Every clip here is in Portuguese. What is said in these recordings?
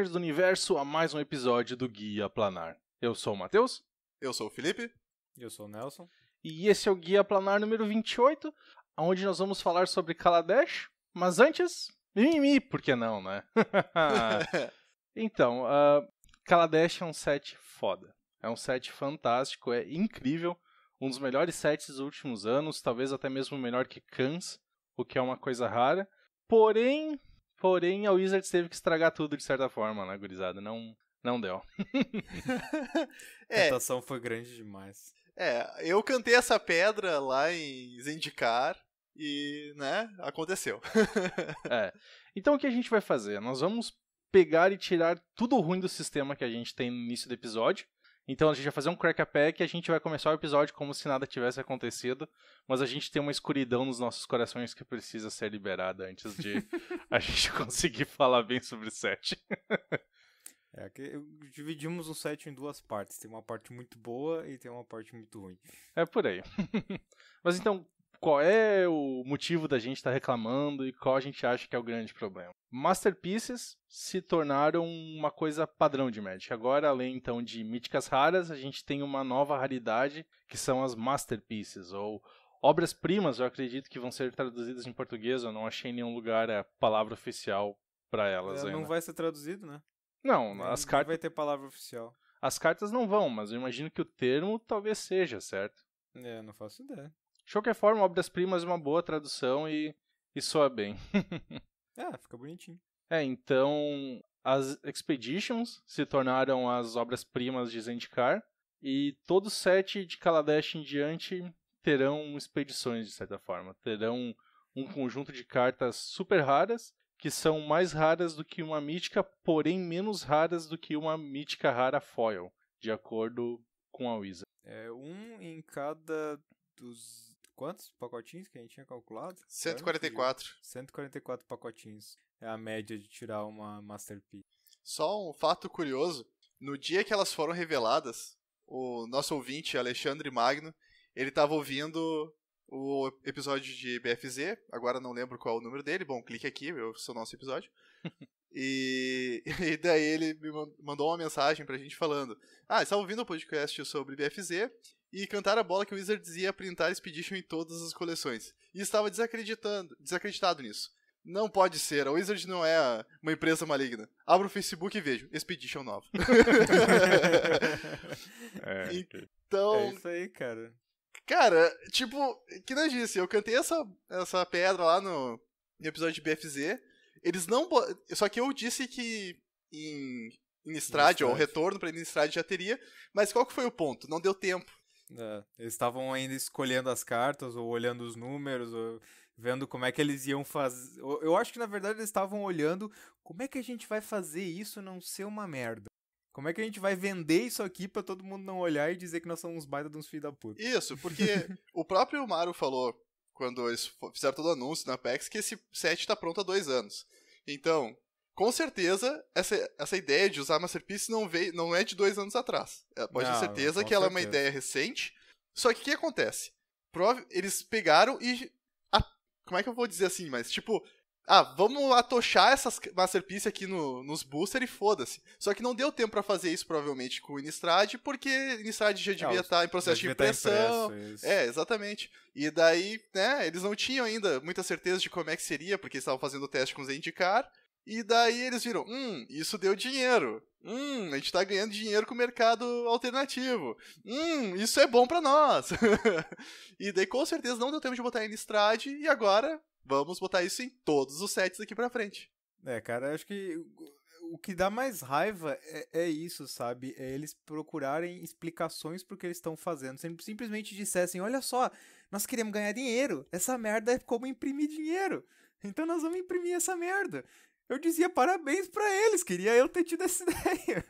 Hackers do Universo a mais um episódio do Guia Planar. Eu sou o Matheus. Eu sou o Felipe. Eu sou o Nelson. E esse é o Guia Planar número 28, onde nós vamos falar sobre Kaladesh. Mas antes, mimimi, por que não, né? então, uh, Kaladesh é um set foda. É um set fantástico, é incrível. Um dos melhores sets dos últimos anos, talvez até mesmo melhor que Kans, o que é uma coisa rara. Porém, Porém, a Wizards teve que estragar tudo de certa forma, né, gurizada? Não, não deu. é. A tentação foi grande demais. É, eu cantei essa pedra lá em Zendikar e, né, aconteceu. é. Então o que a gente vai fazer? Nós vamos pegar e tirar tudo ruim do sistema que a gente tem no início do episódio então a gente vai fazer um crack a pack e a gente vai começar o episódio como se nada tivesse acontecido, mas a gente tem uma escuridão nos nossos corações que precisa ser liberada antes de a gente conseguir falar bem sobre o set. é, que dividimos o set em duas partes. Tem uma parte muito boa e tem uma parte muito ruim. É por aí. mas então, qual é o motivo da gente estar tá reclamando e qual a gente acha que é o grande problema. Masterpieces se tornaram uma coisa padrão de Magic. Agora, além então de míticas raras, a gente tem uma nova raridade que são as masterpieces ou obras-primas, eu acredito que vão ser traduzidas em português, eu não achei em nenhum lugar a eh, palavra oficial para elas é, ainda. Não vai ser traduzido, né? Não, não as cartas. Não vai ter palavra oficial. As cartas não vão, mas eu imagino que o termo talvez seja, certo? É, não faço ideia. De qualquer forma, obras-primas é uma boa tradução e, e soa bem. ah, fica bonitinho. É, então as Expeditions se tornaram as obras-primas de Zendikar e todo sete set de Kaladesh em diante terão expedições de certa forma, terão um conjunto de cartas super raras que são mais raras do que uma mítica, porém menos raras do que uma mítica rara foil, de acordo com a Wizard. É um em cada dos Quantos pacotinhos que a gente tinha calculado? 144. 144 pacotinhos. É a média de tirar uma Masterpiece. Só um fato curioso: no dia que elas foram reveladas, o nosso ouvinte, Alexandre Magno, ele estava ouvindo o episódio de BFZ, agora não lembro qual é o número dele, bom, clique aqui, eu sou o nosso episódio. E, e, daí ele me mandou uma mensagem pra gente falando: Ah, estava ouvindo o um podcast sobre BFZ e cantar a bola que o Wizard ia printar Expedition em todas as coleções. E estava desacreditando, desacreditado nisso. Não pode ser, a Wizard não é uma empresa maligna. Abro o Facebook e vejo, Expedition nova. é, então. É isso aí, cara. Cara, tipo, que não disse, eu cantei essa, essa pedra lá no, no episódio de BFZ. Eles não. Só que eu disse que em Innistrad, ou retorno para Innistrad já teria, mas qual que foi o ponto? Não deu tempo. É, eles estavam ainda escolhendo as cartas, ou olhando os números, ou vendo como é que eles iam fazer. Eu acho que na verdade eles estavam olhando como é que a gente vai fazer isso não ser uma merda. Como é que a gente vai vender isso aqui para todo mundo não olhar e dizer que nós somos uns baita de uns filhos da puta? Isso, porque o próprio Maru falou quando eles fizeram todo o anúncio na PEX, que esse set está pronto há dois anos. Então, com certeza, essa, essa ideia de usar Masterpiece não, veio, não é de dois anos atrás. É, pode não, ter certeza que ela certeza. é uma ideia recente. Só que o que acontece? eles pegaram e. A, como é que eu vou dizer assim? Mas, tipo, ah, vamos atochar essas Masterpiece aqui no, nos booster e foda-se. Só que não deu tempo para fazer isso, provavelmente, com o Inistrad, porque Inistrad já é, devia é, estar tá em processo de tá impressão. Impresso, é, exatamente. E daí, né, eles não tinham ainda muita certeza de como é que seria, porque estavam fazendo o teste com o Indicar. E daí eles viram, hum, isso deu dinheiro. Hum, a gente tá ganhando dinheiro com o mercado alternativo. Hum, isso é bom para nós. e daí com certeza não deu tempo de botar em Inistrad e agora Vamos botar isso em todos os sets daqui pra frente. É, cara, acho que o que dá mais raiva é, é isso, sabe? É eles procurarem explicações pro que eles estão fazendo. Se eles simplesmente dissessem, olha só, nós queremos ganhar dinheiro. Essa merda é como imprimir dinheiro. Então nós vamos imprimir essa merda. Eu dizia parabéns para eles, queria eu ter tido essa ideia.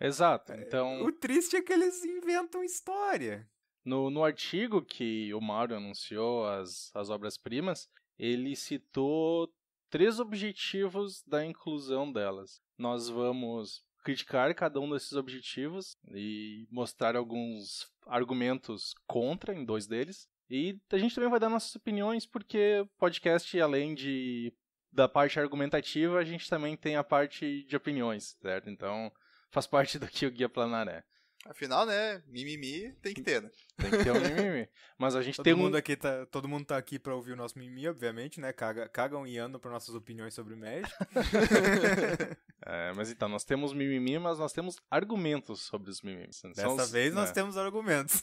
Exato. É, então. O triste é que eles inventam história. No, no artigo que o Mauro anunciou, as, as obras-primas, ele citou três objetivos da inclusão delas. Nós vamos criticar cada um desses objetivos e mostrar alguns argumentos contra em dois deles. E a gente também vai dar nossas opiniões, porque podcast, além de da parte argumentativa, a gente também tem a parte de opiniões, certo? Então, faz parte do que o Guia Planar é. Afinal, né? Mimimi tem que ter, né? Tem que ter um mimimi. Mas a gente todo tem mundo um... Aqui tá, todo mundo tá aqui pra ouvir o nosso mimimi, obviamente, né? Caga, cagam e andam para nossas opiniões sobre o médio é, mas então, nós temos mimimi, mas nós temos argumentos sobre os mimimi. Dessa os... vez nós é. temos argumentos.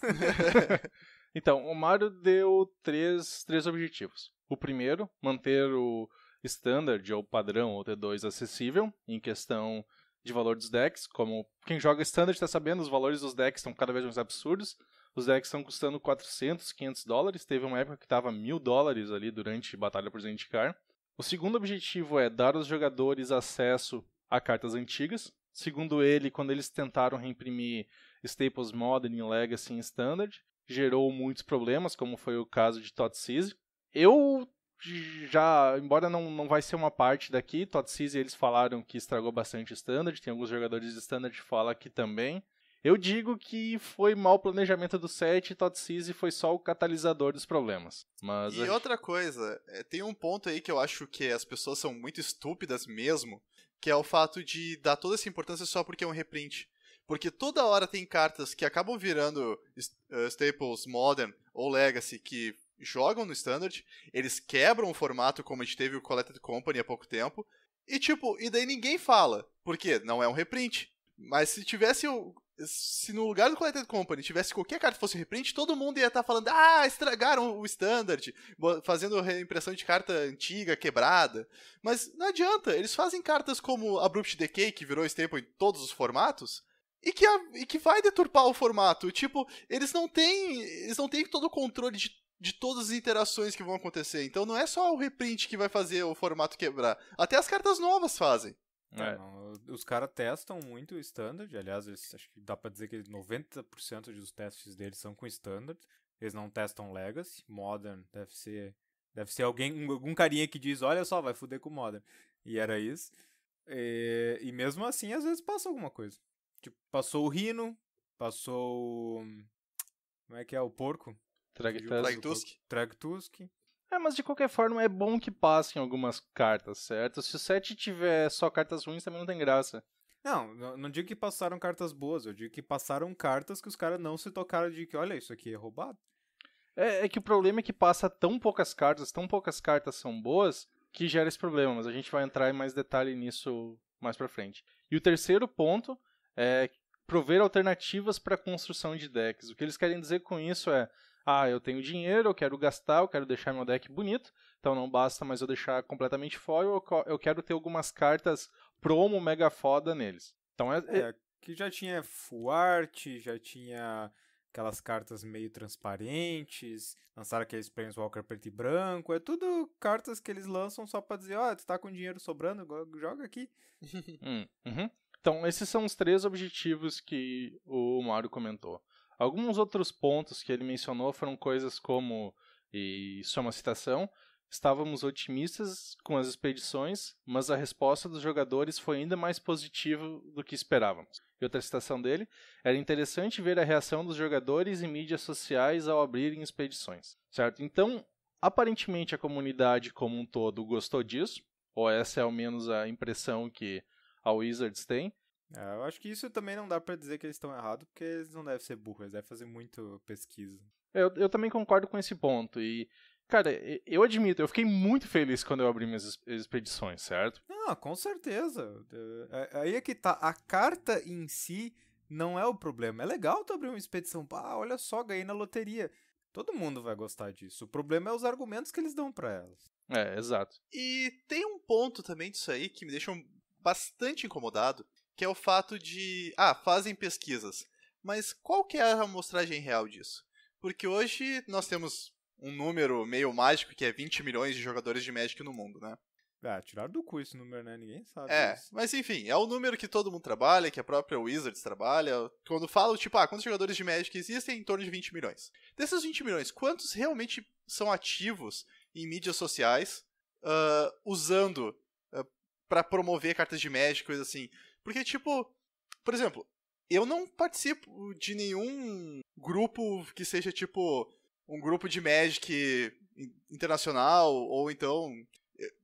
então, o Mario deu três, três objetivos. O primeiro, manter o standard ou padrão ou T2 acessível em questão de valor dos decks, como quem joga standard está sabendo, os valores dos decks estão cada vez mais absurdos. Os decks estão custando 400, 500 dólares. Teve uma época que estava mil dólares ali durante Batalha por Zendikar. O segundo objetivo é dar aos jogadores acesso a cartas antigas. Segundo ele, quando eles tentaram reimprimir Staples Modern, Legacy e Standard, gerou muitos problemas, como foi o caso de Todd Seize. Eu já, embora não, não vai ser uma parte daqui, Todd e eles falaram que estragou bastante o standard, tem alguns jogadores de standard que falam que também. Eu digo que foi mau planejamento do set e Todd e foi só o catalisador dos problemas. Mas e outra coisa, é, tem um ponto aí que eu acho que as pessoas são muito estúpidas mesmo, que é o fato de dar toda essa importância só porque é um reprint. Porque toda hora tem cartas que acabam virando uh, Staples Modern ou Legacy que jogam no Standard, eles quebram o formato como a gente teve o Collected Company há pouco tempo, e tipo, e daí ninguém fala, porque não é um reprint. Mas se tivesse o. Se no lugar do Collected Company tivesse qualquer carta que fosse reprint, todo mundo ia estar tá falando, ah, estragaram o Standard, fazendo reimpressão de carta antiga, quebrada. Mas não adianta, eles fazem cartas como Abrupt Decay, que virou staple em todos os formatos, e que, e que vai deturpar o formato. Tipo, eles não têm. Eles não têm todo o controle de de todas as interações que vão acontecer. Então não é só o reprint que vai fazer o formato quebrar. Até as cartas novas fazem. É, é. não, os caras testam muito o standard. Aliás, eles, acho que dá pra dizer que 90% dos testes deles são com standard. Eles não testam Legacy. Modern deve ser. Deve ser alguém, algum carinha que diz, olha só, vai fuder com Modern. E era isso. E, e mesmo assim, às vezes passa alguma coisa. Tipo, passou o Rino, passou Como é que é? O porco? Tragtusk. Tusk. É, mas de qualquer forma é bom que passem algumas cartas, certo? Se o set tiver só cartas ruins, também não tem graça. Não, não digo que passaram cartas boas, eu digo que passaram cartas que os caras não se tocaram de que, olha, isso aqui é roubado. É, é, que o problema é que passa tão poucas cartas, tão poucas cartas são boas, que gera esse problema, mas a gente vai entrar em mais detalhe nisso mais pra frente. E o terceiro ponto é prover alternativas para construção de decks. O que eles querem dizer com isso é ah, eu tenho dinheiro, eu quero gastar, eu quero deixar meu deck bonito, então não basta mais eu deixar completamente foil, eu quero ter algumas cartas promo mega foda neles. Então é, é, é que já tinha full art, já tinha aquelas cartas meio transparentes, lançaram aqueles Planeswalker preto e branco, é tudo cartas que eles lançam só pra dizer, ó, oh, tu tá com dinheiro sobrando, joga aqui. hum, uhum. Então, esses são os três objetivos que o Mario comentou. Alguns outros pontos que ele mencionou foram coisas como, e isso é uma citação, estávamos otimistas com as expedições, mas a resposta dos jogadores foi ainda mais positiva do que esperávamos. E outra citação dele, era interessante ver a reação dos jogadores e mídias sociais ao abrirem expedições, certo? Então, aparentemente a comunidade como um todo gostou disso, ou essa é ao menos a impressão que a Wizards tem, é, eu acho que isso também não dá para dizer que eles estão errados, porque eles não devem ser burros, eles devem fazer muito pesquisa. Eu, eu também concordo com esse ponto. E, cara, eu admito, eu fiquei muito feliz quando eu abri minhas expedições, certo? Ah, com certeza. É, aí é que tá. A carta em si não é o problema. É legal tu abrir uma expedição. Pá, olha só, ganhei na loteria. Todo mundo vai gostar disso. O problema é os argumentos que eles dão para elas. É, exato. E tem um ponto também disso aí que me deixa bastante incomodado, que é o fato de, ah, fazem pesquisas, mas qual que é a amostragem real disso? Porque hoje nós temos um número meio mágico que é 20 milhões de jogadores de Magic no mundo, né? Ah, tiraram do cu esse número, né? Ninguém sabe. É, isso. mas enfim, é o número que todo mundo trabalha, que a própria Wizards trabalha. Quando falam, tipo, ah, quantos jogadores de Magic existem? Em torno de 20 milhões. Desses 20 milhões, quantos realmente são ativos em mídias sociais, uh, usando uh, ah, para promover cartas de Magic, coisa assim? Porque, tipo, por exemplo, eu não participo de nenhum grupo que seja, tipo, um grupo de Magic internacional, ou então.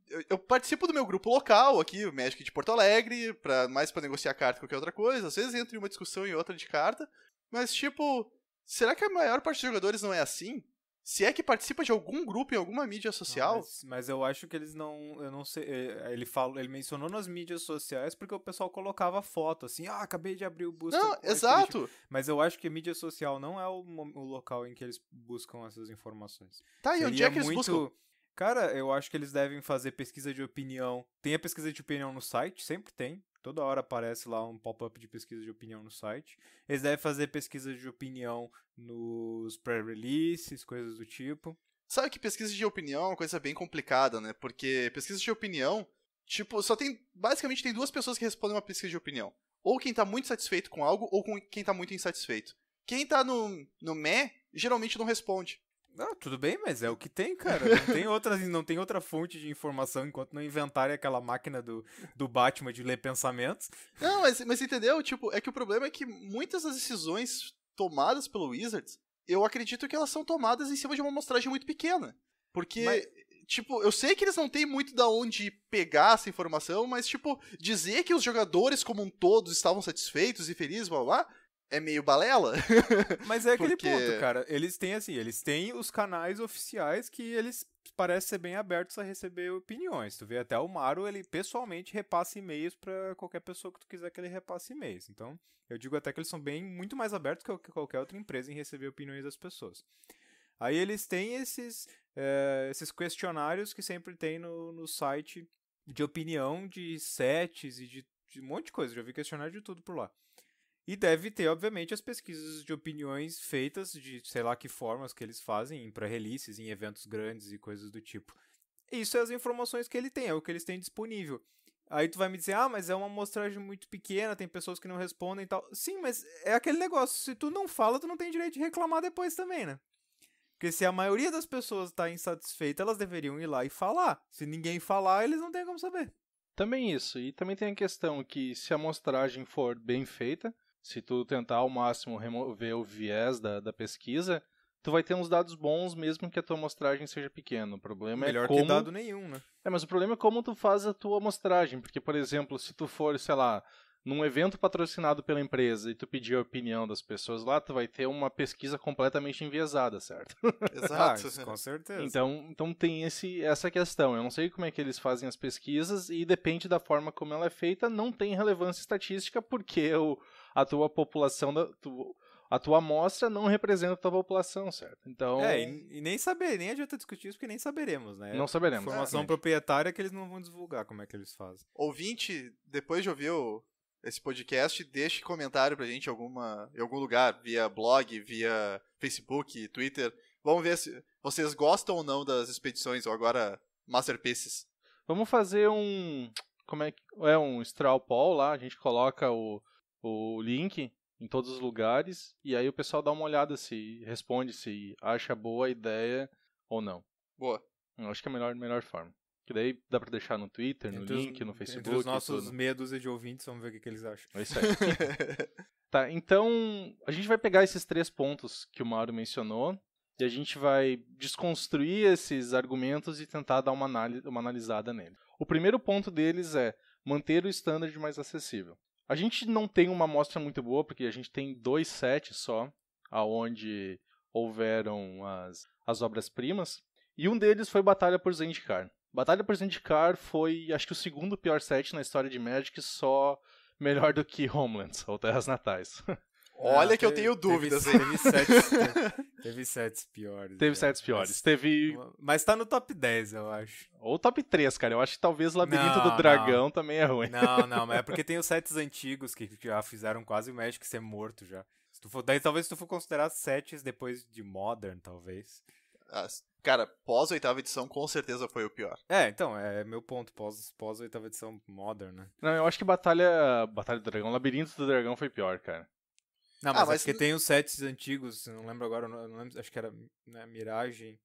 Eu, eu participo do meu grupo local aqui, o Magic de Porto Alegre, pra, mais para negociar carta que qualquer outra coisa. Às vezes entro em uma discussão e outra de carta. Mas, tipo, será que a maior parte dos jogadores não é assim? se é que participa de algum grupo em alguma mídia social. Não, mas, mas, eu acho que eles não. Eu não sei. Eh, ele, falou, ele mencionou nas mídias sociais porque o pessoal colocava foto assim, ah, acabei de abrir o booster. Não, exato. Mas eu acho que mídia social não é o, o, local em que eles buscam essas informações. Tá, e onde é que eles muito... buscam? Cara, eu acho que eles devem fazer pesquisa de opinião. Tem a pesquisa de opinião no site, sempre tem. Toda hora aparece lá um pop-up de pesquisa de opinião no site. Eles devem fazer pesquisa de opinião nos pré-releases, coisas do tipo. Sabe que pesquisa de opinião é uma coisa bem complicada, né? Porque pesquisa de opinião, tipo, só tem. Basicamente tem duas pessoas que respondem uma pesquisa de opinião. Ou quem tá muito satisfeito com algo, ou com quem tá muito insatisfeito. Quem tá no, no meh, geralmente não responde não tudo bem, mas é o que tem, cara. Não tem, outra, não tem outra fonte de informação enquanto não inventarem aquela máquina do, do Batman de ler pensamentos. Não, mas, mas entendeu? Tipo, é que o problema é que muitas das decisões tomadas pelo Wizards, eu acredito que elas são tomadas em cima de uma amostragem muito pequena. Porque, mas... tipo, eu sei que eles não têm muito da onde pegar essa informação, mas, tipo, dizer que os jogadores como um todo estavam satisfeitos e felizes, blá blá, blá é meio balela. Mas é aquele Porque... ponto, cara. Eles têm assim, eles têm os canais oficiais que eles parecem ser bem abertos a receber opiniões. Tu vê até o Maro, ele pessoalmente repassa e-mails para qualquer pessoa que tu quiser que ele repasse e-mails. Então, eu digo até que eles são bem muito mais abertos que qualquer outra empresa em receber opiniões das pessoas. Aí eles têm esses, é, esses questionários que sempre tem no, no site de opinião de sets e de, de um monte de coisa. Já vi questionário de tudo por lá. E deve ter, obviamente, as pesquisas de opiniões feitas de sei lá que formas que eles fazem em pré-releases, em eventos grandes e coisas do tipo. Isso é as informações que ele tem, é o que eles têm disponível. Aí tu vai me dizer, ah, mas é uma amostragem muito pequena, tem pessoas que não respondem e tal. Sim, mas é aquele negócio, se tu não fala, tu não tem direito de reclamar depois também, né? Porque se a maioria das pessoas está insatisfeita, elas deveriam ir lá e falar. Se ninguém falar, eles não têm como saber. Também isso. E também tem a questão que se a amostragem for bem feita, se tu tentar ao máximo remover o viés da, da pesquisa, tu vai ter uns dados bons mesmo que a tua amostragem seja pequena. O problema é Melhor é como... que dado nenhum, né? É, mas o problema é como tu faz a tua amostragem, porque, por exemplo, se tu for, sei lá, num evento patrocinado pela empresa e tu pedir a opinião das pessoas lá, tu vai ter uma pesquisa completamente enviesada, certo? Exato, ah, com certeza. Então, então tem esse, essa questão. Eu não sei como é que eles fazem as pesquisas e depende da forma como ela é feita, não tem relevância estatística porque o, a tua população da, a tua amostra não representa a tua população, certo? Então. É, e, e nem saber, nem adianta discutir isso, porque nem saberemos, né? Não saberemos. Informação é, proprietária que eles não vão divulgar como é que eles fazem. Ouvinte, depois de ouvir esse podcast, deixe comentário pra gente alguma, em algum lugar, via blog, via Facebook, Twitter. Vamos ver se vocês gostam ou não das expedições, ou agora Masterpieces. Vamos fazer um. Como é que. É um straw poll lá, a gente coloca o Tipo, o link em todos os lugares e aí o pessoal dá uma olhada se responde se acha boa a ideia ou não. Boa. Eu acho que é a melhor, melhor forma. Que daí dá pra deixar no Twitter, entre no link, os, no Facebook. Entre os nossos medos e de ouvintes, vamos ver o que, que eles acham. É isso aí. tá, então a gente vai pegar esses três pontos que o Mauro mencionou e a gente vai desconstruir esses argumentos e tentar dar uma, análise, uma analisada nele. O primeiro ponto deles é manter o standard mais acessível. A gente não tem uma amostra muito boa, porque a gente tem dois sets só, aonde houveram as, as obras-primas, e um deles foi Batalha por Zendikar. Batalha por Zendikar foi, acho que o segundo pior set na história de Magic, só melhor do que Homelands, ou Terras Natais. Olha que teve, eu tenho dúvidas. Teve, teve, sets, teve, teve piores. Teve né? sets piores. Mas, teve... mas tá no top 10, eu acho. Ou top 3, cara. Eu acho que talvez Labirinto não, do Dragão não. também é ruim. Não, não, mas é porque tem os sets antigos que já fizeram quase o Magic ser morto já. Se tu for, daí talvez tu for considerar sets depois de Modern, talvez. As... Cara, pós oitava edição com certeza foi o pior. É, então, é meu ponto, pós, pós oitava edição modern, né? Não, eu acho que Batalha Batalha do Dragão, Labirinto do Dragão foi pior, cara. Não, mas, ah, mas... É porque tem os sets antigos, não lembro agora, não lembro, acho que era né, Mirage.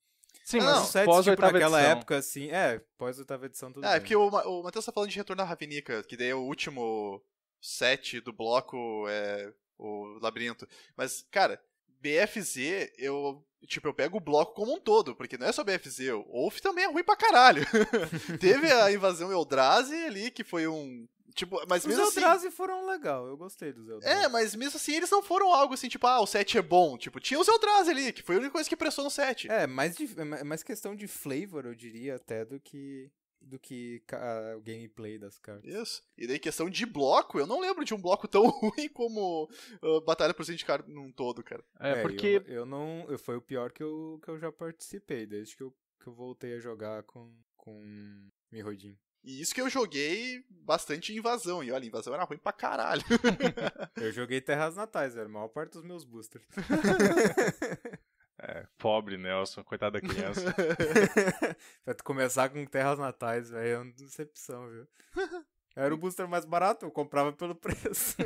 Sim, ah, não, mas os sets, pós tipo, naquela edição. época, assim, é, pós oitava edição, tudo é, bem. É, porque o, o Matheus tá falando de Retorno à Ravenica, que daí é o último set do bloco, é, o labirinto. Mas, cara, BFZ, eu, tipo, eu pego o bloco como um todo, porque não é só BFZ, o Wolf também é ruim pra caralho. Teve a invasão Eldrazi ali, que foi um, Tipo, mas mesmo Os assim Eldrazi assim... foram legal, eu gostei dos Eldrazi. É, mas mesmo assim eles não foram algo assim, tipo, ah, o set é bom. Tipo, tinha os Eldrazi ali, que foi a única coisa que prestou no set. É, mais, de, é é mais questão de flavor, eu diria até, do que do que ah, o gameplay das cartas. Isso. E daí, questão de bloco, eu não lembro de um bloco tão ruim como uh, Batalha por Sindicar num todo, cara. É, é porque. Eu, eu não. Eu, foi o pior que eu, que eu já participei, desde que eu, que eu voltei a jogar com, com Mirrodin. E isso que eu joguei bastante invasão. E olha, invasão era ruim pra caralho. eu joguei Terras Natais, era a maior parte dos meus boosters. É, pobre Nelson, coitado da criança. pra tu começar com Terras Natais, velho, é uma decepção, viu? Era o booster mais barato, eu comprava pelo preço.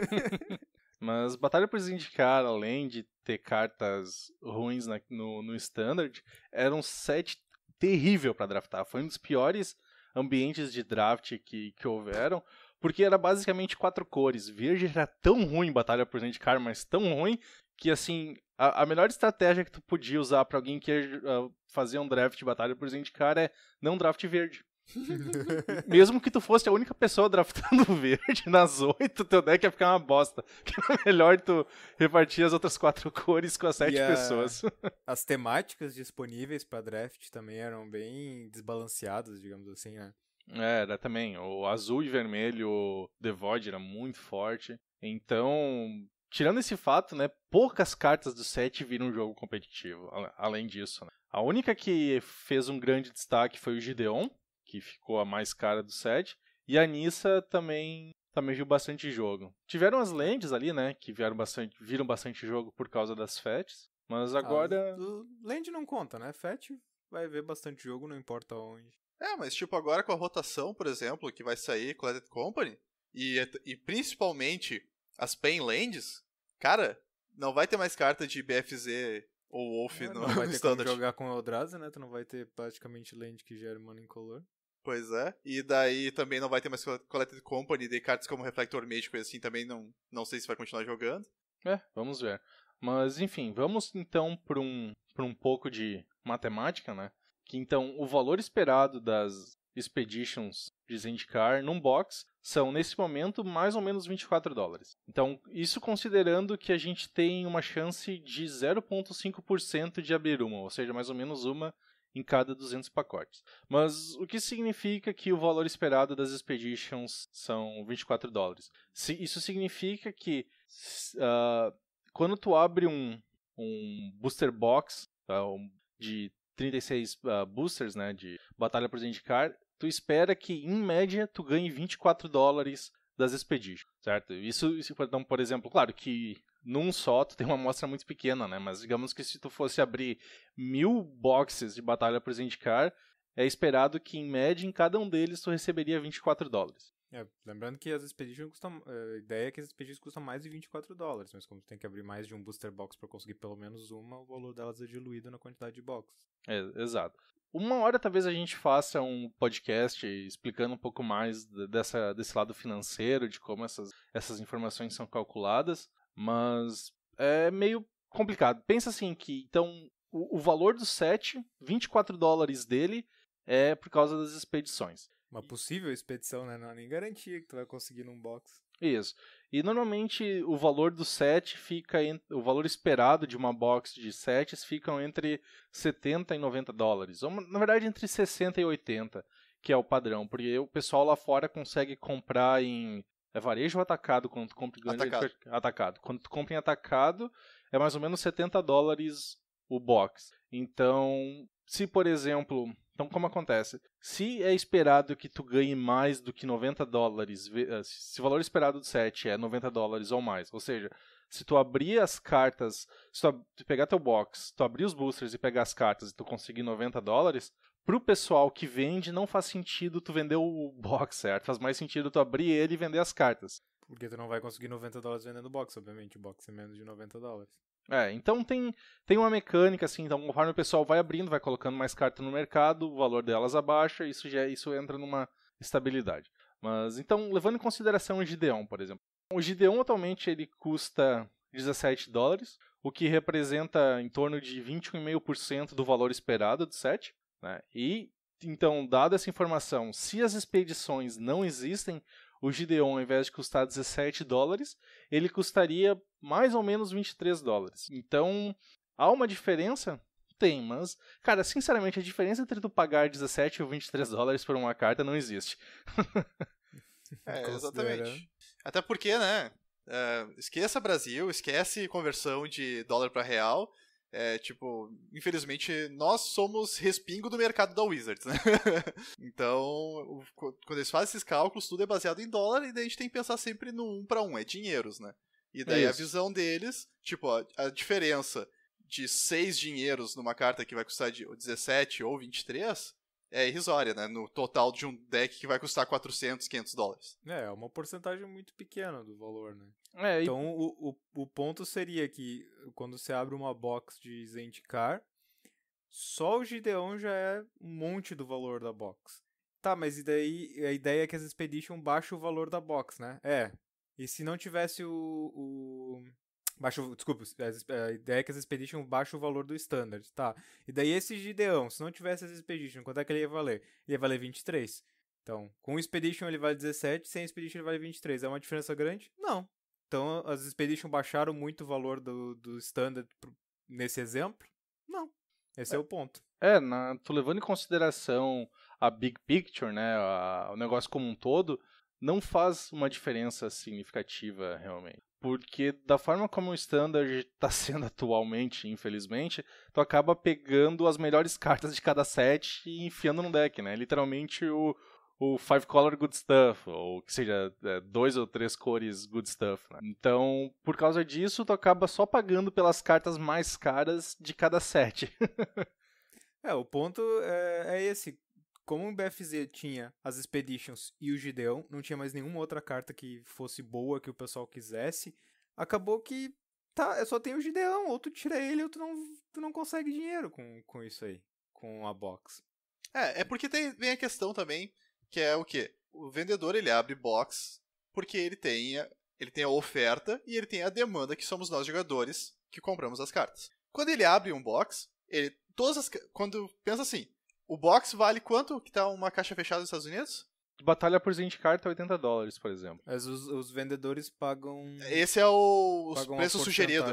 Mas Batalha por Indicar, além de ter cartas ruins na, no, no Standard, era um set terrível para draftar. Foi um dos piores ambientes de draft que, que houveram, porque era basicamente quatro cores. Verde era tão ruim Batalha por cara, mas tão ruim, que assim, a, a melhor estratégia que tu podia usar para alguém que ia uh, fazer um draft de Batalha por cara é não draft verde. Mesmo que tu fosse a única pessoa draftando verde nas oito, teu deck ia ficar uma bosta. Que melhor tu repartir as outras quatro cores com as sete a... pessoas. As temáticas disponíveis para draft também eram bem desbalanceadas, digamos assim, né? É, era também. O azul e vermelho, The Void era muito forte. Então, tirando esse fato, né, poucas cartas do set viram um jogo competitivo. Além disso, né? A única que fez um grande destaque foi o Gideon, que ficou a mais cara do set. E a Nissa também também viu bastante jogo. Tiveram as lentes ali, né, que vieram bastante, viram bastante jogo por causa das FETs, mas ah, agora... Ah, land não conta, né? FET vai ver bastante jogo, não importa onde. É, mas tipo, agora com a rotação, por exemplo, que vai sair Collected Company, e, e principalmente as Pain Lands, cara, não vai ter mais carta de BFZ ou Wolf é, no não vai ter Standard. jogar com Eldrazi, né? Tu não vai ter praticamente land que gera mana incolor. Pois é. E daí também não vai ter mais Collected Company, de cartas como Reflector Mage, coisa assim, também não, não sei se vai continuar jogando. É, vamos ver. Mas enfim, vamos então para um, um pouco de matemática, né? Que então o valor esperado das Expeditions de Zendikar num box são, nesse momento, mais ou menos 24 dólares. Então, isso considerando que a gente tem uma chance de 0,5% de abrir uma, ou seja, mais ou menos uma em cada 200 pacotes. Mas o que significa que o valor esperado das Expeditions são 24 dólares? Isso significa que uh, quando tu abre um, um booster box tá, de 36 uh, ah, boosters né, de Batalha por Zendikar, tu espera que, em média, tu ganhe 24 dólares das Expeditions, certo? Isso, isso então, por exemplo, claro que num só, tu tem uma amostra muito pequena, né? Mas digamos que se tu fosse abrir mil boxes de batalha por Zendikar, é esperado que, em média, em cada um deles, tu receberia 24 dólares. É, lembrando que as expeditions custam. É, a ideia é que as expeditions custam mais de 24 dólares, mas como tu tem que abrir mais de um booster box para conseguir pelo menos uma, o valor delas é diluído na quantidade de boxes. É, exato. Uma hora talvez a gente faça um podcast explicando um pouco mais dessa, desse lado financeiro, de como essas, essas informações são calculadas. Mas é meio complicado. Pensa assim que então o, o valor do set, 24 dólares dele é por causa das expedições. Uma possível expedição, né? Não é? nem garantia que tu vai conseguir num box. Isso. E normalmente o valor do set fica o valor esperado de uma box de sets ficam entre 70 e 90 dólares, ou na verdade entre 60 e 80, que é o padrão, porque o pessoal lá fora consegue comprar em é varejo ou atacado quando tu compra em grande atacado. atacado. Quando tu compra em atacado, é mais ou menos 70 dólares o box. Então, se por exemplo, então como acontece? Se é esperado que tu ganhe mais do que 90 dólares, eh, se o valor esperado do set é 90 dólares ou mais, ou seja, se tu abrir as cartas, se tu, pegar teu box, tu abrir os boosters e pegar as cartas e tu conseguir 90 dólares, pro pessoal que vende, não faz sentido tu vender o box, certo? Faz mais sentido tu abrir ele e vender as cartas. Porque tu não vai conseguir 90 dólares vendendo o box, obviamente. O box é menos de 90 dólares. É, então tem, tem uma mecânica assim, então conforme o pessoal vai abrindo, vai colocando mais cartas no mercado, o valor delas abaixa, isso já isso entra numa estabilidade. Mas então, levando em consideração o Gideon, por exemplo. O Gideon atualmente ele custa 17 dólares, o que representa em torno de 21,5% do valor esperado do set. Né? E, então, dada essa informação, se as expedições não existem, o Gideon, ao invés de custar 17 dólares, ele custaria mais ou menos 23 dólares. Então, há uma diferença? Tem, mas, cara, sinceramente, a diferença entre tu pagar 17 ou 23 dólares por uma carta não existe. é, exatamente. Até porque, né? Uh, esqueça Brasil, esquece conversão de dólar para real. É, tipo, infelizmente, nós somos respingo do mercado da Wizards, né? então, quando eles fazem esses cálculos, tudo é baseado em dólar e daí a gente tem que pensar sempre no um para um, é dinheiros, né? E daí é a visão deles, tipo, a diferença de 6 dinheiros numa carta que vai custar de 17 ou 23 é irrisória, né? No total de um deck que vai custar 400, 500 dólares. É, é uma porcentagem muito pequena do valor, né? É, então, e... o, o, o ponto seria que quando você abre uma box de Zendikar, só o Gideon já é um monte do valor da box. Tá, mas e daí a ideia é que as Expedition baixa o valor da box, né? É. E se não tivesse o, o Baixo, desculpa, a ideia é que as Expedition baixam o valor do standard, tá? E daí esse Gideão, se não tivesse as Expedition, quanto é que ele ia valer? Ele ia valer 23. Então, com o Expedition ele vale 17, sem Expedition ele vale 23. É uma diferença grande? Não. Então, as Expedition baixaram muito o valor do, do standard nesse exemplo? Não. Esse é, é o ponto. É, na, tu levando em consideração a big picture, né, a, o negócio como um todo, não faz uma diferença significativa realmente porque da forma como o standard está sendo atualmente, infelizmente, tu acaba pegando as melhores cartas de cada set e enfiando no deck, né? Literalmente o, o Five Color Good Stuff, ou que seja, é, dois ou três cores Good Stuff. Né? Então, por causa disso, tu acaba só pagando pelas cartas mais caras de cada set. é, o ponto é, é esse como o BFZ tinha as Expeditions e o Gideon, não tinha mais nenhuma outra carta que fosse boa que o pessoal quisesse, acabou que tá, eu só tenho o Gideão, ou tu tira ele ou tu não, tu não consegue dinheiro com, com isso aí, com a box. É, é porque tem, vem a questão também, que é o quê? O vendedor ele abre box porque ele tem, a, ele tem a oferta e ele tem a demanda que somos nós jogadores que compramos as cartas. Quando ele abre um box, ele todas as, quando pensa assim, o box vale quanto que tá uma caixa fechada nos Estados Unidos? Batalha por Zendikar tá 80 dólares, por exemplo. Mas os, os vendedores pagam. Esse é o preço sugerido.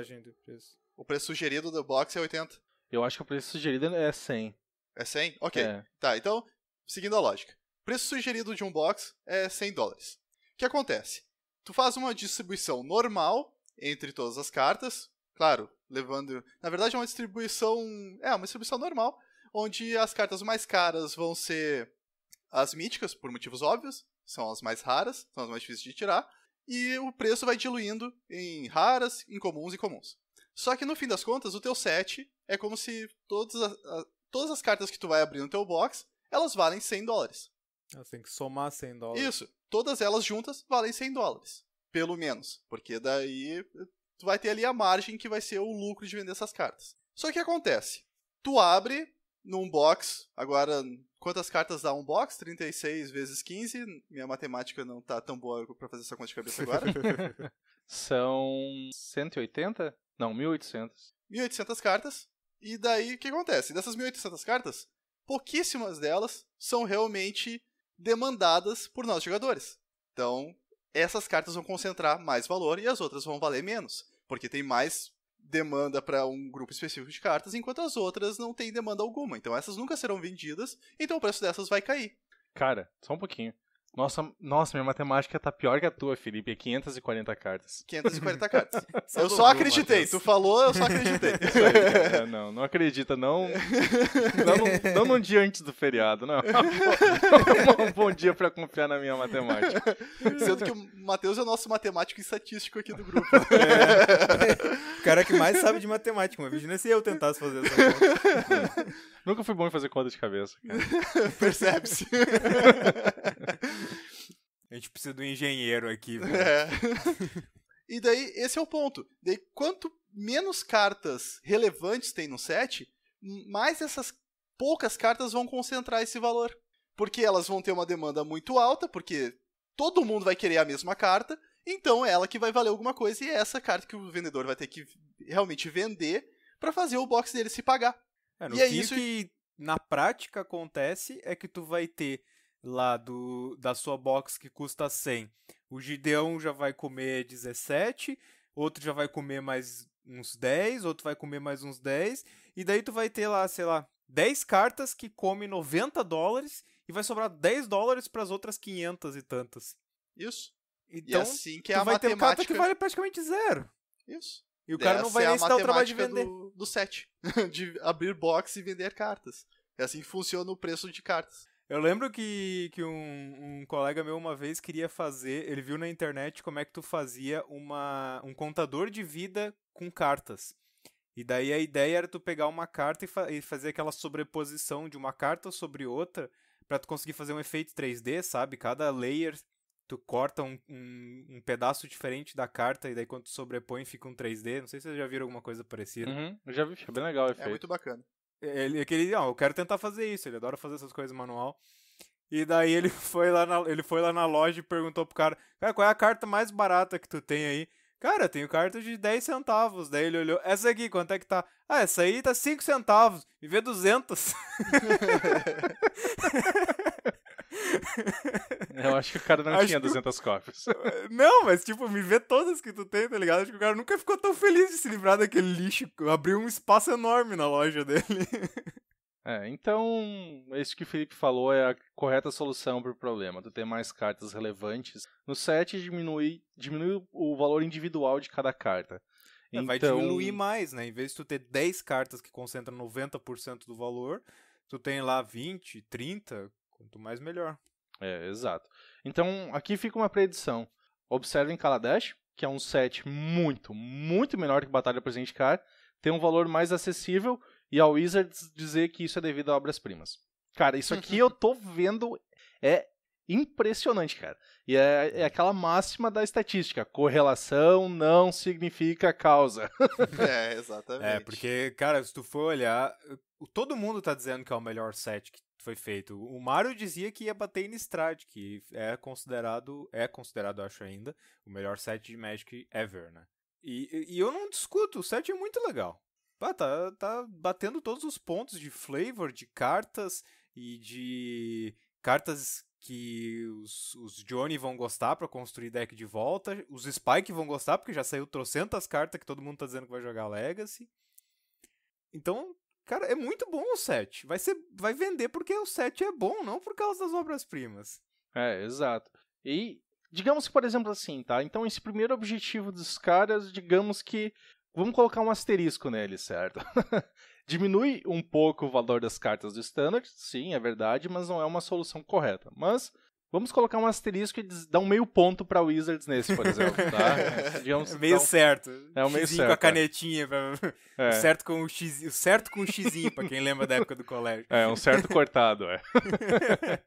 Preço. O preço sugerido do box é 80. Eu acho que o preço sugerido é 100. É 100? Ok. É. Tá, então, seguindo a lógica. O preço sugerido de um box é 100 dólares. O que acontece? Tu faz uma distribuição normal entre todas as cartas, claro, levando. Na verdade, é uma distribuição. É, uma distribuição normal, onde as cartas mais caras vão ser as míticas, por motivos óbvios, são as mais raras, são as mais difíceis de tirar, e o preço vai diluindo em raras, em comuns e comuns. Só que no fim das contas, o teu set é como se todas as, todas as cartas que tu vai abrir no teu box, elas valem 100 dólares. Elas têm que somar 100 dólares. Isso. Todas elas juntas valem 100 dólares. Pelo menos. Porque daí tu vai ter ali a margem que vai ser o lucro de vender essas cartas. Só que acontece. Tu abre num box. Agora, quantas cartas dá um box? 36 vezes 15. Minha matemática não tá tão boa para fazer essa conta de cabeça agora. São 180? Não, 1800. 1800 cartas. E daí o que acontece? Dessas 1800 cartas, pouquíssimas delas são realmente demandadas por nós jogadores. Então, essas cartas vão concentrar mais valor e as outras vão valer menos, porque tem mais demanda para um grupo específico de cartas, enquanto as outras não têm demanda alguma. Então essas nunca serão vendidas, então o preço dessas vai cair. Cara, só um pouquinho. Nossa, nossa, minha matemática tá pior que a tua, Felipe. É 540 cartas. 540 cartas. eu só acreditei. Tu falou, eu só acreditei. Aí, não, não acredita, não. Não, não, não num dia antes do feriado, não. não um bom dia pra confiar na minha matemática. Sendo que o Matheus é o nosso matemático e estatístico aqui do grupo. É. O cara que mais sabe de matemática. Mas imagina se eu tentasse fazer essa conta. Nunca fui bom em fazer conta de cabeça, Percebe-se. A gente precisa do engenheiro aqui. É. e daí, esse é o ponto. Daí, quanto menos cartas relevantes tem no set, mais essas poucas cartas vão concentrar esse valor. Porque elas vão ter uma demanda muito alta, porque todo mundo vai querer a mesma carta, então é ela que vai valer alguma coisa e é essa carta que o vendedor vai ter que realmente vender para fazer o box dele se pagar. É, no e é isso que na prática acontece é que tu vai ter lá do, da sua box que custa 100. O Gideão já vai comer 17, outro já vai comer mais uns 10, outro vai comer mais uns 10, e daí tu vai ter lá, sei lá, 10 cartas que come 90 dólares e vai sobrar 10 dólares para as outras 500 e tantas. Isso. Então, e assim que é a vai matemática... ter carta que vale praticamente zero. Isso. E o cara Essa é, não assim vai é nem se dar o trabalho de vender. Do, do set. de abrir box e vender cartas. É assim que funciona o preço de cartas. Eu lembro que, que um, um, colega meu uma vez queria fazer, ele viu na internet como é que tu fazia uma, um contador de vida com cartas. E daí a ideia era tu pegar uma carta e, fa e fazer aquela sobreposição de uma carta sobre outra para tu conseguir fazer um efeito 3D, sabe? Cada layer tu corta um, um, um, pedaço diferente da carta e daí quando tu sobrepõe fica um 3D. Não sei se vocês já viram alguma coisa parecida. Uhum, eu já vi, é bem legal o efeito. É muito bacana. Ele é queria, ah, eu quero tentar fazer isso, ele adora fazer essas coisas manual. E daí ele foi lá na, ele foi lá na loja e perguntou pro cara, cara, qual é a carta mais barata que tu tem aí? Cara, eu tenho carta de 10 centavos. Daí ele olhou, essa aqui, quanto é que tá? Ah, essa aí tá 5 centavos. Me vê 200. Eu acho que o cara não acho tinha que... 200 cópias. Não, mas tipo, me vê todas que tu tem, tá ligado? Acho que o cara nunca ficou tão feliz de se livrar daquele lixo. Abriu um espaço enorme na loja dele. É, então, isso que o Felipe falou é a correta solução para o problema. Tu ter mais cartas relevantes no set diminui, diminui o valor individual de cada carta. É, então... Vai diminuir mais, né? Em vez de tu ter 10 cartas que concentram 90% do valor, tu tem lá 20, 30, Quanto mais, melhor. É, exato. Então, aqui fica uma predição. Observem Kaladesh, que é um set muito, muito menor que Batalha por Zendikar, tem um valor mais acessível, e a Wizards dizer que isso é devido a obras-primas. Cara, isso aqui uhum. eu tô vendo é impressionante, cara. E é, é, aquela máxima da estatística: correlação não significa causa. É, é, exatamente. É, porque, cara, se tu for olhar, todo mundo tá dizendo que é o melhor set que foi feito. O Mario dizia que ia bater em Strad, que é considerado, é considerado, acho ainda, o melhor set de Magic ever, né? E, e eu não discuto, o set é muito legal. Ah, tá, tá batendo todos os pontos de flavor, de cartas e de cartas que os, os Johnny vão gostar para construir deck de volta, os Spike vão gostar porque já saiu trocentas cartas que todo mundo tá dizendo que vai jogar Legacy. Então, Cara, é muito bom o set Vai, ser, vai vender porque o set é bom, não por causa das obras-primas. É, exato. E digamos que, por exemplo, assim, tá? Então, esse primeiro objetivo dos caras, digamos que. Vamos colocar um asterisco nele, certo? Diminui um pouco o valor das cartas do standard, sim, é verdade, mas não é uma solução correta. Mas Vamos colocar um asterisco e dá um meio ponto pra Wizards nesse, por exemplo, tá? É Digamos, meio então, certo. É o um meio certo. com a é. canetinha. Pra... É. O certo com o x, certo com o xizinho, pra quem lembra da época do colégio. É, um certo cortado, é.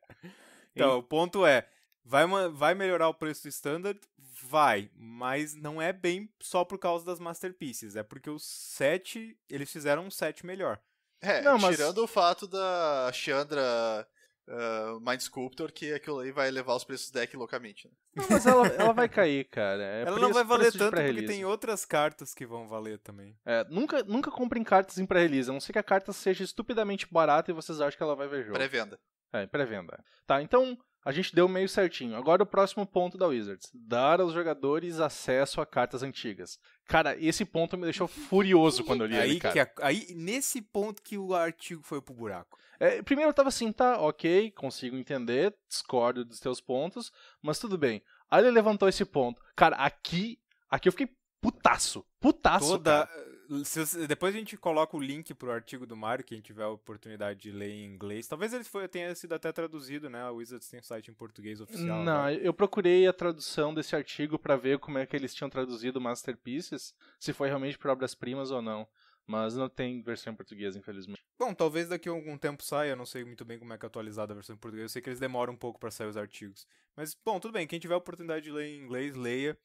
então, e... o ponto é, vai, vai melhorar o preço do standard? Vai, mas não é bem só por causa das masterpieces, é porque o set, eles fizeram um set melhor. É, não, mas... tirando o fato da Chandra uh, Mind Sculptor, que aquilo aí vai levar os preços do deck loucamente. Né? Não, mas ela, ela vai cair, cara. É ela preço, não vai valer tanto porque tem outras cartas que vão valer também. É, nunca, nunca comprem cartas em pré-release, a não ser que a carta seja estupidamente barata e vocês acham que ela vai ver jogo. Pré-venda. É, pré-venda. Tá, então a gente deu meio certinho. Agora o próximo ponto da Wizards: dar aos jogadores acesso a cartas antigas. Cara, esse ponto me deixou furioso quando eu li aí ele, cara. Que a, aí, nesse ponto que o artigo foi pro buraco. É, primeiro eu tava assim, tá, ok, consigo entender, discordo dos teus pontos, mas tudo bem. Aí ele levantou esse ponto. Cara, aqui, aqui eu fiquei putaço, putaço. Toda, cara. Se, depois a gente coloca o link pro artigo do Mario, quem tiver a oportunidade de ler em inglês. Talvez ele foi, tenha sido até traduzido, né? A Wizards tem um site em português oficial. Não, né? eu procurei a tradução desse artigo para ver como é que eles tinham traduzido Masterpieces, se foi realmente por obras-primas ou não. Mas não tem versão em português, infelizmente. Bom, talvez daqui a algum tempo saia, eu não sei muito bem como é que é atualizada a versão em português. Eu sei que eles demoram um pouco para sair os artigos. Mas, bom, tudo bem, quem tiver a oportunidade de ler em inglês, leia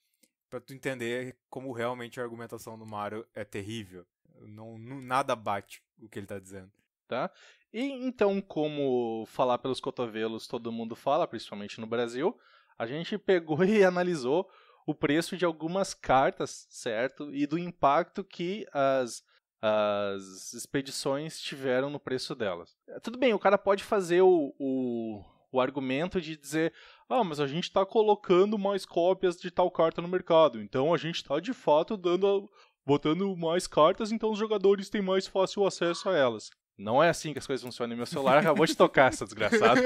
para tu entender como realmente a argumentação do Mario é terrível. Não, não, nada bate o que ele tá dizendo. Tá? E então, como falar pelos cotovelos todo mundo fala, principalmente no Brasil, a gente pegou e analisou o preço de algumas cartas, certo? E do impacto que as, as expedições tiveram no preço delas. Tudo bem, o cara pode fazer o, o, o argumento de dizer: ah, mas a gente está colocando mais cópias de tal carta no mercado, então a gente está de fato dando a... botando mais cartas, então os jogadores têm mais fácil acesso a elas. Não é assim que as coisas funcionam. Meu celular acabou de tocar, essa desgraçada.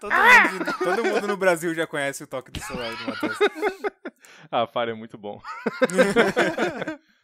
todo, ah! mundo, todo, mundo, no Brasil já conhece o toque do celular do Matheus. Ah, para, é muito bom.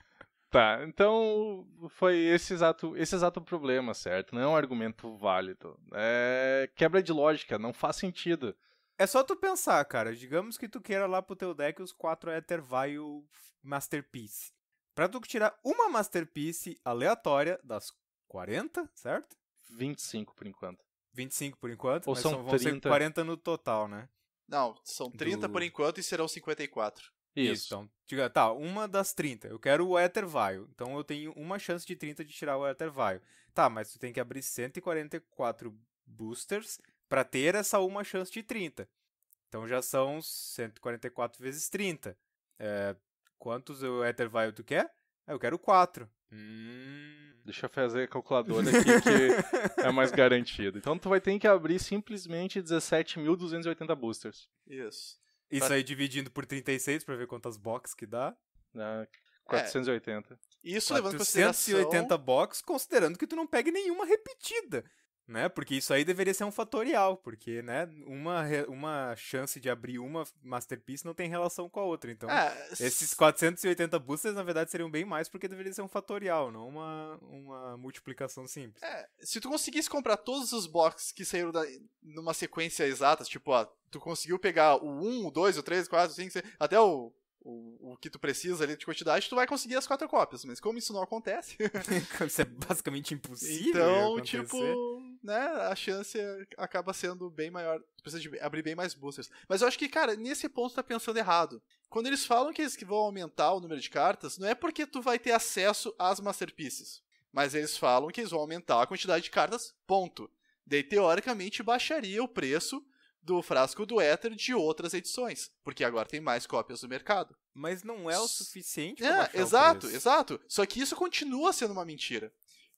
Tá, então foi esse exato, esse exato problema, certo? Não é um argumento válido. É quebra de lógica, não faz sentido. É só tu pensar, cara. Digamos que tu queira lá pro teu deck os quatro Ether o Masterpiece. Pra tu tirar uma Masterpiece aleatória das 40, certo? 25 por enquanto. 25 por enquanto, Ou mas são, são vão 30. ser 40 no total, né? Não, são 30 Do... por enquanto e serão 54. Isso. Isso. Então, diga, tá, uma das 30. Eu quero o Ethervio. Então eu tenho uma chance de 30 de tirar o Ethervio. Tá, mas tu tem que abrir 144 boosters para ter essa uma chance de 30. Então já são 144 vezes 30. É, quantos o Ethervio tu quer? Ah, eu quero 4. Hum... Deixa eu fazer a calculadora aqui que é mais garantido. Então tu vai ter que abrir simplesmente 17.280 boosters. Isso. Isso pra... aí dividindo por 36 pra ver quantas box que dá. Ah, né, 480. É. Isso levando em consideração... 480 box, considerando que tu não pegue nenhuma repetida né? Porque isso aí deveria ser um fatorial, porque, né, uma, uma chance de abrir uma Masterpiece não tem relação com a outra. Então, é, esses 480 boosters, na verdade, seriam bem mais, porque deveria ser um fatorial, não uma, uma multiplicação simples. É, se tu conseguisse comprar todos os boxes que saíram da, numa sequência exata, tipo, ó, tu conseguiu pegar o 1, o 2, o 3, o 4, o 5, 6, até o o, o, que tu precisa ali de quantidade, tu vai conseguir as quatro cópias. Mas como isso não acontece. isso é basicamente impossível. Então, acontecer. tipo né, a chance acaba sendo bem maior. Tu precisa de abrir bem mais boosters. Mas eu acho que, cara, nesse ponto tá pensando errado. Quando eles falam que eles vão aumentar o número de cartas, não é porque tu vai ter acesso às masterpieces. Mas eles falam que eles vão aumentar a quantidade de cartas, ponto. Daí, teoricamente, baixaria o preço do frasco do éter de outras edições, porque agora tem mais cópias no mercado. Mas não é o suficiente para É, exato, exato. Só que isso continua sendo uma mentira.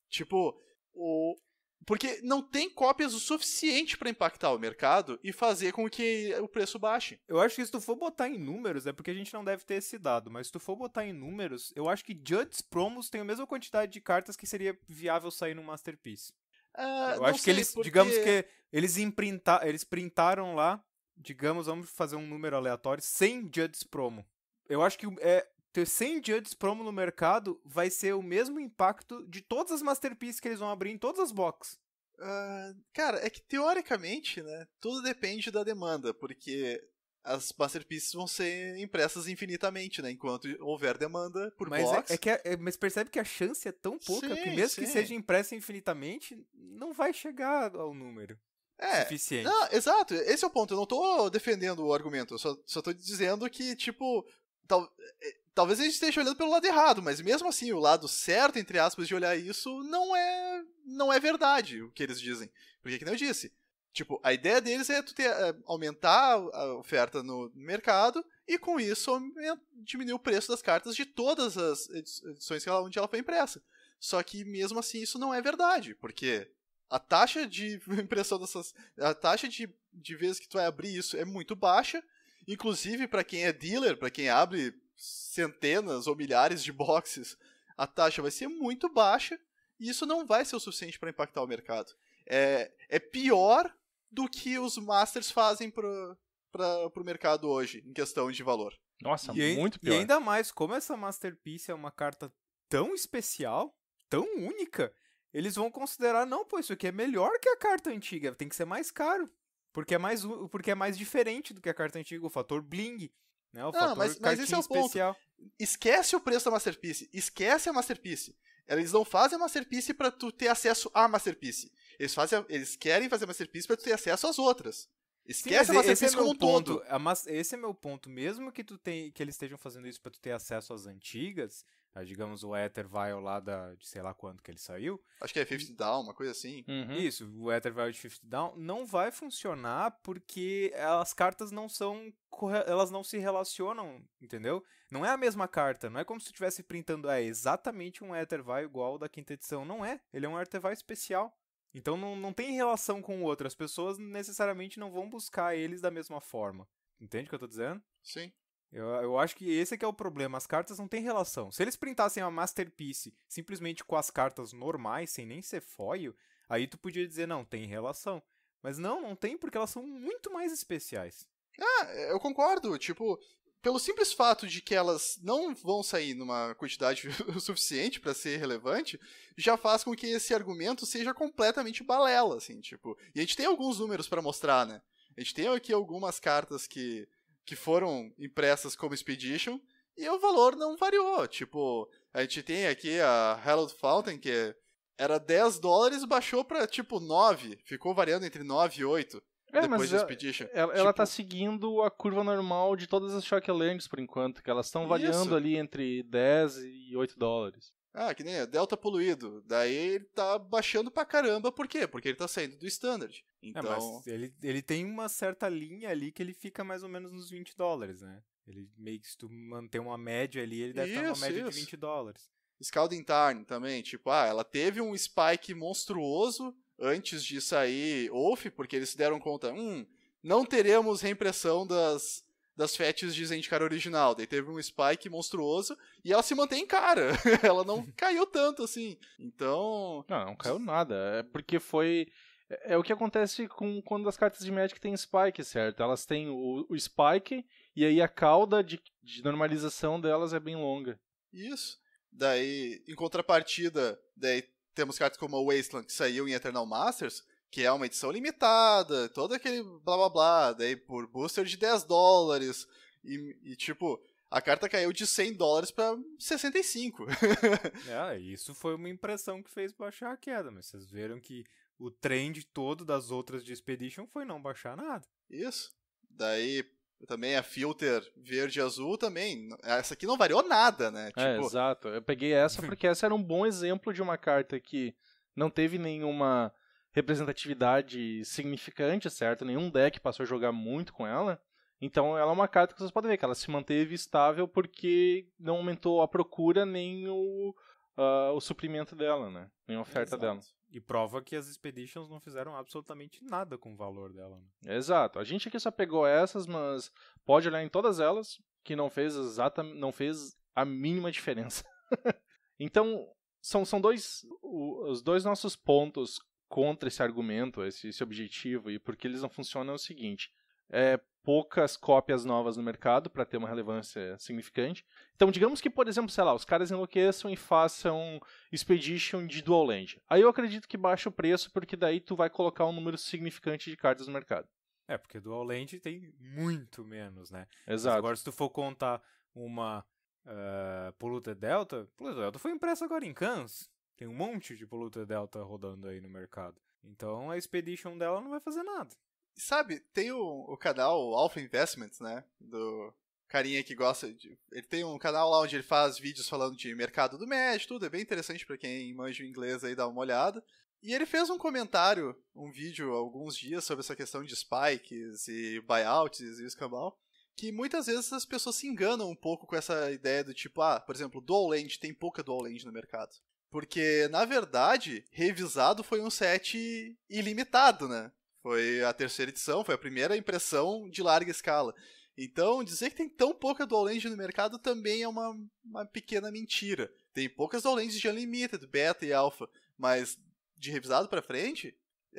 Tipo, o, porque não tem cópias o suficiente para impactar o mercado e fazer com que o preço baixe. Eu acho que se tu for botar em números, é porque a gente não deve ter esse dado, mas se tu for botar em números, eu acho que Judd's Promos tem a mesma quantidade de cartas que seria viável sair no Masterpiece. Uh, eu acho sei, que eles, porque... digamos que eles, imprinta, eles printaram lá, digamos, vamos fazer um número aleatório, sem Judd's Promo. Eu acho que é, ter 100 Judges Promo no mercado vai ser o mesmo impacto de todas as Masterpieces que eles vão abrir em todas as boxes. Uh, cara, é que teoricamente, né, tudo depende da demanda, porque as masterpieces vão ser impressas infinitamente, né, enquanto houver demanda por mas é- box. É, é que é, mas percebe que a chance é tão pouca sim, que mesmo sim. que seja impressa infinitamente, não vai chegar ao número. É, suficiente. Não, exato, esse é o ponto. Eu não tô defendendo o argumento, eu só, só tô dizendo que, tipo, Tal, é, talvez a gente esteja olhando pelo lado errado, mas mesmo assim, o lado certo, entre aspas, de olhar isso não é não é verdade o que eles dizem. Porque, como eu disse, tipo, a ideia deles é tu ter, é, aumentar a oferta no mercado e com isso diminuir o preço das cartas de todas as edições que ela, onde ela foi impressa. Só que mesmo assim isso não é verdade, porque a taxa de impressão dessas. A taxa de, de vezes que tu vai abrir isso é muito baixa Inclusive, para quem é dealer, para quem abre centenas ou milhares de boxes, a taxa vai ser muito baixa e isso não vai ser o suficiente para impactar o mercado. É, é pior do que os Masters fazem para o mercado hoje, em questão de valor. Nossa, e muito pior. E ainda mais, como essa Masterpiece é uma carta tão especial, tão única, eles vão considerar, não, pô, isso aqui é melhor que a carta antiga, tem que ser mais caro. Porque é mais, porque é mais diferente do que a carta antiga, o fator bling. Né? O Não, fator mas, mas esse é o especial. ponto. Esquece o preço da Masterpiece. Esquece a Masterpiece. Eles não fazem a Masterpiece para tu ter acesso à Masterpiece. Eles, fazem eles querem fazer a Masterpiece para tu ter acesso às outras. Esquece Sim, a é Masterpiece é como um ponto. todo. Mas, esse é meu ponto. Mesmo que, tu tem, que eles estejam fazendo isso para tu ter acesso às antigas, digamos, o Ether Vial lá da, de sei lá quanto que ele saiu. Acho que é Fifth Down, uma coisa assim. Uhum. Isso, o Ether Vial de Fifth Down não vai funcionar porque as cartas não são. Elas não se relacionam, entendeu? Não é a mesma carta, não é como se estivesse printando. É exatamente um Ether Vial igual ao da quinta edição. Não é. Ele é um Ether Vial especial. Então não, não tem relação com o outro. As pessoas necessariamente não vão buscar eles da mesma forma. Entende o que eu tô dizendo? Sim. Eu, eu acho que esse é que é o problema. As cartas não têm relação. Se eles printassem a Masterpiece simplesmente com as cartas normais, sem nem ser foil, aí tu podia dizer, não, tem relação. Mas não, não tem, porque elas são muito mais especiais. Ah, eu concordo. Tipo, pelo simples fato de que elas não vão sair numa quantidade suficiente para ser relevante, já faz com que esse argumento seja completamente balela, assim, tipo. E a gente tem alguns números para mostrar, né? A gente tem aqui algumas cartas que que foram impressas como Expedition e o valor não variou. Tipo, a gente tem aqui a Hallowed Fountain, que era 10 dólares, baixou para tipo 9, ficou variando entre 9 e 8. É, depois mas de é, Expedition. Ela, tá tipo... tá seguindo a curva normal de todas as Shocklands por enquanto, que elas estão variando ali entre 10 e 8 dólares. Ah, que nem é, Delta poluído. Daí ele tá baixando pra caramba, por quê? Porque ele tá saindo do standard. É, então. É, ele, ele tem uma certa linha ali que ele fica mais ou menos nos 20 dólares, né? Ele meio que se tu manter uma média ali, ele deve estar estar numa média isso. de 20 dólares. Scalding Tarn também, tipo, ah, ela teve um spike monstruoso antes de sair off, porque eles se deram conta, hum, não teremos reimpressão das, das fetes de Zendikar original. Daí teve um spike monstruoso e ela se mantém cara. ela não caiu tanto assim. Então. Não, não caiu nada. É porque foi. É, é o que acontece com quando as cartas de Magic têm spike, certo? Elas têm o, o spike e aí a cauda de, de normalização delas é bem longa. Isso. Daí, em contrapartida, daí temos cartas como a Wasteland que saiu em Eternal Masters, que é uma edição limitada, todo aquele blá blá blá, daí por booster de 10 dólares, e, e tipo, a carta caiu de 100 dólares para 65. é, isso foi uma impressão que fez baixar a queda, mas vocês viram que o trend todo das outras de Expedition foi não baixar nada. Isso. Daí também a filter verde e azul também. Essa aqui não variou nada, né? É, tipo... É, exato. Eu peguei essa porque essa era um bom exemplo de uma carta que não teve nenhuma representatividade significante, certo? Nenhum deck passou a jogar muito com ela. Então ela é uma carta que vocês podem ver que ela se manteve estável porque não aumentou a procura nem o, uh, o suprimento dela, né? Nem a oferta Exato. dela. E prova que as Expeditions não fizeram absolutamente nada com o valor dela. Né? Exato. A gente aqui só pegou essas, mas pode olhar em todas elas que não fez exata, não fez a mínima diferença. então são, são dois o, os dois nossos pontos contra esse argumento, esse, esse objetivo, e porque eles não funcionam é o seguinte: é, poucas cópias novas no mercado para ter uma relevância significante. Então, digamos que, por exemplo, sei lá, os caras enlouqueçam e façam Expedition de Dual Land. Aí eu acredito que baixa o preço, porque daí tu vai colocar um número significante de cartas no mercado. É, porque Dual Land tem muito menos, né? Exato. Mas agora, se tu for contar uma uh, eh, Polluted Delta, Polluted Delta foi impressa agora em Cannes. Tem um monte de Polluter Delta rodando aí no mercado. Então a Expedition dela não vai fazer nada. Sabe, tem o, o canal Alpha Investments, né? Do carinha que gosta de. Ele tem um canal lá onde ele faz vídeos falando de mercado do médio, tudo. É bem interessante para quem manja o inglês aí dar uma olhada. E ele fez um comentário, um vídeo alguns dias sobre essa questão de spikes e buyouts e o escambau, que muitas vezes as pessoas se enganam um pouco com essa ideia do tipo, ah, por exemplo, dual land, tem pouca dual land no mercado. Porque, na verdade, revisado foi um set ilimitado, né? Foi a terceira edição, foi a primeira impressão de larga escala. Então, dizer que tem tão pouca Dual no mercado também é uma, uma pequena mentira. Tem poucas Dual de Unlimited, Beta e Alpha, mas de revisado para frente,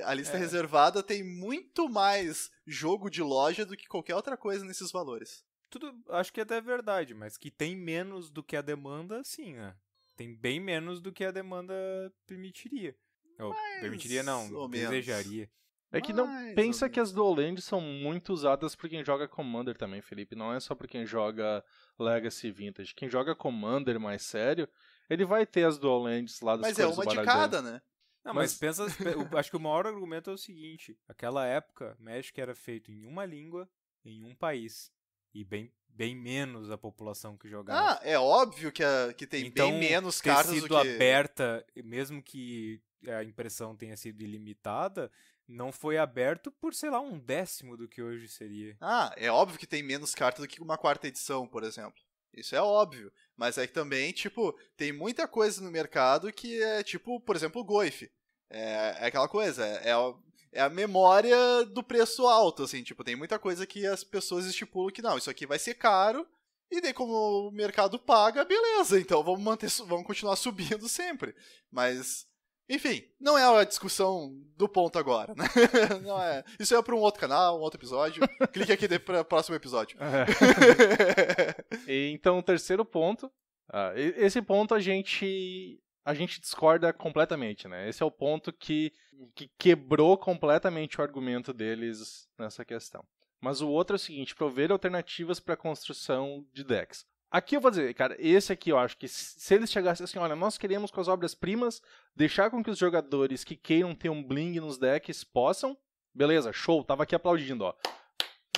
a lista é. reservada tem muito mais jogo de loja do que qualquer outra coisa nesses valores. Tudo, acho que é até é verdade, mas que tem menos do que a demanda, sim, né? tem bem menos do que a demanda permitiria. Ou, permitiria não, desejaria. É que não Mais pensa que as do são muito usadas por quem joga Commander também, Felipe. Não é só por quem joga Legacy Vintage. Quem joga Commander mais sério, ele vai ter as do lá das Mas é uma de cada, né? Não, mas, mas pensa, acho que o maior argumento é o seguinte: aquela época, Magic era feito em uma língua, em um país. E bem bem menos a população que jogava. Ah, é óbvio que, a, que tem então, bem menos cartas do que... Então, ter sido aberta, mesmo que a impressão tenha sido ilimitada, não foi aberto por, sei lá, um décimo do que hoje seria. Ah, é óbvio que tem menos cartas do que uma quarta edição, por exemplo. Isso é óbvio. Mas é que também, tipo, tem muita coisa no mercado que é, tipo, por exemplo, o Goif. É, é aquela coisa, é, é é a memória do preço alto, assim, tipo, tem muita coisa que as pessoas estipulam que não, isso aqui vai ser caro, e daí como o mercado paga, beleza, então vamos manter, vamos continuar subindo sempre. Mas enfim, não é a discussão do ponto agora, né? Não é. Isso é para um outro canal, um outro episódio. Clique aqui para o próximo episódio. É. então, terceiro ponto. Ah, esse ponto a gente a gente discorda completamente, né? Esse é o ponto que, que quebrou completamente o argumento deles nessa questão. Mas o outro é o seguinte: prover alternativas para construção de decks. Aqui eu vou dizer, cara, esse aqui eu acho que se eles chegassem assim, olha, nós queremos com as obras-primas deixar com que os jogadores que queiram ter um bling nos decks possam, beleza, show, tava aqui aplaudindo, ó.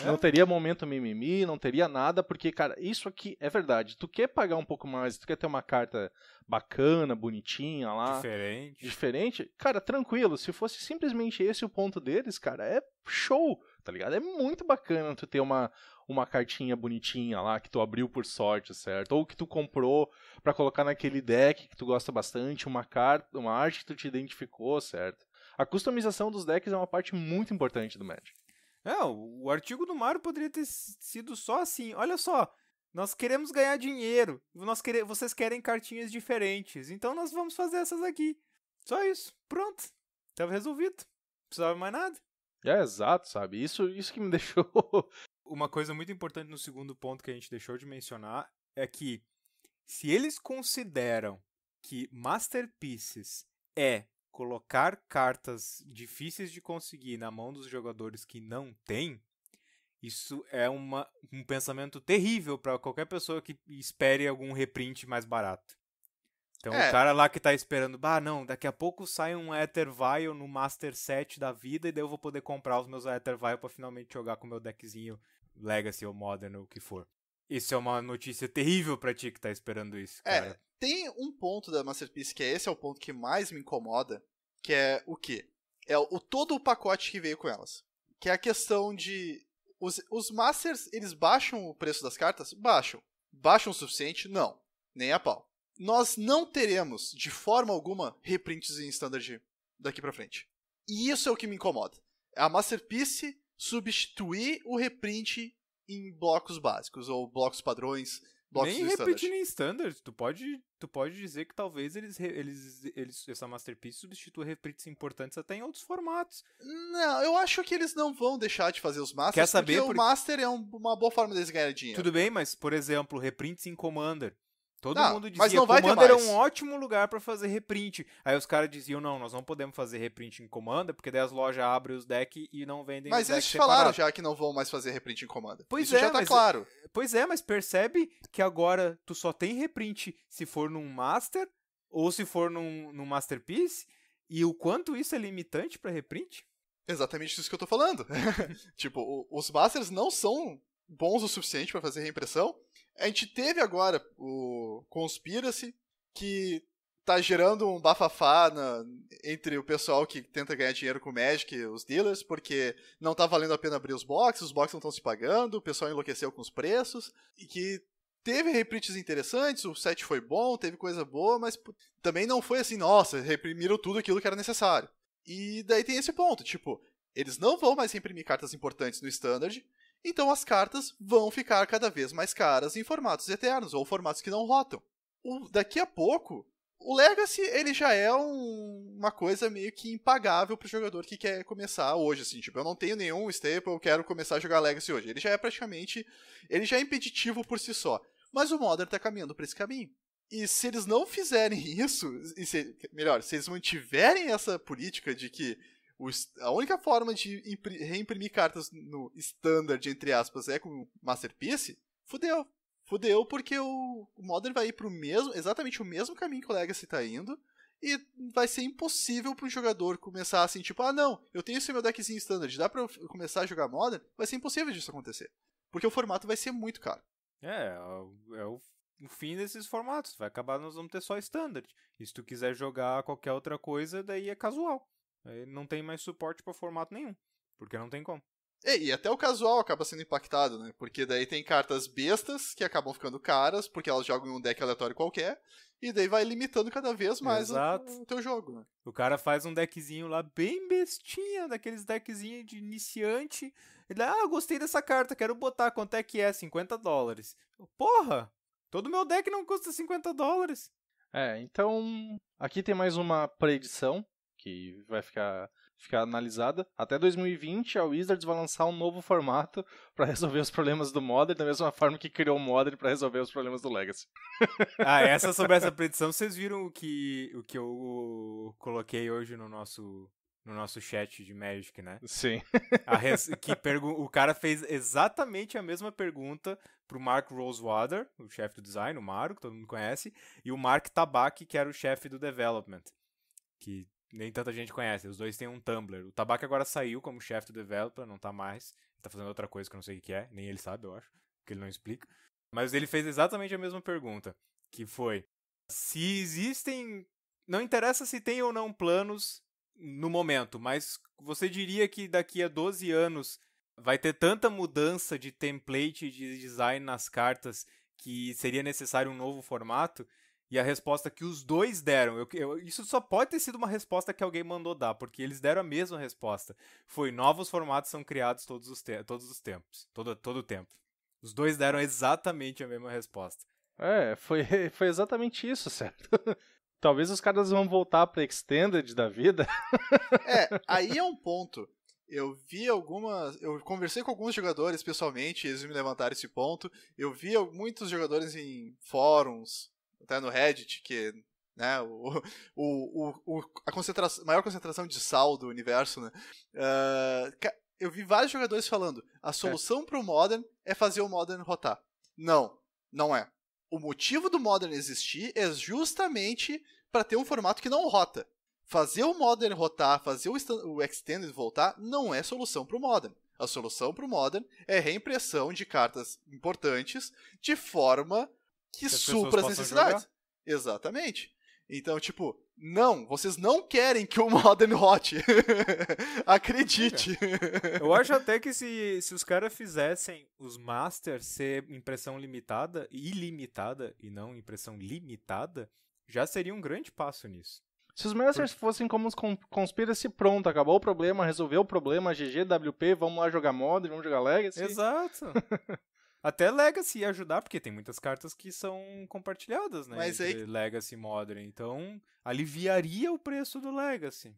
É? Não teria momento mimimi, não teria nada, porque, cara, isso aqui é verdade. Tu quer pagar um pouco mais, tu quer ter uma carta bacana, bonitinha lá. Diferente. Diferente, cara, tranquilo. Se fosse simplesmente esse o ponto deles, cara, é show, tá ligado? É muito bacana tu ter uma, uma cartinha bonitinha lá que tu abriu por sorte, certo? Ou que tu comprou para colocar naquele deck que tu gosta bastante, uma carta, uma arte que tu te identificou, certo? A customização dos decks é uma parte muito importante do Magic. É, o artigo do Mário poderia ter sido só assim. Olha só, nós queremos ganhar dinheiro. Nós quere... Vocês querem cartinhas diferentes. Então nós vamos fazer essas aqui. Só isso. Pronto. Tava resolvido. Não precisava mais nada. É, exato, sabe? Isso, isso que me deixou. Uma coisa muito importante no segundo ponto que a gente deixou de mencionar é que se eles consideram que Masterpieces é colocar cartas difíceis de conseguir na mão dos jogadores que não têm, isso é uma, um pensamento terrível para qualquer pessoa que espere algum reprint mais barato. Então é. o cara lá que tá esperando, bah, não, daqui a pouco sai um Ether Vial no Master 7 da vida e daí eu vou poder comprar os meus Ether Vial finalmente jogar com o meu deckzinho Legacy ou Modern ou o que for. Isso é uma notícia terrível para ti que tá esperando isso, é, cara. É, tem um ponto da Masterpiece que é esse é o ponto que mais me incomoda, que é o quê? É o todo o pacote que veio com elas. Que é a questão de os, os Masters, eles baixam o preço das cartas? Baixam. Baixam o suficiente? Não. Nem a pau. Nós não teremos, de forma alguma, reprints em Standard daqui pra frente. E isso é o que me incomoda. É a Masterpiece substituir o reprint em blocos básicos, ou blocos padrões, blocos Nem repetindo em standard. Tu pode, tu pode dizer que talvez eles, eles, eles essa masterpiece substitua reprints importantes até em outros formatos. Não, eu acho que eles não vão deixar de fazer os masters, Quer saber porque, porque... o master é um, uma boa forma deles ganhar dinheiro. Tudo bem, mas, por exemplo, reprints em commander. Todo não, mundo dizia mas não vai Commander é um ótimo lugar para fazer reprint. Aí os caras diziam, não, nós não podemos fazer reprint em Commander, porque daí as lojas abrem os decks e não vendem Mas eles falaram já que não vão mais fazer reprint em Commander. Pois Isso é, já tá mas, é claro. Pois é, mas percebe que agora tu só tem reprint se for num Master ou se for num, num Masterpiece, e o quanto isso é limitante para reprint? Exatamente isso que eu tô falando. tipo, os Masters não são bons o suficiente para fazer reimpressão, a gente teve agora o Conspiracy, que tá gerando um bafafá na, entre o pessoal que tenta ganhar dinheiro com o Magic e os dealers, porque não tá valendo a pena abrir os boxes, os boxes não estão se pagando, o pessoal enlouqueceu com os preços, e que teve reprints interessantes, o set foi bom, teve coisa boa, mas também não foi assim, nossa, reprimiram tudo aquilo que era necessário. E daí tem esse ponto, tipo, eles não vão mais imprimir cartas importantes no standard, então as cartas vão ficar cada vez mais caras em formatos eternos ou formatos que não rotam. O, daqui a pouco, o Legacy ele já é um, uma coisa meio que impagável para o jogador que quer começar hoje, assim, tipo, eu não tenho nenhum staple, eu quero começar a jogar Legacy hoje. Ele já é praticamente, ele já é impeditivo por si só. Mas o Modern está caminhando para esse caminho. E se eles não fizerem isso, se, melhor, se eles mantiverem essa política de que o, a única forma de reimprimir cartas no standard, entre aspas, é com Masterpiece, fudeu. Fudeu porque o, o Modern vai ir pro mesmo, exatamente o mesmo caminho que o Legacy tá indo, e vai ser impossível para um jogador começar assim, tipo, ah não, eu tenho esse meu deckzinho standard, dá para eu começar a jogar Modern? Vai ser impossível disso acontecer. Porque o formato vai ser muito caro. É, é, é o, fim desses formatos. Vai acabar, nós vamos ter só standard. E se tu quiser jogar qualquer outra coisa, daí é casual. Aí não tem mais suporte para formato nenhum, porque não tem como. É, e até o casual acaba sendo impactado, né? Porque daí tem cartas bestas que acabam ficando caras, porque elas jogam em um deck aleatório qualquer, e daí vai limitando cada vez mais o, o, teu jogo, né? O cara faz um deckzinho lá bem bestinha, daqueles deckzinhos de iniciante. Ele, ah, gostei dessa carta, quero botar, quanto é que é? 50 dólares. Porra! Todo meu deck não custa 50 dólares. É, então aqui tem mais uma predição que vai ficar, ficar analisada. Até 2020, a Wizards vai lançar um novo formato para resolver os problemas do Modern, da mesma forma que criou o Modern para resolver os problemas do Legacy. ah, essa sobre essa predição, vocês viram o que, o que eu coloquei hoje no nosso no nosso chat de Magic, né? Sim. Res... que pergu... O cara fez exatamente a mesma pergunta pro Mark Rosewater, o chefe do design, o Maro, que todo mundo conhece, e o Mark Tabak que era o chefe do development, que nem tanta gente conhece. Os dois têm um Tumblr. O Tabaco agora saiu como chefe do developer, não tá mais. Tá fazendo outra coisa que eu não sei o que é, nem ele sabe, eu acho, porque ele não explica. Mas ele fez exatamente a mesma pergunta, que foi: se existem, não interessa se tem ou não planos no momento, mas você diria que daqui a 12 anos vai ter tanta mudança de template de design nas cartas que seria necessário um novo formato? E a resposta que os dois deram, eu, eu, isso só pode ter sido uma resposta que alguém mandou dar, porque eles deram a mesma resposta. Foi novos formatos são criados todos os, te todos os tempos, todo, todo o tempo. Os dois deram exatamente a mesma resposta. É, foi, foi exatamente isso, certo? Talvez os caras vão voltar pra Extended da vida. é, aí é um ponto. Eu vi algumas. Eu conversei com alguns jogadores pessoalmente, eles me levantaram esse ponto. Eu vi muitos jogadores em fóruns, até tá no Reddit, que né, o, o, o, a concentração, maior concentração de sal do universo, né? Uh, eu vi vários jogadores falando, a solução é. para o Modern é fazer o Modern rotar. Não, não é. O motivo do Modern existir é justamente para ter um formato que não rota. Fazer o Modern rotar, fazer o, o Extended voltar, não é solução para o Modern. A solução para o Modern é reimpressão de cartas importantes de forma que, que supra as, necessidades. Jogar? Exatamente. Então, tipo, não, vocês não querem que o Modern Hot. Acredite. É. Eu acho até que se, se os caras fizessem os Masters ser impressão limitada, ilimitada, e não impressão limitada, já seria um grande passo nisso. Se os Masters fossem como os Conspiracy pronto, acabou o problema, resolveu o problema, GG, WP, vamos lá jogar Modern, vamos jogar Legacy. Exato. Até Legacy ia ajudar, porque tem muitas cartas que são compartilhadas, né? Mas aí... Legacy Modern. Então, aliviaria o preço do Legacy.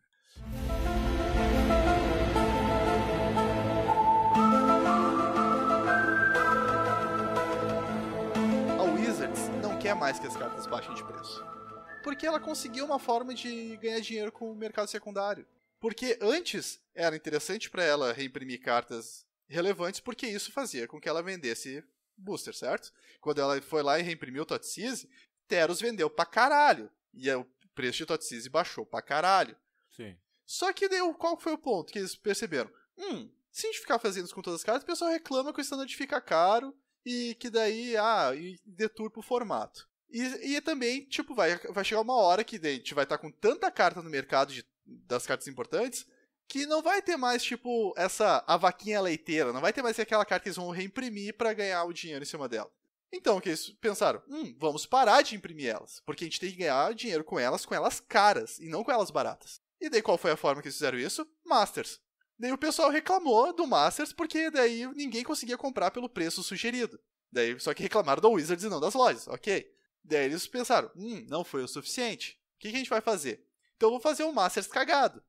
A Wizards não quer mais que as cartas baixem de preço. Porque ela conseguiu uma forma de ganhar dinheiro com o mercado secundário. Porque antes era interessante para ela reimprimir cartas relevantes, porque isso fazia com que ela vendesse booster, certo? Quando ela foi lá e reimprimiu o Totsize, Teros vendeu pra caralho. E é o preço de Totsize baixou pra caralho. Sim. Só que deu, qual foi o ponto que eles perceberam? Hum, se a gente ficar fazendo isso com todas as cartas, o pessoal reclama que o standard fica caro e que daí, ah, deturpa o formato. E, e também, tipo, vai, vai chegar uma hora que a gente vai estar tá com tanta carta no mercado de, das cartas importantes que não vai ter mais, tipo, essa a vaquinha leiteira, não vai ter mais aquela carta que eles vão reimprimir para ganhar o dinheiro em cima dela. Então, o que eles pensaram? Hum, vamos parar de imprimir elas, porque a gente tem que ganhar dinheiro com elas, com elas caras, e não com elas baratas. E daí qual foi a forma que eles fizeram isso? Masters. Daí o pessoal reclamou do Masters, porque daí ninguém conseguia comprar pelo preço sugerido. Daí só que reclamaram do Wizards e não das lojas, ok. Daí eles pensaram, hum, não foi o suficiente. O que, a gente vai fazer? Então eu vou fazer um Masters cagado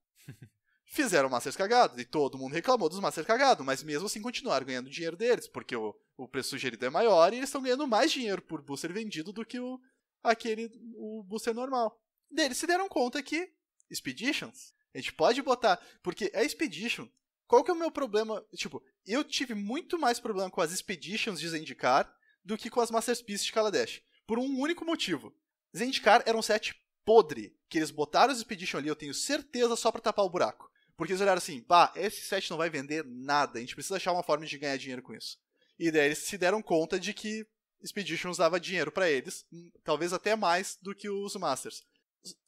fizeram Masters cagados e todo mundo reclamou dos Masters cagados, mas mesmo assim continuaram ganhando dinheiro deles, porque o, o preço sugerido é maior e eles estão ganhando mais dinheiro por booster vendido do que o aquele o booster normal. Eles se deram conta que Expeditions, a gente pode botar, porque a é Expedition, qual que é o meu problema, tipo, eu tive muito mais problema com as Expeditions de Zendikar do que com as Masterpieces de Kaladesh, por um único motivo. Zendikar era um set podre, que eles botaram os Expeditions ali, eu tenho certeza, só para tapar o buraco porque eles olharam assim, pá, esse set não vai vender nada, a gente precisa achar uma forma de ganhar dinheiro com isso. E daí eles se deram conta de que Expeditions dava dinheiro para eles, hum, talvez até mais do que os Masters.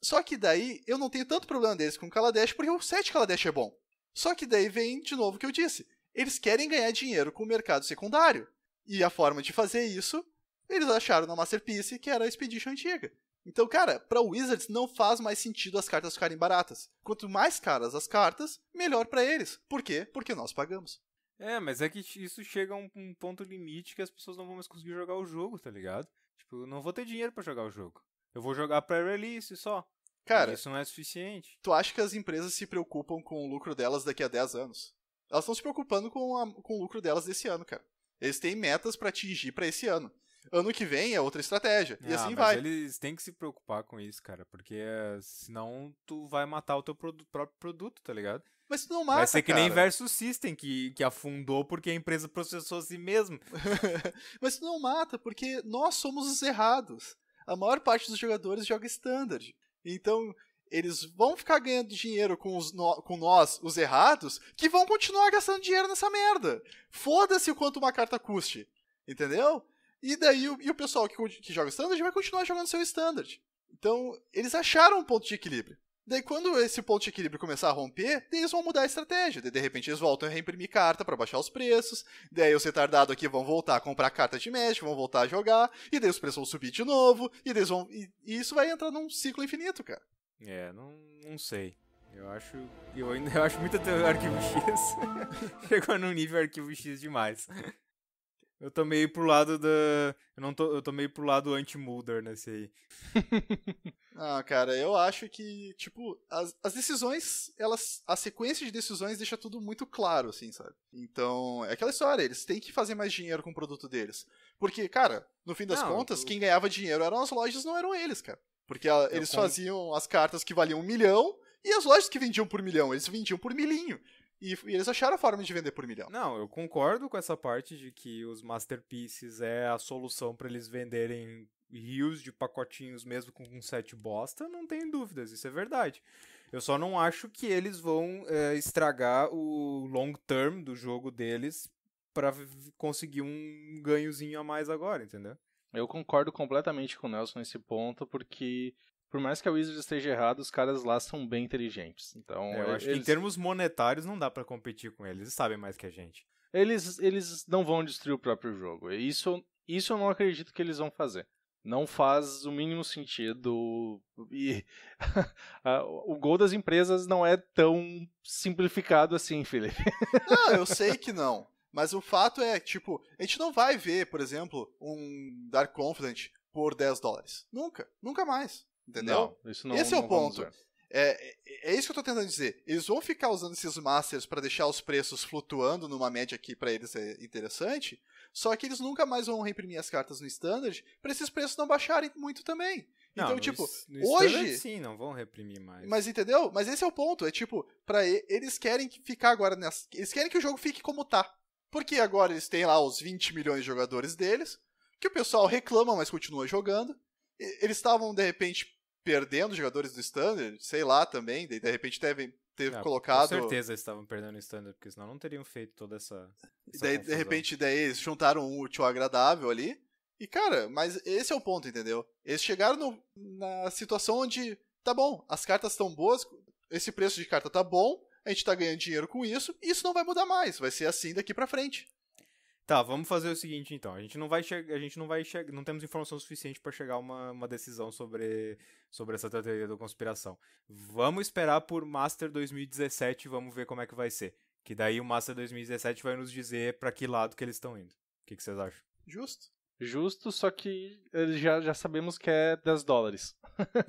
Só que daí eu não tenho tanto problema deles com o Kaladesh, porque o set Kaladesh é bom. Só que daí vem de novo o que eu disse. Eles querem ganhar dinheiro com o mercado secundário. E a forma de fazer isso, eles acharam na Masterpiece, que era a Expedition antiga. Então, cara, para Wizards não faz mais sentido as cartas ficarem baratas. Quanto mais caras as cartas, melhor para eles. Por quê? Porque nós pagamos. É, mas é que isso chega a um, ponto limite que as pessoas não vão mais conseguir jogar o jogo, tá ligado? Tipo, eu não vou ter dinheiro para jogar o jogo. Eu vou jogar pré-release só. Cara, isso não é suficiente. Tu acha que as empresas se preocupam com o lucro delas daqui a 10 anos? Elas estão se preocupando com, a, com o lucro delas desse ano, cara. Eles têm metas para atingir para esse ano ano que vem é outra estratégia. Ah, e assim vai. Eles têm que se preocupar com isso, cara, porque eh, senão tu vai matar o teu produ próprio produto, tá ligado? Mas tu não mata, Vai ser que cara. nem Versus System, que, que afundou porque a empresa processou a si mesmo. Mas tu não mata, porque nós somos os errados. A maior parte dos jogadores joga standard. Então, eles vão ficar ganhando dinheiro com, os no... com nós, os errados, que vão continuar gastando dinheiro nessa merda. Foda-se o quanto uma carta custe. Entendeu? E daí o, e o pessoal que, que joga standard vai continuar jogando seu standard. Então, eles acharam um ponto de equilíbrio. Daí, quando esse ponto de equilíbrio começar a romper, eles vão mudar a estratégia. Daí, de repente, eles voltam a reimprimir carta para baixar os preços. Daí, os retardados aqui vão voltar a comprar carta de Magic, vão voltar a jogar. E daí, os preços vão subir de novo. E, daí vão... e, e isso vai entrar num ciclo infinito, cara. É, não, não sei. Eu acho. Eu ainda eu acho muito até o arquivo X. Chegou num nível arquivo X demais. Eu tô meio pro lado da. Eu, não tô... eu tô meio pro lado anti-Mulder nesse aí. ah, cara, eu acho que, tipo, as, as decisões, elas. A sequência de decisões deixa tudo muito claro, assim, sabe? Então, é aquela história, eles têm que fazer mais dinheiro com o produto deles. Porque, cara, no fim das não, contas, eu... quem ganhava dinheiro eram as lojas, não eram eles, cara. Porque a, eles faziam as cartas que valiam um milhão e as lojas que vendiam por milhão, eles vendiam por milinho e, e, eles acharam a forma de vender por milhão. Não, eu concordo com essa parte de que os Masterpieces é a solução para eles venderem rios de pacotinhos mesmo com um set bosta, não tenho dúvidas, isso é verdade. Eu só não acho que eles vão é, estragar o long term do jogo deles para conseguir um ganhozinho a mais agora, entendeu? Eu concordo completamente com o Nelson nesse ponto, porque por mais que a Wizards esteja errada, os caras lá são bem inteligentes. Então, é, eu acho que em termos monetários não dá para competir com eles, eles sabem mais que a gente. Eles, eles não vão destruir o próprio jogo. Isso, isso eu não acredito que eles vão fazer. Não faz o mínimo sentido. E o gol das empresas não é tão simplificado assim, Felipe. não, eu sei que não. Mas o fato é, tipo, a gente não vai ver, por exemplo, um Dark Confident por 10 dólares. Nunca. Nunca mais. Entendeu? Não, isso não, Esse é o ponto. É, é, é isso que eu estou tentando dizer. Eles vão ficar usando esses masters para deixar os preços flutuando numa média que para eles é interessante, só que eles nunca mais vão reimprimir as cartas no standard para esses preços não baixarem muito também. Não, então, tipo, no hoje. Sim, não vão reprimir mais. Mas entendeu? Mas esse é o ponto. É tipo, para eles querem ficar agora nessa. Eles querem que o jogo fique como tá. Porque agora eles têm lá os 20 milhões de jogadores deles, que o pessoal reclama, mas continua jogando. Eles estavam, de repente, perdendo jogadores do standard, sei lá também, de repente devem ter ah, colocado. Com certeza eles estavam perdendo o standard, porque senão não teriam feito toda essa. essa daí, de repente, daí eles juntaram um útil agradável ali. E, cara, mas esse é o ponto, entendeu? Eles chegaram no, na situação onde, tá bom, as cartas estão boas, esse preço de carta tá bom, a gente tá ganhando dinheiro com isso, e isso não vai mudar mais, vai ser assim daqui para frente. Tá, vamos fazer o seguinte então. A gente não vai chegar, a gente não vai chegar, não temos informação suficiente para chegar a uma, uma decisão sobre, sobre essa teoria da conspiração. Vamos esperar por Master 2017 e vamos ver como é que vai ser. Que daí o Master 2017 vai nos dizer para que lado que eles estão indo. O que, vocês acham? Justo. Justo, só que já, já sabemos que é 10 dólares.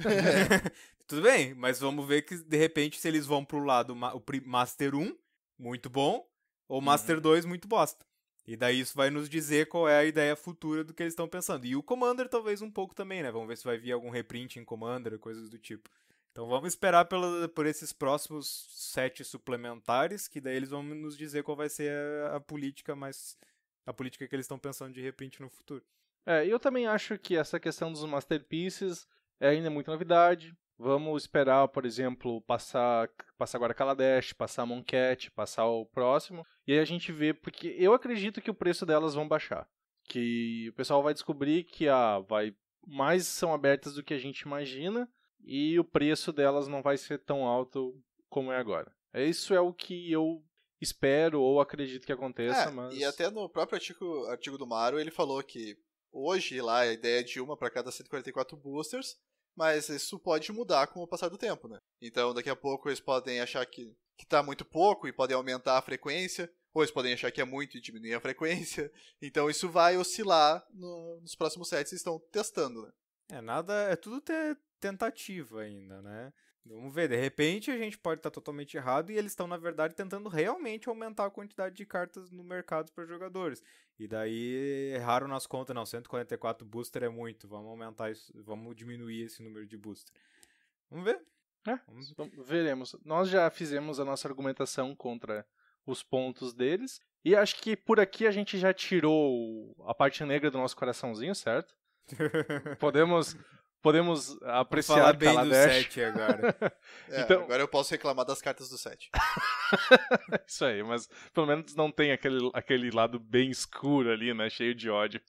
é. Tudo bem, mas vamos ver que de repente se eles vão pro lado o Master 1, muito bom, ou Master uhum. 2, muito bosta. E daí isso vai nos dizer qual é a ideia futura do que eles estão pensando. E o Commander talvez um pouco também, né? Vamos ver se vai vir algum reprint em Commander, coisas do tipo. Então vamos esperar pela, por esses próximos sete suplementares, que daí eles vão nos dizer qual vai ser a, a política mais. a política que eles estão pensando de reprint no futuro. É, eu também acho que essa questão dos masterpieces é ainda muita novidade. Vamos esperar, por exemplo, passar, passar agora Kaladesh, passar Monquete, passar o próximo. E aí a gente vê, porque eu acredito que o preço delas vão baixar. Que o pessoal vai descobrir que ah, vai, mais são abertas do que a gente imagina e o preço delas não vai ser tão alto como é agora. É, isso é o que eu espero ou acredito que aconteça, é, mas... E até no próprio artigo, artigo do Mario ele falou que hoje lá a ideia é de uma para cada 144 boosters mas isso pode mudar com o passar do tempo, né? Então, daqui a pouco eles podem achar que, que tá muito pouco e podem aumentar a frequência, ou eles podem achar que é muito e diminuir a frequência. Então, isso vai oscilar no, nos próximos sets que estão testando, né? É, nada, é tudo tentativa ainda, né? Vamos ver, de repente a gente pode estar tá totalmente errado e eles estão, na verdade, tentando realmente aumentar a quantidade de cartas no mercado para jogadores. E daí erraram nas contas, não, 144 booster é muito, vamos aumentar isso, vamos diminuir esse número de booster. Vamos ver? É, vamos... Então, veremos. Nós já fizemos a nossa argumentação contra os pontos deles. E acho que por aqui a gente já tirou a parte negra do nosso coraçãozinho, certo? Podemos podemos apreciar Falar bem Kaladesh. do set agora. é, então... Agora eu posso reclamar das cartas do set. Isso aí, mas pelo menos não tem aquele, aquele lado bem escuro ali, né? Cheio de ódio.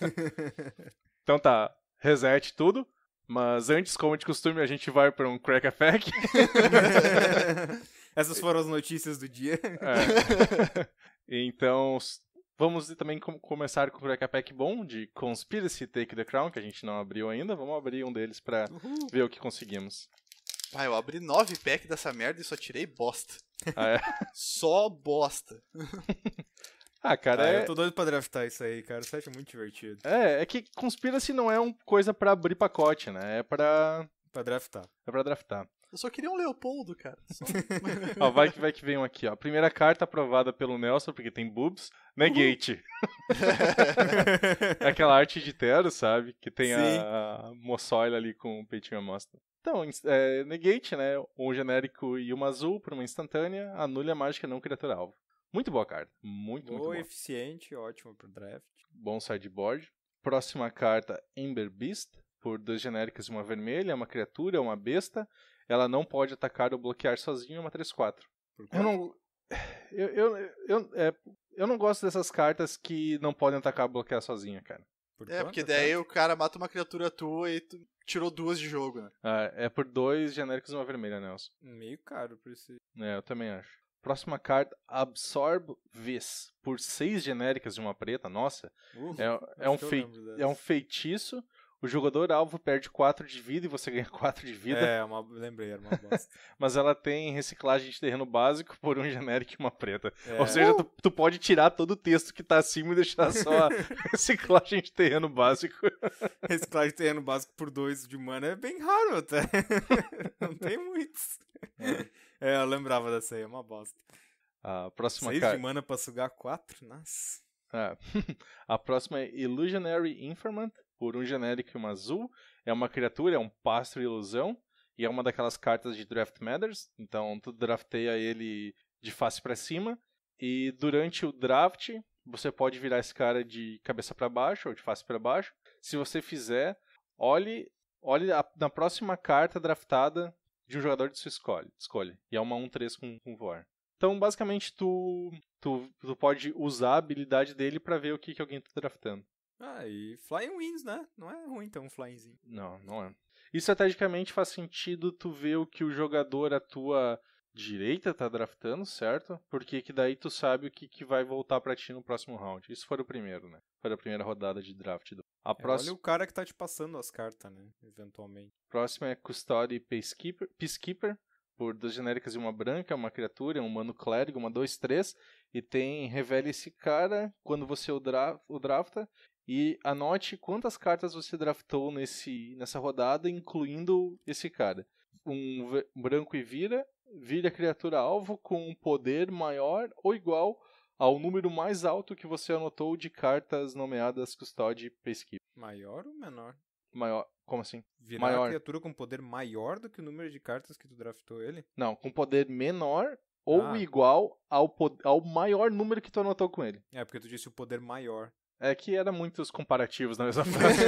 então tá, reset tudo. Mas antes, como de costume, a gente vai para um crack attack. Essas foram as notícias do dia. É. Então, Vamos também com começar com o pack bom de Conspiracy Take the Crown, que a gente não abriu ainda. Vamos abrir um deles pra Uhul. ver o que conseguimos. Pai, ah, eu abri nove packs dessa merda e só tirei bosta. Ah, é? só bosta. ah, cara, ah, é... Eu tô doido pra draftar isso aí, cara. O site é muito divertido. É, é que Conspiracy não é uma coisa pra abrir pacote, né? É pra... Pra draftar. É pra draftar. Eu só queria um Leopoldo, cara. ó, vai que vai que vem um aqui, ó. Primeira carta aprovada pelo Nelson, porque tem boobs, negate. Né, é aquela arte de tero, sabe? Que tem Sim. a, a moçoila ali com o peitinho amostra. Então, é, negate, né, né? Um genérico e uma azul por uma instantânea, anule a mágica não criatura alvo. Muito boa carta. Muito, boa, muito boa. eficiente, ótimo pro draft. Bom sideboard. Próxima carta, Ember Beast, por dois genéricos e uma vermelha, uma criatura, uma besta ela não pode atacar ou bloquear sozinha uma 3-4. Eu não. Eu, eu, eu, é, eu não gosto dessas cartas que não podem atacar ou bloquear sozinha, cara. Por é, quanto, porque daí o cara mata uma criatura tua e tu tirou duas de jogo, né? Ah, é por dois genéricos e uma vermelha, né, Nelson. Meio caro por esse. É, eu também acho. Próxima carta, Absorb Vis. Por seis genéricas e uma preta, nossa. é, é, um fei... é um feitiço o jogador alvo perde 4 de vida e você ganha 4 de vida. É, uma... lembrei, era uma bosta. Mas ela tem reciclagem de terreno básico por um genérico e uma preta. É. Ou seja, tu, tu, pode tirar todo o texto que tá acima e deixar só reciclagem de terreno básico. reciclagem de terreno básico por 2 de mana é bem raro até. Não tem muitos. É. é, eu lembrava dessa aí, é uma bosta. A próxima 6 de mana pra sugar 4, nossa. É. A próxima é Illusionary Informant por um genérico e uma azul. É uma criatura, é um pássaro ilusão. E é uma daquelas cartas de Draft Matters. Então tu drafteia ele de face para cima. E durante o draft, você pode virar esse cara de cabeça para baixo ou de face para baixo. Se você fizer, olhe, olhe a, na próxima carta draftada de um jogador de sua escolha. escolha. E é uma 1-3 com, com voar. Então, basicamente, tu, tu, tu pode usar a habilidade dele para ver o que, que alguém tá draftando. Ah, e flying wins, né? Não é ruim então um flyingzinho. Não, não é. E estrategicamente faz sentido tu ver o que o jogador à tua direita tá draftando, certo? Porque que daí tu sabe o que, que vai voltar para ti no próximo round. Isso foi o primeiro, né? Foi a primeira rodada de draft. Do... A é, próxima... Olha o cara que tá te passando as cartas, né? Eventualmente. Próxima é Custody Peacekeeper, Peacekeeper por duas genéricas e uma branca, uma criatura, um humano clérigo, uma 2-3, e tem revela esse cara quando você o, dra o drafta, e anote quantas cartas você draftou nesse, nessa rodada, incluindo esse cara. Um branco e vira, vira criatura alvo com um poder maior ou igual ao número mais alto que você anotou de cartas nomeadas custódio e pesquisa. Maior ou menor? Maior. Como assim? Virar maior. criatura com poder maior do que o número de cartas que tu draftou ele? Não, com poder menor ou ah. igual ao, ao maior número que tu anotou com ele. É, porque tu disse o poder maior. É que era muitos comparativos na mesma frase.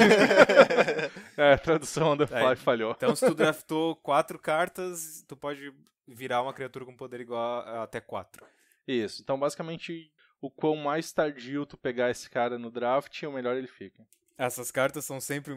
é, a tradução da é, Fly é, falhou. Então, se tu draftou quatro cartas, tu pode virar uma criatura com poder igual a, até quatro. Isso. Então, basicamente, o quão mais tardio tu pegar esse cara no draft, o melhor ele fica. Essas cartas são sempre.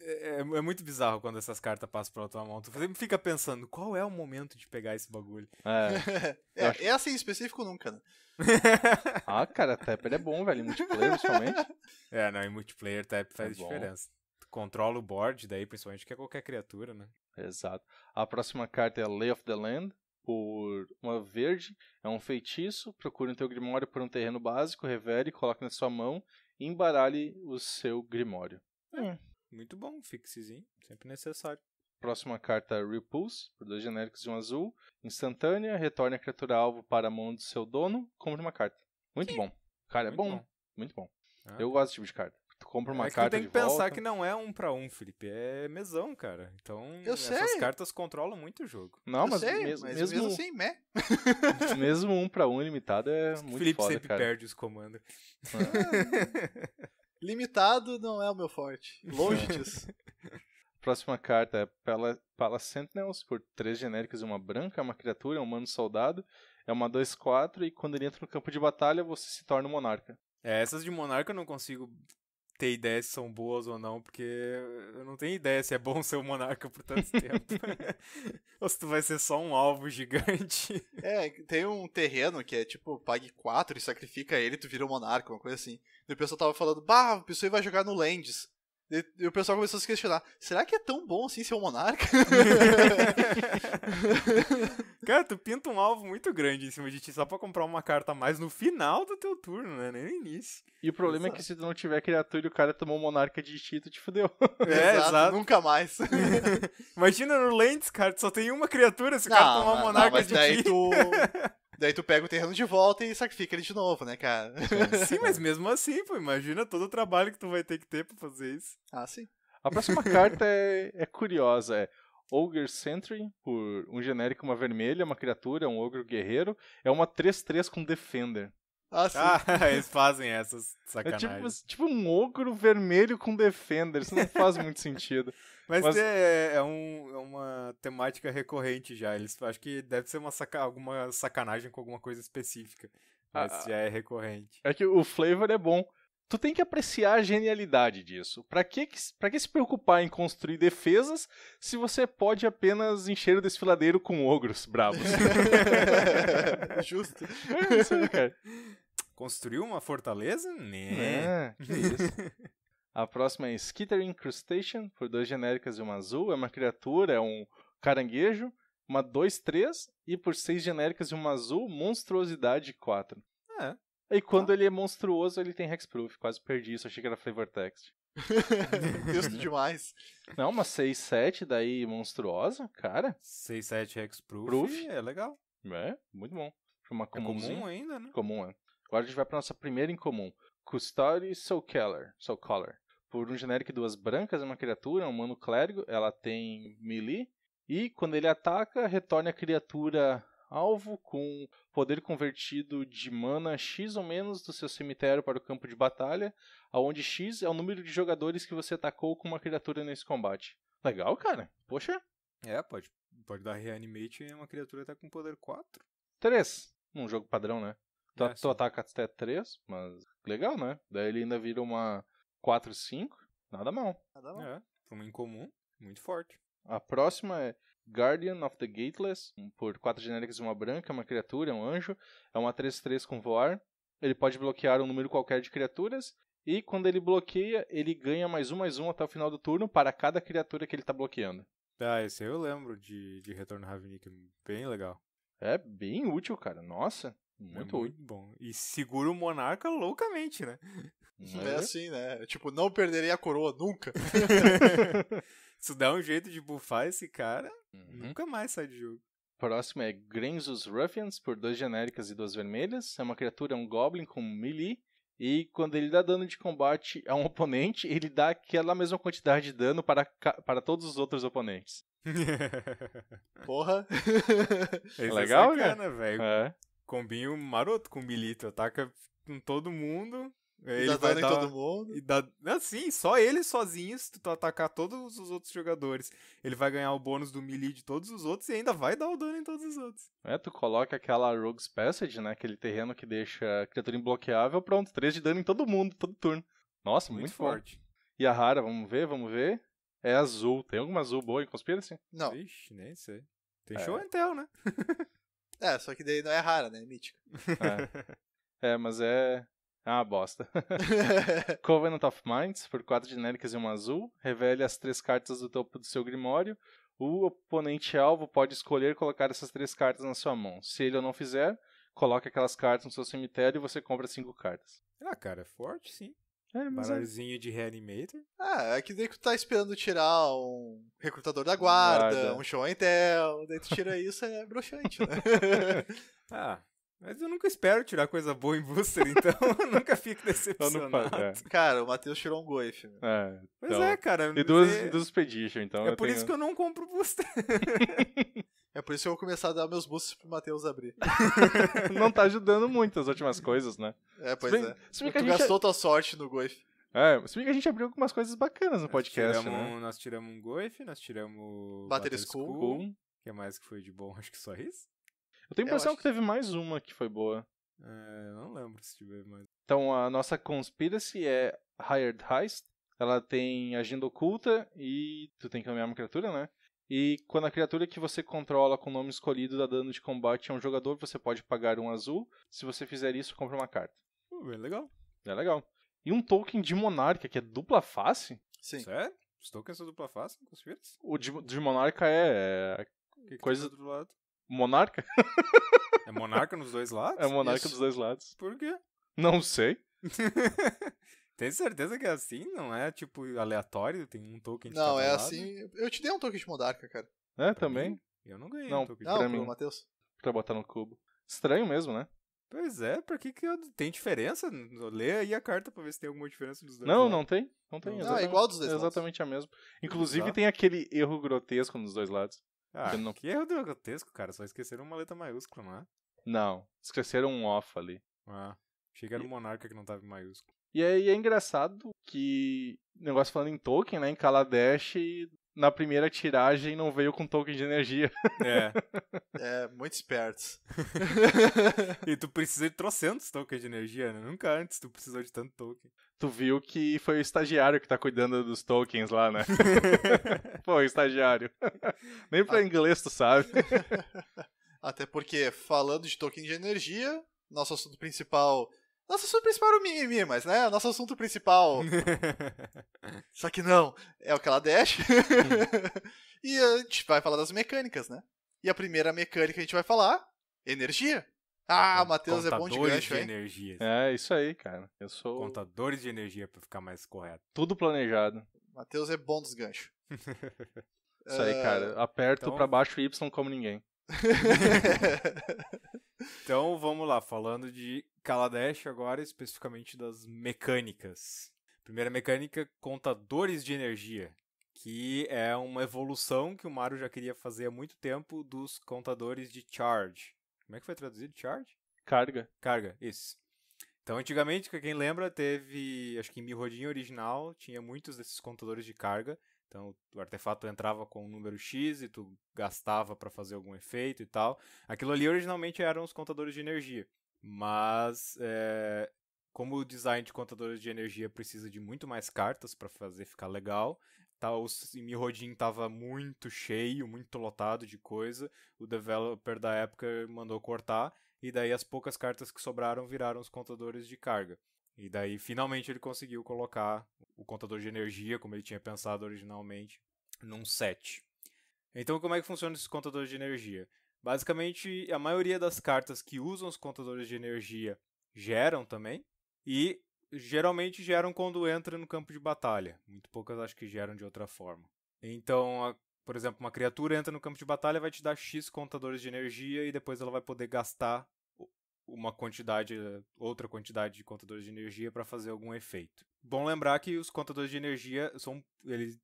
É, é, é muito bizarro quando essas cartas passam pra tua mão. Tu sempre fica pensando, qual é o momento de pegar esse bagulho? É. é acho... em específico nunca, né? ah, cara, Tap é bom, velho. Em multiplayer, principalmente. É, não, em multiplayer Tap faz é diferença. controla o board daí, principalmente, que é qualquer criatura, né? Exato. A próxima carta é Lay of the Land, por uma verde. É um feitiço. Procure o teu grimório por um terreno básico, revele, coloque na sua mão e embaralhe o seu grimório. É, muito bom, fixizinho, sempre necessário. Próxima carta, Repulse, por dois genéricos e um azul. Instantânea, retorne a criatura alvo para a mão do seu dono, compra uma carta. Muito que? bom. Cara, é muito é bom. bom. Muito bom. Ah, eu tá. gosto desse tipo de carta. Tu compra uma é carta. Tem que pensar volta. que não é um para um, Felipe. É mesão, cara. Então, eu essas sei. cartas controlam muito o jogo. Não, eu mas, sei, mesmo, mas mesmo, mesmo assim, mesmo um para um limitado é muito Felipe foda, sempre perde os comandos. Ah. limitado não é o meu forte. Longe disso. Próxima carta é Pala, Pala Sentinels, por 3 genéricas e uma branca, uma criatura, um humano soldado. É uma 2-4 e quando ele entra no campo de batalha, você se torna um monarca. É, essas de monarca eu não consigo ter ideia se são boas ou não, porque eu não tenho ideia se é bom ser um monarca por tanto tempo. ou se tu vai ser só um alvo gigante. É, tem um terreno que é tipo, pague 4 e sacrifica ele, tu vira um monarca, uma coisa assim. E o pessoal tava falando, bah, o pessoal vai jogar no Lands. E o pessoal começou a se questionar: será que é tão bom assim ser um monarca? Cara, tu pinta um alvo muito grande em cima de ti só pra comprar uma carta a mais no final do teu turno, né? Nem no início. E o problema exato. é que se tu não tiver criatura e o cara tomou um monarca de ti, tu te fudeu. É, exato. exato. Nunca mais. Imagina no Lentes, cara, tu só tem uma criatura se o cara tomar um monarca não, mas de daí ti. Tu... Daí tu pega o terreno de volta e sacrifica ele de novo, né, cara? Sim, mas mesmo assim, pô, imagina todo o trabalho que tu vai ter que ter pra fazer isso. Ah, sim. A próxima carta é, é curiosa, é Ogre Sentry, por um genérico, uma vermelha, uma criatura, um ogro guerreiro. É uma 3-3 com Defender. Ah, sim. Ah, eles fazem essas sacanagens. É tipo, tipo, um ogro vermelho com Defender, isso não faz muito sentido. Mas, Mas... É, é, um, é, uma temática recorrente já. Eles acho que deve ser uma saca... alguma sacanagem com alguma coisa específica. Mas ah, ah já é recorrente. É que o flavor é bom. Tu tem que apreciar a genialidade disso. Para que, pra que se preocupar em construir defesas se você pode apenas encher o desfiladeiro com ogros bravos? Justo. É isso aí, cara. Construiu uma fortaleza? Né. É, que isso. A próxima é Skittering Crustacean, por dois genéricas e uma azul. É uma criatura, é um caranguejo. Uma 2-3 e por seis genéricas e uma azul, monstruosidade 4. É. E tá. quando ah. ele é monstruoso, ele tem hexproof. Quase perdi isso, achei que era flavor text. Texto demais. Não, uma 6-7 daí monstruosa, cara. 6-7 hexproof Proof. é legal. É, muito bom. Uma é comum ainda, né? Comum, é. Agora a gente vai pra nossa primeira em comum. Custody Soul Color. Soul Color por um genérico duas brancas, é uma criatura, um humano clérigo, ela tem melee. E quando ele ataca, retorna a criatura alvo com poder convertido de mana X ou menos do seu cemitério para o campo de batalha, aonde X é o número de jogadores que você atacou com uma criatura nesse combate. Legal, cara. Poxa. É, pode, pode dar reanimate e uma criatura tá com poder 4. 3. Num jogo padrão, né? Tu, é, tu ataca até 3, mas legal, né? Daí ele ainda vira uma 4 e 5, nada mal. Nada mal. É, um incomum, muito forte. A próxima é Guardian of the Gateless, por 4 genéricas e uma branca, uma criatura, um anjo. É uma 3-3 com voar. Ele pode bloquear um número qualquer de criaturas. E quando ele bloqueia, ele ganha mais um, mais um até o final do turno para cada criatura que ele está bloqueando. Ah, esse eu lembro de, de Retorno Ravnica, bem legal. É bem útil, cara. Nossa. Muito, é bom. E segura o monarca loucamente, né? É, é assim, né? Tipo, não perderei a coroa nunca. Se dá um jeito de bufar esse cara, uhum. nunca mais sai de jogo. Próximo é Grenzos Ruffians, por duas genéricas e duas vermelhas. É uma criatura, um goblin com melee. E quando ele dá dano de combate a um oponente, ele dá aquela mesma quantidade de dano para, para todos os outros oponentes. Porra! É Legal, é sacana, cara? velho. É combinho maroto com o Milito, ataca com todo mundo. Ele dá vai dar... todo mundo. E dá... Assim, só ele sozinho, se tu atacar todos os outros jogadores, ele vai ganhar o bônus do melee de todos os outros e ainda vai dar o dano em todos os outros. É, tu coloca aquela Rogue's Passage, né? Aquele terreno que deixa a criatura imbloqueável, pronto, 3 de dano em todo mundo, todo turno. Nossa, muito, muito forte. forte. E a Rara, vamos ver, vamos ver. É azul. Tem alguma azul boa em Conspiracy? Não. Ixi, nem sei. Tem é. show Intel, né? É, só que daí não é rara, né? É mítica. É, é mas é. É uma bosta. Covenant of Minds, por quatro genéricas e uma azul. Revele as três cartas do topo do seu grimório. O oponente alvo pode escolher colocar essas três cartas na sua mão. Se ele ou não fizer, coloque aquelas cartas no seu cemitério e você compra cinco cartas. Ah, cara, é forte sim. É, é, Baralhozinho é... de Reanimator? Ah, é que daí tu tá esperando tirar um recrutador da guarda, guarda. um show intel, daí tu tira isso, é broxante, né? ah, mas eu nunca espero tirar coisa boa em booster, então eu nunca fico é. decepcionado. Não, é. Cara, o Matheus tirou um goif. É, pois então... é, cara. E duas, e... duas Expedition, então. É por tenho... isso que eu não compro booster. É por isso que eu vou começar a dar meus boosts pro Matheus abrir. não tá ajudando muito as últimas coisas, né? É, pois bem, é. Se bem tu gastou gente... É tua sorte no Goif. É, se bem que a gente abriu algumas coisas bacanas no é, podcast, tiramos, né? Nós tiramos um Goif, nós tiramos... Bater, Bater School. School. O que mais que foi de bom? Acho que só isso. Eu tenho a impressão que... que teve mais uma que foi boa. É, eu não lembro se tiver mais. Então, a nossa Conspiracy é Hired Heist. Ela tem agenda oculta e tu tem que nomear uma criatura, né? E quando a criatura que você controla com o nome escolhido dá dano de combate a um jogador, você pode pagar um azul. Se você fizer isso, compra uma carta. Uh, bem legal. É legal. E um token de monarca, que é dupla face? Sim. Sério? É? Os tokens são dupla face? O de, de monarca é. é que que coisa tá do lado? Monarca? é monarca nos dois é lados? É monarca isso. dos dois lados. Por quê? Não sei. Tem certeza que é assim? Não é, tipo, aleatório? Tem um token de Não, é lado? assim. Eu te dei um token de Monarca, cara. É, Pra também? mim? Eu não ganhei um Não, token de... Não, mim. Matheus. Pra botar no cubo. Estranho mesmo, né? Pois é, pra que que eu... tem diferença? Lê aí a carta pra ver se tem alguma diferença dos dois. Não, lados. não tem. Não tem. Não, é igual dos dois lados. Exatamente a mesma. Inclusive Exato. tem aquele erro grotesco nos dois lados. Ah, não- que erro grotesco, cara. Só esqueceram uma letra maiúscula, não é? Não, esqueceram um off ali. Ah, Chega no Monarca que não tava em maiúsculo. E aí é engraçado que, negócio falando em token, né, em Kaladesh, na primeira tiragem não veio com token de energia. É. é, muito espertos. e tu precisa de trocentos tokens de energia, né? Nunca antes tu precisou de tanto token. Tu viu que foi o estagiário que tá cuidando dos tokens lá, né? Pô, estagiário. Nem pra inglês tu sabe. Até porque, falando de token de energia, nosso assunto principal nosso assunto principal era o mimimi, mas, né? Nosso assunto principal. Só que não, é o Kaladesh. Uhum. e a gente vai falar das mecânicas, né? E a primeira mecânica que a gente vai falar: energia. Ah, o Matheus é bom de gancho, de hein? energias. É, isso aí, cara. Eu sou. Contadores de energia, pra ficar mais correto. Tudo planejado. Matheus é bom dos ganchos. isso aí, cara. Ah, Aperto então... pra baixo Y como ninguém. então vamos lá, falando de Kaladesh agora, especificamente das mecânicas. Primeira mecânica, contadores de energia, que é uma evolução que o Mario já queria fazer há muito tempo dos contadores de charge. Como é que foi traduzido charge? Carga. Carga, isso. Então, antigamente, quem lembra, teve, acho que em Mirrodin original, tinha muitos desses contadores de carga. Então, o artefato entrava com um número X e tu gastava para fazer algum efeito e tal. Aquilo ali originalmente eram os contadores de energia. Mas é, como o design de contadores de energia precisa de muito mais cartas para fazer ficar legal, tá, o Mirrodin estava muito cheio, muito lotado de coisa, o developer da época mandou cortar, e daí as poucas cartas que sobraram viraram os contadores de carga. E daí finalmente ele conseguiu colocar o contador de energia, como ele tinha pensado originalmente, num set. Então como é que funciona esse contador de energia? Basicamente, a maioria das cartas que usam os contadores de energia geram também. E geralmente geram quando entra no campo de batalha. Muito poucas acho que geram de outra forma. Então, a, por exemplo, uma criatura entra no campo de batalha, vai te dar X contadores de energia e depois ela vai poder gastar uma quantidade, outra quantidade de contadores de energia para fazer algum efeito. Bom lembrar que os contadores de energia são, eles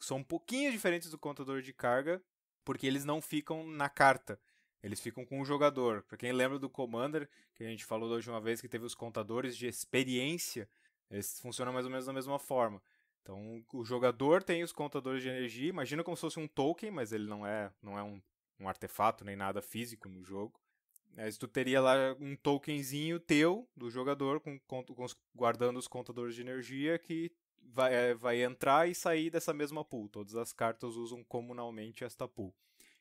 são um pouquinho diferentes do contador de carga, porque eles não ficam na carta. Eles ficam com o jogador. Para quem lembra do Commander, que a gente falou da última vez, que teve os contadores de experiência, eles funcionam mais ou menos da mesma forma. Então, o jogador tem os contadores de energia, imagina como se fosse um token, mas ele não é, não é um, um artefato nem nada físico no jogo. Mas tu teria lá um tokenzinho teu, do jogador, com, com, guardando os contadores de energia, que vai, é, vai entrar e sair dessa mesma pool. Todas as cartas usam comunalmente esta pool.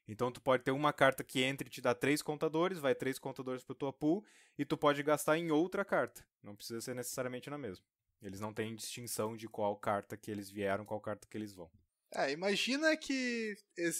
Então tu pode ter uma carta que entre e te dá três contadores, vai três contadores para tua pool, e tu pode gastar em outra carta. Não precisa ser necessariamente na mesma. Eles não têm distinção de qual carta que eles vieram, qual carta que eles vão. É, imagina que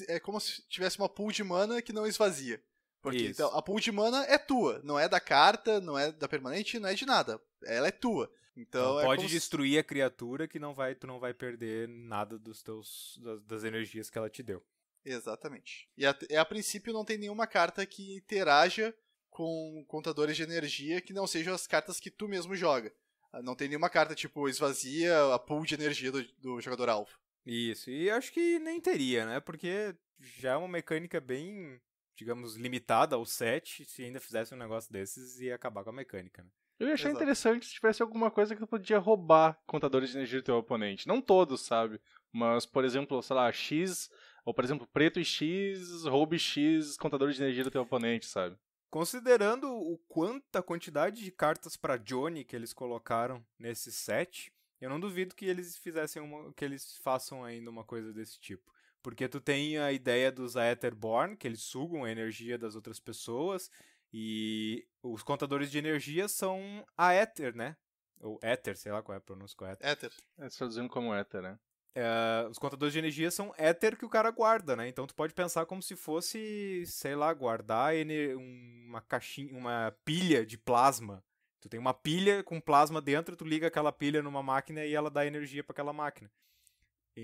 é como se tivesse uma pool de mana que não esvazia. Porque então, Isso. então, a pool de mana é tua, não é da carta, não é da permanente, não é de nada. Ela é tua. Então, então é pode destruir se... a criatura que não vai, tu não vai perder nada dos teus das energias que ela te deu. Exatamente. E a, a princípio não tem nenhuma carta que interaja com contadores de energia que não sejam as cartas que tu mesmo joga. Ah, não tem nenhuma carta tipo esvazia a pool de energia do, do jogador alvo. Isso, e acho que nem teria, né? Porque já é uma mecânica bem digamos, limitada ao set se ainda fizesse um negócio desses e acabar com a mecânica, né? Eu ia achar interessante se tivesse alguma coisa que podia roubar contadores de energia do teu oponente. Não todos, sabe? Mas, por exemplo, sei lá, X, ou por exemplo, preto e X, roube X contadores de energia do teu oponente, sabe? Considerando o quanta quantidade de cartas para Johnny que eles colocaram nesse set, eu não duvido que eles fizessem uma, que eles façam ainda uma coisa desse tipo. Porque tu tem a ideia dos Aetherborn, que eles sugam a energia das outras pessoas, e os contadores de energia são Aether, né? Ou aether, sei lá qual é a pronúncia correta. aether, né? É traduzindo como aether, né? Uh, os contadores de energia são éter que o cara guarda, né? Então tu pode pensar como se fosse, sei lá, guardar uma caixinha, uma pilha de plasma. Tu tem uma pilha com plasma dentro, tu liga aquela pilha numa máquina e ela dá energia para aquela máquina.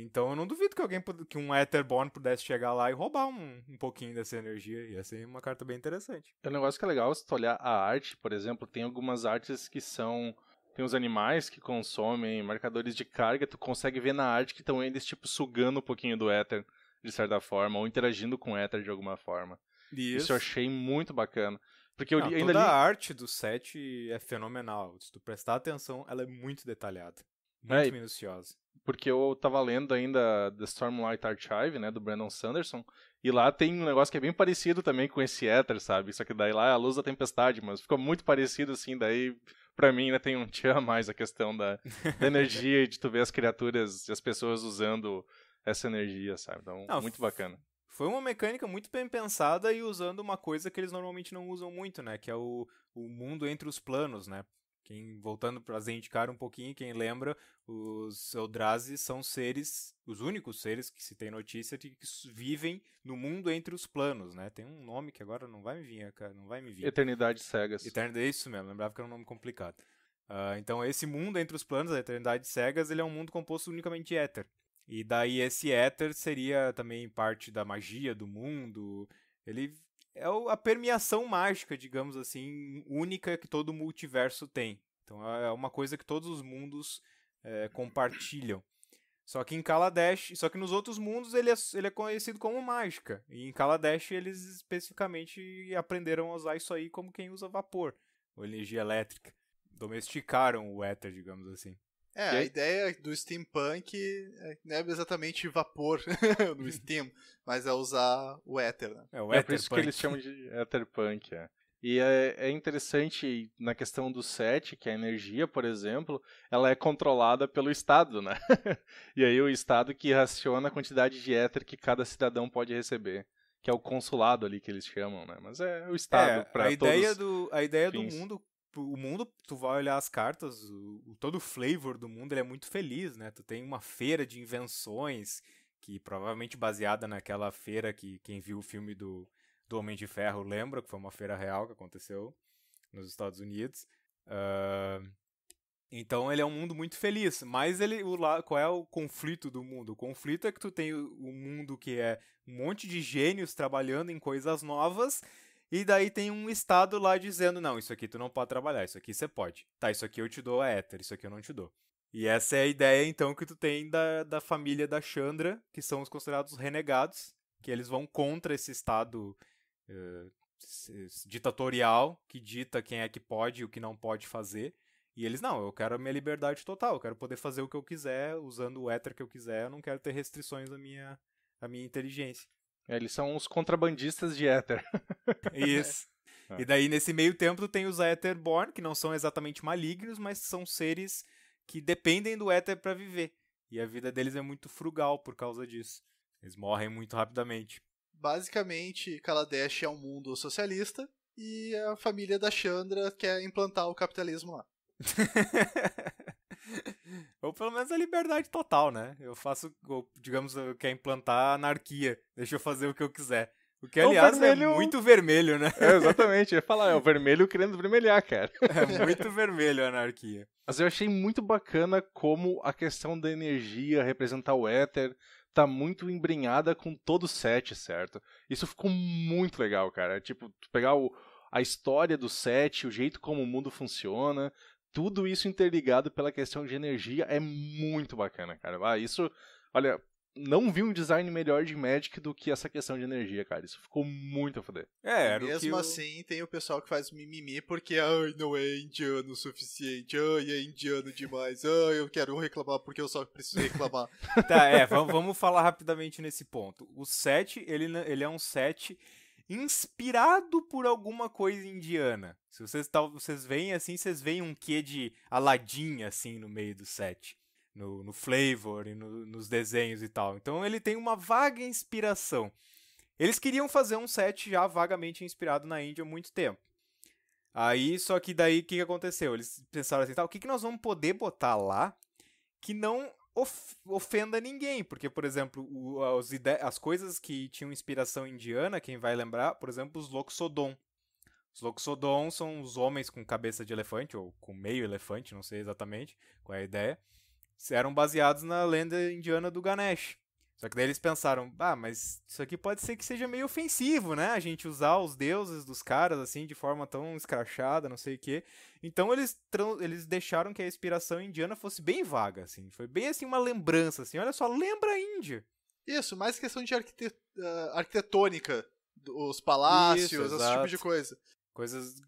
Então eu não duvido que alguém que um Etherborn pudesse chegar lá e roubar um, um pouquinho dessa energia. Ia ser uma carta bem interessante. É um negócio que é legal se tu olhar a arte, por exemplo, tem algumas artes que são. Tem os animais que consomem marcadores de carga, tu consegue ver na arte que estão eles, tipo, sugando um pouquinho do éter, de certa forma, ou interagindo com o éter de alguma forma. Isso. Isso eu achei muito bacana. Porque eu li, ainda toda li... a arte do set é fenomenal. Se tu prestar atenção, ela é muito detalhada. É, muito é, minuciosa porque eu tava lendo ainda The Stormlight Archive, né, do Brandon Sanderson, e lá tem um negócio que é bem parecido também com esse éter, sabe? Só que daí lá é a luz da tempestade, mas ficou muito parecido assim, daí para mim ainda né, tem um tchan mais a questão da, da energia e de tu ver as criaturas e as pessoas usando essa energia, sabe? Então, Não, muito bacana. Foi uma mecânica muito bem pensada e usando uma coisa que eles normalmente não usam muito, né? Que é o, o mundo entre os planos, né? Quem, voltando para indicar um pouquinho, quem lembra, os Eldrazi são seres, os únicos seres que se tem notícia de que vivem no mundo entre os planos, né? Tem um nome que agora não vai me vir, cara, não vai me vir. Eternidade Cegas. Eternidade, é isso mesmo, lembrava que era um nome complicado. Uh, então, esse mundo entre os planos, a Eternidade Cegas, ele é um mundo composto unicamente de éter. E daí esse éter seria também parte da magia do mundo. Ele é a permeação mágica, digamos assim, única que todo multiverso tem. Então é, é uma coisa que todos os mundos é, compartilham. Só que em Kaladesh, só que nos outros mundos ele é, ele é conhecido como mágica. E em Kaladesh eles especificamente aprenderam a usar isso aí como quem usa vapor, ou energia elétrica. Domesticaram o éter, digamos assim. É, a ideia do steampunk é, não é exatamente vapor no steam, mas é usar o éter, né? É, o é por isso que eles chamam de etherpunk, é. E é, é, interessante na questão do set, que a energia, por exemplo, ela é controlada pelo Estado, né? e aí o Estado que raciona a quantidade de éter que cada cidadão pode receber. Que é o consulado ali que eles chamam, né? Mas é o Estado é, para todos. Do, a ideia fins. do mundo Tipo, o mundo, tu vai olhar as cartas, o, o, todo o flavor do mundo ele é muito feliz, né? Tu tem uma feira de invenções, que provavelmente baseada naquela feira que quem viu o filme do, do Homem de Ferro lembra, que foi uma feira real que aconteceu nos Estados Unidos. Uh, então ele é um mundo muito feliz, mas ele o, qual é o conflito do mundo? O conflito é que tu tem o, o mundo que é um monte de gênios trabalhando em coisas novas e daí tem um estado lá dizendo: não, isso aqui tu não pode trabalhar, isso aqui você pode. Tá, isso aqui eu te dou a éter, isso aqui eu não te dou. E essa é a ideia, então, que tu tem da, da família da Chandra, que são os considerados renegados, que eles vão contra esse estado uh, ditatorial que dita quem é que pode e o que não pode fazer. E eles, não, eu quero a minha liberdade total, eu quero poder fazer o que eu quiser, usando o éter que eu quiser, eu não quero ter restrições à minha, à minha inteligência. É, eles são os contrabandistas de éter. Isso. É. E daí, nesse meio tempo, tem os etherborn que não são exatamente malignos, mas são seres que dependem do éter para viver. E a vida deles é muito frugal por causa disso. Eles morrem muito rapidamente. Basicamente, Kaladesh é um mundo socialista e a família da Chandra quer implantar o capitalismo lá. Ou pelo menos a liberdade total, né? Eu faço, digamos, eu quero implantar anarquia. Deixa eu fazer o que eu quiser. O que, é aliás, o é vermelho... é muito vermelho, né? É, exatamente. Eu ia falar, é o vermelho querendo vermelhar, cara. É muito vermelho a anarquia. Mas eu achei muito bacana como a questão da energia representar o éter tá muito embrenhada com todo o set, certo? Isso ficou muito legal, cara. Tipo, pegar o, a história do set, o jeito como o mundo funciona, tudo isso interligado pela questão de energia é muito bacana, cara. Ah, isso, olha, não vi um design melhor de Magic do que essa questão de energia, cara. Isso ficou muito a foder. É, era Mesmo o... assim, tem o pessoal que faz mimimi porque ai, não é indiano o suficiente, ai, é indiano demais, ai, eu quero reclamar porque eu só preciso reclamar. tá, é, vamos, falar rapidamente nesse ponto. O set, ele, ele é um set inspirado por alguma coisa indiana. Se vocês, tá, vocês veem assim, vocês veem um quê de Aladdin assim no meio do set. No, no flavor e no, nos desenhos e tal. Então ele tem uma vaga inspiração. Eles queriam fazer um set já vagamente inspirado na Índia há muito tempo. Aí, só que daí o que aconteceu? Eles pensaram assim, tá, o que, que nós vamos poder botar lá que não ofenda ninguém, porque, por exemplo, o, as, as coisas que tinham inspiração indiana, quem vai lembrar, por exemplo, os Loxodon. Os Loxodon são os homens com cabeça de elefante, ou com meio elefante, não sei exatamente qual é a ideia, eram baseados na lenda indiana do Ganesh. Só que daí eles pensaram, ah, mas isso aqui pode ser que seja meio ofensivo, né? A gente usar os deuses dos caras, assim, de forma tão escrachada, não sei o quê. Então eles, eles deixaram que a inspiração indiana fosse bem vaga, assim. Foi bem, assim, uma lembrança, assim. Olha só, lembra a Índia. Isso, mais questão de arquite uh, arquitetônica. Os palácios, isso, esse tipo de coisa. Coisas.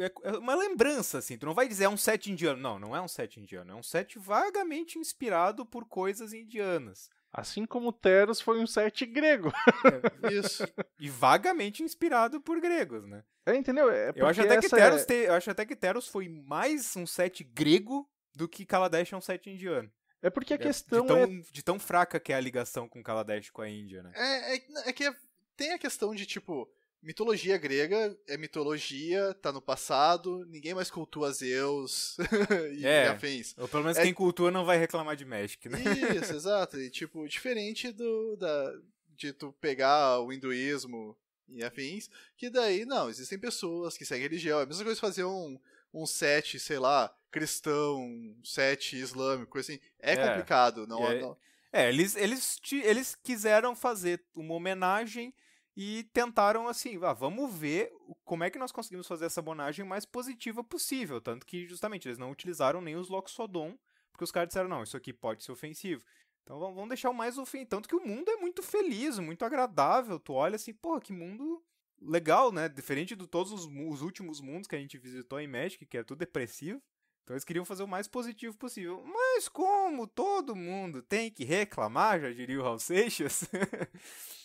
É, é, é uma lembrança, assim. Tu não vai dizer é um set indiano. Não, não é um set indiano. É um set vagamente inspirado por coisas indianas. Assim como Teros foi um set grego. É, isso. E vagamente inspirado por gregos, né? É, entendeu? É eu, acho até que Teros é... te... eu acho até que Teros foi mais um set grego do que Kaladesh é um set indiano. É porque a questão de tão, é... De tão fraca que é a ligação com Kaladesh com a Índia, né? É, é, é que é, tem a questão de, tipo, Mitologia grega é mitologia, tá no passado, ninguém mais cultua Zeus e, é, e afins. Ou pelo menos é... quem cultua não vai reclamar de Magic, né? Isso, exato. E, tipo, diferente do da, de tu pegar o hinduísmo e afins, que daí, não, existem pessoas que seguem religião. É a mesma coisa fazer um, um set, sei lá, cristão, set islâmico, assim. É, é. complicado, não é, é, não... é, eles, eles, eles quiseram fazer uma homenagem e tentaram assim, ah, vamos ver como é que nós conseguimos fazer essa bonagem mais positiva possível, tanto que justamente eles não utilizaram nem os Loxodon, porque os caras disseram, não, isso aqui pode ser ofensivo. Então vamos deixar o mais ofensivo, tanto que o mundo é muito feliz, muito agradável, tu olha assim, pô, que mundo legal, né? Diferente de todos os, os últimos mundos que a gente visitou em Magic, que é tudo depressivo. Então eles queriam fazer o mais positivo possível. Mas como todo mundo tem que reclamar, já diria o Raul Seixas...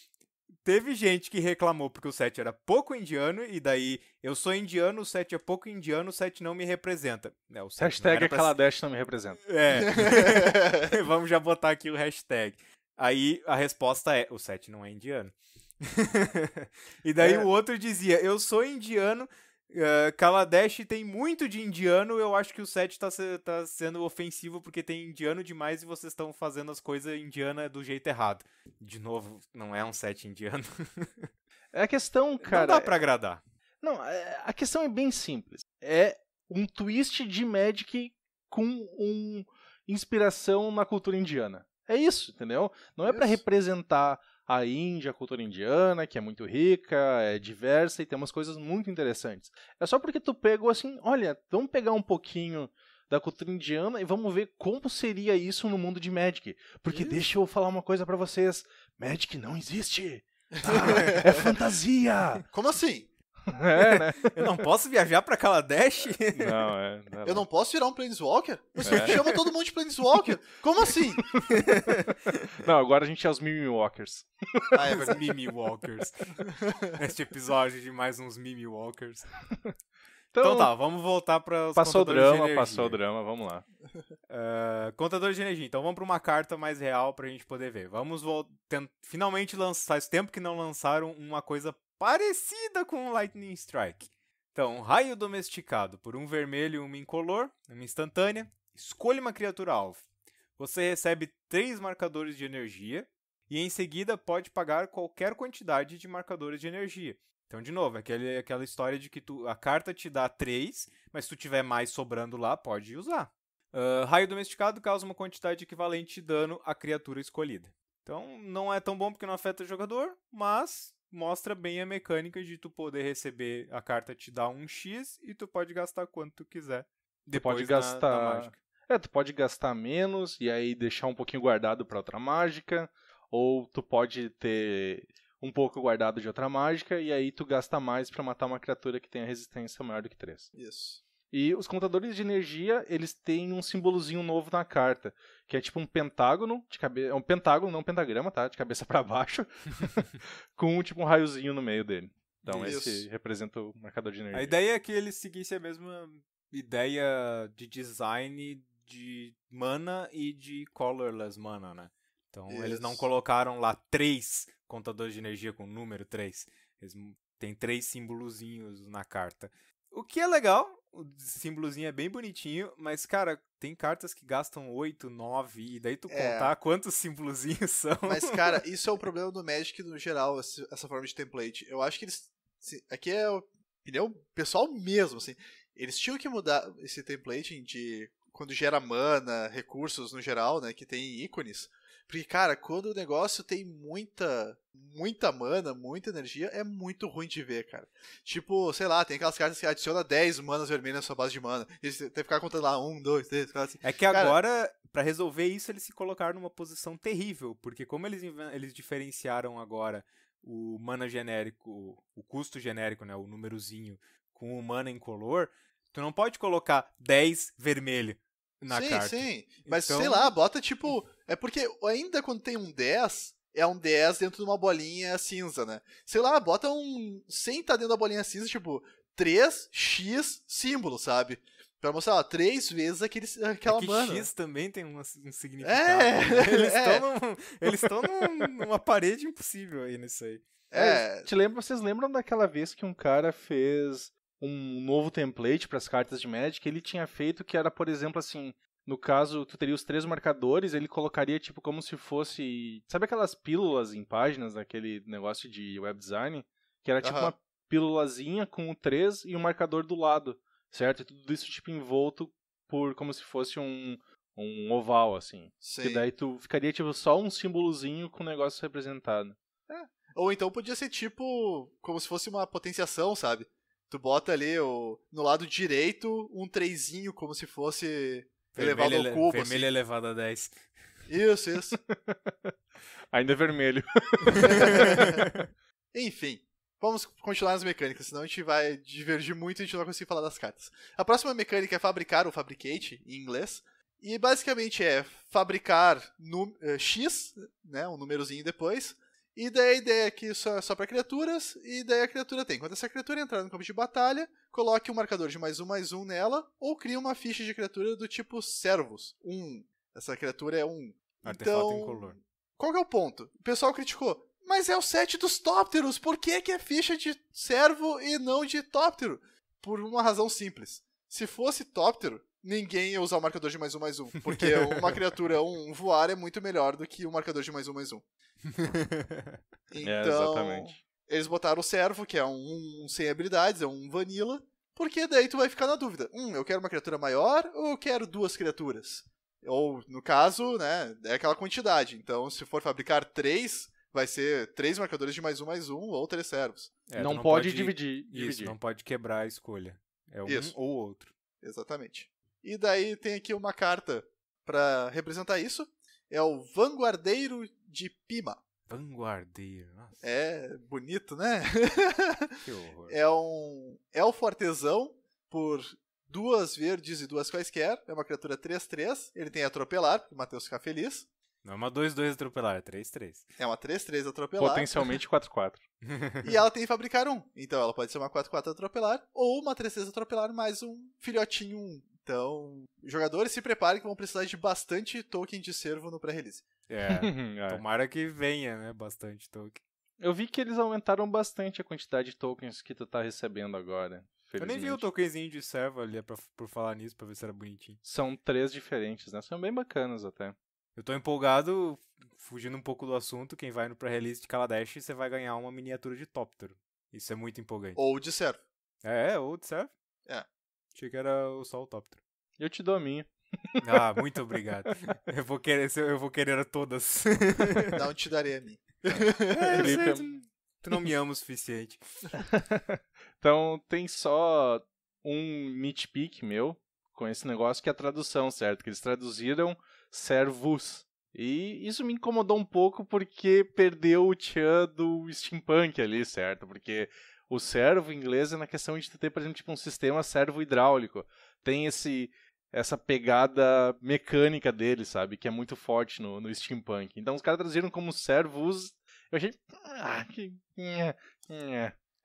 Teve gente que reclamou porque o set era pouco indiano, e daí eu sou indiano, o set é pouco indiano, o set não me representa. É, o hashtag pra... dash não me representa. É. Vamos já botar aqui o hashtag. Aí a resposta é: o set não é indiano. e daí é. o outro dizia: eu sou indiano, Uh, Kaladesh tem muito de indiano, eu acho que o set tá, se, tá sendo ofensivo porque tem indiano demais e vocês estão fazendo as coisas indiana do jeito errado. De novo, não é um set indiano. é a questão, cara. Não dá pra agradar. Não, é, a questão é bem simples. É um twist de Magic com um inspiração na cultura indiana. É isso, entendeu? Não é, é para representar a Índia, a cultura indiana, que é muito rica, é diversa e tem umas coisas muito interessantes. É só porque tu pegou assim, olha, vamos pegar um pouquinho da cultura indiana e vamos ver como seria isso no mundo de Magic. Porque isso. deixa eu falar uma coisa para vocês, Magic não existe. é fantasia. Como assim? É, né? Eu não posso viajar pra Kaladesh? Não, é. Não é eu não posso virar um Planeswalker? Você é. chama todo mundo de Planeswalker? Como assim? Não, agora a gente é os Mimi Walkers. Ah, é verdade. Mimi Walkers. Este episódio de mais uns Mimi Walkers. Então, então, tá, vamos voltar para os Passou o drama, passou o drama, vamos lá. Uh, eh, contador de energia, então vamos para uma carta mais real para a gente poder ver. Vamos finalmente lançar, faz tempo que não lançaram uma coisa parecida com um Lightning Strike. Então, raio domesticado por um vermelho e uma incolor, uma instantânea, escolha uma criatura alvo. Você recebe três marcadores de energia e em seguida pode pagar qualquer quantidade de marcadores de energia. Então, de novo, é aquele, aquela história de que tu, a carta te dá três, mas se tu tiver mais sobrando lá, pode usar. Uh, raio domesticado causa uma quantidade equivalente de dano à criatura escolhida. Então, não é tão bom porque não afeta o jogador, mas mostra bem a mecânica de tu poder receber a carta te dá um X e tu pode gastar quanto tu quiser. Depois tu pode gastar. Na, é, tu pode gastar menos e aí deixar um pouquinho guardado para outra mágica, ou tu pode ter um pouco guardado de outra mágica e aí tu gasta mais para matar uma criatura que tenha resistência maior do que 3. Isso. E os contadores de energia, eles têm um símbolozinho novo na carta, que é tipo um pentágono, de cabeça, é um pentágono, não um pentagrama, tá? De cabeça para baixo, com tipo um raiozinho no meio dele. Então Isso. esse representa o marcador de energia. A ideia é que ele seguisse a mesma ideia de design de mana e de colorless mana, né? Então Isso. eles não colocaram lá três contadores de energia com número três Eles têm três símbolozinhos na carta. O que é legal, o símbolozinho é bem bonitinho, mas, cara, tem cartas que gastam 8, 9, e daí tu é. contar quantos símbolozinhos são. Mas, cara, isso é o problema do Magic no geral, essa forma de template. Eu acho que eles. Aqui é opinião pessoal mesmo, assim. Eles tinham que mudar esse template de quando gera mana, recursos no geral, né? Que tem ícones. Porque, cara, quando o negócio tem muita, muita mana, muita energia, é muito ruim de ver, cara. Tipo, sei lá, tem aquelas cartas que adiciona 10 manas vermelhas na sua base de mana. E você tem que ficar contando lá, 1, 2, 3, 4, É que cara, agora, para resolver isso, eles se colocaram numa posição terrível. Porque como eles, eles diferenciaram agora o mana genérico, o custo genérico, né, o númerozinho, com o mana incolor, tu não pode colocar 10 vermelho na sim, carta. Sim, sim. Mas então... sei lá, bota tipo. É porque ainda quando tem um 10, é um 10 dentro de uma bolinha cinza, né? Sei lá, bota um. Sem estar tá dentro da bolinha cinza, tipo, 3x símbolo, sabe? Pra mostrar, ó, três vezes aquele, aquela é mana. X também tem um, assim, um significado. É, né? Eles é. estão num, numa parede impossível aí nisso aí. É, é. Te lembra vocês lembram daquela vez que um cara fez um novo template para as cartas de Magic, ele tinha feito que era, por exemplo, assim, no caso, tu teria os três marcadores, ele colocaria tipo como se fosse, sabe aquelas pílulas em páginas daquele negócio de web design, que era tipo uhum. uma pílulazinha com o três e o um marcador do lado, certo? E tudo isso tipo envolto por como se fosse um um oval assim. Sim. Que daí tu ficaria tipo só um símbolozinho com o negócio representado. É. Ou então podia ser tipo como se fosse uma potenciação, sabe? Tu bota ali o, no lado direito um trezinho como se fosse vermelho, elevado ao cubo. Vermelho assim. elevado a 10. Isso, isso. Ainda é vermelho. Enfim, vamos continuar nas mecânicas, senão a gente vai divergir muito e a gente não vai conseguir falar das cartas. A próxima mecânica é fabricar ou fabricate, em inglês. E basicamente é fabricar uh, X, né, um númerozinho depois, e daí a ideia é que isso é só para criaturas, e daí a criatura tem. Quando essa criatura entrar no campo de batalha, coloque um marcador de mais um mais um nela, ou crie uma ficha de criatura do tipo servos. Um. Essa criatura é um. Artefato então, Qual que é o ponto? O pessoal criticou. Mas é o set dos tópteros! Por que, que é ficha de servo e não de tóptero? Por uma razão simples. Se fosse tóptero, ninguém ia usar o marcador de mais um mais um. Porque uma criatura um voar é muito melhor do que o um marcador de mais um mais um. É, então, é, exatamente. Eles botaram o servo, que é um, um sem habilidades, é um vanilla. Porque daí tu vai ficar na dúvida. Hum, eu quero uma criatura maior ou eu quero duas criaturas? Ou, no caso, né, é aquela quantidade. Então, se for fabricar três, vai ser três marcadores de mais um, mais um, ou três servos. É, não, não, pode, pode dividir, isso, não pode quebrar a escolha. É um isso. ou outro. Exatamente. E daí tem aqui uma carta para representar isso, é o Vanguardeiro de Pima. Vanguardeiro, nossa. É, bonito, né? Que horror. É um elfo artesão por duas verdes e duas quaisquer. É uma criatura 3-3. Ele tem atropelar, porque o Matheus fica feliz. Não é uma 2-2 atropelar, é 3-3. É uma 3-3 atropelar. Potencialmente 4-4. e ela tem fabricar um. Então ela pode ser uma 4-4 atropelar ou uma 3-3 atropelar mais um filhotinho então, jogadores se preparem que vão precisar de bastante token de servo no pré-release. É. é, tomara que venha, né, bastante token. Eu vi que eles aumentaram bastante a quantidade de tokens que tu tá recebendo agora. Eu nem vi o tokenzinho de servo ali é pra, por falar nisso, pra ver se era bonitinho. São três diferentes, né? São bem bacanas até. Eu tô empolgado, fugindo um pouco do assunto, quem vai no pré-release de Kaladesh, você vai ganhar uma miniatura de Toptero. Isso é muito empolgante. Ou de servo. É, ou de servo. É. Achei que era o Saltóptero. Eu te dou a minha. Ah, muito obrigado. Eu vou querer, eu vou querer a todas. Não te darei a mim. É, tu, é tu não me ama o suficiente. então tem só um nitpick meu com esse negócio que é a tradução, certo? Que eles traduziram servus. E isso me incomodou um pouco porque perdeu o tchan do steampunk ali, certo? Porque o servo inglês é na questão de ter, por exemplo, tipo, um sistema servo hidráulico. Tem esse essa pegada mecânica dele, sabe? Que é muito forte no, no steampunk. Então os caras traduziram como servos. Eu achei. Ah, que. É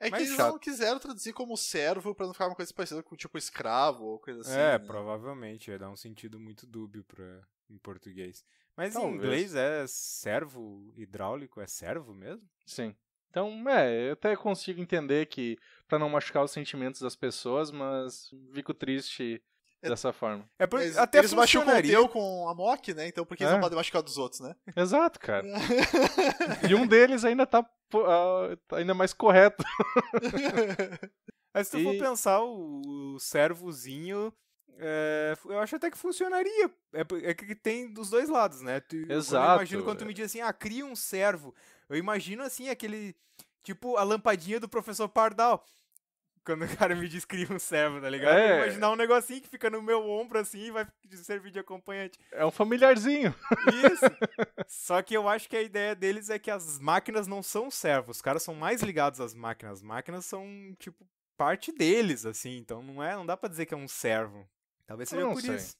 que Mas eles chato. não quiseram traduzir como servo para não ficar uma coisa parecida com tipo escravo ou coisa assim. É, né? provavelmente. Ia dar um sentido muito dúbio pra, em português. Mas Talvez. em inglês é servo hidráulico? É servo mesmo? Sim. Então, é, eu até consigo entender que para não machucar os sentimentos das pessoas, mas fico triste é, dessa forma. É por, eles, até eles machucam o teu com a Mock, né? Então por que eles é. não podem machucar dos outros, né? Exato, cara. e um deles ainda tá uh, ainda mais correto. Mas se tu e... for pensar, o, o servozinho, é, eu acho até que funcionaria. É, é que tem dos dois lados, né? Tu, Exato. Eu imagino quando tu me diz assim, ah, cria um servo. Eu imagino assim, aquele. Tipo a lampadinha do professor Pardal. Quando o cara me descreve um servo, tá ligado? É. Eu imaginar um negocinho que fica no meu ombro assim e vai servir de acompanhante. É um familiarzinho. Isso. Só que eu acho que a ideia deles é que as máquinas não são servos. Os caras são mais ligados às máquinas. As máquinas são, tipo, parte deles, assim. Então não é, não dá para dizer que é um servo. Talvez seja não por sei. isso.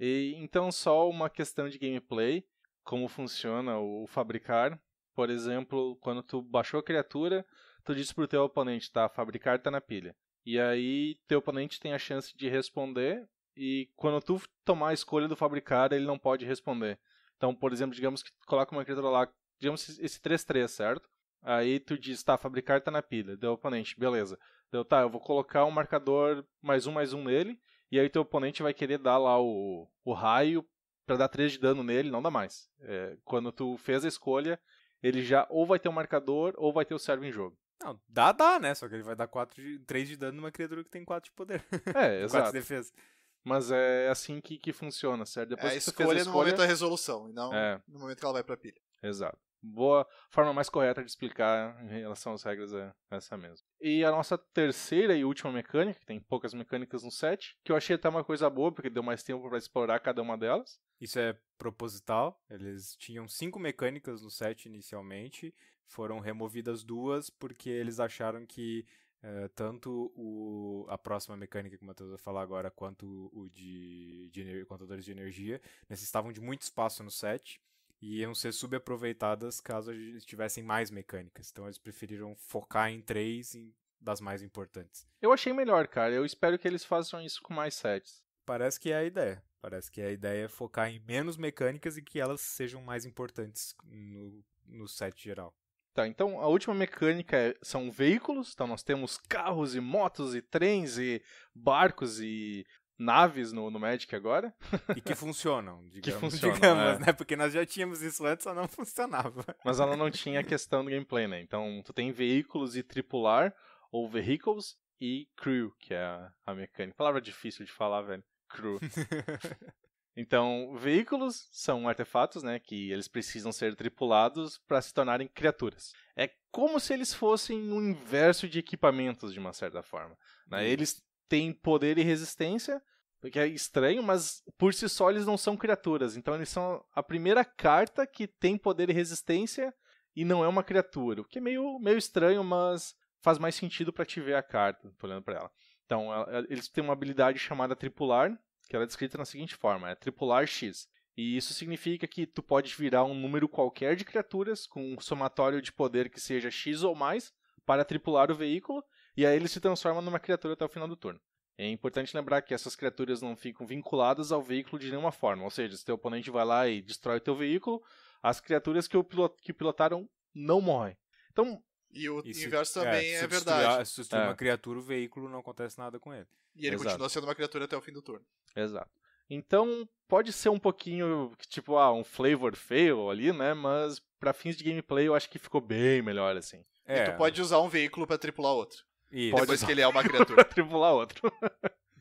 E então só uma questão de gameplay, como funciona o fabricar por exemplo, quando tu baixou a criatura, tu disse pro teu oponente, tá? Fabricar tá na pilha. E aí teu oponente tem a chance de responder e quando tu tomar a escolha do fabricar, ele não pode responder. Então, por exemplo, digamos que tu coloca uma criatura lá, digamos esse 3-3, certo? Aí tu diz, tá, fabricar tá na pilha. Deu oponente, beleza. Deu, tá, eu vou colocar um marcador mais um, mais um nele. E aí teu oponente vai querer dar lá o, o raio para dar 3 de dano nele, não dá mais. É, quando tu fez a escolha, ele já ou vai ter um marcador ou vai ter o servo em jogo. Não, dá, dá, né? Só que ele vai dar 4 de, 3 de dano numa criatura que tem 4 de poder. É, exato. 4 de defesa. Mas é assim que, que funciona, certo? Depois é, que escolha, escolha no momento da resolução, e não é. no momento que ela vai pra pilha. Exato boa forma mais correta de explicar em relação às regras é essa mesmo. E a nossa terceira e última mecânica, que tem poucas mecânicas no set, que eu achei até uma coisa boa, porque deu mais tempo para explorar cada uma delas. Isso é proposital, eles tinham cinco mecânicas no set inicialmente, foram removidas duas porque eles acharam que eh, tanto o, a próxima mecânica que o Matheus vai falar agora, quanto o de, de contadores de energia, necessitavam de muito espaço no set e iam ser subaproveitadas caso eles tivessem mais mecânicas. Então eles preferiram focar em três das mais importantes. Eu achei melhor, cara. Eu espero que eles façam isso com mais sets. Parece que é a ideia. Parece que a ideia é focar em menos mecânicas e que elas sejam mais importantes no, no set geral. Tá, então a última mecânica é, são veículos, então nós temos carros e motos e trens e barcos e naves no, no Magic agora. E que funcionam, digamos, que funcionam, digamos é. né? Porque nós já tínhamos isso antes, só não funcionava. Mas ela não tinha a questão do gameplay, né? Então, tu tem veículos e tripular, ou vehicles e crew, que é a, mecânica. Palavra difícil de falar, velho. Crew. então, veículos são artefatos, né? Que eles precisam ser tripulados para se tornarem criaturas. É como se eles fossem o um inverso de equipamentos, de uma certa forma. Né? Uhum. Eles têm poder e resistência, que é estranho, mas por si só eles não são criaturas. Então eles são a primeira carta que tem poder e resistência e não é uma criatura. O que é meio, meio estranho, mas faz mais sentido para te ver a carta, tô olhando para ela. Então, ela, eles têm uma habilidade chamada tripular, que ela é descrita na seguinte forma: é tripular X. E isso significa que tu pode virar um número qualquer de criaturas com um somatório de poder que seja X ou mais para tripular o veículo, e aí ele se transforma numa criatura até o final do turno. É importante lembrar que essas criaturas não ficam vinculadas ao veículo de nenhuma forma, ou seja, se teu oponente vai lá e destrói o teu veículo, as criaturas que, o pilot, que pilotaram não morrem. Então, e o inverso é, também é, é verdade. Se destruir é. uma criatura, o veículo não acontece nada com ele. E ele Exato. continua sendo uma criatura até o fim do turno. Exato. Então, pode ser um pouquinho, tipo, ah, um flavor fail ali, né? Mas para fins de gameplay, eu acho que ficou bem melhor assim. É. E tu pode usar um veículo para tripular outro pode Depois que ele é uma criatura. tripular outro.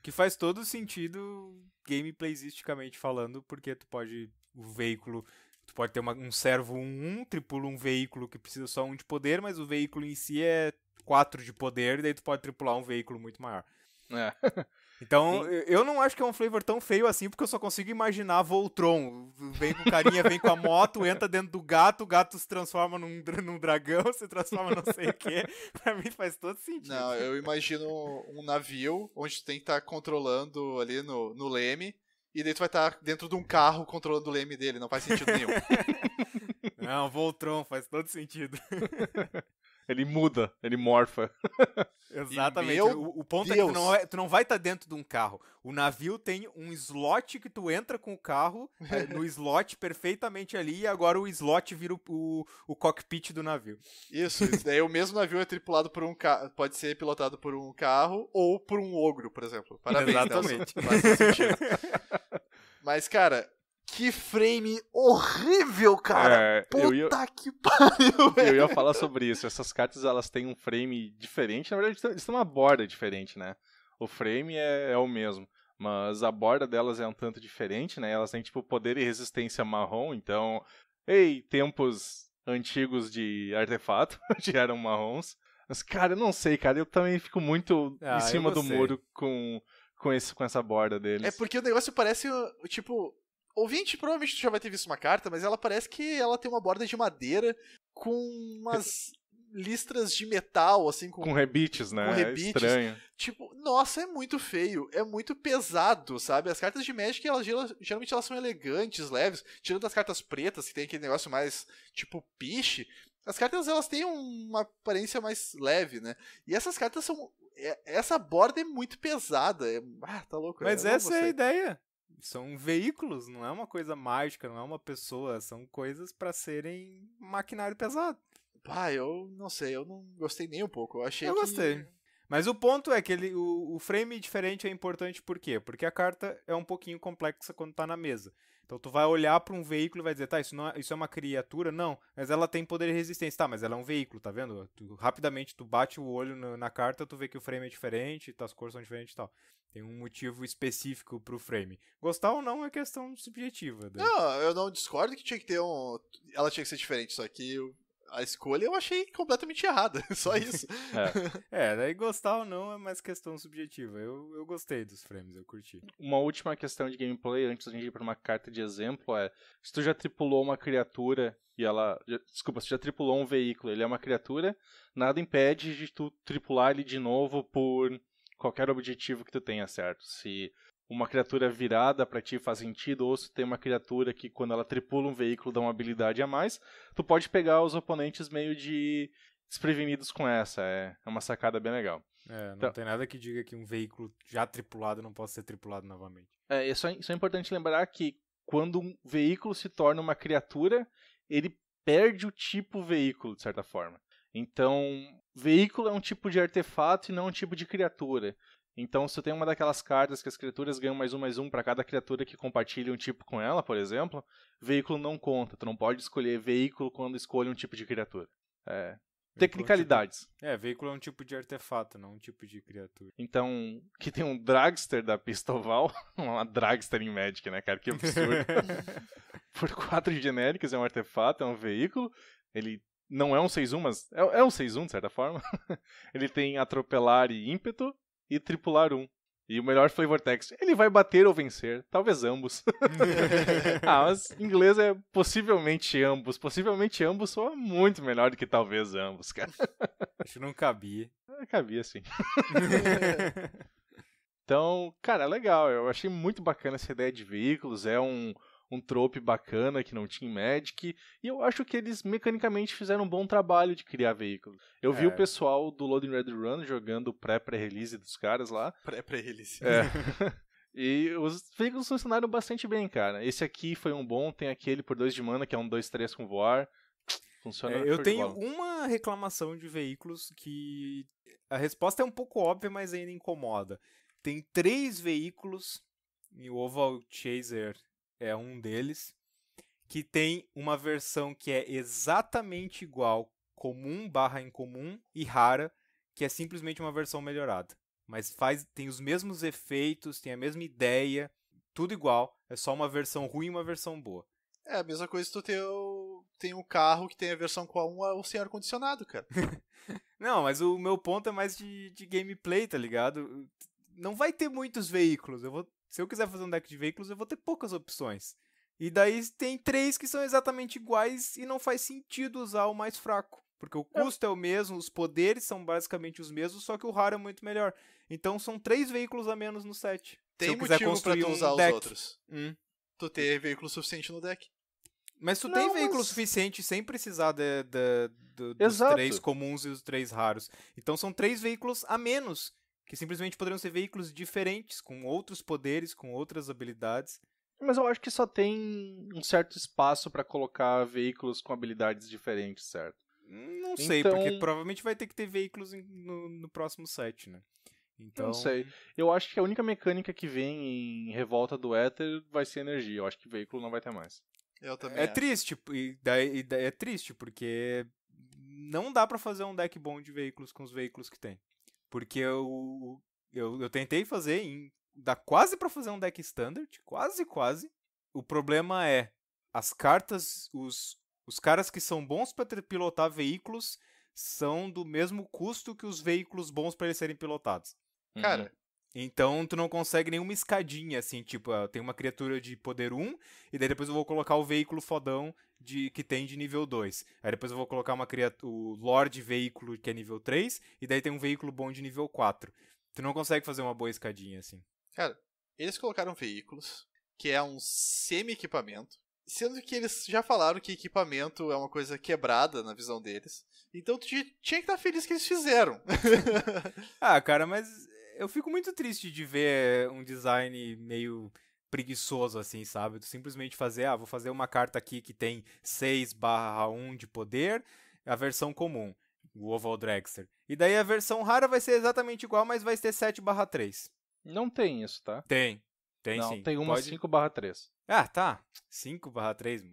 que faz todo sentido gameplayisticamente falando, porque tu pode. O veículo. Tu pode ter uma, um servo 1-1, um, tripula um veículo que precisa só um de poder, mas o veículo em si é 4 de poder, daí tu pode tripular um veículo muito maior. É. Então, eu não acho que é um flavor tão feio assim, porque eu só consigo imaginar Voltron. Vem com carinha, vem com a moto, entra dentro do gato, o gato se transforma num, num dragão, se transforma não sei o quê. Pra mim faz todo sentido. Não, eu imagino um navio onde tem que estar tá controlando ali no, no leme, e daí tu vai estar tá dentro de um carro controlando o leme dele, não faz sentido nenhum. Não, Voltron, faz todo sentido. Ele muda, ele morfa. Exatamente. O, o, ponto Deus. é que tu não, é, tu não vai estar tá dentro de um carro. O navio tem um slot que tu entra com o carro é, no slot perfeitamente ali, e agora o slot vira o, o, o cockpit do navio. Isso, isso. Daí o mesmo navio é tripulado por um carro. Pode ser pilotado por um carro ou por um ogro, por exemplo. Parabéns, Exatamente. Nelson. Mas, cara, que frame horrível, cara! É, Puta ia, que pariu, velho! Eu ia falar sobre isso. Essas cartas, elas têm um frame diferente. Na verdade, eles têm uma borda diferente, né? O frame é, é o mesmo. Mas a borda delas é um tanto diferente, né? Elas têm, tipo, poder e resistência marrom. Então, ei, tempos antigos de artefato já eram marrons. Mas, cara, eu não sei, cara. Eu também fico muito ah, em cima do muro com, com, esse, com essa borda deles. É porque o negócio parece, tipo, Ouvinte, provavelmente já vai ter visto uma carta, mas ela parece que ela tem uma borda de madeira com umas listras de metal, assim, com, com rebites, né? Com é rebites. É estranho. Tipo, nossa, é muito feio, é muito pesado, sabe? As cartas de Magic, elas geralmente elas são elegantes, leves, tirando as cartas pretas, que tem aquele negócio mais tipo piche. As cartas elas têm uma aparência mais leve, né? E essas cartas são é, essa borda é muito pesada. É, ah, tá louco. Mas essa é a ideia são veículos, não é uma coisa mágica, não é uma pessoa, são coisas para serem maquinário pesado. Ah, eu não sei, eu não gostei nem um pouco. Eu achei Eu que... gostei. Mas o ponto é que ele, o, o, frame diferente é importante por quê? Porque a carta é um pouquinho complexa quando tá na mesa. Então tu vai olhar para um veículo e vai dizer, tá, isso, não é, isso é uma criatura? Não, mas ela tem poder e resistência. Tá, mas ela é um veículo, tá vendo? Tu, rapidamente tu bate o olho no, na carta, tu vê que o frame é diferente, tá, as cores são diferentes e tal. Tem um motivo específico pro frame. Gostar ou não é questão subjetiva. Né? Não, eu não discordo que tinha que ter um. Ela tinha que ser diferente, só que a escolha eu achei completamente errada. Só isso. é. é. daí gostar ou não é mais questão subjetiva. Eu, eu gostei dos frames, eu curti. Uma última questão de gameplay, antes da gente ir pra uma carta de exemplo, é: se tu já tripulou uma criatura e ela. Desculpa, se tu já tripulou um veículo, ele é uma criatura, nada impede de tu tripular ele de novo por qualquer objetivo que tu tenha, certo? Se uma criatura é virada para ti faz sentido, ou se tem uma criatura que quando ela tripula um veículo dá uma habilidade a mais, tu pode pegar os oponentes meio de desprevenidos com essa. É, é, uma sacada bem legal. É, não então, tem nada que diga que um veículo já tripulado não possa ser tripulado novamente. É, é só, só é importante lembrar que quando um veículo se torna uma criatura, ele perde o tipo veículo, de certa forma. Então, veículo é um tipo de artefato e não um tipo de criatura. Então, se eu tenho uma daquelas cartas que as criaturas ganham mais um, mais um para cada criatura que compartilha um tipo com ela, por exemplo, veículo não conta. Tu não pode escolher veículo quando escolhe um tipo de criatura. É. é tipo tecnicalidades. É, veículo é um tipo de artefato, não um tipo de criatura. Então, que tem um dragster da Pistoval, uma dragster em Magic, né, cara? Que absurdo. por quatro genéricos é um artefato, é um veículo. Ele não é um 6-1, mas é, é um 6-1 de certa forma. ele tem atropelar e ímpeto e tripular 1. E o melhor flavor text, ele vai bater ou vencer, talvez ambos. ah, mas em inglês é possivelmente ambos, possivelmente ambos soa muito melhor do que talvez ambos, cara. Acho que não cabia. É, cabia sim. então, cara, é legal, eu achei muito bacana essa ideia de veículos, é um um trope bacana que não tinha em Magic, e eu acho que eles mecanicamente fizeram um bom trabalho de criar veículos. Eu é. vi o pessoal do Loading Red Run jogando pré-pré-release dos caras lá. Pré-pré-release. É. E os veículos funcionaram bastante bem, cara. Esse aqui foi um bom, tem aquele por 2 de mana, que é um 2, 3 com voar. Funciona é, Eu tenho uma reclamação de veículos que a resposta é um pouco óbvia, mas ainda incomoda. Tem três veículos e o Oval Chaser é um deles, que tem uma versão que é exatamente igual, comum barra incomum e rara, que é simplesmente uma versão melhorada. Mas faz, tem os mesmos efeitos, tem a mesma ideia, tudo igual, é só uma versão ruim e uma versão boa. É a mesma coisa se tu ter o... tem um carro que tem a versão com a 1 é sem ar-condicionado, cara. Não, mas o meu ponto é mais de, de gameplay, tá ligado? Não vai ter muitos veículos. Eu vou se eu quiser fazer um deck de veículos, eu vou ter poucas opções. E daí tem três que são exatamente iguais e não faz sentido usar o mais fraco. Porque o é. custo é o mesmo, os poderes são basicamente os mesmos, só que o raro é muito melhor. Então são três veículos a menos no set. Tem se eu quiser construir pra tu usar um deck. os outros. Hum? Tu ter veículo suficiente no deck. Mas tu não, tem veículo mas... suficiente sem precisar de, de, de dos Exato. três comuns e os três raros. Então são três veículos a menos que simplesmente poderiam ser veículos diferentes, com outros poderes, com outras habilidades. Mas eu acho que só tem um certo espaço para colocar veículos com habilidades diferentes, certo? Não sei, então... porque provavelmente vai ter que ter veículos no, no próximo set, né? Então... Não sei. Eu acho que a única mecânica que vem em Revolta do Éter vai ser energia. Eu acho que veículo não vai ter mais. Eu é também. É acho. triste, e daí, é triste, porque não dá para fazer um deck bom de veículos com os veículos que tem. Porque eu, eu, eu tentei fazer, em, dá quase para fazer um deck standard, quase, quase. O problema é, as cartas, os, os caras que são bons para pilotar veículos são do mesmo custo que os veículos bons para eles serem pilotados. Cara, uhum. Então tu não consegue nenhuma escadinha, assim, tipo, ah, tem uma criatura de poder 1, e daí depois eu vou colocar o veículo fodão de, que tem de nível 2. Aí depois eu vou colocar uma criatura, o Lorde veículo que é nível 3, e daí tem um veículo bom de nível 4. Tu não consegue fazer uma boa escadinha, assim. Cara, eles colocaram veículos, que é um semi-equipamento, sendo que eles já falaram que equipamento é uma coisa quebrada na visão deles. Então tu tinha que estar tá feliz que eles fizeram. ah, cara, mas eu fico muito triste de ver um design meio preguiçoso, assim, sabe? Tu simplesmente fazer, ah, vou fazer uma carta aqui que tem 6 barra 1 de poder, a versão comum, o Oval Dragster. E daí a versão rara vai ser exatamente igual, mas vai ter 7 barra 3. Não tem isso, tá? Tem. Tem Não, sim. tem uma Pode... 5 barra 3. Ah, tá. 5 barra 3.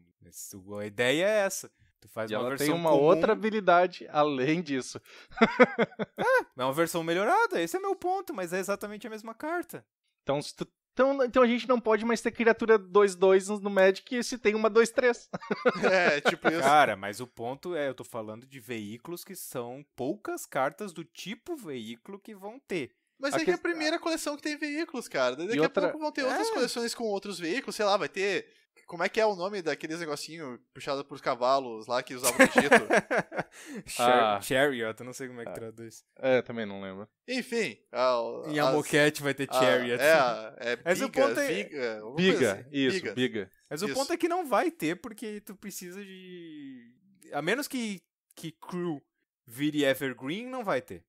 A ideia é essa. Tu faz uma ela tem uma comum. outra habilidade além disso. é, é uma versão melhorada, esse é meu ponto, mas é exatamente a mesma carta. Então, tu... então, então a gente não pode mais ter criatura 2-2 no Magic se tem uma 2-3. é, tipo isso. Cara, mas o ponto é, eu tô falando de veículos que são poucas cartas do tipo veículo que vão ter. Mas a é que... é a primeira coleção que tem veículos, cara. Daqui a pouco vão ter outras é. coleções com outros veículos, sei lá, vai ter como é que é o nome daqueles negocinho puxado por cavalos lá que usavam o Egito? ah. Chariot, não sei como é que ah. traduz. É, também não lembro. Enfim. A, em as, vai ter chariot. A, é, é biga, o ponto é... biga. Biga, assim. isso, biga. biga. Mas isso. o ponto é que não vai ter porque tu precisa de... A menos que, que Crew vire Evergreen, não vai ter.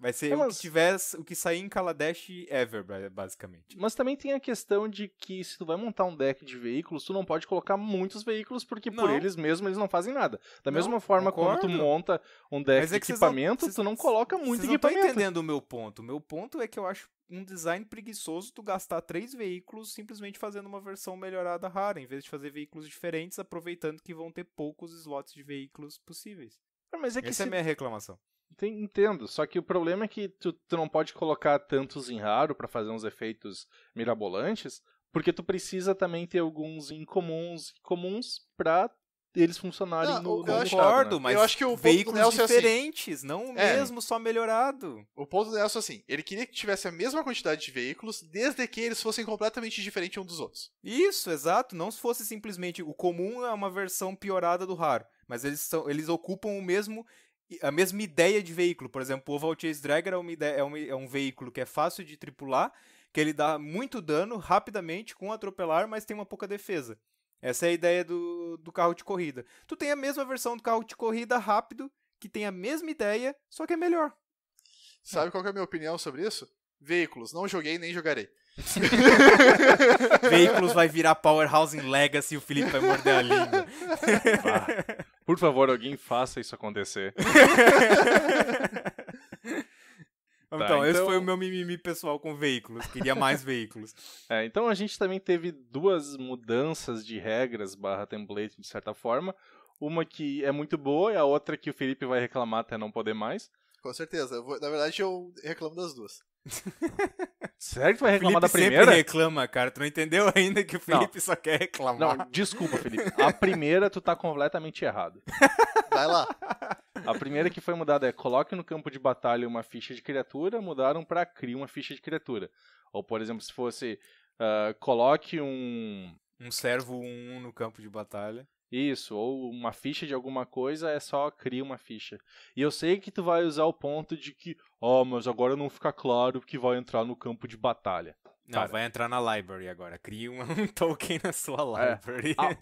Vai ser mas... É, o que tiver, o que sair em Kaladesh ever, basicamente. Mas também tem a questão de que se tu vai montar um deck de veículos, tu não pode colocar muitos veículos, porque não. por eles mesmos eles não fazem nada. Da não, mesma forma concordo. quando tu monta um deck mas é de é equipamento, não, tu não coloca muito vocês equipamento. Não tô entendendo o meu ponto. O meu ponto é que eu acho um design preguiçoso tu gastar três veículos simplesmente fazendo uma versão melhorada rara, em vez de fazer veículos diferentes, aproveitando que vão ter poucos slots de veículos possíveis. Mas é que Essa se... é a minha reclamação tem, entendo, só que o problema é que tu, tu não pode colocar tantos em raro para fazer uns efeitos mirabolantes, porque tu precisa também ter alguns incomuns comuns pra eles funcionarem não, no, no eu concordo, né? mas eu acho que o veículos ponto é assim. diferentes, é assim. não o é. mesmo, só melhorado. O ponto do Nelson é assim, ele queria que tivesse a mesma quantidade de veículos, desde que eles fossem completamente diferentes um dos outros. Isso, exato, não se fosse simplesmente o comum é uma versão piorada do raro, mas eles são, eles ocupam o mesmo a mesma ideia de veículo. Por exemplo, o Oval Chase é, uma ideia, é, é um veículo que é fácil de tripular, que ele dá muito dano rapidamente com atropelar, mas tem uma pouca defesa. Essa é a ideia do, do carro de corrida. Tu tem a mesma versão do carro de corrida rápido, que tem a mesma ideia, só que é melhor. Sabe qual é a minha opinião sobre isso? Veículos. Não joguei nem jogarei. Veículos vai virar Powerhouse em Legacy e o Felipe vai morder a língua. Ah, por favor, alguém faça isso acontecer. Então, tá, então, esse foi o meu mimimi pessoal com veículos. Queria mais veículos. É, então a gente também teve duas mudanças de regras barra template, de certa forma. Uma que é muito boa e a outra que o Felipe vai reclamar até não poder mais. Com certeza. Vou, na verdade, eu reclamo das duas. Sério que tu vai reclamar da primeira? Sempre reclama, cara. Tu não entendeu ainda que o Felipe não. só quer reclamar. Não, desculpa, Felipe. A primeira tu tá completamente errado. Vai lá. A primeira que foi mudada é coloque no campo de batalha uma ficha de criatura, mudaram para cria uma ficha de criatura. Ou, por exemplo, se fosse uh, coloque um. Um servo 1 um no campo de batalha. Isso, ou uma ficha de alguma coisa é só cria uma ficha. E eu sei que tu vai usar o ponto de que, ó, oh, mas agora não fica claro que vai entrar no campo de batalha. Não, Cara, vai entrar na library agora. Cria um, um token na sua é. library. É, a,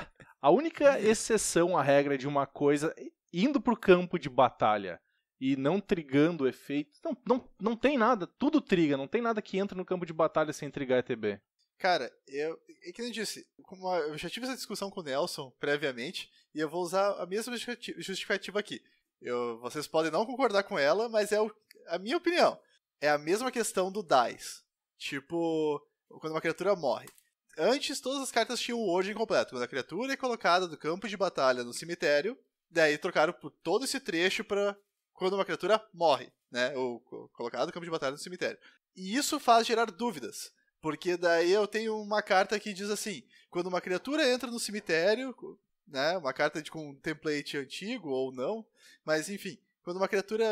a, a, única exceção à regra de uma coisa indo pro campo de batalha e não trigando o efeito. Não, não, não tem nada, tudo triga, não tem nada que entra no campo de batalha sem trigar ETB. Cara, eu. É que nem disse, como eu já tive essa discussão com o Nelson previamente, e eu vou usar a mesma justificativa aqui. Eu, vocês podem não concordar com ela, mas é o, a minha opinião. É a mesma questão do DICE. Tipo, quando uma criatura morre. Antes, todas as cartas tinham o Word completo Quando a criatura é colocada do campo de batalha no cemitério, daí trocaram por todo esse trecho para quando uma criatura morre, né? Ou colocada do campo de batalha no cemitério. E isso faz gerar dúvidas. Porque daí eu tenho uma carta que diz assim: quando uma criatura entra no cemitério, né, uma carta de, com um template antigo ou não, mas enfim, quando uma criatura.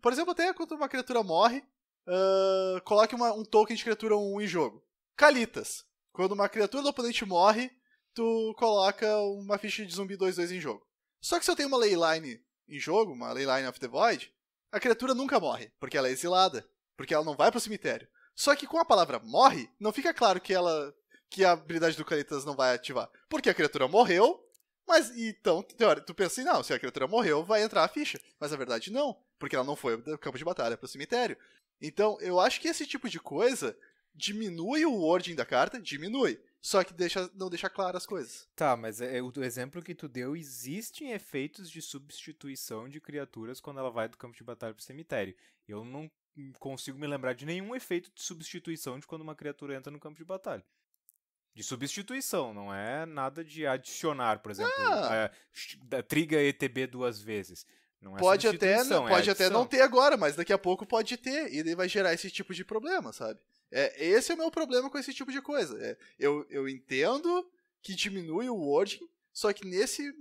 Por exemplo, até quando uma criatura morre, uh, coloque uma, um token de criatura 1 em jogo. Calitas. Quando uma criatura do oponente morre, tu coloca uma ficha de zumbi 2-2 em jogo. Só que se eu tenho uma leyline em jogo, uma leyline of the void, a criatura nunca morre, porque ela é exilada, porque ela não vai pro cemitério. Só que com a palavra morre, não fica claro que ela. que a habilidade do Caritas não vai ativar. Porque a criatura morreu, mas então, tu pensa assim, não, se a criatura morreu, vai entrar a ficha. Mas a verdade não, porque ela não foi do campo de batalha para o cemitério. Então, eu acho que esse tipo de coisa diminui o wording da carta, diminui. Só que deixa, não deixa claras as coisas. Tá, mas é, o, é o exemplo que tu deu, existem efeitos de substituição de criaturas quando ela vai do campo de batalha pro cemitério. Eu não Hum, consigo me lembrar de nenhum efeito de substituição de quando uma criatura entra no campo de batalha. De substituição, não é nada de adicionar, por exemplo, ah. é, triga ETB duas vezes. Não é pode até, não, é pode é até não ter agora, mas daqui a pouco pode ter, e daí vai gerar esse tipo de problema, sabe? É, esse é o meu problema com esse tipo de coisa. É, eu, eu entendo que diminui o origin só que nesse,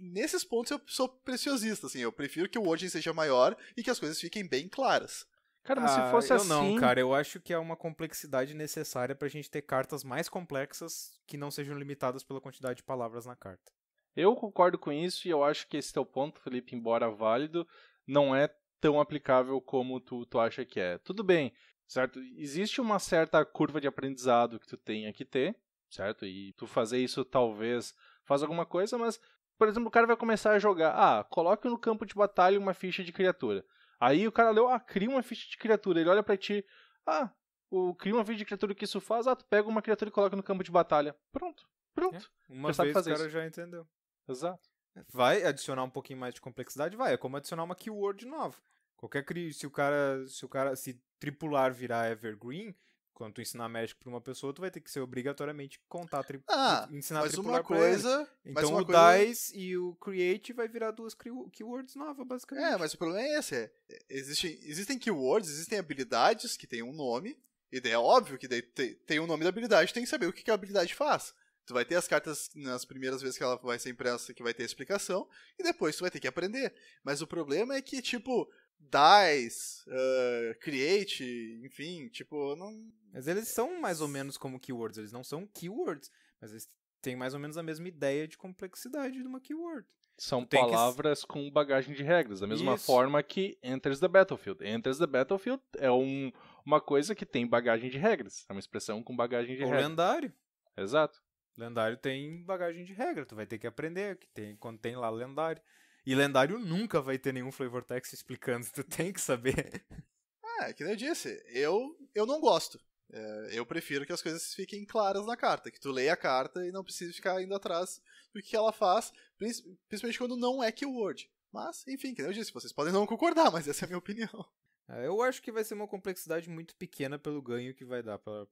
nesses pontos eu sou preciosista, assim, eu prefiro que o origin seja maior e que as coisas fiquem bem claras. Cara, mas ah, se fosse eu assim. Não, cara, eu acho que é uma complexidade necessária pra gente ter cartas mais complexas que não sejam limitadas pela quantidade de palavras na carta. Eu concordo com isso e eu acho que esse teu ponto, Felipe, embora válido, não é tão aplicável como tu, tu acha que é. Tudo bem, certo? Existe uma certa curva de aprendizado que tu tenha que ter, certo? E tu fazer isso talvez faz alguma coisa, mas, por exemplo, o cara vai começar a jogar. Ah, coloque no campo de batalha uma ficha de criatura. Aí o cara leu, ah, cria uma ficha de criatura. Ele olha para ti, ah, o, cria uma ficha de criatura que isso faz, ah, tu pega uma criatura e coloca no campo de batalha. Pronto, pronto. É, uma já vez o cara isso. já entendeu. Exato. Vai adicionar um pouquinho mais de complexidade? Vai, é como adicionar uma keyword nova. Qualquer se o cara, se o cara, se tripular virar evergreen, quando tu ensinar médico pra uma pessoa, tu vai ter que ser obrigatoriamente contar tri... ah, ensinar mas uma coisa. Então uma o coisa... DICE e o CREATE vai virar duas keywords novas, basicamente. É, mas o problema é esse. É, existem, existem keywords, existem habilidades que tem um nome. E daí é óbvio que daí tem, tem um nome da habilidade, tem que saber o que, que a habilidade faz. Tu vai ter as cartas nas primeiras vezes que ela vai ser impressa que vai ter a explicação, e depois tu vai ter que aprender. Mas o problema é que, tipo, DICE, uh, eh, Create, enfim, tipo, não... Mas eles são mais ou menos como keywords, eles não são keywords, mas eles têm mais ou menos a mesma ideia de complexidade de uma keyword. São Tem palavras que... com bagagem de regras, da mesma Isso. forma que Enters the Battlefield. Enters the Battlefield é um, uma coisa que tem bagagem de regras. É uma expressão com bagagem de Ou regras. lendário. Exato. Lendário tem bagagem de regra, tu vai ter que aprender que tem, quando tem lá lendário. E lendário nunca vai ter nenhum flavor text explicando, tu tem que saber. É, que nem eu disse, eu, eu não gosto. É, eu prefiro que as coisas fiquem claras na carta, que tu leia a carta e não precise ficar indo atrás do que ela faz, principalmente quando não é keyword. Mas, enfim, que nem eu disse, vocês podem não concordar, mas essa é a minha opinião. É, eu acho que vai ser uma complexidade muito pequena pelo ganho que vai dar pra,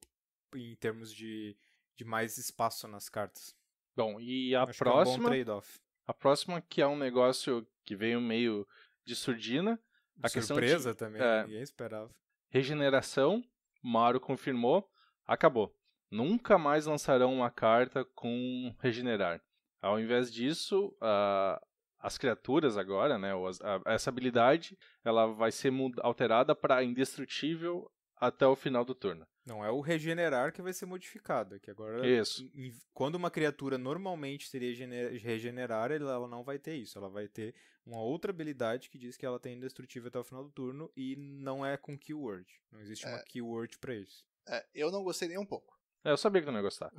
em termos de, de mais espaço nas cartas. Bom, e a acho próxima. É um bom trade-off. A próxima, que é um negócio que veio meio de surdina. A Surpresa de, também, é, ninguém esperava. Regeneração, Mario confirmou, acabou. Nunca mais lançarão uma carta com regenerar. Ao invés disso, a, as criaturas agora, né, a, a, essa habilidade, ela vai ser alterada para indestrutível até o final do turno. Não é o regenerar que vai ser modificado, é que agora isso. quando uma criatura normalmente seria regenerar, ela não vai ter isso, ela vai ter uma outra habilidade que diz que ela tem indestrutível até o final do turno e não é com keyword. Não existe é... uma keyword para isso. É, eu não gostei nem um pouco. É, eu sabia que não ia gostar.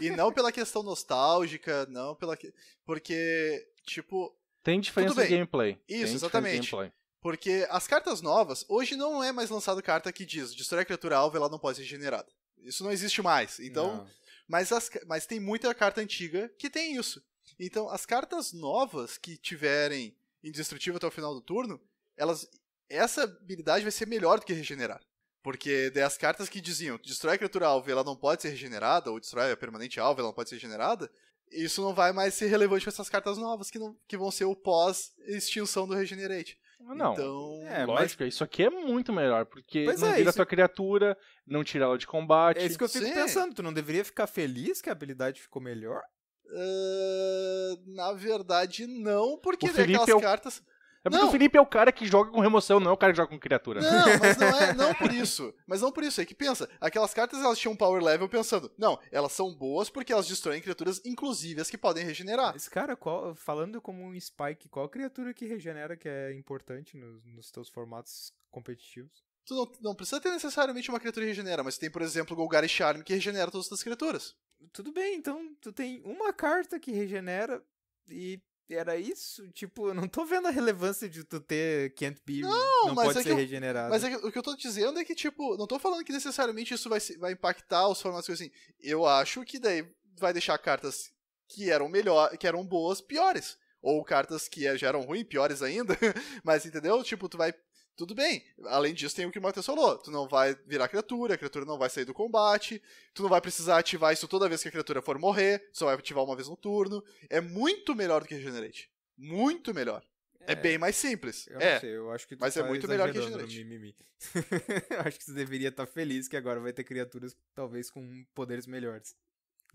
e não pela questão nostálgica, não pela que... porque tipo tem diferença de gameplay. Isso, Tem exatamente. Gameplay. Porque as cartas novas, hoje não é mais lançado carta que diz destrói a criatura alvo ela não pode ser regenerada. Isso não existe mais. Então, mas, as, mas tem muita carta antiga que tem isso. Então, as cartas novas que tiverem indestrutível até o final do turno, elas essa habilidade vai ser melhor do que regenerar. Porque das cartas que diziam destrói a criatura alvo ela não pode ser regenerada, ou destrói a permanente alvo ela não pode ser regenerada, isso não vai mais ser relevante com essas cartas novas que, não, que vão ser o pós-extinção do Regenerate. Não. Então, é, lógico, mas... isso aqui é muito melhor, porque pois não é, vira isso... tua criatura, não tira ela de combate. É isso que eu fico Sim. pensando, tu não deveria ficar feliz que a habilidade ficou melhor? Uh, na verdade, não, porque o Felipe é cartas. É porque não. o Felipe é o cara que joga com remoção, não é o cara que joga com criatura. Não, mas não é não por isso. Mas não por isso, é que pensa. Aquelas cartas elas tinham um power level pensando, não, elas são boas porque elas destroem criaturas, inclusive as que podem regenerar. Mas, cara, qual, falando como um Spike, qual criatura que regenera que é importante nos, nos teus formatos competitivos? Tu não, não, precisa ter necessariamente uma criatura que regenera, mas tem, por exemplo, Golgari Charm que regenera todas as criaturas. Tudo bem, então tu tem uma carta que regenera e era isso? Tipo, eu não tô vendo a relevância de tu ter can't be, não, não pode é ser regenerado. Mas é que, o que eu tô dizendo é que, tipo, não tô falando que necessariamente isso vai, vai impactar os formatos assim. Eu acho que daí vai deixar cartas que eram melhor, que eram boas, piores. Ou cartas que é, já eram ruins, piores ainda. mas entendeu? Tipo, tu vai tudo bem. Além disso, tem o que o Matheus falou. Tu não vai virar criatura, a criatura não vai sair do combate. Tu não vai precisar ativar isso toda vez que a criatura for morrer. Tu só vai ativar uma vez no turno. É muito melhor do que Regenerate. Muito melhor. É, é bem mais simples. Eu é. Sei, eu acho que Mas é tá é muito melhor que Regenerate. Mimimi. acho que tu deveria estar tá feliz que agora vai ter criaturas talvez com poderes melhores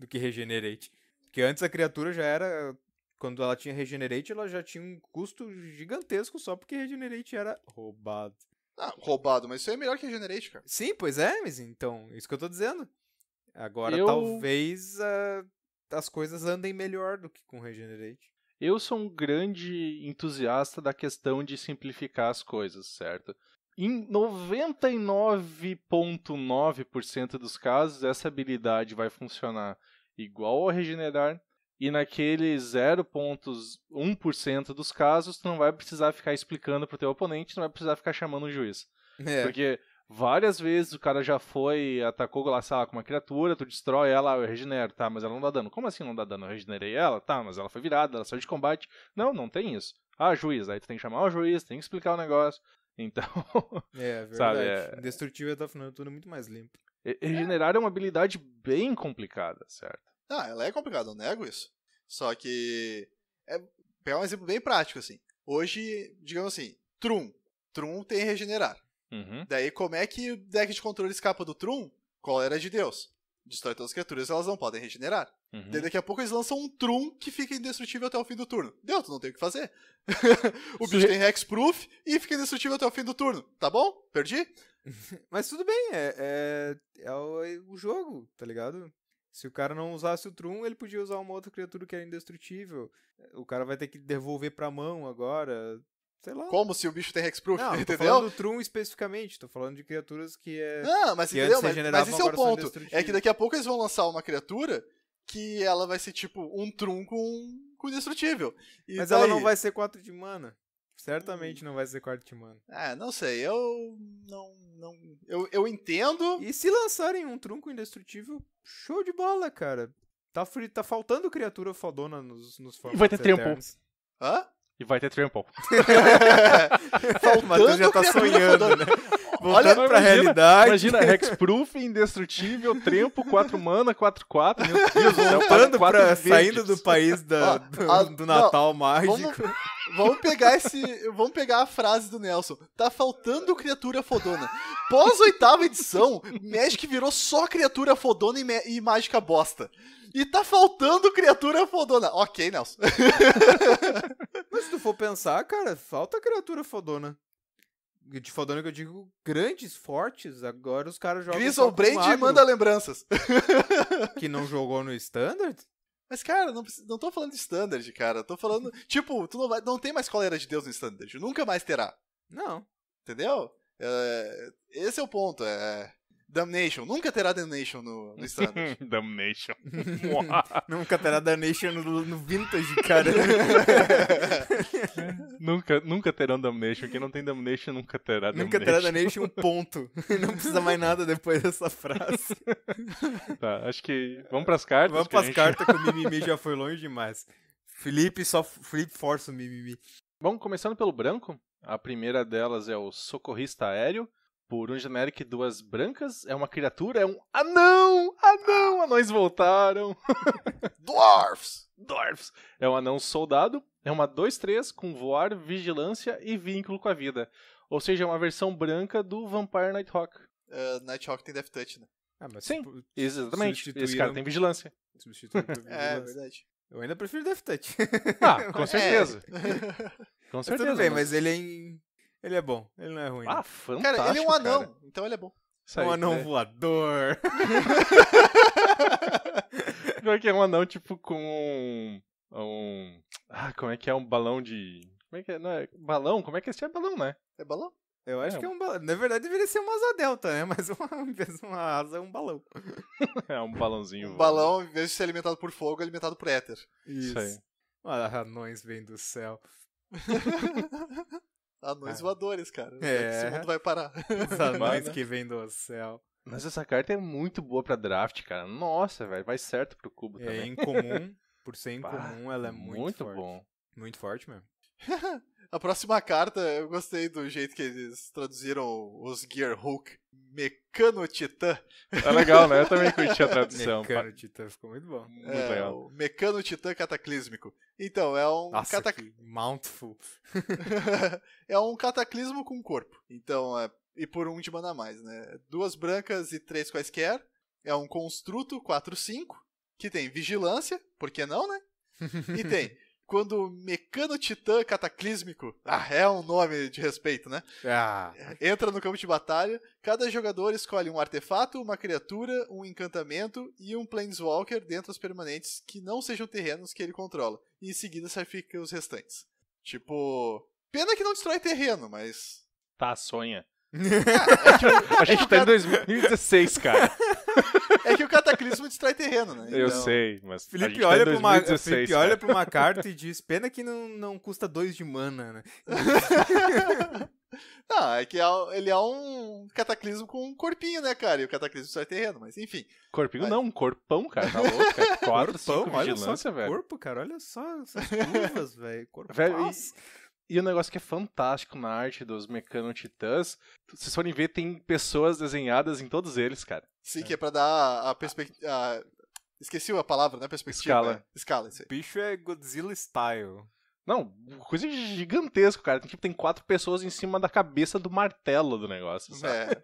do que Regenerate. Porque antes a criatura já era quando ela tinha Regenerate, ela já tinha um custo gigantesco só porque Regenerate era roubado. Ah, roubado, mas isso aí é melhor que Regenerate, cara. Sim, pois é, mas então, isso que eu tô dizendo. Agora, eu... talvez ah, as coisas andem melhor do que com Regenerate. Eu sou um grande entusiasta da questão de simplificar as coisas, certo? Em 99,9% dos casos, essa habilidade vai funcionar igual ao regenerar, e naquele 0,1% dos casos tu não vai precisar ficar explicando pro teu oponente, não vai precisar ficar chamando o juiz. É. Porque várias vezes o cara já foi, atacou lá, sei com uma criatura, tu destrói ela, eu regenero, tá, mas ela não dá dano. Como assim não dá dano? Eu regenerei ela, tá, mas ela foi virada, ela saiu de combate. Não, não tem isso. Ah, juiz, aí tu tem que chamar o juiz, tem que explicar o negócio. Então. É, é verdade. Sabe, é... Destrutivo é tá falando tudo muito mais limpo. Regenerar é uma habilidade bem complicada, certo? Não, ah, ela é complicada, eu nego isso. Só que. É, pegar um exemplo bem prático, assim. Hoje, digamos assim, Trum. Trum tem regenerar. Uhum. Daí, como é que o deck de controle escapa do Trum? era de Deus. Destrói todas as criaturas elas não podem regenerar. Uhum. Daí, daqui a pouco eles lançam um Trum que fica indestrutível até o fim do turno. Deu, tu não tem o que fazer. o bicho tem Hexproof e fica indestrutível até o fim do turno. Tá bom? Perdi? Mas tudo bem, é, é, é o, é o jogo, tá ligado? Se o cara não usasse o Trum, ele podia usar uma outra criatura que era indestrutível. O cara vai ter que devolver pra mão agora. Sei lá. Como se o bicho tem Hexproof, não, entendeu? Tô falando do Trum especificamente, tô falando de criaturas que é. Não, mas entendeu? Mas, mas esse é o ponto. É que daqui a pouco eles vão lançar uma criatura que ela vai ser tipo um Trum com, com indestrutível. E mas daí... ela não vai ser 4 de mana. Certamente uhum. não vai ser quarto a Artimano. É, não sei, eu não, não eu, eu entendo. E se lançarem um trunco indestrutível, show de bola, cara. Tá, free, tá faltando criatura fodona nos, nos E vai ter Trample. Hã? E vai ter Trample. Faltando o já tá sonhando, fodona. né? Voltando Olha pra imagina, realidade. Imagina, Hexproof, indestrutível, trampo, 4 mana, 4-4. Meu Deus, Voltando 4 pra, saindo do país da, ah, do, do, Natal não, mágico. Vamos, Vamos pegar esse. Vamos pegar a frase do Nelson. Tá faltando criatura fodona. Pós oitava edição, Magic virou só criatura fodona e, e mágica bosta. E tá faltando criatura fodona. Ok, Nelson. Mas se tu for pensar, cara, falta criatura fodona. De fodona que eu digo grandes, fortes. Agora os caras jogam. Grizzle Brand manda lembranças. que não jogou no Standard? Mas, cara, não, não tô falando de standard, cara. Tô falando. tipo, tu não vai. Não tem mais coleira de Deus no standard. Nunca mais terá. Não. Entendeu? É, esse é o ponto. É, Damnation. Nunca terá Damnation no, no Standard. Damnation. nunca terá Damnation no, no Vintage, cara. nunca, nunca terão Damnation. Quem não tem Damnation nunca terá Damnation. Nunca terá Damnation, ponto. Não precisa mais nada depois dessa frase. tá, acho que... Vamos pras cartas? Vamos pras gente... cartas, que o mimimi já foi longe demais. Felipe só... Felipe força o mimimi. Bom, começando pelo branco. A primeira delas é o Socorrista Aéreo por um américa e duas brancas. É uma criatura, é um anão! Anão! Anões voltaram! Dwarfs! Dwarfs! É um anão soldado, é uma 2-3 com voar, vigilância e vínculo com a vida. Ou seja, é uma versão branca do Vampire Nighthawk. Uh, Nighthawk tem Death Touch, né? Ah, mas Sim, tipo, exatamente. Esse cara tem vigilância. vigilância. é, verdade. Eu ainda prefiro Death Touch. ah, com é. certeza. É. Com certeza. Tudo bem, mas, né? mas ele é em ele é bom, ele não é ruim. Ah, fantástico. Né? Cara, ele é um anão, cara. então ele é bom. É um anão é. voador. é que é um anão, tipo, com um. um ah, como é que é? Um balão de. Como é que é? Não, é balão? Como é que é? É balão, né? É balão? Eu acho é. que é um balão. Na verdade, deveria ser uma asa delta, né? Mas uma, em vez de uma asa, é um balão. é um balãozinho. Um balão, em vez de ser alimentado por fogo, é alimentado por éter. Isso. Isso aí. Ah, anões vêm do céu. Anões ah. voadores, cara. É, é. Esse mundo vai parar. Os anões né? que vêm do céu. Mas essa carta é muito boa pra draft, cara. Nossa, velho, vai certo pro cubo é também. É incomum, por ser incomum, ela é muito, muito forte. bom. Muito forte mesmo. a próxima carta, eu gostei do jeito que eles traduziram os Gear Hulk. Mecano Titã. Tá legal, né? Eu também curti a tradução. Mecano Titã ficou muito bom. Muito é, legal. Mecano Titã Cataclísmico. Então, é um. Nossa, catac... que mouthful. é um cataclismo com corpo. Então, é... e por um de mana a mais, né? Duas brancas e três quaisquer. É um construto 4-5, que tem vigilância, por que não, né? E tem quando o Mecano Titã Cataclísmico, ah, é um nome de respeito, né? Ah. Entra no campo de batalha, cada jogador escolhe um artefato, uma criatura, um encantamento e um Planeswalker dentro dos permanentes que não sejam terrenos que ele controla. E em seguida sacrifica os restantes. Tipo. Pena que não destrói terreno, mas. Tá, sonha. é a gente tá em 2016, cara. É que o cataclismo destrói terreno, né? Então, eu sei, mas. Tá Felipe olha, tá uma, Felipe olha pra uma carta e diz: pena que não, não custa dois de mana, né? Não, é que é ele é um cataclismo com um corpinho, né, cara? E o cataclismo só é terreno, mas enfim. Corpinho mas... não, um corpão, cara. Tá louco, cara. Quatro, corpão, cinco olha vigilância, só velho. Corpo, cara, olha só essas curvas, velho. Corpo. e, e o um negócio que é fantástico na arte dos Mecano Titãs, vocês forem ver, tem pessoas desenhadas em todos eles, cara. Sim, é. que é pra dar a perspectiva. Esqueci a palavra, né? Perspectiva. Escala. Né? Escala, isso aí. Bicho é Godzilla style. Não, coisa gigantesca, cara. Tem, tipo, tem quatro pessoas em cima da cabeça do martelo do negócio, sabe?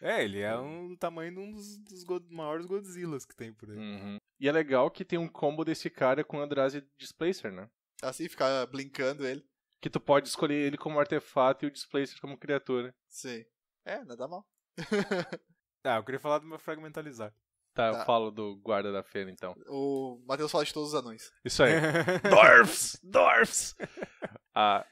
É, é ele é um, do tamanho de um dos, dos maiores Godzillas que tem por aí. Uhum. E é legal que tem um combo desse cara com o Andrazi Displacer, né? Assim, ficar blinkando ele. Que tu pode escolher ele como artefato e o Displacer como criatura. Sim. É, nada mal. Ah, eu queria falar do meu fragmentalizar. Tá, eu tá. falo do guarda da feira então. O Matheus fala de todos os anões. Isso aí. Dorfs! Dorfs! Ah,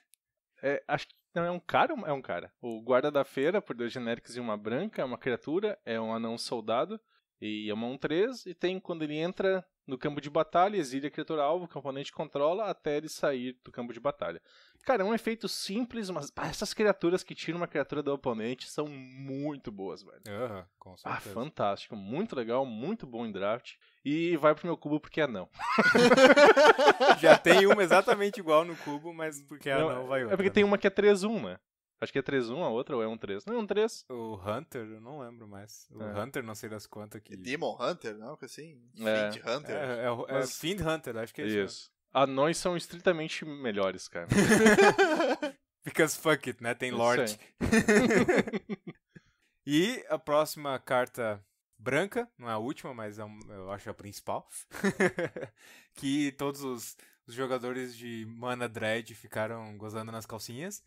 é, acho que não é um cara, é um cara. O guarda da feira, por dois genéricos e uma branca, é uma criatura, é um anão soldado. E é mão 3 e tem quando ele entra no campo de batalha, exilia a criatura alvo, que o oponente controla, até ele sair do campo de batalha. Cara, é um efeito simples, mas ah, essas criaturas que tiram uma criatura do oponente são muito boas, velho. Uhum, com ah, certeza. Ah, fantástico, muito legal, muito bom em draft. E vai pro meu cubo porque é não. Já tem uma exatamente igual no cubo, mas porque é não, não vai é outra. É porque né? tem uma que é 3-1, né? Acho que é 3-1 a outra, ou é 1-3? Não, é 1-3. O Hunter, eu não lembro mais. O é. Hunter, não sei das quantas que. Demon Hunter, não? que Assim? É. Fiend Hunter. É, é, é Mas... Fiend Hunter, acho que é isso. Isso. Anões ah, são estritamente melhores, cara. Because fuck it, né? Tem Lorde. e a próxima carta branca, não é a última, mas é um, eu acho a principal. que todos os, os, jogadores de Mana Dread ficaram gozando nas calcinhas.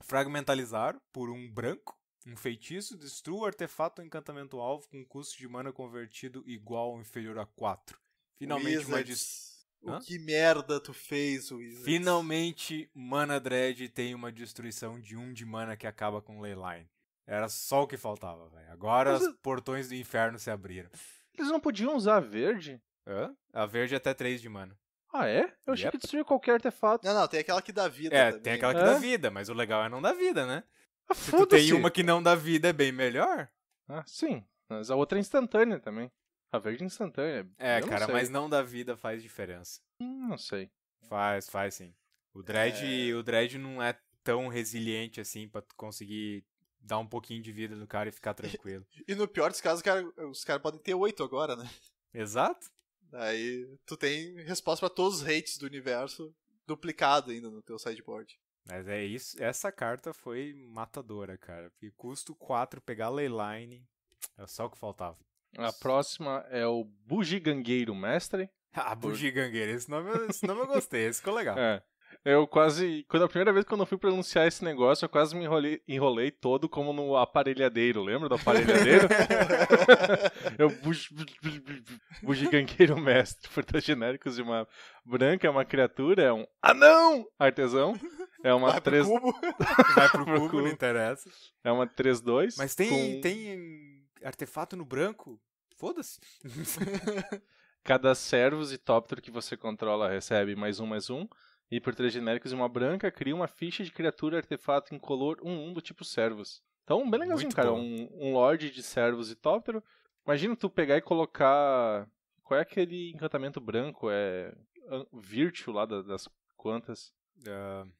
Fragmentalizar por um branco. Um feitiço destrua o artefato ou encantamento alvo com custo de mana convertido igual ou inferior a 4. Finalmente Wizards. uma dis... O que merda tu fez, Wizards? Finalmente, Mana Dread tem uma destruição de 1 um de mana que acaba com Leyline. Era só o que faltava, velho. Agora Mas... os portões do inferno se abriram. Eles não podiam usar a verde? Hã? A verde é até 3 de mana. Ah, é? Eu achei yep. que destruiu qualquer artefato. Não, não, tem aquela que dá vida. É, também. tem aquela que é? dá vida, mas o legal é não dar vida, né? Ah, Se tu tem uma que não dá vida, é bem melhor. Ah, sim. Mas a outra é instantânea também. A verde é instantânea. É, cara, mas não dá vida faz diferença. Hum, não sei. Faz, faz sim. O Dredd, é... o Dredd não é tão resiliente assim pra tu conseguir dar um pouquinho de vida no cara e ficar tranquilo. e, e no pior dos casos, cara, os caras podem ter oito agora, né? Exato. Aí tu tem resposta para todos os hates do universo duplicado ainda no teu sideboard. Mas é isso, essa carta foi matadora, cara. Porque custo 4, pegar Leyline, é só o que faltava. A próxima é o Bugigangueiro Mestre. ah, Bugigangueiro, esse nome, esse nome eu gostei, esse ficou legal. É. Eu quase. Quando a primeira vez que eu fui pronunciar esse negócio, eu quase me enrolei, enrolei todo como no aparelhadeiro. Lembra do aparelhadeiro? eu bugiganqueiro mestre, porta genéricos de uma branca, é uma criatura, é um anão artesão. É uma 3. Pro cubo. Vai pro, cubo, não interessa. É uma 3-2. Mas tem, com... tem artefato no branco? Foda-se. Cada servos e topter que você controla recebe mais um, mais um. E por três genéricos e uma branca, cria uma ficha de criatura artefato color 1-1 do tipo servos. Então, bem legalzinho, Muito cara. Um, um Lorde de servos e tóptero. Imagina tu pegar e colocar. Qual é aquele encantamento branco? É. Virtue lá das quantas? Uh,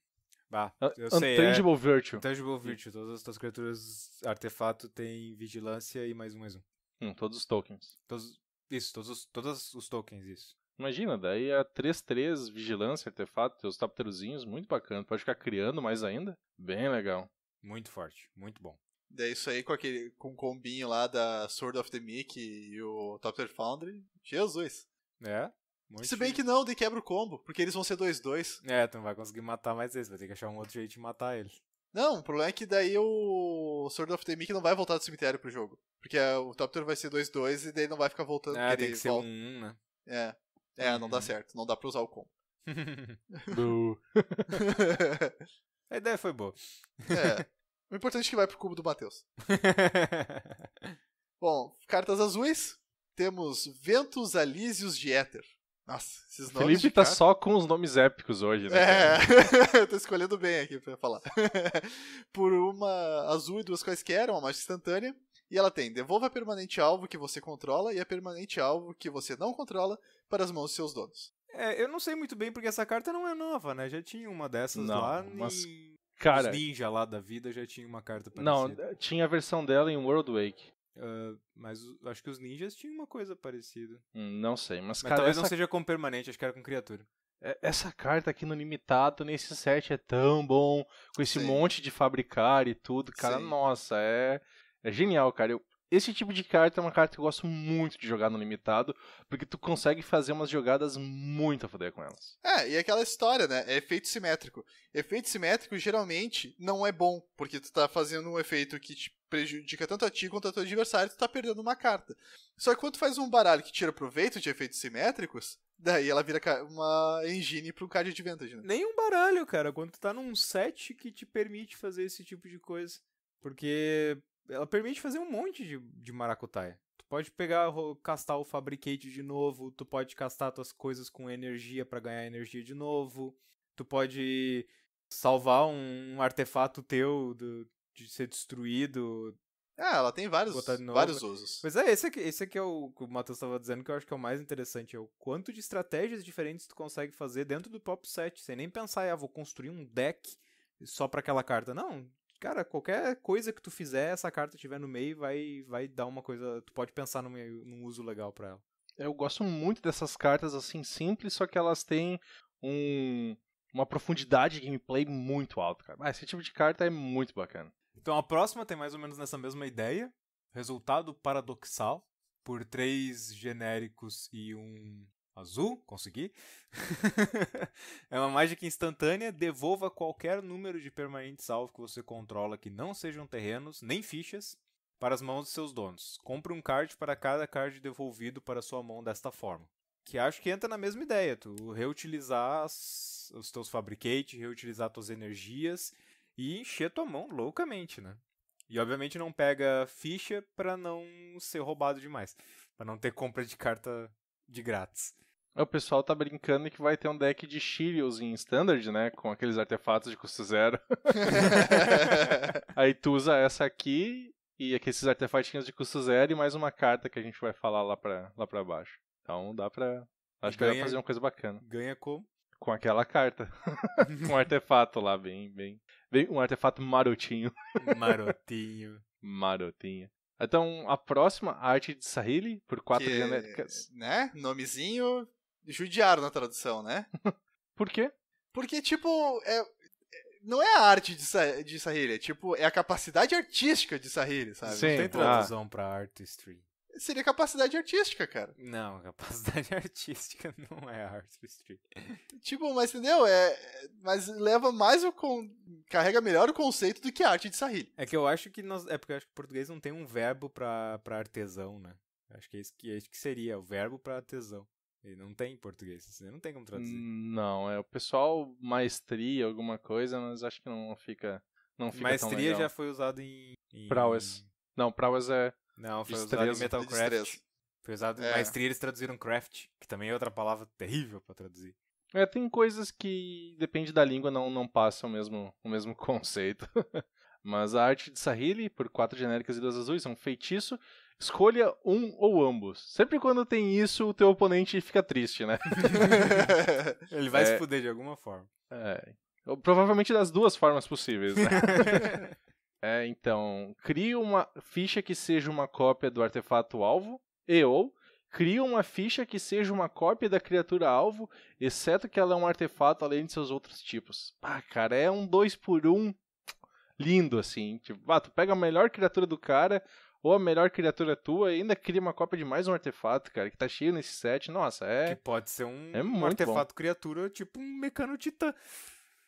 bah, eu sei, é Untangible é... Virtue. Untangible Virtue. Todas as tuas criaturas artefato têm vigilância e mais um, mais um. Hum, todos os tokens. Todos... Isso, todos os, todos os tokens, isso. Imagina, daí a é 3-3, vigilância, artefato, teus tapteruzinhos, muito bacana. Pode ficar criando mais ainda. Bem legal. Muito forte, muito bom. Daí isso aí com aquele com o combinho lá da Sword of the Meek e o Topter Foundry. Jesus. É. Muito Se bem difícil. que não, de quebra o combo, porque eles vão ser 2-2. É, tu não vai conseguir matar mais eles, vai ter que achar um outro jeito de matar eles. Não, o problema é que daí o Sword of the Meek não vai voltar do cemitério pro jogo. Porque é, o Topter vai ser 2-2 e daí não vai ficar voltando. É, tem que ser 1-1, um, né? É. É, não dá uhum. certo, não dá pra usar o com. a ideia foi boa. É. O importante é que vai pro cubo do Matheus. Bom, cartas azuis. Temos Ventos Alísios de Éter. Nossa, esses nomes. Felipe tá cara... só com os nomes épicos hoje, né? É, eu tô escolhendo bem aqui pra falar. Por uma azul e duas quaisquer, uma magia instantânea. E ela tem: devolva a permanente alvo que você controla e a permanente alvo que você não controla para as mãos de seus donos. É, eu não sei muito bem porque essa carta não é nova, né? Já tinha uma dessas não, lá. Mas, e... cara. Os ninja lá da vida já tinha uma carta parecida. Não, eh, tinha a versão dela em World Wake. Uh, mas acho que os ninjas tinham uma coisa parecida. Hum, não sei, mas, mas cara. Talvez essa... não seja com permanente, acho que era com criatura. É, essa carta aqui no limitado, nesse set, é tão bom. Com esse Sim. monte de fabricar e tudo, cara, Sim. nossa, é. É genial, cara. Eu, esse tipo de carta é uma carta que eu gosto muito de jogar no limitado, porque tu consegue fazer umas jogadas muito a foder com elas. É, e é aquela história, né? É efeito simétrico. Efeito simétrico geralmente não é bom, porque tu tá fazendo um efeito que te prejudica tanto a ti quanto a teu adversário, tu tá perdendo uma carta. Só que quando tu faz um baralho que tira proveito de efeitos simétricos, daí ela vira uma engine pro card advantage, né? Nem um baralho, cara, quando tu tá num set que te permite fazer esse tipo de coisa. Porque ela permite fazer um monte de, de maracutaia. Tu pode pegar, castar o Fabricate de novo, tu pode castar tuas coisas com energia para ganhar energia de novo, tu pode salvar um, um artefato teu do, de ser destruído. Ah, ela tem vários, vários usos. Pois é, esse aqui, esse aqui é o que o Matheus estava dizendo que eu acho que é o mais interessante. É o quanto de estratégias diferentes tu consegue fazer dentro do pop set, sem nem pensar, ah, vou construir um deck só para aquela carta. Não, Cara, qualquer coisa que tu fizer, essa carta tiver no meio, vai, vai dar uma coisa. Tu pode pensar num, num uso legal para ela. Eu gosto muito dessas cartas assim simples, só que elas têm um, uma profundidade de gameplay muito alta, cara. Ah, esse tipo de carta é muito bacana. Então a próxima tem mais ou menos nessa mesma ideia. Resultado paradoxal por três genéricos e um azul, consegui. é uma mágica instantânea, devolva qualquer número de permanentes salvo que você controla que não sejam terrenos, nem fichas, para as mãos de seus donos. Compre um card para cada card devolvido para sua mão desta forma. Que acho que entra na mesma ideia, tu reutilizar as, os teus fabricate, reutilizar tuas energias e encher tua mão loucamente, né? E obviamente não pega ficha para não ser roubado demais, para não ter compra de carta de grátis o pessoal tá brincando que vai ter um deck de Shirios em Standard, né? Com aqueles artefatos de custo zero. Aí tu usa essa aqui e aqueles esses artefatinhos de custo zero e mais uma carta que a gente vai falar lá pra, lá pra baixo. Então dá pra... Acho ganha, que vai fazer uma coisa bacana. Ganha como? Com aquela carta. um artefato lá, bem, bem... bem um artefato marotinho. marotinho. Marotinho. Então, a próxima, a arte de Sahili, por quatro que, genéricas. Né? Nomezinho, judiaram na tradução, né? Por quê? Porque, tipo, é, é, não é a arte de, Sa de Sahiri, é tipo, é a capacidade artística de Sahiri, sabe? Sim, não tem ah. tradução ah. pra artistry. Seria capacidade artística, cara. Não, capacidade artística não é artistry. Tipo, mas entendeu? É, mas leva mais o. Con... Carrega melhor o conceito do que a arte de Sahiri. É que eu acho que nós. É porque eu acho que o português não tem um verbo pra, pra artesão, né? acho que é isso que, é isso que seria, o verbo pra artesão. E não tem em português, assim, não tem como traduzir. Hum, não, é o pessoal maestria, alguma coisa, mas acho que não fica. Não fica maestria já foi usado em. em... Prowess. Não, Prowess é. Não, foi usado em Metalcraft. Foi usado é. em maestria, eles traduziram craft, que também é outra palavra terrível para traduzir. É, tem coisas que, depende da língua, não, não passam o mesmo, o mesmo conceito. mas a arte de Sahili, por quatro genéricas e duas azuis, é um feitiço Escolha um ou ambos. Sempre quando tem isso, o teu oponente fica triste, né? Ele vai é... se fuder de alguma forma. É. Provavelmente das duas formas possíveis, né? é, então, crie uma ficha que seja uma cópia do artefato alvo e ou crie uma ficha que seja uma cópia da criatura alvo, exceto que ela é um artefato além de seus outros tipos. Ah, cara, é um 2 por 1 um lindo assim, tipo, ah, tu pega a melhor criatura do cara, ou a melhor criatura tua, ainda cria uma cópia de mais um artefato, cara, que tá cheio nesse set. Nossa, é. Que pode ser um, é um artefato bom. criatura, tipo um mecano titã.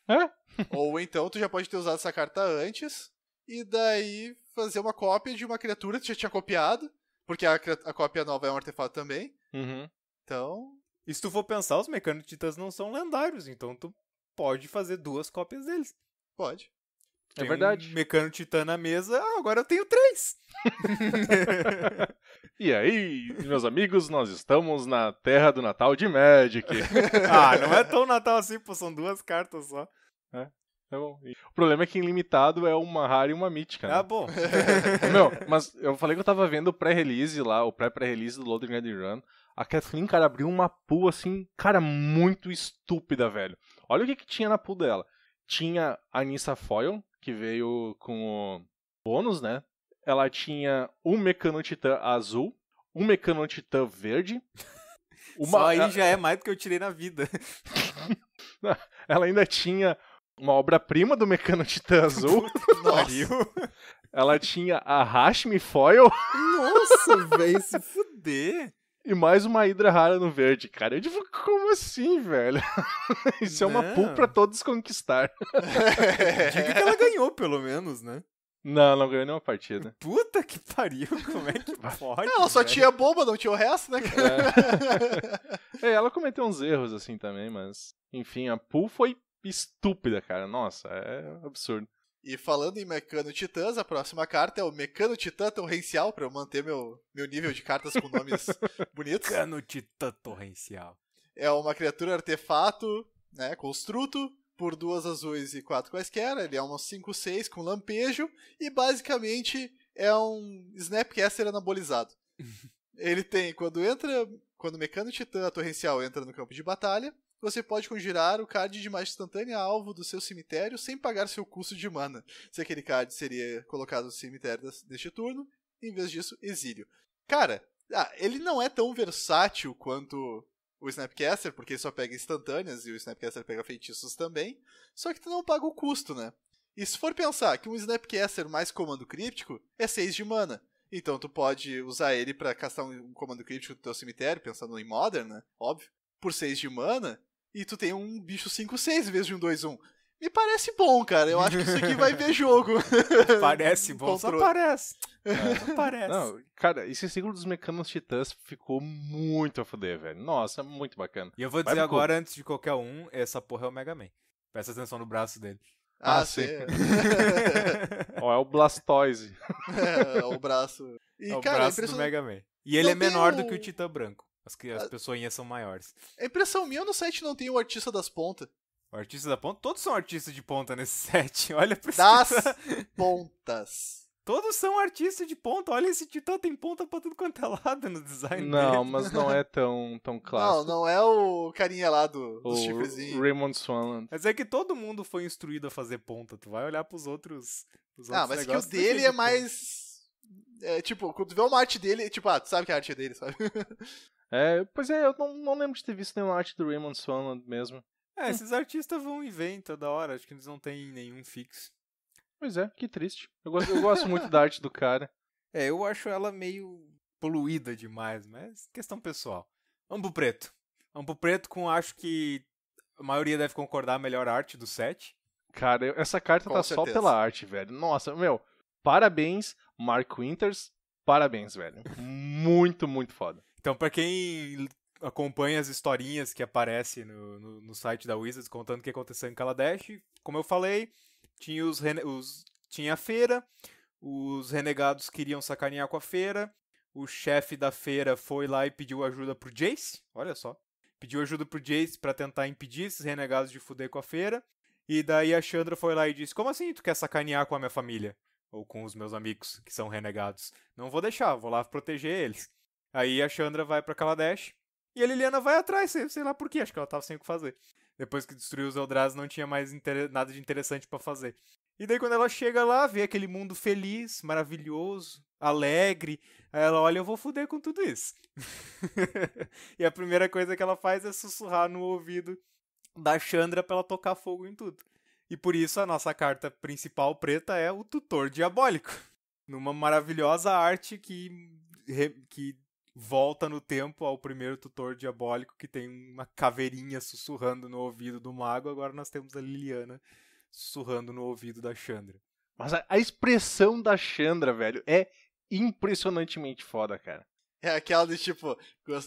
É? ou então tu já pode ter usado essa carta antes, e daí fazer uma cópia de uma criatura que tu já tinha copiado, porque a, a cópia nova é um artefato também. Uhum. Então. E se tu for pensar, os mecanos titãs não são lendários, então tu pode fazer duas cópias deles. Pode é verdade. Um mecano titã na mesa, ah, agora eu tenho três. e aí, meus amigos, nós estamos na terra do Natal de Magic. ah, não é tão Natal assim, pô, são duas cartas só. É, tá bom. O problema é que em limitado é uma rara e uma mítica. Né? Ah, bom. Meu, mas eu falei que eu tava vendo o pré-release lá, o pré-pré-release do Loading and Run. A Kathleen, cara, abriu uma pool assim, cara, muito estúpida, velho. Olha o que, que tinha na pool dela. Tinha a Anissa Foil, que veio com o bônus, né? Ela tinha um Titã azul, um Titã verde. Uma... Só aí já é mais do que eu tirei na vida. ela ainda tinha uma obra-prima do Titã azul. Puta, ela tinha a Hashmi Foil. Nossa, velho, se fuder. E mais uma hidra rara no verde, cara. Eu digo, como assim, velho? Isso não. é uma pool pra todos conquistar. Diga que ela ganhou, pelo menos, né? Não, não ganhou nenhuma partida. Puta que pariu, como é que pode? Ela só tinha bomba, não tinha o resto, né, cara? É. é. ela cometeu uns erros assim também, mas. Enfim, a pool foi estúpida, cara. Nossa, é absurdo. E falando em Mecano Titãs, a próxima carta é o Mecano Titã Torrencial, para eu manter meu, meu nível de cartas com nomes bonitos. Mecano Titã Torrencial. É uma criatura artefato, né, construto, por duas azuis e quatro quaisquer. Ele é um 5-6 com lampejo e basicamente é um Snapcaster anabolizado. ele tem, quando entra, quando o Mecano Titã Torrencial entra no campo de batalha, você pode conjurar o card de magia instantânea alvo do seu cemitério sem pagar seu custo de mana, se aquele card seria colocado no cemitério deste turno, em vez disso, exílio. Cara, ah, ele não é tão versátil quanto o Snapcaster, porque ele só pega instantâneas e o Snapcaster pega feitiços também, só que tu não paga o custo, né? E se for pensar que um Snapcaster mais comando críptico é 6 de mana, então tu pode usar ele para castar um comando críptico do teu cemitério, pensando em Modern, né? Óbvio. Por 6 de mana, e tu tem um bicho 5-6 em vez de um 2-1. Me parece bom, cara. Eu acho que isso aqui vai ver jogo. Parece bom, só parece. É. parece. Não, cara, esse ciclo dos Mecanos Titãs ficou muito a fuder, velho. Nossa, é muito bacana. E eu vou dizer vai, agora, antes de qualquer um, essa porra é o Mega Man. Presta atenção no braço dele. Ah, ah sim. Ó, é o Blastoise. É, é o braço. E, é o cara, braço do Mega Man. E ele Não é menor do que o Titã Branco. As, as ah, pessoinhas são maiores. A é impressão minha no set não tem o artista das pontas. O artista da ponta? Todos são artistas de ponta nesse set. Olha pra Das pontas. Todos são artistas de ponta. Olha esse titã, tem ponta pra tudo quanto é lado no design Não, dele. mas não é tão, tão clássico. Não, não é o carinha lá do, dos Raymond Swanland. Mas é que todo mundo foi instruído a fazer ponta. Tu vai olhar pros outros, pros ah, outros Ah, mas é que o tá dele é mais... É, tipo, quando tu vê uma arte dele, tipo, ah, tu sabe que a arte é dele, sabe? É, pois é, eu não, não lembro de ter visto nenhuma arte do Raymond Swan mesmo. É, hum. esses artistas vão e vêm toda hora, acho que eles não têm nenhum fixo. Pois é, que triste. Eu gosto, eu gosto muito da arte do cara. É, eu acho ela meio poluída demais, mas questão pessoal. Ambo Preto. Ambo Preto com, acho que a maioria deve concordar, a melhor arte do set. Cara, eu, essa carta com tá certeza. só pela arte, velho. Nossa, meu, parabéns, Mark Winters. Parabéns, velho. Muito, muito foda. Então, para quem acompanha as historinhas que aparecem no, no, no, site da Wizards contando o que aconteceu em Kaladesh, como eu falei, tinha, os, os tinha a feira, os renegados queriam sacanear com a feira, o chefe da feira foi lá e pediu ajuda pro Jace, olha só. Pediu ajuda pro Jace para tentar impedir esses renegados de fuder com a feira. E daí a Chandra foi lá e disse: Como assim tu quer sacanear com a minha família? Ou com os meus amigos que são renegados? Não vou deixar, vou lá proteger eles. Aí a Chandra vai pra Kaladesh e a Liliana vai atrás, sei, sei lá por quê, acho que ela tava sem o que fazer. Depois que destruiu os Eldrazi, não tinha mais nada de interessante para fazer. E daí quando ela chega lá, vê aquele mundo feliz, maravilhoso, alegre, aí ela olha, eu vou fuder com tudo isso. e a primeira coisa que ela faz é sussurrar no ouvido da Chandra para ela tocar fogo em tudo. E por isso a nossa carta principal preta é o tutor diabólico, numa maravilhosa arte que que volta no tempo ao primeiro tutor diabólico que tem uma caveirinha sussurrando no ouvido do mago. Agora nós temos a Liliana sussurrando no ouvido da Chandra. Mas a, a expressão da Chandra, velho, é impressionantemente foda, cara. É aquela do tipo,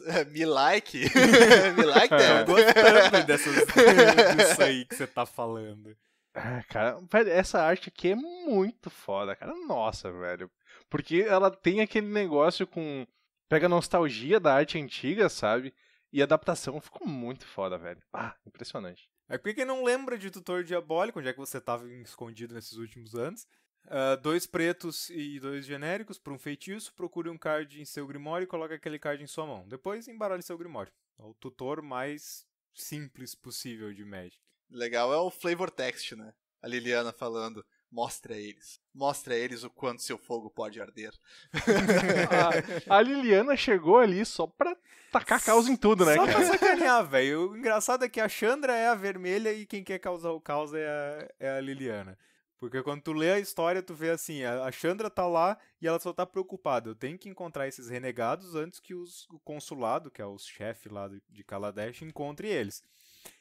é, me like, me like, né? gostando dessas, disso aí que você tá falando. É, cara, essa arte aqui é muito foda, cara. Nossa, velho. Porque ela tem aquele negócio com pega a nostalgia da arte antiga, sabe? E a adaptação ficou muito foda, velho. Ah, impressionante. É porque quem não lembra de Tutor Diabólico, onde é que você estava escondido nesses últimos anos. Uh, dois pretos e dois genéricos para um feitiço, procure um card em seu grimório e coloque aquele card em sua mão. Depois embaralhe seu grimório. É o tutor mais simples possível de Magic. Legal é o flavor text, né? A Liliana falando mostra a eles. Mostra a eles o quanto seu fogo pode arder. a, a, Liliana chegou ali só pra tacar caos em tudo, né? Só cara? pra sacanear, velho. O engraçado é que a Chandra é a vermelha e quem quer causar o caos é a, é a Liliana. Porque quando tu lê a história, tu vê assim, a Chandra tá lá e ela só tá preocupada. Eu tenho que encontrar esses renegados antes que os, o consulado, que é o chefe lá de Kaladesh, encontre eles.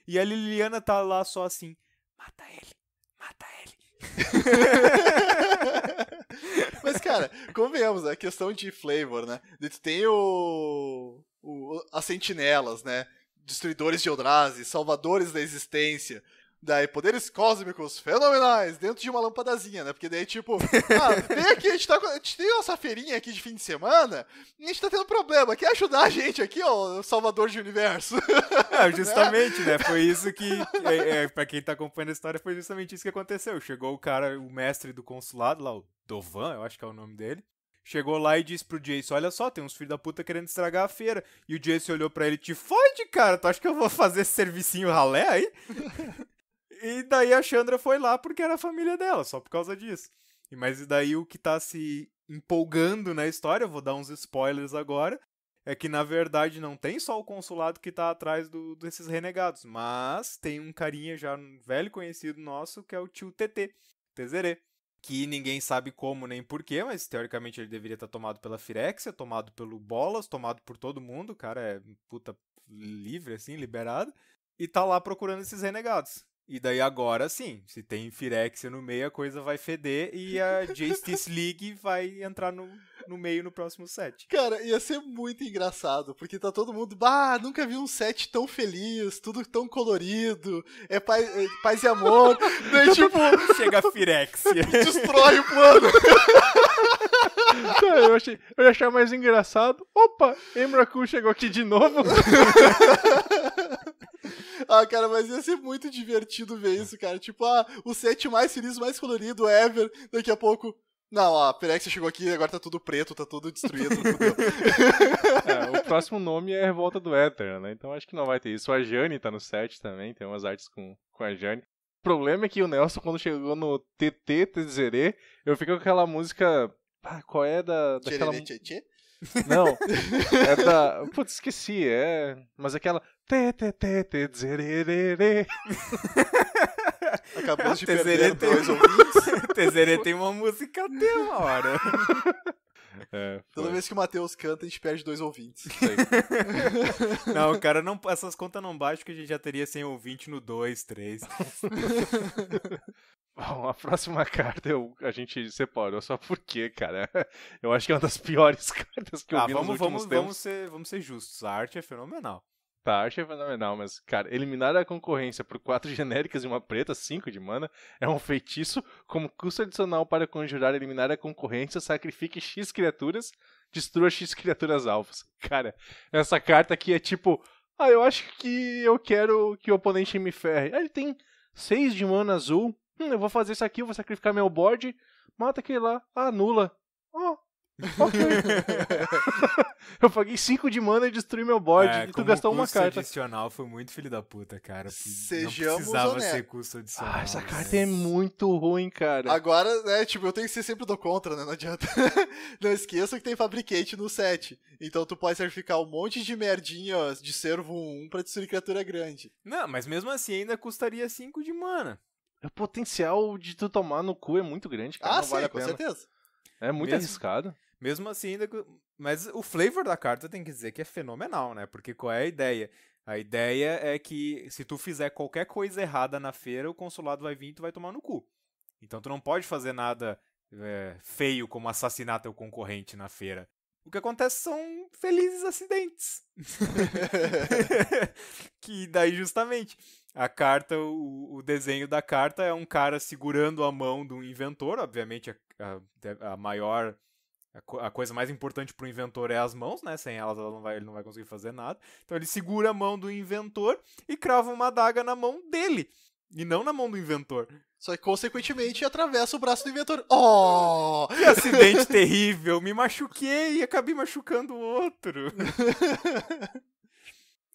E a Liliana tá lá só assim, mata ele, mata ele, Mas, cara, convenhamos, né? Questão de flavor, né? tem o... o as sentinelas, né? Destruidores de Eldrazi, salvadores da existência. Daí, poderes cósmicos fenomenais dentro de uma lâmpadazinha, né? Porque daí, tipo, ah, vem aqui, a gente, tá, a gente tem nossa feirinha aqui de fim de semana e a gente tá tendo problema. Quer ajudar a gente aqui, ó, salvador de universo? É, né? justamente, né? né? Foi isso que, é, é, pra quem tá acompanhando a história, foi justamente isso que aconteceu. Chegou o cara, o mestre do consulado lá, o Dovan, eu acho que é o nome dele. Chegou lá e disse pro jace Olha só, tem uns filhos da puta querendo estragar a feira. E o jace olhou para ele: Te fode, cara, tu acha que eu vou fazer esse servicinho ralé aí? E daí a Chandra foi lá porque era a família dela, só por causa disso. E mas daí o que tá se empolgando na história, vou dar uns spoilers agora, é que na verdade não tem só o consulado que tá atrás do, desses renegados, mas tem um carinha já um velho conhecido nosso que é o tio TT, Tezerê. Que ninguém sabe como nem porquê, mas teoricamente ele deveria estar tá tomado pela Firexia, tomado pelo Bolas, tomado por todo mundo, o cara é puta livre assim, liberado, e tá lá procurando esses renegados. E daí agora sim, se tem Firexia no meio, a coisa vai feder e a Justice League vai entrar no, no meio no próximo set. Cara, ia ser muito engraçado, porque tá todo mundo, bah, nunca vi um set tão feliz, tudo tão colorido, é paz, é paz e amor. daí tipo. Chega a Firexia. Destrói o plano. eu, achei, eu ia achar mais engraçado. Opa, Emrakul chegou aqui de novo. Ah, cara, mas ia ser muito divertido ver isso, cara. Tipo, ah, o set mais feliz, mais colorido ever. Daqui a pouco. Não, ó, a Pirexia chegou aqui e agora tá tudo preto, tá tudo destruído. é, o próximo nome é Revolta do Éter, né? Então acho que não vai ter isso. A Jane tá no set também, tem umas artes com, com a Jane. O problema é que o Nelson, quando chegou no TT Tzerê, eu fico com aquela música. Ah, qual é da. daquela... Não, é da. Putz, esqueci, é. Mas aquela. Tezererê. Acabamos de perder dois ouvintes. Tezerê tem uma música até uma hora. É, Toda vez que o Matheus canta, a gente perde dois ouvintes. não, cara, não, essas contas não baixam que a gente já teria sem ouvinte no 2, 3. Bom, a próxima carta eu, a gente separou só porque, cara. Eu acho que é uma das piores cartas que eu ah, vi vamos, nos últimos vamos, tempos. Vamos ser, vamos ser justos, a arte é fenomenal tá Pra arte é fenomenal, mas, cara, eliminar a concorrência por quatro genéricas e uma preta, cinco de mana, é um feitiço como custo adicional para conjurar eliminar a concorrência, sacrifique X criaturas, destrua X criaturas alvas. Cara, essa carta aqui é tipo, ah, eu acho que eu quero que o oponente me ferre. Ah, ele tem seis de mana azul, hum, eu vou fazer isso aqui, eu vou sacrificar meu board, mata aquele lá, anula. Ó, oh, eu paguei 5 de mana e destruí meu board é, e tu gastou uma carta. O adicional foi muito filho da puta, cara. Sejamos não precisava ser custo adicional. Ah, essa né? carta é muito ruim, cara. Agora, né, tipo, eu tenho que ser sempre do contra, né? Não adianta. não esqueça que tem Fabricate no set. Então tu pode sacrificar um monte de merdinha de servo 1 pra destruir criatura grande. Não, mas mesmo assim ainda custaria 5 de mana. O potencial de tu tomar no cu é muito grande, cara. Ah, não sim, vale a com pena. certeza. É muito mesmo, arriscado. Mesmo assim, ainda. Mas o flavor da carta tem que dizer que é fenomenal, né? Porque qual é a ideia? A ideia é que se tu fizer qualquer coisa errada na feira, o consulado vai vir e tu vai tomar no cu. Então tu não pode fazer nada é, feio como assassinar teu concorrente na feira. O que acontece são felizes acidentes. que daí justamente a carta, o, o, desenho da carta é um cara segurando a mão do inventor, obviamente a, a, a maior a, coisa mais importante para o inventor é as mãos, né? Sem elas não vai, ele não vai conseguir fazer nada. Então ele segura a mão do inventor e crava uma adaga na mão dele. E não na mão do inventor. Só que, consequentemente, atravessa o braço do inventor. Oh! Que acidente terrível! Me machuquei e acabei machucando o outro.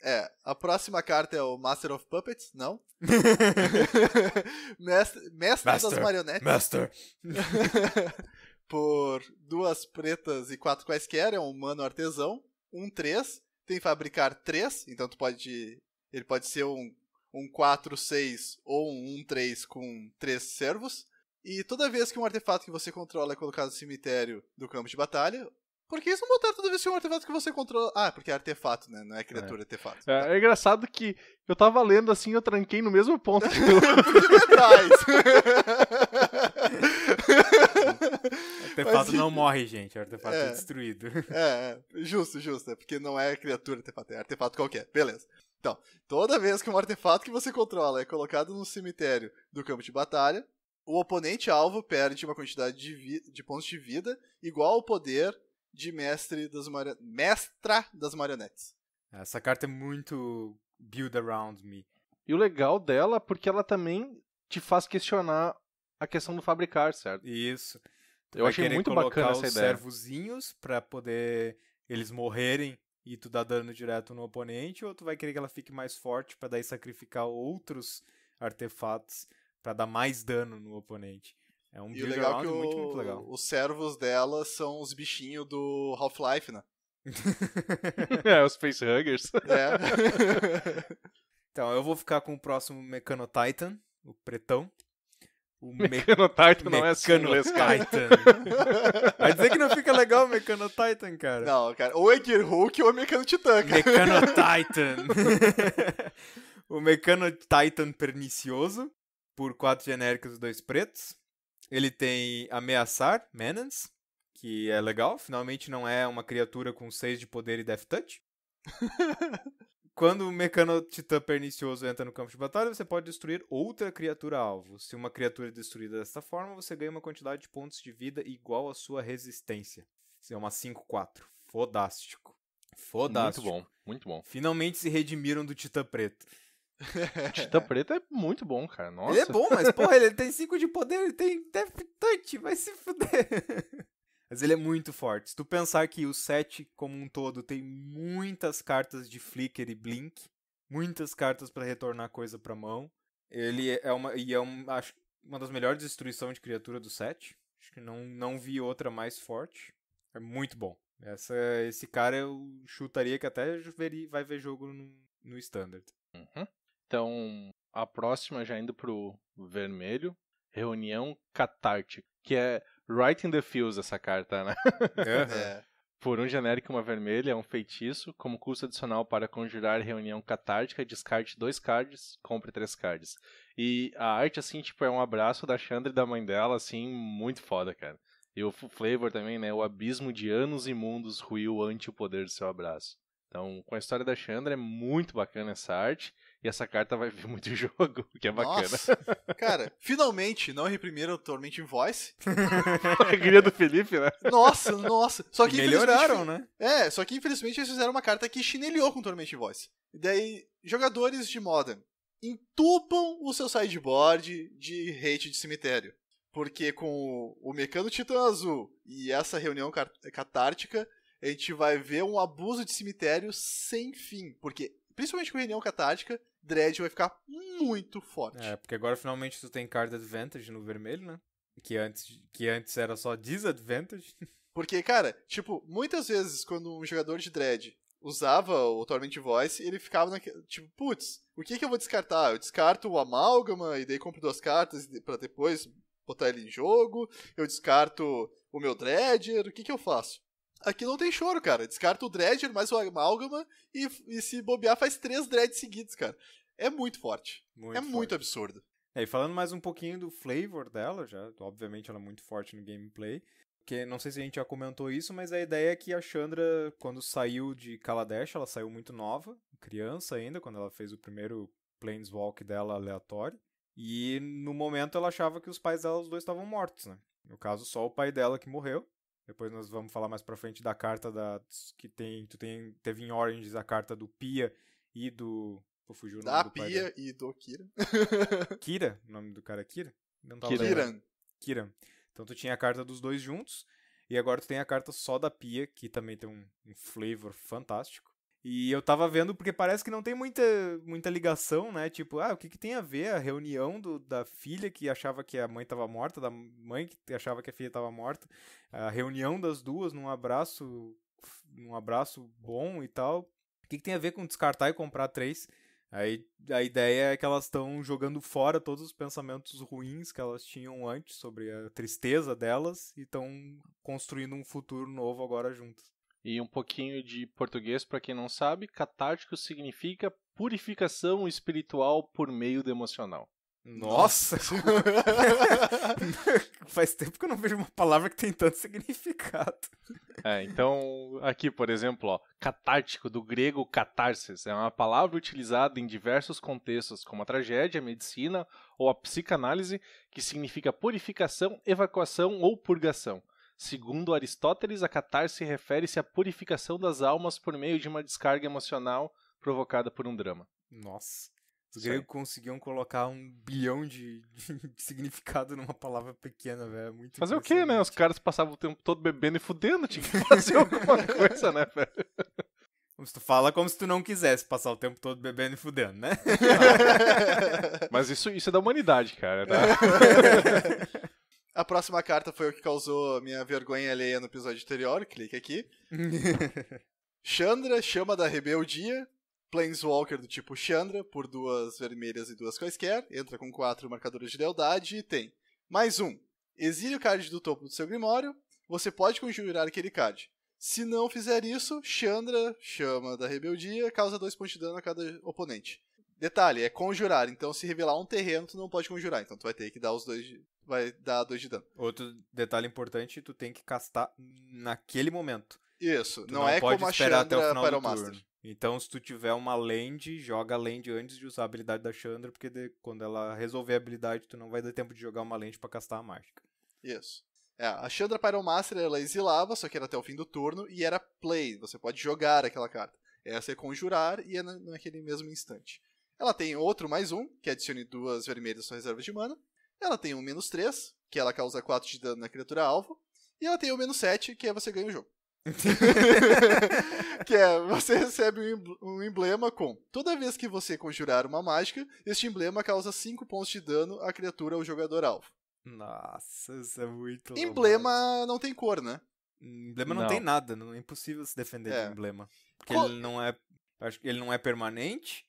É, a próxima carta é o Master of Puppets, não? mestre, mestre Master, das marionetes. Master. Por duas pretas e quatro quaisquer, é um humano artesão. Um três, tem fabricar três, então tu pode. Ele pode ser um, um 4, 6 ou um um 3 com três servos. E toda vez que um artefato que você controla é colocado no cemitério do campo de batalha, por que eles não botaram toda vez que um artefato que você controla? Ah, porque é artefato, né? Não é criatura, é, artefato. É, é, engraçado que eu tava lendo assim eu tranquei no mesmo ponto que eu. artefato Mas, não morre, gente. É artefato é, é destruído. É, justo, justo. É porque não é criatura artefato, é artefato qualquer. Beleza. Então, toda vez que um artefato que você controla é colocado no cemitério do campo de batalha, o oponente alvo perde uma quantidade de, de pontos de vida igual ao poder de mestre das marionetes. Mestra das marionetes. Essa carta é muito build around me. E o legal dela, é porque ela também te faz questionar a questão do fabricar, certo? Isso. Tu Eu achei muito bacana essa ideia. servozinhos para poder eles morrerem e tu dá dano direto no oponente, ou tu vai querer que ela fique mais forte para daí sacrificar outros artefatos para dar mais dano no oponente. É um e legal é que o, muito, muito legal. os servos dela são os bichinhos do Half-Life, né? é, os facehuggers. É. então, eu vou ficar com o próximo Mecano Titan, o pretão. O Mecano Titan não é assim Mecano Titan. Vai dizer que não fica legal o Mecano Titan, cara. Não, cara. Ou é Gear Hulk ou é Mecano Titan, cara. Mecano Titan. o Mecano Titan pernicioso, por quatro genéricos e dois pretos. Ele tem Ameaçar, Manance, que é legal. Finalmente não é uma criatura com 6 de poder e Death Touch. Quando o Mecano Titã Pernicioso entra no campo de batalha, você pode destruir outra criatura alvo. Se uma criatura é destruída desta forma, você ganha uma quantidade de pontos de vida igual à sua resistência. Isso é uma 5-4. Fodástico. Fodástico. Muito bom, muito bom. Finalmente se redimiram do Titã Preto. Titã Preta é muito bom, cara. Nossa. Ele é bom, mas, porra, ele tem 5 de poder, ele tem Death Touch, vai se fuder. Mas ele é muito forte. Se tu pensar que o set como um todo tem muitas cartas de Flicker e Blink, muitas cartas para retornar coisa pra mão, ele é uma. E é um, acho, uma das melhores destruições de criatura do set. Acho que não, não vi outra mais forte. É muito bom. Essa, esse cara eu chutaria que até vai ver jogo no, no Standard. Uhum. Então, a próxima já indo pro vermelho, reunião catártica, que é right in the fields essa carta, né? É. Por um genérico uma vermelha, é um feitiço, como custo adicional para conjurar reunião catártica, descarte dois cards, compre três cards. E a arte, assim, tipo, é um abraço da Chandra e da mãe dela, assim, muito foda, cara. E o flavor também, né? O abismo de anos e Mundos ruiu ante o poder do seu abraço. Então, com a história da Chandra, é muito bacana essa arte. E essa carta vai vir muito em jogo, o que é bacana. cara, finalmente não reprimiram o Torment Voice. a alegria do Felipe, né? Nossa, nossa. Só que Melhoraram, né? É, só que infelizmente eles fizeram uma carta que chineliou com Torment Voice. E daí, jogadores de Modern entupam o seu sideboard de hate de cemitério. Porque com o Mecano Titã Azul e essa reunião catártica, a gente vai ver um abuso de cemitério sem fim. Porque principalmente com reunião catástica, Dread vai ficar muito forte. É, porque agora finalmente tu tem card advantage no vermelho, né? Que antes, que antes era só disadvantage. Porque, cara, tipo, muitas vezes quando um jogador de Dread usava o Torment Voice, ele ficava naque... tipo, putz, o que que eu vou descartar? Eu descarto o Amálgama e daí compro duas cartas para depois botar ele em jogo, eu descarto o meu Dredger, o que que eu faço? Aqui não tem choro, cara. Descarta o Dredger, mais o Amálgama e, e se bobear faz três Dreads seguidos, cara. É muito forte. Muito é forte. muito absurdo. É, e falando mais um pouquinho do flavor dela, já, obviamente ela é muito forte no gameplay. Que não sei se a gente já comentou isso, mas a ideia é que a Chandra, quando saiu de Kaladesh, ela saiu muito nova, criança ainda, quando ela fez o primeiro Planeswalk dela aleatório. E no momento ela achava que os pais dela, os dois, estavam mortos, né? No caso, só o pai dela que morreu. Depois nós vamos falar mais pra frente da carta da que tem, tu tem, teve em Oranges a carta do Pia e do Pô, fugiu o nome da do Pia e do Kira. Kira, o nome do cara é Kira? Não tava Kiran. Lembrando. Kiran. Então tu tinha a carta dos dois juntos e agora tu tem a carta só da Pia, que também tem um, um flavor fantástico. E eu tava vendo, porque parece que não tem muita, muita ligação, né? Tipo, ah, o que, que tem a ver a reunião do, da filha que achava que a mãe tava morta, da mãe que achava que a filha tava morta, a reunião das duas num abraço, num abraço bom e tal. O que, que tem a ver com descartar e comprar três? Aí a ideia é que elas estão jogando fora todos os pensamentos ruins que elas tinham antes sobre a tristeza delas e estão construindo um futuro novo agora juntas. E um pouquinho de português para quem não sabe, catártico significa purificação espiritual por meio do emocional. Nossa! Faz tempo que eu não vejo uma palavra que tem tanto significado. É, então, aqui, por exemplo, ó, catártico, do grego catarsis, é uma palavra utilizada em diversos contextos, como a tragédia, a medicina ou a psicanálise, que significa purificação, evacuação ou purgação. Segundo Aristóteles, a catarse refere-se à purificação das almas por meio de uma descarga emocional provocada por um drama. Nossa. Os gregos conseguiam colocar um bilhão de, de, de significado numa palavra pequena, velho. É fazer o quê, né? Os caras passavam o tempo todo bebendo e fudendo, tinha que fazer alguma coisa, né, velho? tu fala como se tu não quisesse passar o tempo todo bebendo e fudendo, né? Mas isso, isso é da humanidade, cara. Tá? A próxima carta foi o que causou minha vergonha alheia no episódio anterior, clique aqui. Chandra, Chama da Rebeldia, Planeswalker do tipo Chandra, por duas vermelhas e duas quaisquer, entra com quatro marcadores de lealdade e tem mais um. Exile o card do topo do seu Grimório, você pode conjurar aquele card. Se não fizer isso, Chandra, Chama da Rebeldia, causa dois pontos de dano a cada oponente. Detalhe, é conjurar, então se revelar um terreno, tu não pode conjurar, então tu vai ter que dar os dois vai dar 2 de dano. Outro detalhe importante, tu tem que castar naquele momento. Isso, não, não, é pode como esperar até o final para do o Master. Turno. Então, se tu tiver uma land, joga a land antes de usar a habilidade da Chandra, porque de, quando ela resolver a habilidade, tu não vai dar tempo de jogar uma land para castar a mágica. Isso. É, a Chandra Pyromaster, Master ela exilava, só que era até o fim do turno, e era play, você pode jogar aquela carta. Essa é conjurar e é naquele mesmo instante. Ela tem outro mais um, que adicione duas vermelhas à sua reserva de mana, ela tem um menos 3, que ela causa 4 de dano na criatura alvo. E ela tem o um menos 7, que é você ganha o jogo. que é, você recebe um emblema com toda vez que você conjurar uma mágica, este emblema causa 5 pontos de dano à criatura ou jogador alvo. Nossa, isso é muito louco. Emblema não tem cor, né? Emblema não, não tem nada, não, é impossível se defender é. de emblema. Porque Co ele não é. Acho que ele não é permanente,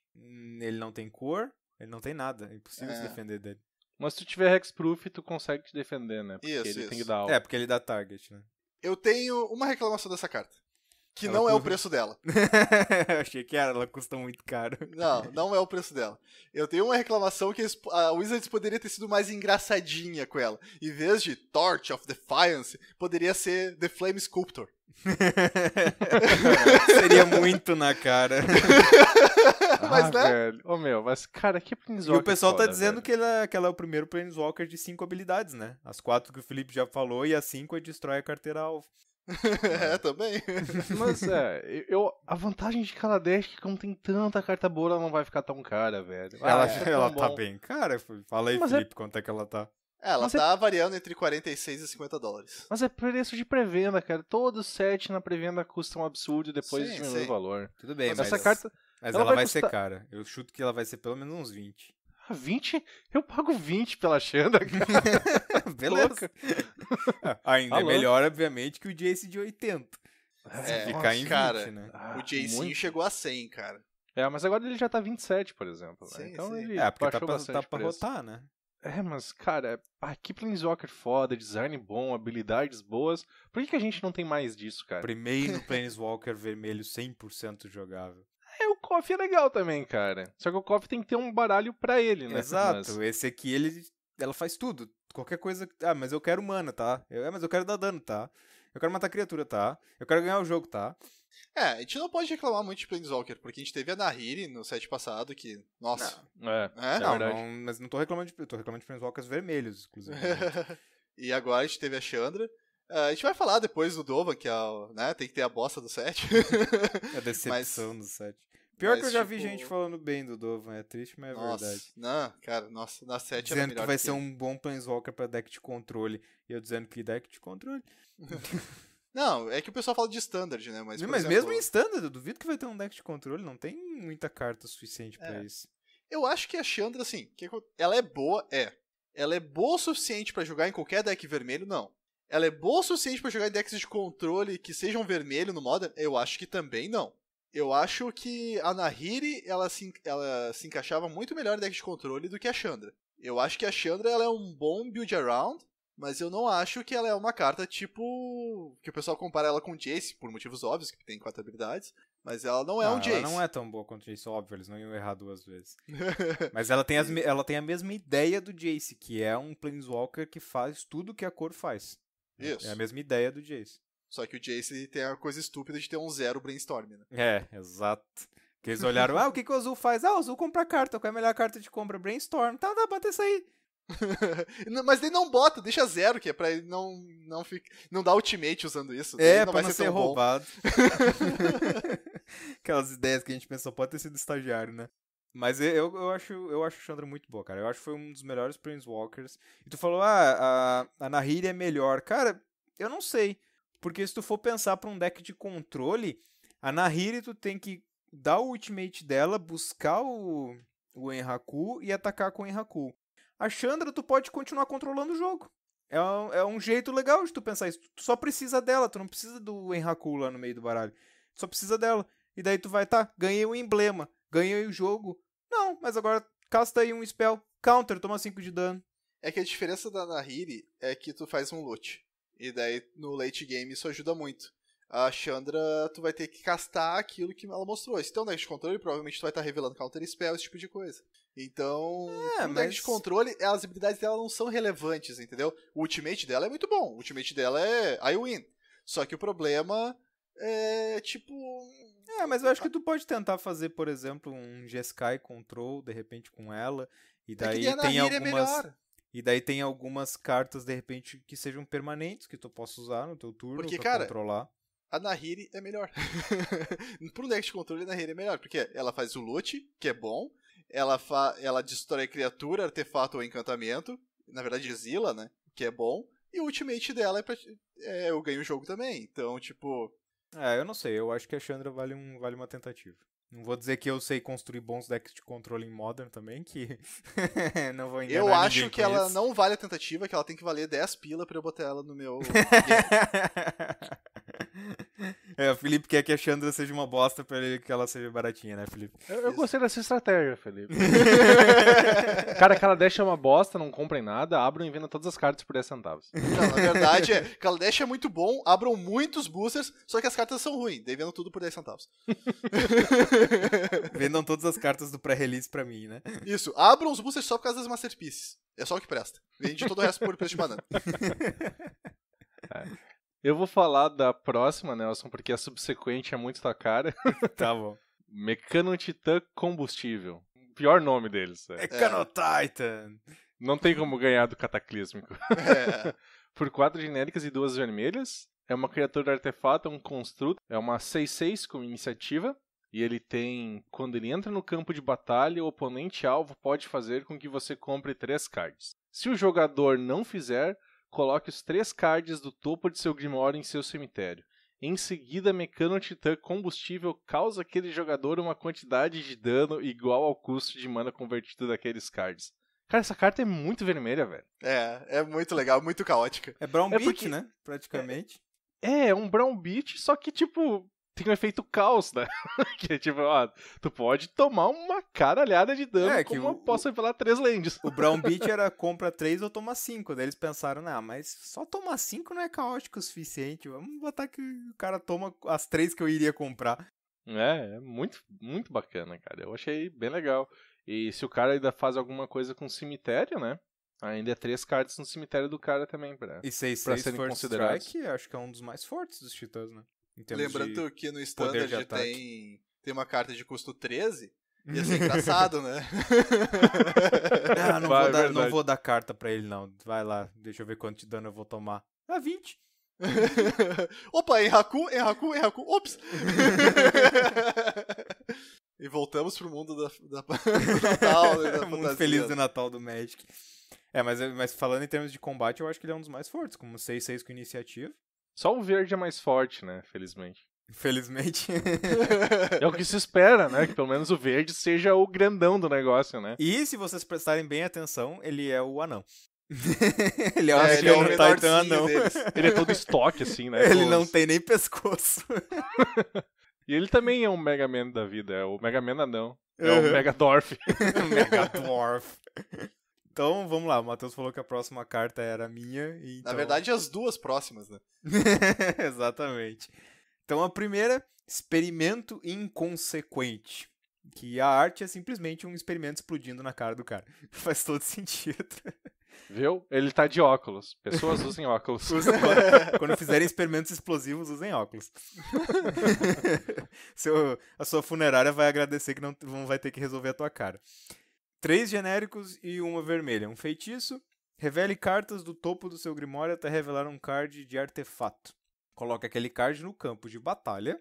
ele não tem cor, ele não tem nada. É impossível é. se defender dele. Mas se tu tiver Hexproof, tu consegue te defender, né? Porque isso, ele isso. tem que dar É, porque ele dá target, né? Eu tenho uma reclamação dessa carta. Que ela não custa... é o preço dela. eu achei que era, ela custa muito caro. Não, não é o preço dela. Eu tenho uma reclamação que a Wizards poderia ter sido mais engraçadinha com ela. Em vez de Torch of Defiance, poderia ser The Flame Sculptor. Seria muito na cara. mas ah, né? Velho. Ô meu, mas cara, que Planeswalker. E o pessoal tá foda, tá dizendo que ela, é, que é o primeiro Planeswalker de cinco habilidades, né? As quatro que o Felipe já falou e as cinco é destrói a carteira alvo. é, também. Mas é, eu, a vantagem de Kaladesh é que como tem tanta carta boa, ela não vai ficar tão cara, velho. Ah, ela, é, ela tá bem cara. Fala aí, mas é Felipe, é... quanto é que ela tá. É, ela mas tá é... variando entre 46 e 50 dólares. Mas é preço de pré-venda, cara. Todos os sets na pré-venda custam um absurdo e depois diminui o valor. Tudo bem, mas, mas essa carta mas ela, ela vai, custar... ser cara. Eu chuto que ela vai ser pelo menos uns 20. 20? Ah, Eu pago 20 pela Xanda, cara. Beleza. Ah, ainda é Alô? é melhor, obviamente, que o Jace de 80. É, ficar em 20, né? Ah, o Jace chegou a 100, cara. É, mas agora ele já tá 27, por exemplo. Né? Sim, né? Então sim. ele é, porque tá pra, tá pra rotar, né? É, mas, cara, que ah, Planeswalker foda, design bom, habilidades boas. Por que, que a gente não tem mais disso, cara? Primeiro Planeswalker vermelho 100% jogável. KOF é legal também, cara. Só que o KOF tem que ter um baralho para ele, né? Exato. Mas... Esse aqui, ele, ela faz tudo. Qualquer coisa. Ah, mas eu quero mana, tá? Eu, é, mas eu quero dar dano, tá? Eu quero matar criatura, tá? Eu quero ganhar o jogo, tá? É, a gente não pode reclamar muito de Planeswalker, porque a gente teve a Nahiri no set passado que. Nossa. Não. É, é, é não, é não, mas não tô reclamando de. tô reclamando de Planeswalkers vermelhos, inclusive. Né? e agora a gente teve a Chandra. Uh, a gente vai falar depois do Dovan, que é o, né, tem que ter a bosta do set. É a decepção mas, do set. Pior mas, que eu já tipo... vi gente falando bem do Dovan, é triste, mas é nossa, verdade. Não, cara, nossa, na 7 é dizendo era Dizendo que vai que ser ele. um bom Planeswalker pra deck de controle. E eu dizendo que deck de controle. não, é que o pessoal fala de standard, né? Mas, mas exemplo, mesmo em standard, eu duvido que vai ter um deck de controle, não tem muita carta suficiente é. para isso. Eu acho que a Chandra, assim, ela é boa, é. Ela é boa o suficiente para jogar em qualquer deck vermelho? Não. Ela é boa o suficiente para jogar em decks de controle que sejam vermelho no Modern? Eu acho que também não. Eu acho que a Nahiri ela se, ela se encaixava muito melhor em deck de controle do que a Chandra. Eu acho que a Chandra ela é um bom build around, mas eu não acho que ela é uma carta tipo. que o pessoal compara ela com Jace, por motivos óbvios, que tem quatro habilidades. Mas ela não é um Jace. Ela não é tão boa quanto o Jace, óbvio, eles não iam errar duas vezes. mas ela tem, as, ela tem a mesma ideia do Jace, que é um Planeswalker que faz tudo que a cor faz. Isso. É, é a mesma ideia do Jace. Só que o Jace tem a coisa estúpida de ter um zero brainstorm, né? É, exato. Porque eles olharam, ah, o que, que o Azul faz? Ah, o Azul compra carta, qual é a melhor carta de compra? Brainstorm. Tá, tá, bota isso aí. Mas ele não bota, deixa zero, que é pra ele não, não, fica, não dar ultimate usando isso. É, não pra não ser, ser roubado. Aquelas ideias que a gente pensou, pode ter sido estagiário, né? Mas eu, eu acho eu acho o Chandra muito boa, cara. Eu acho que foi um dos melhores Prince Walkers. E tu falou, ah, a, a Nahiri é melhor. Cara, eu não sei. Porque se tu for pensar para um deck de controle, a Nahiri tu tem que dar o ultimate dela, buscar o, o Enhaku e atacar com o Enhaku. A Chandra tu pode continuar controlando o jogo. É um, é um jeito legal de tu pensar isso. Tu só precisa dela, tu não precisa do Enhaku lá no meio do baralho. Tu só precisa dela. E daí tu vai, tá, ganhei o um emblema, ganhei o jogo. Não, mas agora casta aí um spell, counter, toma 5 de dano. É que a diferença da Nahiri é que tu faz um loot. E daí no late game isso ajuda muito. A Chandra, tu vai ter que castar aquilo que ela mostrou. Se tem um deck de controle, provavelmente tu vai estar tá revelando counter spell, esse tipo de coisa. Então, é, no mas... deck de controle, as habilidades dela não são relevantes, entendeu? O ultimate dela é muito bom. O ultimate dela é I win. Só que o problema é tipo. É, mas eu acho que tu pode tentar fazer, por exemplo, um G Sky Control, de repente, com ela. E daí é tem algumas. É melhor. E daí tem algumas cartas, de repente, que sejam permanentes, que tu possa usar no teu turno porque, pra cara, controlar. A Nahiri é melhor. Pro de controle, a Nahiri é melhor, porque ela faz o loot, que é bom, ela, fa ela destrói criatura, artefato ou encantamento, na verdade Zila, né, que é bom, e o ultimate dela é, pra, é eu ganho o jogo também, então, tipo... É, eu não sei, eu acho que a Chandra vale, um, vale uma tentativa. Não vou dizer que eu sei construir bons decks de controle em Modern também, que não vou enganar Eu acho que ela isso. não vale a tentativa, que ela tem que valer 10 pila pra eu botar ela no meu É, o Felipe quer que a Chandra seja uma bosta pra ele que ela seja baratinha, né, Felipe? Eu, eu gostei dessa estratégia, Felipe. Cara, Kaladesh é uma bosta, não comprem nada, abram e vendam todas as cartas por 10 centavos. Não, na verdade, é, Kaladesh é muito bom, abram muitos boosters, só que as cartas são ruins, daí vendam tudo por 10 centavos. vendam todas as cartas do pré-release pra mim, né? Isso, abram os boosters só por causa das masterpieces. É só o que presta. Vende todo o resto por preço de banana. É. Eu vou falar da próxima, Nelson, porque a subsequente é muito tua cara. tá bom. Mecano Titan Combustível. Pior nome deles. É. Mecano é. Titan. Não tem como ganhar do Cataclísmico. É. Por quatro genéricas e duas vermelhas. É uma criatura artefato, é um construto. É uma 6-6 com iniciativa. E ele tem. Quando ele entra no campo de batalha, o oponente alvo pode fazer com que você compre três cards. Se o jogador não fizer, coloque os três cards do topo de seu Grimório em seu cemitério. Em seguida, Mecano Titã Combustível causa aquele jogador uma quantidade de dano igual ao custo de mana convertido daqueles cards. Cara, essa carta é muito vermelha, velho. É, é muito legal, muito caótica. É Brown é Beat, porque... né? Praticamente. É, é um Brown Beat, só que, tipo, tem um efeito caos, né? que é tipo, ó, tu pode tomar uma caralhada de dano, é, como eu posso falar três lands. O Brown Beat era compra três ou toma cinco. Daí eles pensaram, né mas só tomar cinco não é caótico o suficiente. Vamos botar que o cara toma as três que eu iria comprar. É, é muito, muito bacana, cara. Eu achei bem legal. E se o cara ainda faz alguma coisa com cemitério, né? Ainda é três cartas no cemitério do cara também, pra, e seis, pra seis serem considerados. Strike, acho que é um dos mais fortes dos titãs, né? Lembrando que no Standard tem, tem uma carta de custo 13. Ia ser engraçado, né? ah, não, Vai, vou dar, não vou dar carta pra ele, não. Vai lá, deixa eu ver quanto de dano eu vou tomar. Ah, 20. Opa, Enraku, Enraku, Enraku. Ops! e voltamos pro mundo da, da, do Natal. Né, da feliz do Natal do Magic. É, mas, mas falando em termos de combate, eu acho que ele é um dos mais fortes, como 6-6 com iniciativa. Só o verde é mais forte, né? Felizmente. Infelizmente. é o que se espera, né? Que pelo menos o verde seja o grandão do negócio, né? E se vocês prestarem bem atenção, ele é o anão. ele é, é, ele é o Titan é, anão. É deles. Ele é todo estoque, assim, né? Ele não os... tem nem pescoço. e ele também é um Mega Man da vida, é o Mega Man anão. É uhum. o Megadorf. Megadorf. Então, vamos lá. O Matheus falou que a próxima carta era minha. Então... Na verdade, as duas próximas, né? Exatamente. Então, a primeira, experimento inconsequente. Que a arte é simplesmente um experimento explodindo na cara do cara. Faz todo sentido. Viu? Ele tá de óculos. Pessoas usem óculos. Usem óculos. Quando fizerem experimentos explosivos, usem óculos. Seu, a sua funerária vai agradecer que não, não vai ter que resolver a tua cara. Três genéricos e uma vermelha. Um feitiço. Revele cartas do topo do seu Grimório até revelar um card de artefato. Coloque aquele card no campo de batalha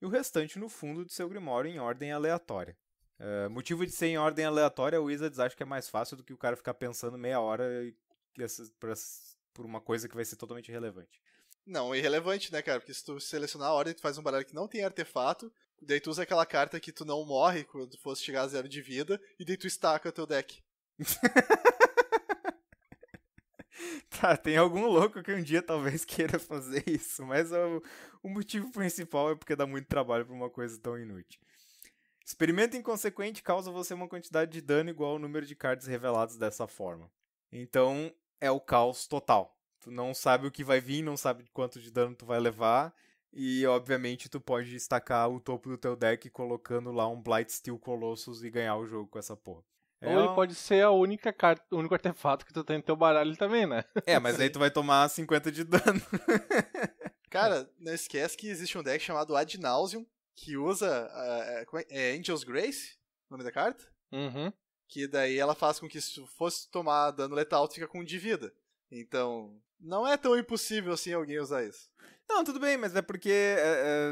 e o restante no fundo do seu Grimório em ordem aleatória. Uh, motivo de ser em ordem aleatória, o Wizards acha que é mais fácil do que o cara ficar pensando meia hora por uma coisa que vai ser totalmente irrelevante. Não, irrelevante, né, cara? Porque se tu selecionar a ordem, tu faz um baralho que não tem artefato, Daí tu usa aquela carta que tu não morre quando fosse chegar a zero de vida, e daí tu estaca teu deck. tá, tem algum louco que um dia talvez queira fazer isso, mas é o, o motivo principal é porque dá muito trabalho pra uma coisa tão inútil. Experimento inconsequente causa você uma quantidade de dano igual ao número de cards revelados dessa forma. Então, é o caos total. Tu não sabe o que vai vir, não sabe quanto de dano tu vai levar, e obviamente tu pode destacar o topo do teu deck colocando lá um Blightsteel Colossus e ganhar o jogo com essa porra. É Ou ele uma... pode ser a única carta, o único artefato que tu tem no teu baralho também, né? É, mas aí tu vai tomar 50 de dano. Cara, não esquece que existe um deck chamado Ad Nauseam, que usa uh, é, é Angel's Grace, o nome da carta. Uhum. Que daí ela faz com que se fosse tomar dano letal, tu fica com um de vida. Então, não é tão impossível assim alguém usar isso. Não, tudo bem, mas é porque é,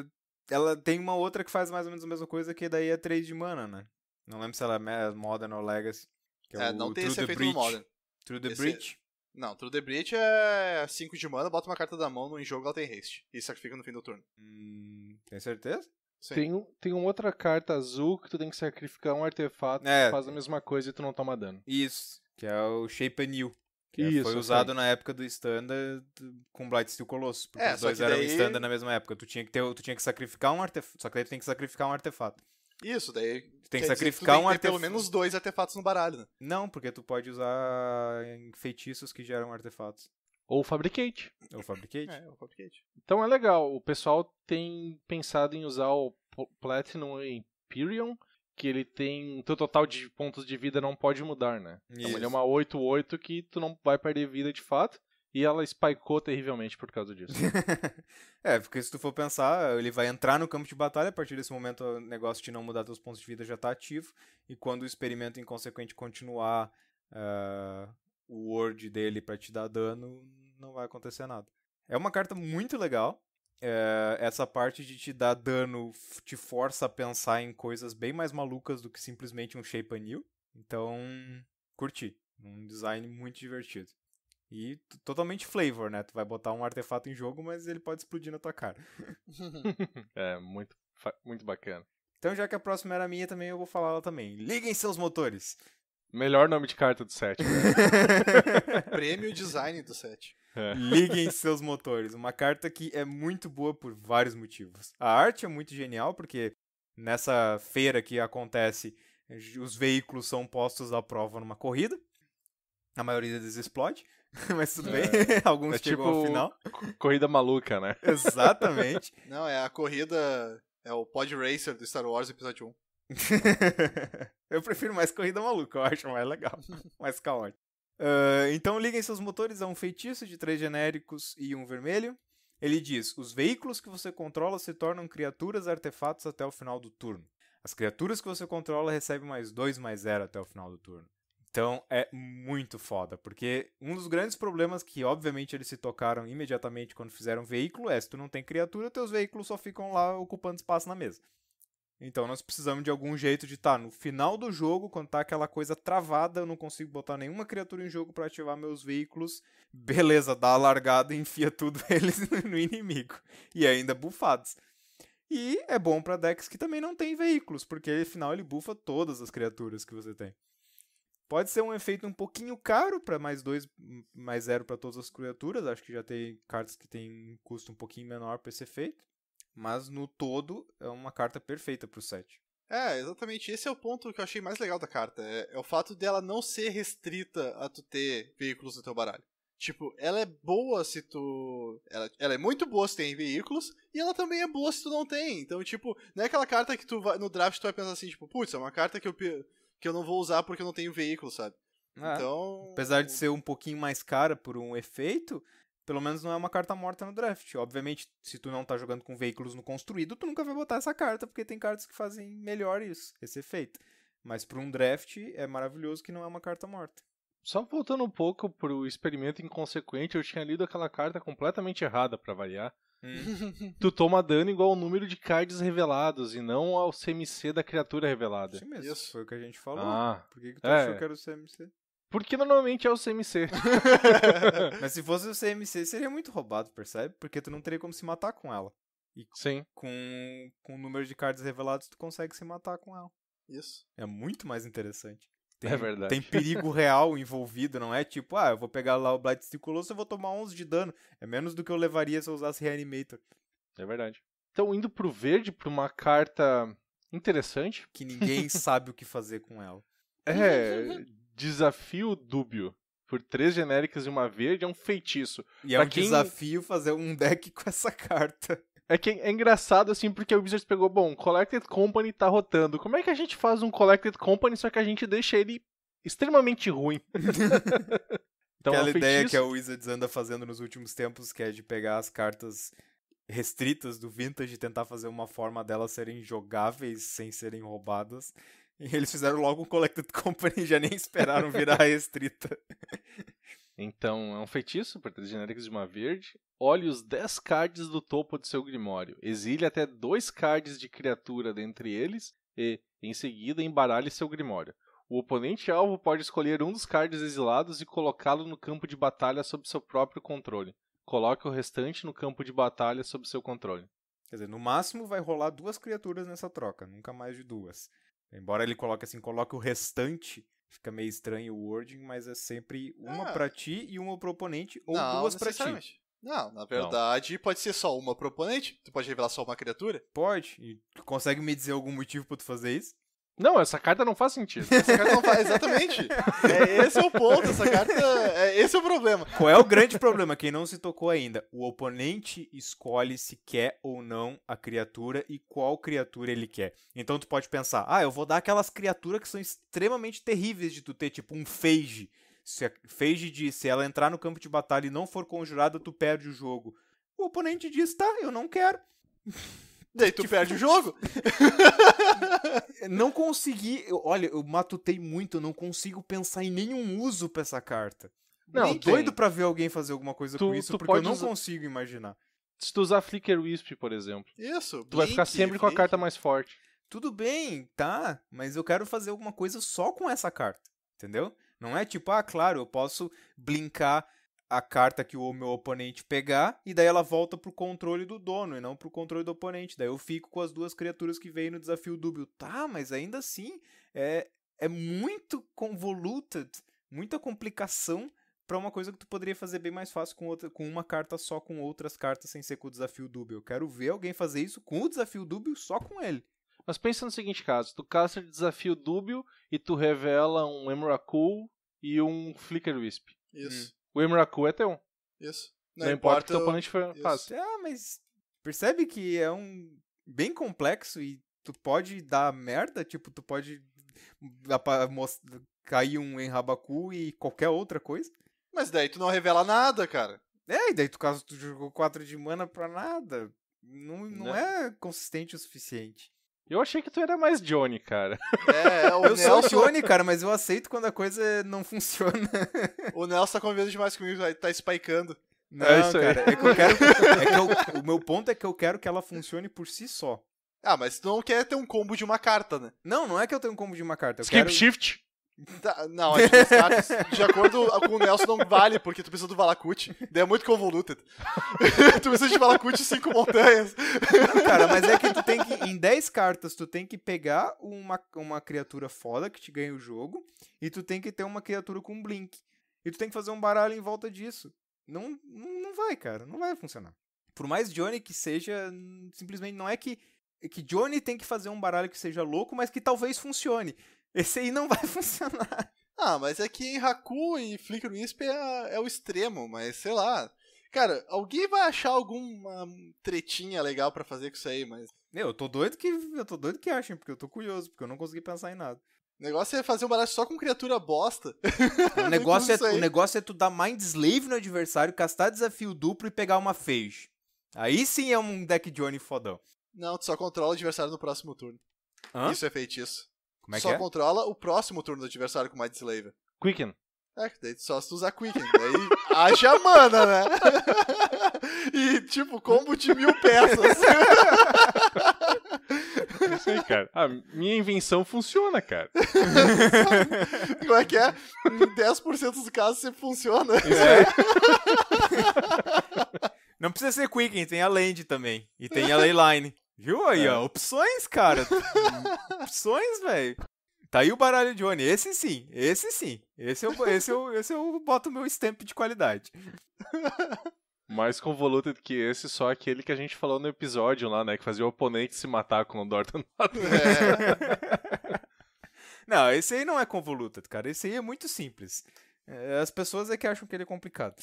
é, ela tem uma outra que faz mais ou menos a mesma coisa, que daí é 3 de mana, né? Não lembro se ela é Modern ou Legacy. é, é não tem esse efeito no Modern. Through the esse... É Breach? Não, True the Breach é 5 de mana, bota uma carta da mão no jogo, ela tem haste. E sacrifica no fim do turno. Hum, tem certeza? Sim. Tem, tem uma outra carta azul que tu tem que sacrificar um artefato é, que faz a mesma coisa e tu não toma dano. Isso, que é o Shape Anew. Que é, Isso, foi usado na época do Standard com Blight Steel Colossus. Porque é, os dois eram daí... Standard na mesma época. Tu tinha que, ter, tu tinha que sacrificar um artefato. Só que daí tu tem que sacrificar um artefato. Isso, daí. tem que sacrificar dizer, que um artefato. pelo menos dois artefatos no baralho, né? Não, porque tu pode usar feitiços que geram artefatos. Ou Fabricate. Ou Fabricate. É, ou Fabricate. Então é legal. O pessoal tem pensado em usar o Platinum Imperium que ele tem. Teu total de pontos de vida não pode mudar, né? Isso. Então ele é uma 8-8 que tu não vai perder vida de fato. E ela spikeou terrivelmente por causa disso. é, porque se tu for pensar, ele vai entrar no campo de batalha, a partir desse momento o negócio de não mudar teus pontos de vida já tá ativo, e quando o experimento inconsequente continuar uh, o word dele para te dar dano, não vai acontecer nada. É uma carta muito legal, é, essa parte de te dar dano te força a pensar em coisas bem mais malucas do que simplesmente um Shape Anil. Então, curti. Um design muito divertido. E totalmente flavor, né? Tu vai botar um artefato em jogo, mas ele pode explodir na tua cara. é, muito, muito bacana. Então, já que a próxima era minha também, eu vou falar ela também. Liguem seus motores! Melhor nome de carta do set. Né? Prêmio design do set. É. Liguem seus motores. Uma carta que é muito boa por vários motivos. A arte é muito genial, porque nessa feira que acontece, os veículos são postos à prova numa corrida. A maioria deles explode, mas tudo bem. É. Alguns é chegam tipo ao final. Corrida maluca, né? Exatamente. Não, é a corrida. É o Pod Racer do Star Wars Episódio 1. eu prefiro mais corrida maluca, eu acho mais legal. mais caótico então liguem seus motores a um feitiço de três genéricos e um vermelho. Ele diz: os veículos que você controla se tornam criaturas artefatos até o final do turno. As criaturas que você controla recebem mais 2 mais 0 até o final do turno. Então é muito foda, porque um dos grandes problemas que, obviamente, eles se tocaram imediatamente quando fizeram veículo é: se tu não tem criatura, teus veículos só ficam lá ocupando espaço na mesa. Então nós precisamos de algum jeito de estar tá no final do jogo, quando tá aquela coisa travada, eu não consigo botar nenhuma criatura em jogo para ativar meus veículos. Beleza, dá a largada e enfia tudo eles no inimigo. E é ainda bufados. E é bom para decks que também não tem veículos, porque afinal ele bufa todas as criaturas que você tem. Pode ser um efeito um pouquinho caro para mais dois, mais zero para todas as criaturas. Acho que já tem cartas que tem um custo um pouquinho menor para esse efeito mas no todo é uma carta perfeita pro set. É, exatamente. Esse é o ponto que eu achei mais legal da carta. É, é, o fato dela não ser restrita a tu ter veículos no teu baralho. Tipo, ela é boa se tu. Ela, ela é muito boa se tem veículos, e ela também é boa se tu não tem. Então, tipo, não é aquela carta que tu vai. No draft tu vai pensar assim, tipo, putz, é uma carta que eu, que eu não vou usar porque eu não tenho veículo, sabe? Ah, então. Apesar de ser um pouquinho mais cara por um efeito, pelo menos não é uma carta morta no draft. Obviamente, se tu não tá jogando com veículos no construído, tu nunca vai botar essa carta, porque tem cartas que fazem melhor isso, esse efeito. Mas para um draft é maravilhoso que não é uma carta morta. Só voltando um pouco pro experimento inconsequente, eu tinha lido aquela carta completamente errada para variar. Hum. tu toma dano igual ao número de cards revelados e não ao CMC da criatura revelada. Isso mesmo, Isso. foi o que a gente falou. Ah, Por que, que tu é. achou que era o CMC? Porque normalmente é o CMC. Mas se fosse o CMC, seria muito roubado, percebe? Porque tu não teria como se matar com ela. E Sim. Com, com o número de cartas revelados, tu consegue se matar com ela. Isso. É muito mais interessante. É tem, é verdade. Tem perigo real envolvido, não é tipo, ah, eu vou pegar lá o Blightsteel Colosso e vou tomar 11 de dano. É menos do que eu levaria se eu usasse Reanimator. É verdade. Então, indo pro verde, pra uma carta interessante. Que ninguém sabe o que fazer com ela. É, desafio dúbio por três genéricas e uma verde é um feitiço. E é pra é um quem... desafio fazer um deck com essa carta. É que é engraçado, assim, porque o Wizards pegou, bom, Collected Company tá rotando. Como é que a gente faz um Collected Company, só que a gente deixa ele extremamente ruim? então, é Aquela é um ideia que a Wizards anda fazendo nos últimos tempos, que é de pegar as cartas restritas do Vintage e tentar fazer uma forma delas serem jogáveis sem serem roubadas. E eles fizeram logo um Collected Company e já nem esperaram virar restrita. Então, é um feitiço por três genéricos de uma verde. Olhe os 10 cards do topo do seu grimório. Exile até dois cards de criatura dentre eles e, em seguida, embaralhe seu grimório. O oponente alvo pode escolher um dos cards exilados e colocá-lo no campo de batalha sob seu próprio controle. Coloque o restante no campo de batalha sob seu controle. Quer dizer, no máximo vai rolar duas criaturas nessa troca, nunca mais de duas. Embora ele coloque assim, coloque o restante, fica meio estranho o wording, mas é sempre uma é. Ah. para ti e uma pro oponente, ou não, duas para ti. Não, na verdade, não. pode ser só uma oponente Tu pode revelar só uma criatura? Pode. E tu consegue me dizer algum motivo para tu fazer isso? Não, essa carta não faz sentido. Essa carta não faz, exatamente. É, esse é o ponto, essa carta. É, é, esse é o problema. Qual é o grande problema? Quem não se tocou ainda? O oponente escolhe se quer ou não a criatura e qual criatura ele quer. Então tu pode pensar, ah, eu vou dar aquelas criaturas que são extremamente terríveis de tu ter, tipo um phage. Se a phage diz, se ela entrar no campo de batalha e não for conjurada, tu perde o jogo. O oponente diz, tá, eu não quero. Daí tu tipo, perde o jogo. não consegui. olha, eu matutei muito, eu não consigo pensar em nenhum uso pra essa carta. Não, Nem doido pra ver alguém fazer alguma coisa tu, com isso, porque eu não usar... consigo imaginar. Se tu usar Flicker Wisp, por exemplo. Isso, Tu vai ficar sempre com a carta mais forte. Tudo bem, tá, mas eu quero fazer alguma coisa só com essa carta, entendeu? Não é tipo, ah, claro, eu posso brincar a carta que o meu oponente pegar, e daí ela volta pro controle do dono e não pro controle do oponente. Daí eu fico com as duas criaturas que veio no desafio dúbio. Tá, mas ainda assim é, é muito convoluted, muita complicação para uma coisa que tu poderia fazer bem mais fácil com, outra, com uma carta só, com outras cartas sem ser com o desafio dúbio. Eu quero ver alguém fazer isso com o desafio dúbio só com ele. Mas pensa no seguinte caso: tu castra desafio dúbio e tu revela um Emrakul e um Flicker Wisp. Isso. Hum. O Emraku é teu. Isso. Não, não importa, importa o que teu oponente eu... faça. Ah, mas percebe que é um bem complexo e tu pode dar merda, tipo, tu pode cair um Enrabaku e qualquer outra coisa. Mas daí tu não revela nada, cara. É, e daí tu caso tu jogou 4 de mana pra nada. Não, não, não, né? é consistente o suficiente. Eu achei que tu era mais Johnny, cara. É, é o eu Nelson... sou Johnny, cara, mas eu aceito quando a coisa não funciona. O Nelson tá convivendo demais comigo, tá, tá spikando. Não, é isso cara, aí. é que eu quero. É que eu, o meu ponto é que eu quero que ela funcione por si só. Ah, mas tu não quer ter um combo de uma carta, né? Não, não é que eu tenho um combo de uma carta. Eu Skip quero... shift? Tá, não, é que de acordo com o Nelson não vale, porque tu precisa do Valakut. Daí é muito convoluted. tu precisa de Valakut e cinco montanhas. cara, mas é que tu tem que. Em 10 cartas, tu tem que pegar uma, uma criatura foda que te ganha o jogo. E tu tem que ter uma criatura com blink. E tu tem que fazer um baralho em volta disso. Não, não, não vai, cara. Não vai funcionar. Por mais Johnny que seja, simplesmente não é que. É que Johnny tem que fazer um baralho que seja louco, mas que talvez funcione. Esse aí não vai funcionar. Ah, mas é que em Haku e Flicker Wisp é, é o extremo, mas sei lá. Cara, alguém vai achar alguma tretinha legal para fazer com isso aí, mas. Eu tô doido que. Eu tô doido que achem, porque eu tô curioso, porque eu não consegui pensar em nada. O negócio é fazer um baralho só com criatura bosta. O negócio, é, o negócio é tu dar Mind Slave no adversário, castar desafio duplo e pegar uma phage. Aí sim é um deck Johnny fodão. Não, tu só controla o adversário no próximo turno. Hã? Isso é feitiço. Como é só é? controla o próximo turno do adversário com Mind Slaver. Quicken. É, daí só se tu usar Quicken. Daí haja mana, né? e tipo, combo de mil peças. É isso aí, cara. A ah, minha invenção funciona, cara. Como é que é? Em 10% dos casos sempre funciona. Isso aí. É. Não precisa ser Quicken, tem a Land também. E tem a Leyline. Viu aí, é. ó? Opções, cara. opções, velho. Tá aí o baralho Johnny. Esse sim, esse sim. Esse eu, esse eu, esse eu boto o meu stamp de qualidade. Mais convoluted que esse, só aquele que a gente falou no episódio lá, né? Que fazia o oponente se matar com o Dorton. É. não, esse aí não é convoluto, cara. Esse aí é muito simples. É, as pessoas é que acham que ele é complicado.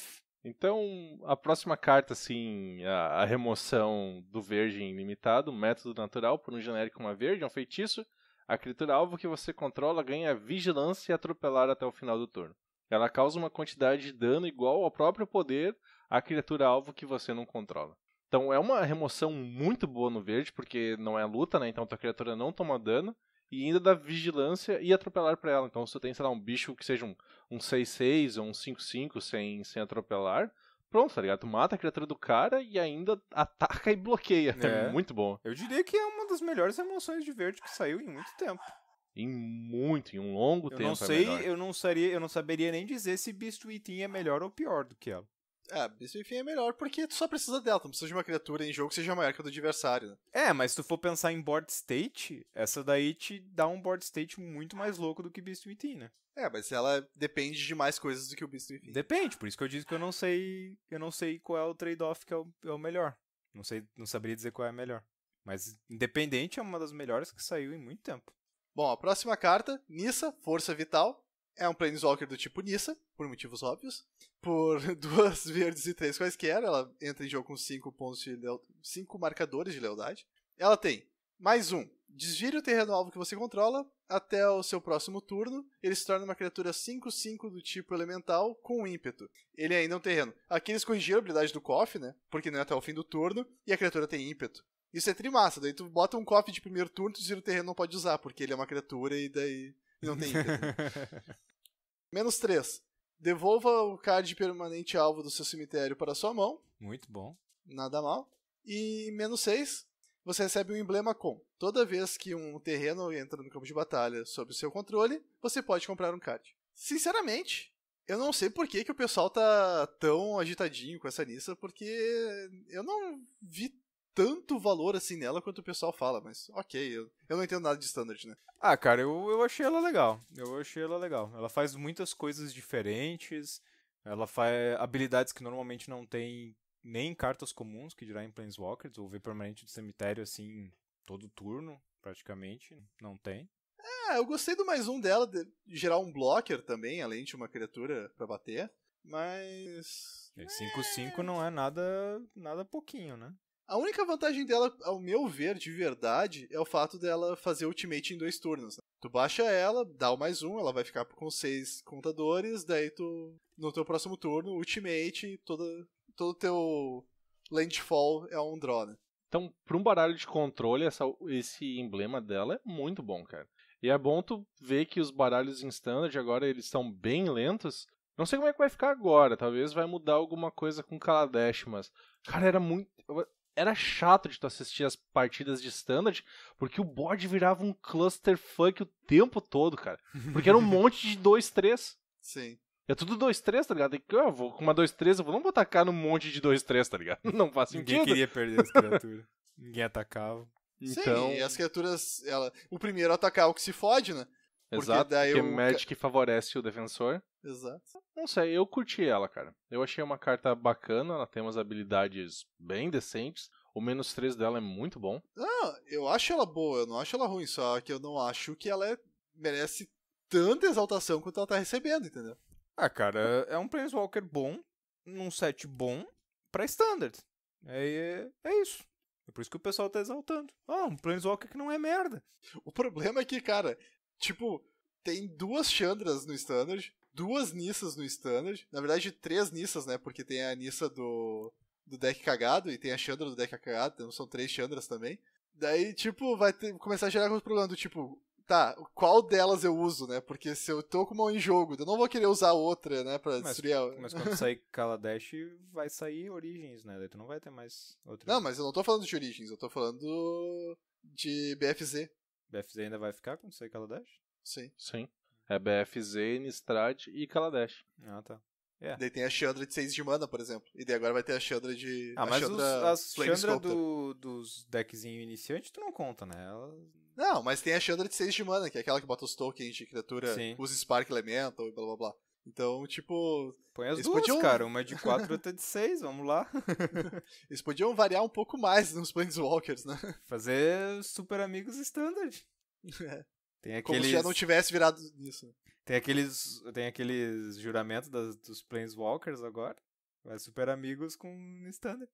Então, a próxima carta, assim, a, a remoção do verde ilimitado, método natural por um genérico uma verde, é um feitiço. A criatura alvo que você controla ganha vigilância e atropelar até o final do turno. Ela causa uma quantidade de dano igual ao próprio poder à criatura alvo que você não controla. Então é uma remoção muito boa no verde, porque não é luta, né? Então a criatura não toma dano e ainda dá vigilância e atropelar para ela. Então se você tem, sei lá, um bicho que seja um um 6-6 ou um 5-5 sem, sem atropelar, pronto, tá ligado? Tu mata a criatura do cara e ainda ataca e bloqueia. É. é muito bom. Eu diria que é uma das melhores emoções de verde que saiu em muito tempo. Em muito, em um longo eu tempo. Não é sei, é eu não seria, eu não saberia nem dizer se Within é melhor ou pior do que ela. É, Within é melhor porque tu só precisa dela, tu precisa de uma criatura em jogo que seja maior que a do adversário. Né? É, mas se tu for pensar em board state, essa daí te dá um board state muito mais louco do que Within, né? É, mas ela depende de mais coisas do que o Beast Within. Depende, por isso que eu disse que eu não sei, eu não sei qual é o trade-off que é o, é o, melhor. Não sei, não saberia dizer qual é a melhor. Mas Independente é uma das melhores que saiu em muito tempo. Bom, a próxima carta, Nissa, Força Vital, é um Planeswalker do tipo Nissa, por motivos óbvios. Por duas verdes e três quaisquer, ela entra em jogo com cinco pontos de leo... cinco marcadores de lealdade. Ela tem mais um. Desvire o terreno alvo que você controla até o seu próximo turno. Ele se torna uma criatura 5-5 do tipo elemental com ímpeto. Ele ainda é um terreno. Aqui eles corrigiram a habilidade do KOF, né? Porque não é até o fim do turno e a criatura tem ímpeto. Isso é trimassa. Daí tu bota um KOF de primeiro turno, tu desvira o terreno não pode usar, porque ele é uma criatura e daí não tem ímpeto. Menos 3. Devolva o card permanente alvo do seu cemitério para sua mão. Muito bom. Nada mal. E menos 6 você recebe um emblema com. Toda vez que um terreno entra no campo de batalha sob seu controle, você pode comprar um card. Sinceramente, eu não sei por que, que o pessoal tá tão agitadinho com essa lista, porque eu não vi tanto valor assim nela quanto o pessoal fala, mas ok, eu, eu não entendo nada de standard, né? Ah, cara, eu, eu achei ela legal. Eu achei ela legal. Ela faz muitas coisas diferentes, ela faz habilidades que normalmente não tem nem cartas comuns, que dirá em Planeswalkers, ou ver permanente do cemitério assim, todo turno, praticamente, não tem. É, eu gostei do mais um dela, de gerar um blocker também, além de uma criatura para bater, mas... 5-5 é... não é nada, nada pouquinho, né? A única vantagem dela, ao meu ver, de verdade, é o fato dela fazer ultimate em dois turnos. Né? Tu baixa ela, dá o mais um, ela vai ficar com seis contadores, daí tu, no teu próximo turno, ultimate, toda, todo teu landfall é um drone. Então, para um baralho de controle, essa, esse emblema dela é muito bom, cara. E é bom tu ver que os baralhos em standard agora eles estão bem lentos. Não sei como é que vai ficar agora, talvez vai mudar alguma coisa com Kaladesh, mas cara, era muito era chato de tu assistir as partidas de standard, porque o board virava um clusterfuck o tempo todo, cara. Porque era um monte de 2 3. Sim. É tudo 2-3, tá ligado? Eu vou com uma 2-3, eu vou, não vou atacar num monte de 2-3, tá ligado? Não faz sentido. Ninguém queria perder as criaturas. Ninguém atacava. Então... Sim, as criaturas, ela... o primeiro a atacar é o que se fode, né? Porque Exato, daí porque o Magic favorece o defensor. Exato. Não sei, eu curti ela, cara. Eu achei uma carta bacana, ela tem umas habilidades bem decentes. O menos 3 dela é muito bom. Ah, eu acho ela boa, eu não acho ela ruim, só que eu não acho que ela é... merece tanta exaltação quanto ela tá recebendo, entendeu? Ah, cara, é, é um Planeswalker bom, num set bom, pra Standard. É, é, é isso. É por isso que o pessoal tá exaltando. Ah, um Planeswalker que não é merda. O problema é que, cara, tipo, tem duas Chandras no Standard, duas Nissas no Standard. Na verdade, três Nissas, né? Porque tem a Nissa do, do deck cagado e tem a Chandra do deck cagado, então são três Chandras também. Daí, tipo, vai ter, começar a gerar alguns problemas do tipo, tá, qual delas eu uso, né? Porque se eu tô com uma em jogo, eu não vou querer usar outra, né, pra mas, a... Mas quando sair Kaladesh, vai sair Origins, né? Daí tu não vai ter mais outra. Não, mas eu não tô falando de Origins, eu tô falando de BFZ. BFZ ainda vai ficar quando sair Kaladesh? Sim. Sim. É BFZ, Nistrad e Kaladesh. Ah, tá. Yeah. É. Daí tem a Chandra de 6 de mana, por exemplo. E daí agora vai ter a Chandra de. Ah, a mas Chandra, os, as Chandra do, dos deckzinho iniciante tu não conta, né? Elas não, mas tem a Chandra de 6 de mana, que é aquela que bota os tokens de criatura, Sim. usa Spark Elemental e blá blá blá. Então, tipo. Põe as duas, podiam... cara. Uma é de 4 outra é de 6, vamos lá. eles podiam variar um pouco mais nos Planeswalkers, né? Fazer Super Amigos Standard. É. Tem aqueles... Como se já não tivesse virado nisso. Né? Tem aqueles, tem aqueles juramentos das, dos Planeswalkers agora. Vai Super Amigos com Standard.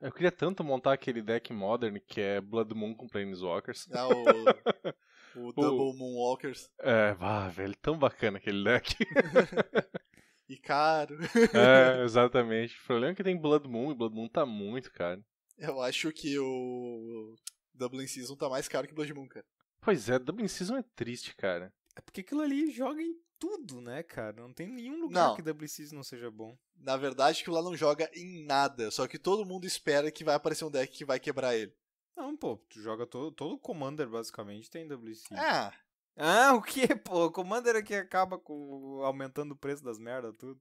Eu queria tanto montar aquele deck modern que é Blood Moon com Planeswalkers. Ah, o, o Double o... Moonwalkers. É, vá, velho, tão bacana aquele deck. e caro. é, exatamente. O problema é que tem Blood Moon e Blood Moon tá muito caro. Eu acho que o Dublin Season tá mais caro que Blood Moon, cara. Pois é, Dublin Season é triste, cara. É porque aquilo ali joga em tudo, né, cara? Não tem nenhum lugar não. que WCS não seja bom. Na verdade, que lá não joga em nada. Só que todo mundo espera que vai aparecer um deck que vai quebrar ele. Não, pô, tu joga todo, todo Commander, basicamente, tem WC. Ah. É. Ah, o que, pô? Commander é que acaba com, aumentando o preço das merdas, tudo.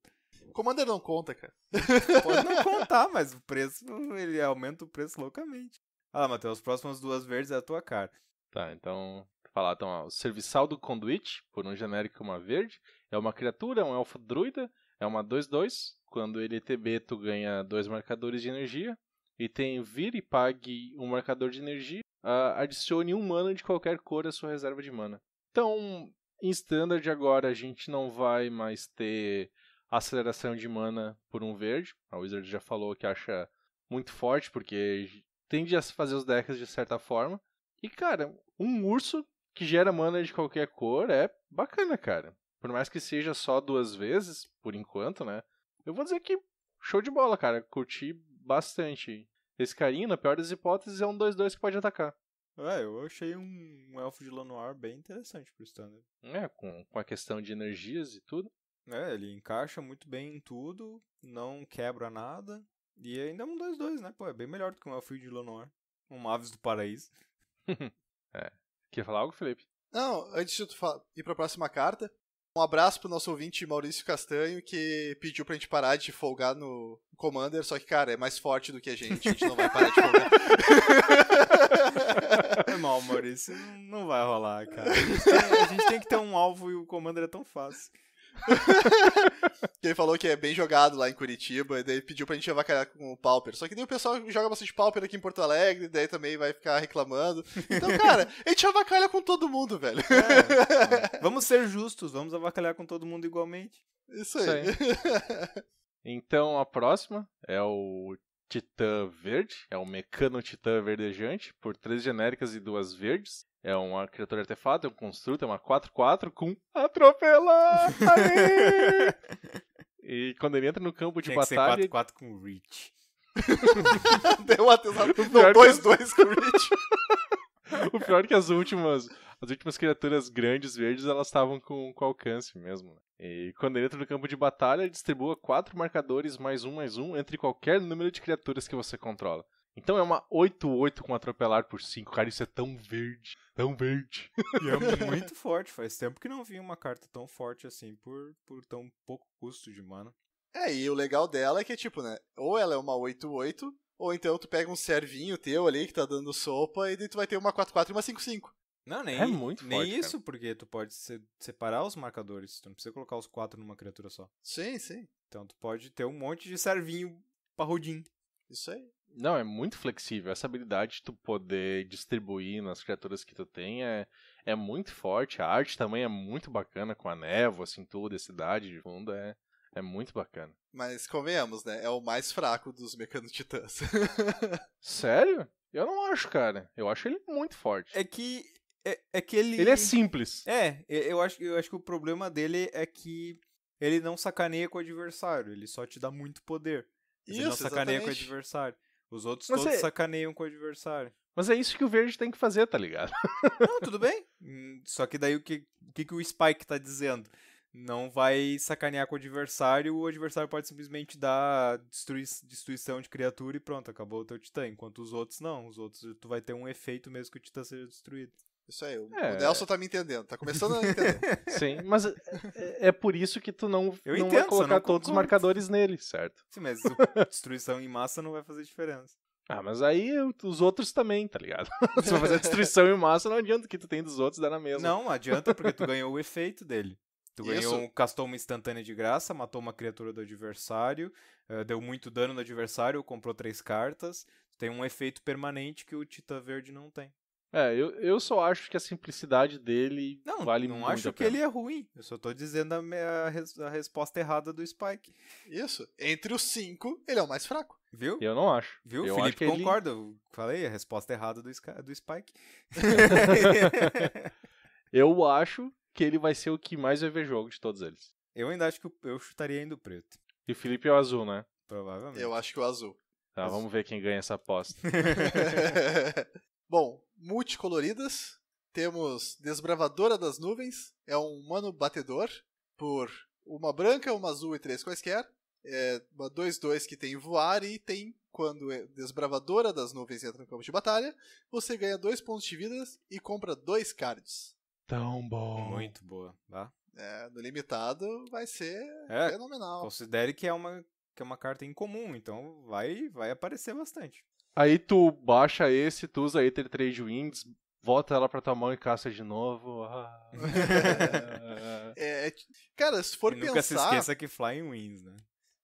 Commander não conta, cara. Pode não contar, mas o preço, ele aumenta o preço loucamente. Ah, Matheus, as próximas duas verdes é a tua cara. Tá, então falar. Então, ó, o serviçal do Conduit, por um genérico e uma verde, é uma criatura, é um elfo druida, é uma 2-2. Quando ele é TB tu ganha dois marcadores de energia. E tem vire e pague um marcador de energia. Uh, adicione um mana de qualquer cor à sua reserva de mana. Então, em standard agora, a gente não vai mais ter aceleração de mana por um verde. A Wizard já falou que acha muito forte, porque tende a fazer os decks de certa forma. E, cara, um urso que gera mana de qualquer cor é bacana, cara. Por mais que seja só duas vezes, por enquanto, né? Eu vou dizer que show de bola, cara. Curti bastante. Esse carinha, na pior das hipóteses, é um 2-2 que pode atacar. É, eu achei um elfo de Lanoir bem interessante pro standard. É, com, com a questão de energias e tudo. É, ele encaixa muito bem em tudo, não quebra nada. E é ainda é um 2-2, né? Pô, é bem melhor do que um elfo de Lanoir. Um Aves do Paraíso. é, Quer falar algo, Felipe? Não, antes de tu ir para a próxima carta, um abraço pro nosso ouvinte Maurício Castanho, que pediu pra gente parar de folgar no Commander, só que, cara, é mais forte do que a gente, a gente não vai parar de folgar. É mal, Maurício, não vai rolar, cara. A gente tem, a gente tem que ter um alvo e o Commander é tão fácil. que ele falou que é bem jogado lá em Curitiba, e daí pediu pra gente avacalhar com o Pauper. Só que daí o pessoal joga bastante Pauper aqui em Porto Alegre, daí também vai ficar reclamando. Então, cara, a gente avacalha com todo mundo, velho. É, é. vamos ser justos, vamos avacalhar com todo mundo igualmente. Isso aí. Isso aí. então, a próxima é o Titã Verde, é um Mecano Titã Verdejante, por três genéricas e duas verdes. É uma criatura de artefato, é um construto, é uma 4-4 com atropelar! e quando ele entra no campo de Tem batalha. Que 4-4 com Reach. Deu um atesado. Não, 2-2 com Reach. o pior é que as últimas, as últimas criaturas grandes verdes, elas estavam com, com alcance mesmo. Né? E quando ele entra no campo de batalha, distribua quatro marcadores mais um mais um entre qualquer número de criaturas que você controla. Então é uma 8-8 com atropelar por 5. Cara, isso é tão verde. Tão verde. E é muito forte. Faz tempo que não vi uma carta tão forte assim por, por tão pouco custo de mana. É, e o legal dela é que, tipo, né? Ou ela é uma 8-8, ou então tu pega um servinho teu ali que tá dando sopa e daí tu vai ter uma 4-4 e uma 5-5. Não, nem, é muito nem forte, isso, cara. porque tu pode separar os marcadores. Tu não precisa colocar os quatro numa criatura só. Sim, sim. Então tu pode ter um monte de servinho parrudinho. Isso aí. Não, é muito flexível. Essa habilidade de tu poder distribuir nas criaturas que tu tem é, é muito forte. A arte também é muito bacana com a névoa, assim, tudo, a cidade de fundo. É, é muito bacana. Mas convenhamos, né? É o mais fraco dos Mecanos Titãs. Sério? Eu não acho, cara. Eu acho ele muito forte. É que. É, é que ele. Ele é simples. É, eu acho, eu acho que o problema dele é que ele não sacaneia com o adversário. Ele só te dá muito poder. Isso, ele não sacaneia exatamente. com o adversário. Os outros Mas todos é... sacaneiam com o adversário. Mas é isso que o verde tem que fazer, tá ligado? Não, tudo bem. Hum, só que daí o que, o, que que o Spike tá dizendo? não vai sacanear com o adversário, o adversário pode simplesmente dar destrui destruição de criatura e pronto, acabou o teu titã. Enquanto os outros não, os outros tu vai ter um efeito mesmo que o titã seja destruído. Isso aí, o, é. o Nelson tá me entendendo, tá começando a entender. Sim, mas é, é, é, por isso que tu não, Eu não entendo, vai colocar não todos os marcadores nele, certo? Sim, mas destruição em massa não vai fazer diferença. Ah, mas aí os outros também, tá ligado? Se vai fazer destruição em massa, não adianta o que tu tem dos outros, dá na mesma. Não, adianta porque tu ganhou o efeito dele. Tu Isso. ganhou um, castou uma instantânea de graça, matou uma criatura do adversário, uh, deu muito dano no adversário, comprou três cartas. Tem um efeito permanente que o Tita Verde não tem. É, eu, eu só acho que a simplicidade dele não, vale não muito. Não acho que ele é ruim. Eu só tô dizendo a, minha, a resposta errada do Spike. Isso. Entre os cinco, ele é o mais fraco. Viu? Eu não acho. Viu? Eu Felipe acho concorda. Ele... Eu falei a resposta errada do, do Spike. eu acho que ele vai ser o que mais vai ver jogo de todos eles. Eu ainda acho que eu chutaria indo o preto. E o Felipe é o azul, né? Provavelmente. Eu acho que o azul. Tá, azul. vamos ver quem ganha essa aposta. Bom, multicoloridas. Temos Desbravadora das Nuvens. É um humano batedor por uma branca, uma azul e três quaisquer. É uma 2-2 que tem voar e tem quando é Desbravadora das Nuvens entra no campo de batalha. Você ganha dois pontos de vida e compra dois cards. Tão bom. Muito boa, tá? É, no limitado vai ser é, fenomenal. Considere que é uma que é uma carta incomum, então vai vai aparecer bastante. Aí tu baixa esse, tu usa Ether Trade Wings, volta ela pra tua mão e caça de novo. Ah. É, é, cara, se for e pensar. Nunca se esqueça que Flying Wings, né?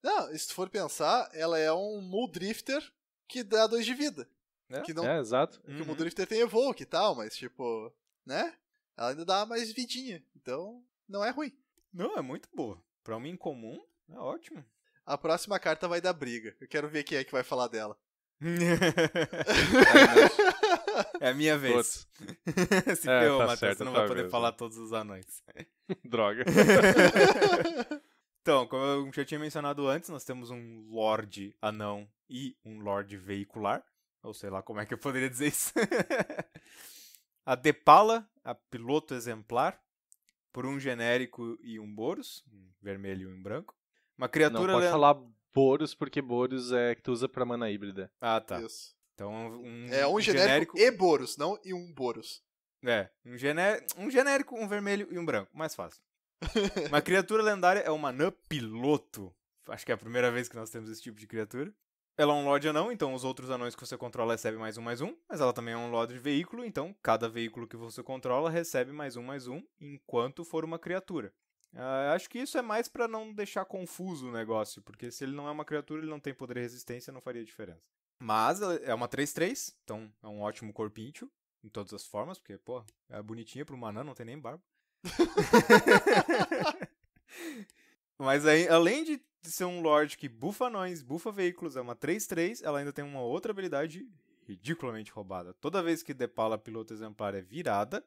Não, se for pensar, ela é um Muldrifter que dá dois de vida. É, que não, é exato. Que uhum. o Muldrifter tem Evoke e tal, mas tipo. Né? ela ainda dá mais vidinha. Então, não é ruim. Não, é muito boa. Pra um comum é ótimo. A próxima carta vai dar briga. Eu quero ver quem é que vai falar dela. é a minha vez. Se é, tá Matheus, certo, você não tá vai poder mesmo. falar todos os anões. Droga. então, como eu já tinha mencionado antes, nós temos um Lorde Anão e um Lorde Veicular. Ou sei lá como é que eu poderia dizer isso a Depala, a piloto exemplar, por um genérico e um Boros, um vermelho e um branco. Uma criatura. Não pode falar Boros, porque Boros é que tu usa pra mana híbrida. Ah, tá. Isso. Então, um, é um genérico, genérico, e Boros, não e um Boros. É, um, gené... um genérico, um vermelho e um branco. Mais fácil. uma criatura lendária é uma Nã piloto. Acho que é a primeira vez que nós temos esse tipo de criatura. Ela é um Lorde anão, então os outros anões que você controla recebem mais um, mais um. Mas ela também é um Lorde veículo, então cada veículo que você controla recebe mais um, mais um, enquanto for uma criatura. Uh, acho que isso é mais para não deixar confuso o negócio, porque se ele não é uma criatura, ele não tem poder e resistência, não faria diferença. Mas é uma 3-3, então é um ótimo corpinho em todas as formas, porque, pô, é bonitinha pro Manã, não tem nem barba. Mas aí, além de de ser um lord que bufa anões, bufa veículos, é uma 3-3, ela ainda tem uma outra habilidade ridiculamente roubada. Toda vez que Depala Piloto Exemplar é virada,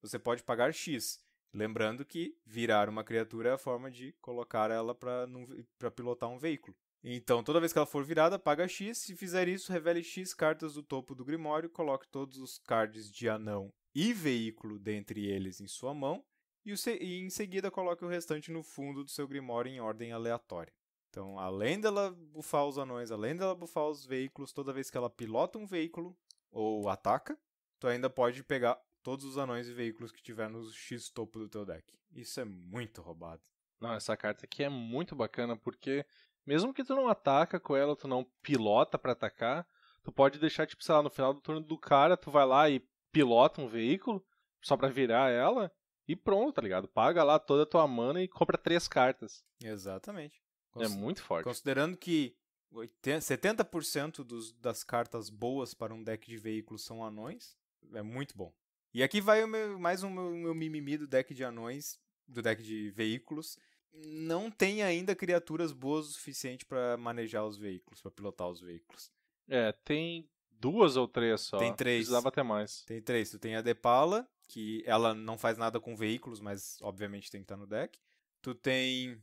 você pode pagar X. Lembrando que virar uma criatura é a forma de colocar ela para pilotar um veículo. Então, toda vez que ela for virada, paga X. Se fizer isso, revele X cartas do topo do Grimório, coloque todos os cards de anão e veículo dentre eles em sua mão e, e em seguida coloque o restante no fundo do seu grimório em ordem aleatória. Então, além dela bufar os anões, além dela bufar os veículos, toda vez que ela pilota um veículo ou ataca, tu ainda pode pegar todos os anões e veículos que tiver no X topo do teu deck. Isso é muito roubado. Não, essa carta aqui é muito bacana porque mesmo que tu não ataca com ela, tu não pilota para atacar, tu pode deixar tipo, sei lá, no final do turno do cara, tu vai lá e pilota um veículo só para virar ela e pronto, tá ligado? Paga lá toda a tua mana e compra três cartas. Exatamente. É Cons é muito forte. Considerando que 80, 70% dos, das cartas boas para um deck de veículos são anões, é muito bom. E aqui vai meu, mais um meu, meu mimimi do deck de anões, do deck de veículos. Não tem ainda criaturas boas o suficiente para manejar os veículos, para pilotar os veículos. É, tem duas ou três só. Tem três. Precisava ter mais. Tem três. Tu tem a Depala, que ela não faz nada com veículos, mas obviamente tem que estar no deck. Tu tem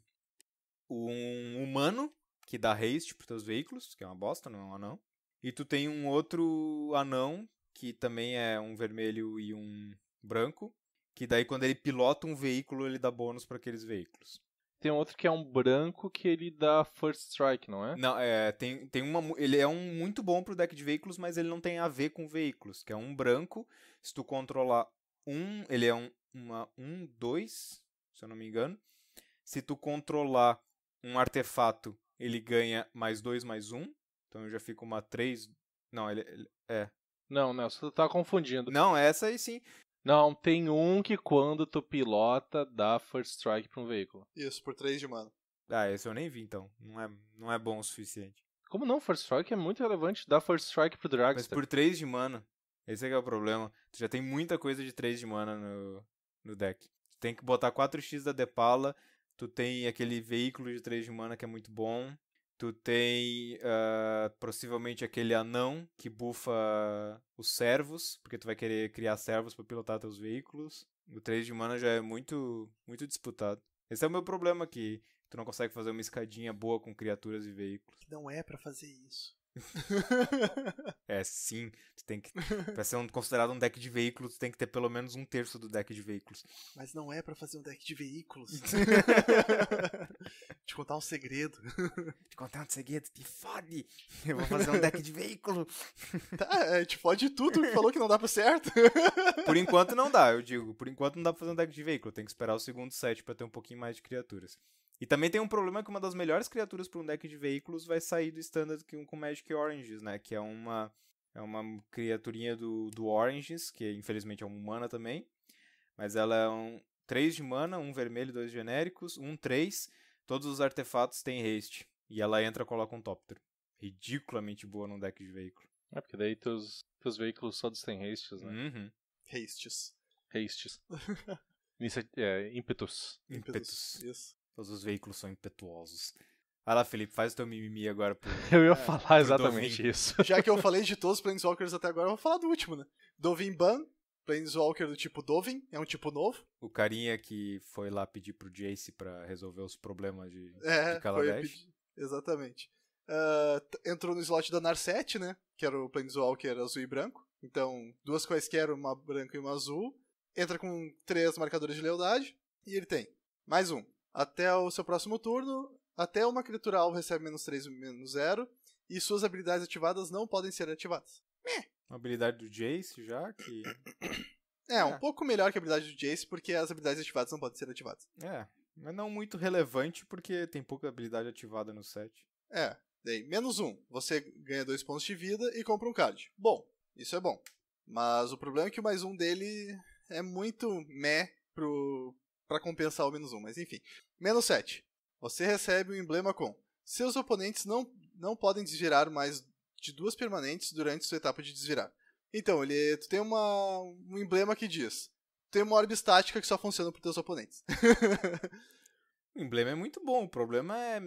um humano que dá haste para teus veículos, que é uma bosta, não é um anão. E tu tem um outro anão que também é um vermelho e um branco, que daí quando ele pilota um veículo, ele dá bônus para aqueles veículos. Tem outro que é um branco que ele dá first strike, não é? Não, é, tem, tem uma ele é um muito bom pro deck de veículos, mas ele não tem a ver com veículos, que é um branco, se tu controlar um, ele é um, uma 1, um, 2, se eu não me engano. Se tu controlar um artefato, ele ganha mais 2, mais 1. Um. Então eu já fico uma 3. Não, ele, ele, é. Não, não, você tá confundindo. Não, essa aí sim. Não, tem um que quando tu pilota dá first strike pra um veículo. Isso, por 3 de mana. Ah, esse eu nem vi então. Não é, não é bom o suficiente. Como não? First Strike é muito relevante. Dá First Strike pro Dragster. Mas por 3 de mana. Esse é que é o problema. Tu já tem muita coisa de 3 de mana no, no deck. Tu tem que botar 4x da Depala. Tu tem aquele veículo de 3 de mana que é muito bom. Tu tem uh, possivelmente aquele anão que bufa os servos, porque tu vai querer criar servos para pilotar teus veículos. O 3 de mana já é muito, muito disputado. Esse é o meu problema aqui. Tu não consegue fazer uma escadinha boa com criaturas e veículos. Não é para fazer isso. é, sim. Tu tem que. Pra ser um, considerado um deck de veículos, tu tem que ter pelo menos um terço do deck de veículos. Mas não é para fazer um deck de veículos. Te contar um segredo. Te contar um segredo, te fode! Eu vou fazer um deck de veículo. Tá, é, te fode tudo que falou que não dá pra certo. Por enquanto não dá, eu digo. Por enquanto não dá pra fazer um deck de veículo. Tem que esperar o segundo set para ter um pouquinho mais de criaturas. E também tem um problema que uma das melhores criaturas para um deck de veículos vai sair do standard com Magic Oranges, né? Que é uma, é uma criaturinha do, do Oranges, que infelizmente é uma humana também. Mas ela é um 3 de mana, um vermelho, dois genéricos, um 3. Todos os artefatos têm haste. E ela entra e coloca um Topter. Ridiculamente boa num deck de veículo. É, porque daí teus, teus veículos todos têm hastes, né? Uhum. Hastes. Hastes. Inicia é, é, ímpetos. Ímpetos. Isso. Todos os veículos são impetuosos. Vai lá, Felipe, faz o teu mimimi agora. Pro, eu ia é, falar exatamente Dovin. isso. Já que eu falei de todos os Planeswalkers até agora, eu vou falar do último, né? Dovin Ban, Planeswalker do tipo Dovin, é um tipo novo. O carinha que foi lá pedir pro Jace pra resolver os problemas de, é, de Kaladesh. Exatamente. Uh, entrou no slot da Narset, né? Que era o Planeswalker azul e branco. Então, duas quaisquer, uma branca e uma azul. Entra com três marcadores de lealdade. E ele tem mais um. Até o seu próximo turno, até uma criatura alvo recebe menos 3 menos 0, e suas habilidades ativadas não podem ser ativadas. A habilidade do Jace já, que. É, um É. pouco melhor que a habilidade do Jace, porque as habilidades ativadas não podem ser ativadas. É. Mas não muito relevante, porque tem pouca habilidade ativada no set. É, daí, menos um, você ganha dois pontos de vida e compra um card. Bom, isso é bom. Mas o problema é que o mais um dele é muito meh pro, para compensar o menos 1, mas enfim. Menos 7. Você recebe um emblema com seus oponentes não, não podem desvirar mais de duas permanentes durante sua etapa de desvirar. Então, ele, tu tem uma, um emblema que diz: tem uma orbe estática que só funciona para teus oponentes. o emblema é muito bom, o problema é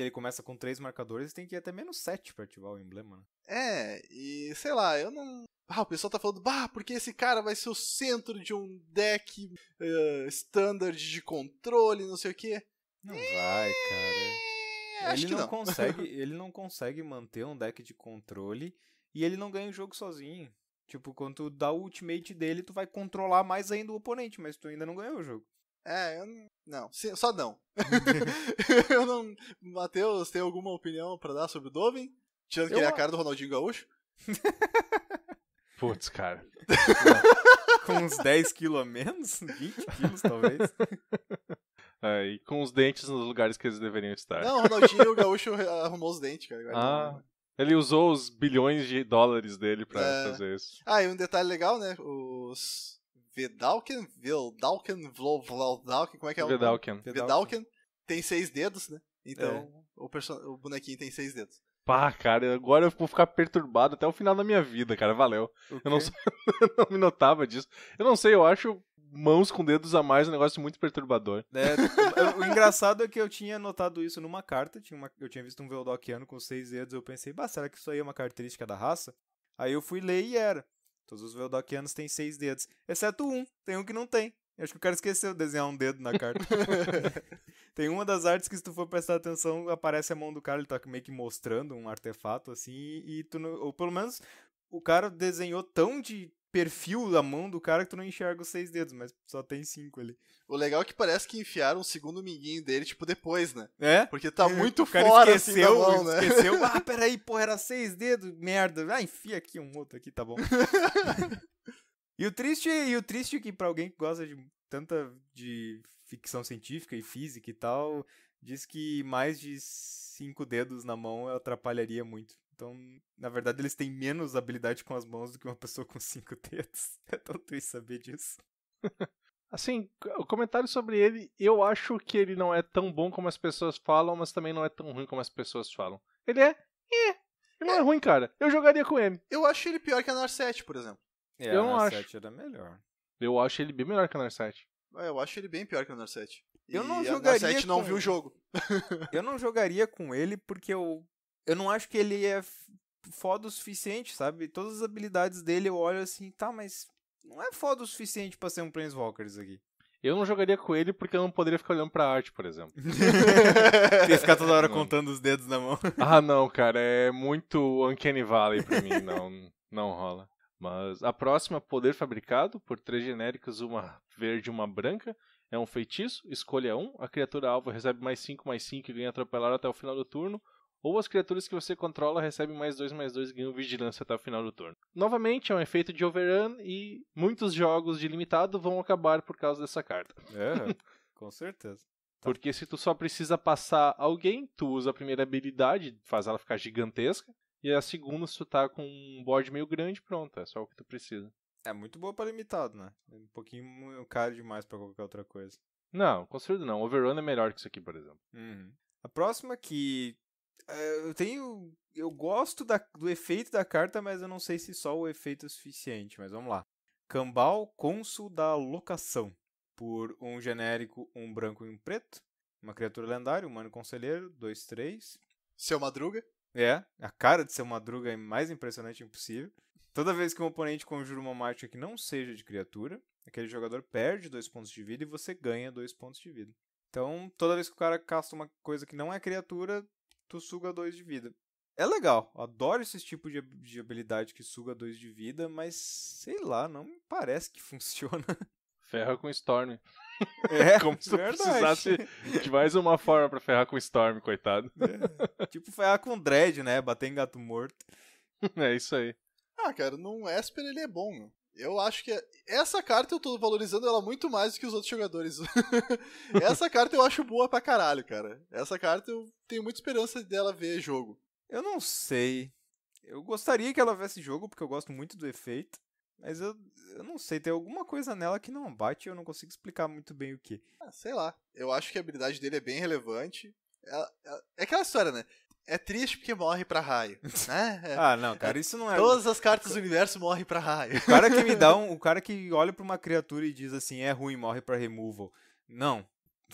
ele começa com três marcadores e tem que ir até menos sete pra ativar o emblema, né? É, e sei lá, eu não. Ah, o pessoal tá falando, bah, porque esse cara vai ser o centro de um deck uh, standard de controle, não sei o quê. Não vai, cara. É, ele não, não. consegue, ele não consegue manter um deck de controle e ele não ganha o jogo sozinho. Tipo, quando tu dá o ultimate dele, tu vai controlar mais ainda o oponente, mas tu ainda não ganhou o jogo. É, eu não... Não, só não. eu não. Matheus, tem alguma opinião para dar sobre o Dovin? Tirando que ele é a cara do Ronaldinho Gaúcho? Putz, cara. com uns 10 quilos a menos? 20 quilos, talvez. É, e com os dentes nos lugares que eles deveriam estar. Não, o Ronaldinho Gaúcho arrumou os dentes, cara. Ah, ele usou os bilhões de dólares dele pra é... fazer isso. Ah, e um detalhe legal, né? Os Vedalken, Vedalken, Vlovdalken, como é que é o Vedalken. Vedalken tem seis dedos, né? Então é. o, person... o bonequinho tem seis dedos. Pá, cara, agora eu vou ficar perturbado até o final da minha vida, cara. Valeu. Eu não, não me notava disso. Eu não sei, eu acho mãos com dedos a mais um negócio muito perturbador. É, o engraçado é que eu tinha notado isso numa carta. Tinha uma... eu tinha visto um Veldokiano com seis dedos. Eu pensei, bah, será que isso aí é uma característica da raça? Aí eu fui ler e era. Todos os Veldokianos têm seis dedos, exceto um. Tem um que não tem. Eu acho que o cara esqueceu de desenhar um dedo na carta. tem uma das artes que, se tu for prestar atenção, aparece a mão do cara, ele tá meio que mostrando um artefato, assim, e tu. ou pelo menos o cara desenhou tão de perfil da mão do cara que tu não enxerga os seis dedos, mas só tem cinco ali. O legal é que parece que enfiaram o um segundo minguinho dele, tipo, depois, né? É? Porque tá muito o cara fora, assim, esqueceu, assim, mão, né? esqueceu. Ah, peraí, pô, era seis dedos, merda. Ah, enfia aqui um outro aqui, tá bom. e o triste, e o triste é que para alguém que gosta de tanta de ficção científica e física e tal, diz que mais de cinco dedos na mão atrapalharia muito. Então, na verdade, eles têm menos habilidade com as mãos do que uma pessoa com cinco dedos. É tão triste saber disso. assim, o comentário sobre ele, eu acho que ele não é tão bom como as pessoas falam, mas também não é tão ruim como as pessoas falam. Ele é. é. Ele não é. é ruim, cara. Eu jogaria com ele. Eu acho ele pior que a Narset, por exemplo. É, eu não acho. era melhor. Eu acho ele bem melhor que a Narset. É, eu acho ele bem pior que o Narset. Eu não jogaria. Narset não viu o jogo. eu não jogaria com ele porque eu eu não acho que ele é foda o suficiente, sabe? Todas as habilidades dele eu olho assim, tá, mas não é foda o suficiente para ser um Planeswalker isso aqui. Eu não jogaria com ele porque eu não poderia ficar olhando pra arte, por exemplo. Ia ficar toda hora não. contando os dedos na mão. Ah, não, cara, é muito Uncanny Valley pra mim, não, não rola. Mas a próxima, poder fabricado por três genéricos, uma verde e uma branca. É um feitiço, escolha um, a criatura alvo recebe mais 5, mais 5 e ganha atropelar até o final do turno ou as criaturas que você controla recebem mais 2 mais 2 e ganham vigilância até o final do turno. Novamente, é um efeito de overrun e muitos jogos de limitado vão acabar por causa dessa carta. É, com certeza. Tá. Porque se tu só precisa passar alguém, tu usa a primeira habilidade, faz ela ficar gigantesca, e a segunda, se tu tá com um board meio grande, pronto, é só o que tu precisa. É muito boa para limitado, né? É um pouquinho caro demais para qualquer outra coisa. Não, certeza não. Overrun é melhor que isso aqui, por exemplo. Uhum. A próxima que eh, eu tenho. Eu gosto da, do efeito da carta, mas eu não sei se só o efeito é suficiente. Mas vamos lá. Cambal, cônsul da locação. Por um genérico, um branco e um preto. Uma criatura lendária, humano conselheiro, 2, 3. Seu Madruga. É, a cara de seu Madruga é mais impressionante impossível. Toda vez que um oponente conjura uma mágica que não seja de criatura, aquele jogador perde dois pontos de vida e você ganha dois pontos de vida. Então, toda vez que o cara casta uma coisa que não é criatura, tu suga dois de vida. É legal, adoro esse tipo de, de habilidade que suga dois de vida, mas sei lá, não me parece que funciona. Ferra com Storm. É, como se tu precisasse de mais uma forma para ferrar com Storm, coitado. É, tipo ferrar com Dread, né? Bater em gato morto. É isso aí. Ah, cara, No Esper ele é bom, meu. Eu acho que essa carta eu tô valorizando ela muito mais do que os outros jogadores. essa carta eu acho boa pra caralho, cara. Essa carta eu tenho muita esperança dela ver jogo. Eu não sei. Eu gostaria que ela viesse jogo, porque eu gosto muito do efeito. Mas eu, eu não sei, tem alguma coisa nela que não bate e eu não consigo explicar muito bem o que. Ah, sei lá. Eu acho que a habilidade dele é bem relevante. é, é, é aquela história, né? é triste porque morre pra raio, né? É. ah, não, cara, isso não é. Todas as cartas do universo morrem pra raio. O cara que me dá um. O cara que olha pra uma criatura e diz assim, é ruim, morre pra removal. Não.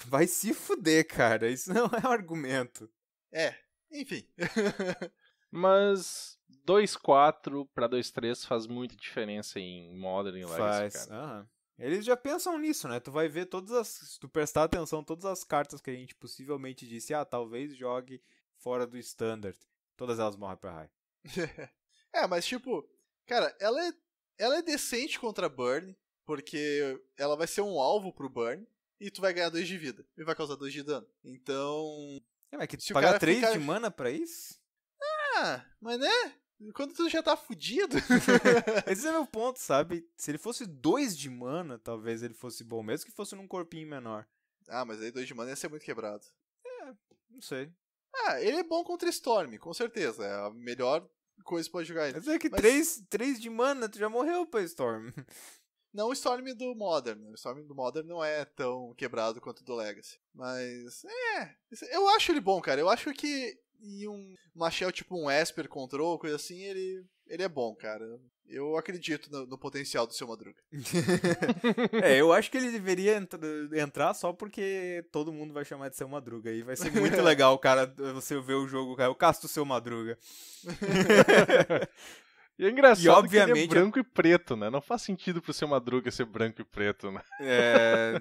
Vai se fuder, cara. Isso não é um argumento. É, enfim. Mas 2-4 pra 2-3 faz muita diferença em Modern e Legacy, faz. cara. Uhum. Eles já pensam nisso, né? Tu vai ver todas as. Se tu prestar atenção, todas as cartas que a gente possivelmente disse, ah, talvez jogue fora do standard. Todas elas morrem pra High. é, mas tipo, cara, ela é, ela é decente contra Burn, porque ela vai ser um alvo pro Burn, e tu vai ganhar 2 de vida, e vai causar 2 de dano. Então. É, mas é que tu pagar 3 ficar... de mana pra isso? Ah, mas né? Quando tu já tá fudido. Esse é meu ponto, sabe? Se ele fosse 2 de mana, talvez ele fosse bom, mesmo que fosse num corpinho menor. Ah, mas aí 2 de mana ia ser muito quebrado. É, não sei. Ah, ele é bom contra Storm, com certeza. É a melhor coisa pra jogar ele. Mas é que 3, de mana, tu já morreu pra Storm. Não o Storm do Modern. O Storm do Modern não é tão quebrado quanto o do Legacy. Mas, é. Eu acho ele bom, cara. Eu acho que e um, uma tipo um Esper Control, coisa assim, ele, ele é bom, cara. Eu acredito no, no potencial do seu Madruga. é, eu acho que ele deveria entrar só porque todo mundo vai chamar de seu Madruga. E vai ser muito legal, cara, você ver o jogo, cara. Eu casto o seu Madruga. E é engraçado e, obviamente, que ele é branco eu... e preto, né? Não faz sentido pro seu Madruga ser branco e preto, né? É...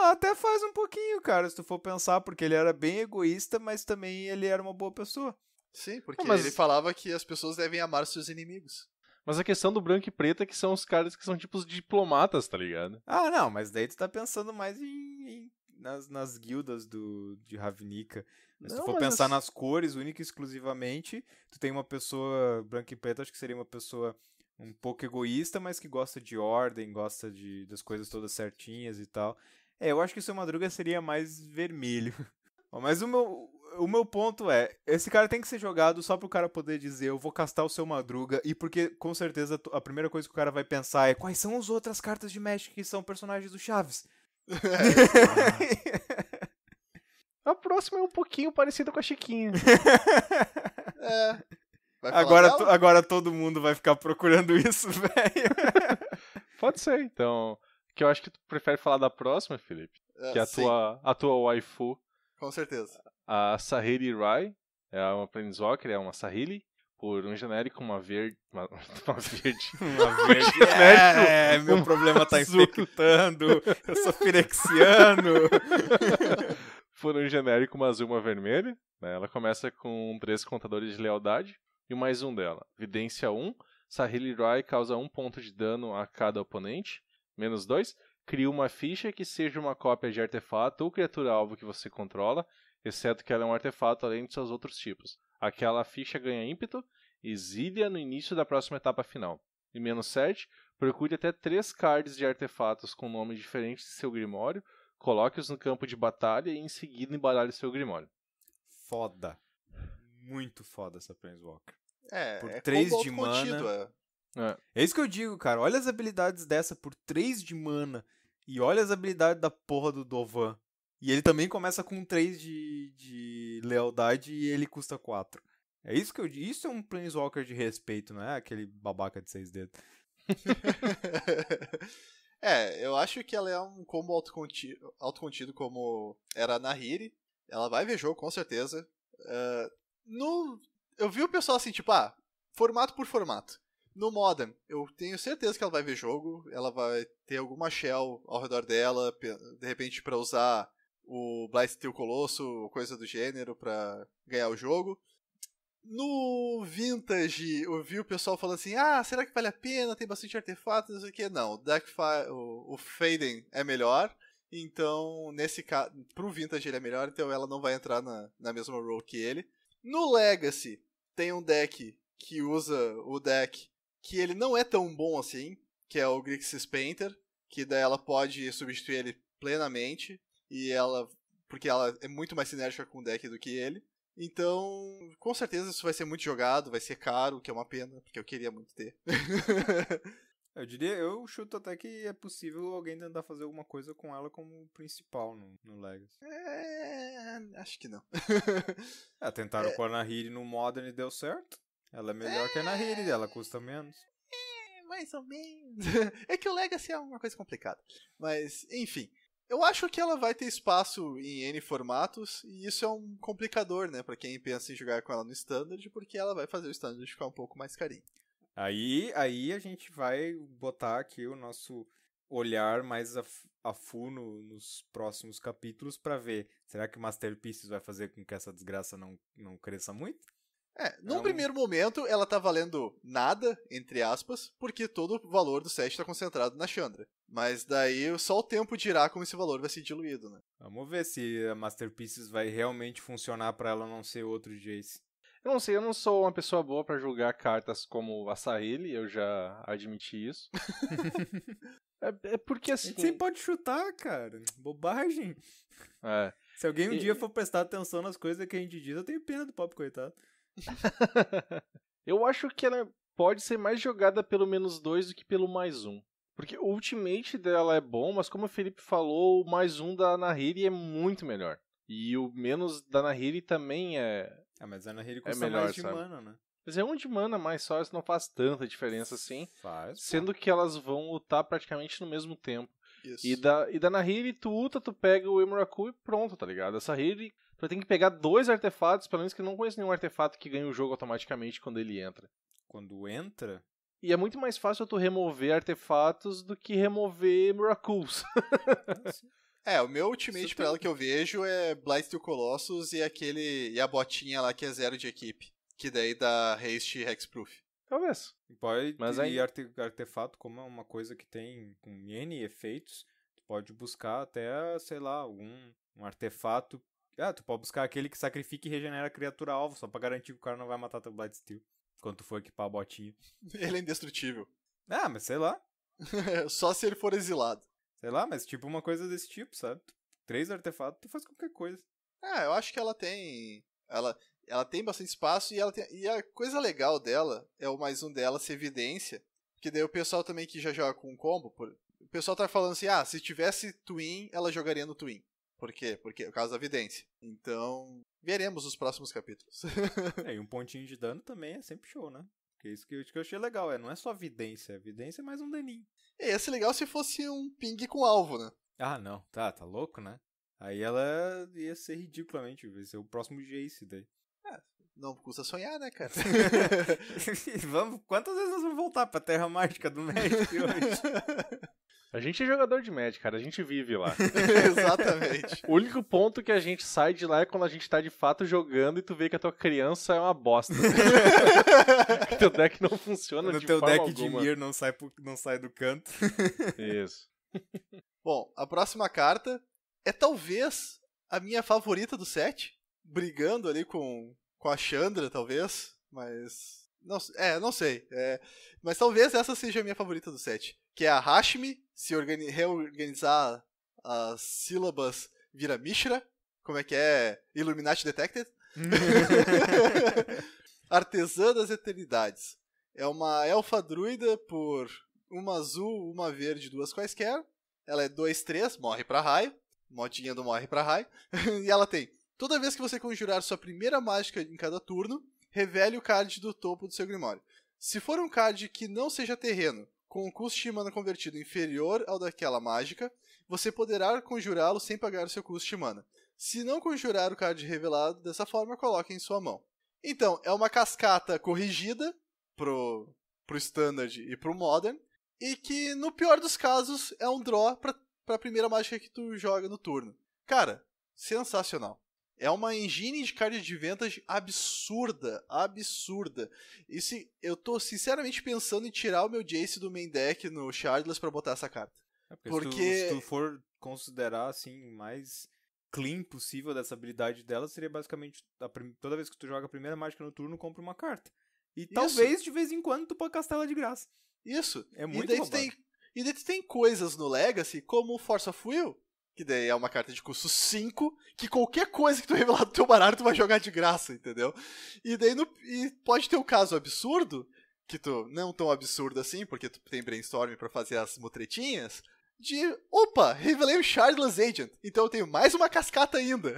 Ah, até faz um pouquinho, cara, se tu for pensar, porque ele era bem egoísta, mas também ele era uma boa pessoa. Sim, porque mas... ele falava que as pessoas devem amar seus inimigos. Mas a questão do branco e preto é que são os caras que são tipos diplomatas, tá ligado? Ah, não, mas daí tu tá pensando mais em, em nas, nas guildas do, de Ravnica. Mas não, se tu for pensar nas cores, única e exclusivamente, tu tem uma pessoa branca e preta, acho que seria uma pessoa um pouco egoísta, mas que gosta de ordem, gosta de, das coisas todas certinhas e tal. É, eu acho que o seu Madruga seria mais vermelho. Mas o meu, o meu ponto é: esse cara tem que ser jogado só pro cara poder dizer eu vou castar o seu Madruga, e porque com certeza a primeira coisa que o cara vai pensar é quais são as outras cartas de Magic que são personagens do Chaves. Ah. a próxima é um pouquinho parecida com a Chiquinha. é. Agora, agora todo mundo vai ficar procurando isso, velho. Pode ser, então que eu acho que tu prefere falar da próxima, Felipe. Ah, que é a tua, a tua waifu. Com certeza. A Sahili Rai. É uma Planeswalker, é uma Sahili. Por um genérico, uma verde. Uma, uma verde. uma verde. é, meu um problema tá azul. tá infectando. Eu sou pirexiano. por um genérico, uma azul, uma vermelha. Né? Ela começa com três contadores de lealdade e mais um dela. Vidência 1. Sahili Rai causa um ponto de dano a cada oponente. Menos 2. Cria uma ficha que seja uma cópia de artefato ou criatura-alvo que você controla, exceto que ela é um artefato além de seus outros tipos. Aquela ficha ganha ímpeto, exilia no início da próxima etapa final. E menos 7, procure até 3 cards de artefatos com nomes diferentes de seu grimório, coloque-os no campo de batalha e em seguida embaralhe seu grimório. Foda. Muito foda essa Planeswalker. É, Por 3 é de mana. Contido, é. É. é isso que eu digo, cara. Olha as habilidades dessa por 3 de mana. E olha as habilidades da porra do Dovan. E ele também começa com 3 de, de lealdade e ele custa 4. É isso que eu digo. Isso é um Planeswalker de respeito, não é aquele babaca de seis dedos. é, eu acho que ela é um combo autocontido, autocontido como era na Hiri. Ela vai ver jogo, com certeza. Uh, no, eu vi o pessoal assim, tipo, ah, formato por formato no Modern, Eu tenho certeza que ela vai ver jogo, ela vai ter alguma shell ao redor dela, de repente para usar o Blastil Colosso, coisa do gênero, para ganhar o jogo. No Vintage, eu vi o pessoal falando assim: ah, será que vale a pena? Tem bastante artefato, não sei o que. Não, o, o, o Faden é melhor. Então, nesse caso, pro Vintage ele é melhor, então ela não vai entrar na, na mesma role que ele. No Legacy, tem um deck que usa o deck que ele não é tão bom assim, que é o Grixis Painter, que daí ela pode substituir ele plenamente, e ela. porque ela é muito mais sinérgica com o deck do que ele. Então, com certeza isso vai ser muito jogado, vai ser caro, que é uma pena, porque eu queria muito ter. eu diria, eu chuto até que é possível alguém tentar fazer alguma coisa com ela como principal no, no Legacy. É, acho que não. é, tentaram é... com a Nahiri no Modern e deu certo. Ela é melhor é... que a Nahiri, ela custa menos. É, mais ou menos. é que o Legacy é uma coisa complicada. Mas, enfim. Eu acho que ela vai ter espaço em N formatos, e isso é um complicador, né, para quem pensa em jogar com ela no standard, porque ela vai fazer o standard ficar um pouco mais carinho. Aí, aí a gente vai botar aqui o nosso olhar mais a, a fundo nos próximos capítulos para ver, será que o Masterpieces vai fazer com que essa desgraça não, não cresça muito? É, num então, primeiro momento ela tá valendo nada, entre aspas, porque todo o valor do set está concentrado na Chandra. Mas daí só o tempo dirá como esse valor vai ser diluído, né? Vamos ver se a Masterpieces vai realmente funcionar para ela não ser outro Jace. Eu não sei, eu não sou uma pessoa boa para julgar cartas como a Sahili, eu já admiti isso. é, é, porque assim. Você pode chutar, cara. Bobagem. É. Se alguém um e... dia for prestar atenção nas coisas que a gente diz, eu tenho pena do pobre coitado. eu acho que ela pode ser mais jogada pelo menos dois do que pelo mais um. Porque o ultimate dela é bom, mas como o Felipe falou, o mais um da Nahiri é muito melhor. E o menos da Nahiri também é. Ah, mas a Nahiri é custa é melhor, mais de sabe? mana, né? Mas é um de mana mais só, isso não faz tanta diferença assim. Faz. Sendo que elas vão lutar praticamente no mesmo tempo. Isso. E da, e da Nahiri, tu luta, tu pega o Emuraku e pronto, tá ligado? Essa Nahiri tu tem que pegar dois artefatos, pelo menos que eu não conheço nenhum artefato que ganhe o jogo automaticamente quando ele entra. Quando entra? E é muito mais fácil tu remover artefatos do que remover Miracles. é, o meu ultimate pra ela que eu vejo é Blast o Colossus e aquele. e a botinha lá que é zero de equipe. Que daí dá haste hexproof. Talvez. Pode, Mas aí... Arte, artefato, como é uma coisa que tem com N efeitos, tu pode buscar até, sei lá, algum um artefato ah, tu pode buscar aquele que sacrifica e regenera a criatura alvo, só pra garantir que o cara não vai matar teu Blightsteel. Quando tu for equipar a botinha. Ele é indestrutível. Ah, mas sei lá. só se ele for exilado. Sei lá, mas tipo uma coisa desse tipo, sabe? Três artefatos, tu faz qualquer coisa. Ah, eu acho que ela tem. Ela, ela tem bastante espaço e, ela tem... e a coisa legal dela é o mais um dela se evidência. Porque daí o pessoal também que já joga com combo, por... o pessoal tá falando assim, ah, se tivesse Twin, ela jogaria no Twin. Por quê? Porque é o caso da vidência. Então, veremos os próximos capítulos. é, e um pontinho de dano também é sempre show, né? Porque é isso que eu, que eu achei legal, é, não é só vidência, é vidência é mais um daninho. é ia ser legal se fosse um ping com alvo, né? Ah, não. Tá, tá louco, né? Aí ela ia ser ridiculamente, ia ser o próximo Jace daí. Não custa sonhar, né, cara? vamos, quantas vezes nós vamos voltar pra Terra Mágica do Magic hoje? A gente é jogador de Magic, cara, a gente vive lá. Exatamente. O único ponto que a gente sai de lá é quando a gente tá de fato jogando e tu vê que a tua criança é uma bosta. que teu deck não funciona quando de teu deck de Mir não sai, não sai do canto. Isso. Bom, a próxima carta é talvez a minha favorita do set, brigando ali com com a Chandra, talvez. Mas. Não, é, não sei. É, mas talvez essa seja a minha favorita do set. Que é a Hashmi se reorganizar as sílabas vira Mishra. Como é que é? Illuminati Detected. Artesã das Eternidades. É uma elfa druida por uma azul, uma verde, duas quaisquer. Ela é 2-3, morre pra raio. Modinha do morre pra raio. e ela tem Toda vez que você conjurar sua primeira mágica em cada turno, revele o card do topo do seu Grimório. Se for um card que não seja terreno, com um custo de mana convertido inferior ao daquela mágica, você poderá conjurá-lo sem pagar seu custo de mana. Se não conjurar o card revelado dessa forma, coloque em sua mão. Então, é uma cascata corrigida pro, pro Standard e pro Modern, e que, no pior dos casos, é um draw pra, a primeira mágica que tu joga no turno. Cara, sensacional. É uma engine de card de vendas absurda, absurda. E se, eu tô sinceramente pensando em tirar o meu Jace do main deck no Shardless para botar essa carta. É porque, porque... Se, tu, se tu for considerar assim, mais clean possível dessa habilidade dela, seria basicamente prim... toda vez que tu joga a primeira mágica no turno, compra uma carta. E Isso. talvez de vez em quando tu pode castar ela de graça. Isso. É muito e daí tem E daí tu tem coisas no Legacy, como Force of Will, que daí é uma carta de custo 5, que qualquer coisa que tu revelar do teu baralho, tu vai jogar de graça, entendeu? E daí no, e pode ter o um caso absurdo, que tu. Não tão absurdo assim, porque tu tem brainstorm para fazer as mutretinhas. De. Opa, revelei o Shardless Agent. Então eu tenho mais uma cascata ainda.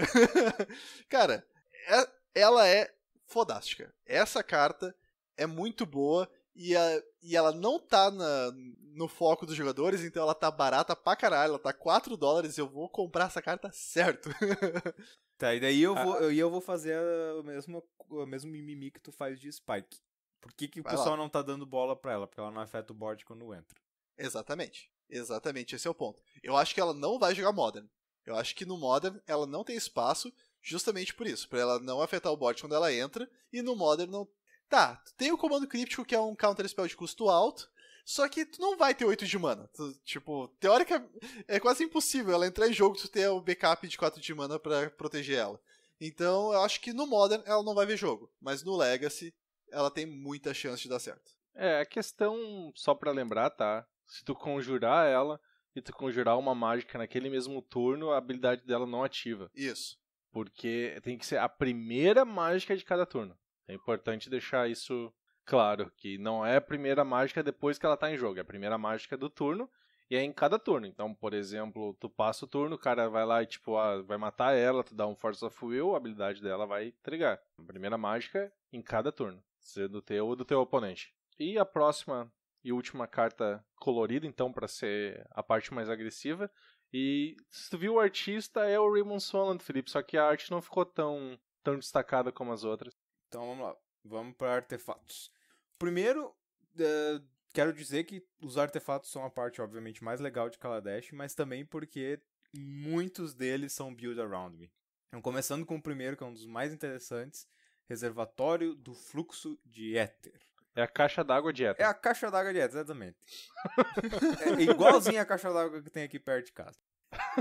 Cara, é, ela é fodástica. Essa carta é muito boa e, a, e ela não tá na, no foco dos jogadores, então ela tá barata pra caralho, ela tá 4 dólares, eu vou comprar essa carta certo. tá, e daí eu ah, vou, ah. eu, eu vou fazer a mesma, o mesmo mimimi que tu faz de Spike. Por que, que o pessoal lá. não tá dando bola pra ela? Porque ela não afeta o board quando entra. Exatamente. Exatamente, esse é o ponto. Eu acho que ela não vai jogar Modern. Eu acho que no Modern ela não tem espaço justamente por isso, para ela não afetar o board quando ela entra, e no Modern não, Tá, tu tem o comando críptico, que é um counter spell de custo alto, só que tu não vai ter 8 de mana. Tu, tipo, teoricamente, é quase impossível ela entrar em jogo tu ter o backup de 4 de mana para proteger ela. Então, eu acho que no Modern ela não vai ver jogo, mas no Legacy ela tem muita chance de dar certo. É, a questão, só para lembrar, tá? Se tu conjurar ela e tu conjurar uma mágica naquele mesmo turno, a habilidade dela não ativa. Isso. Porque tem que ser a primeira mágica de cada turno. É importante deixar isso claro, que não é a primeira mágica depois que ela tá em jogo, é a primeira mágica do turno e é em cada turno. Então, por exemplo, tu passa o turno, o cara vai lá e tipo, ah, vai matar ela, tu dá um Force of Will, a habilidade dela vai trigar. A primeira mágica em cada turno, seja do teu ou do teu oponente. E a próxima e última carta colorida, então, para ser a parte mais agressiva. E se tu viu o artista, é o Raymond Soland, Felipe, só que a arte não ficou tão, tão destacada como as outras. Então vamos lá, vamos para artefatos. Primeiro, uh, quero dizer que os artefatos são a parte, obviamente, mais legal de Kaladesh, mas também porque muitos deles são build around me. Então, começando com o primeiro, que é um dos mais interessantes, Reservatório do Fluxo de Éter. É a caixa d'água de éter. É a caixa d'água de éter, exatamente. é igualzinho a caixa d'água que tem aqui perto de casa.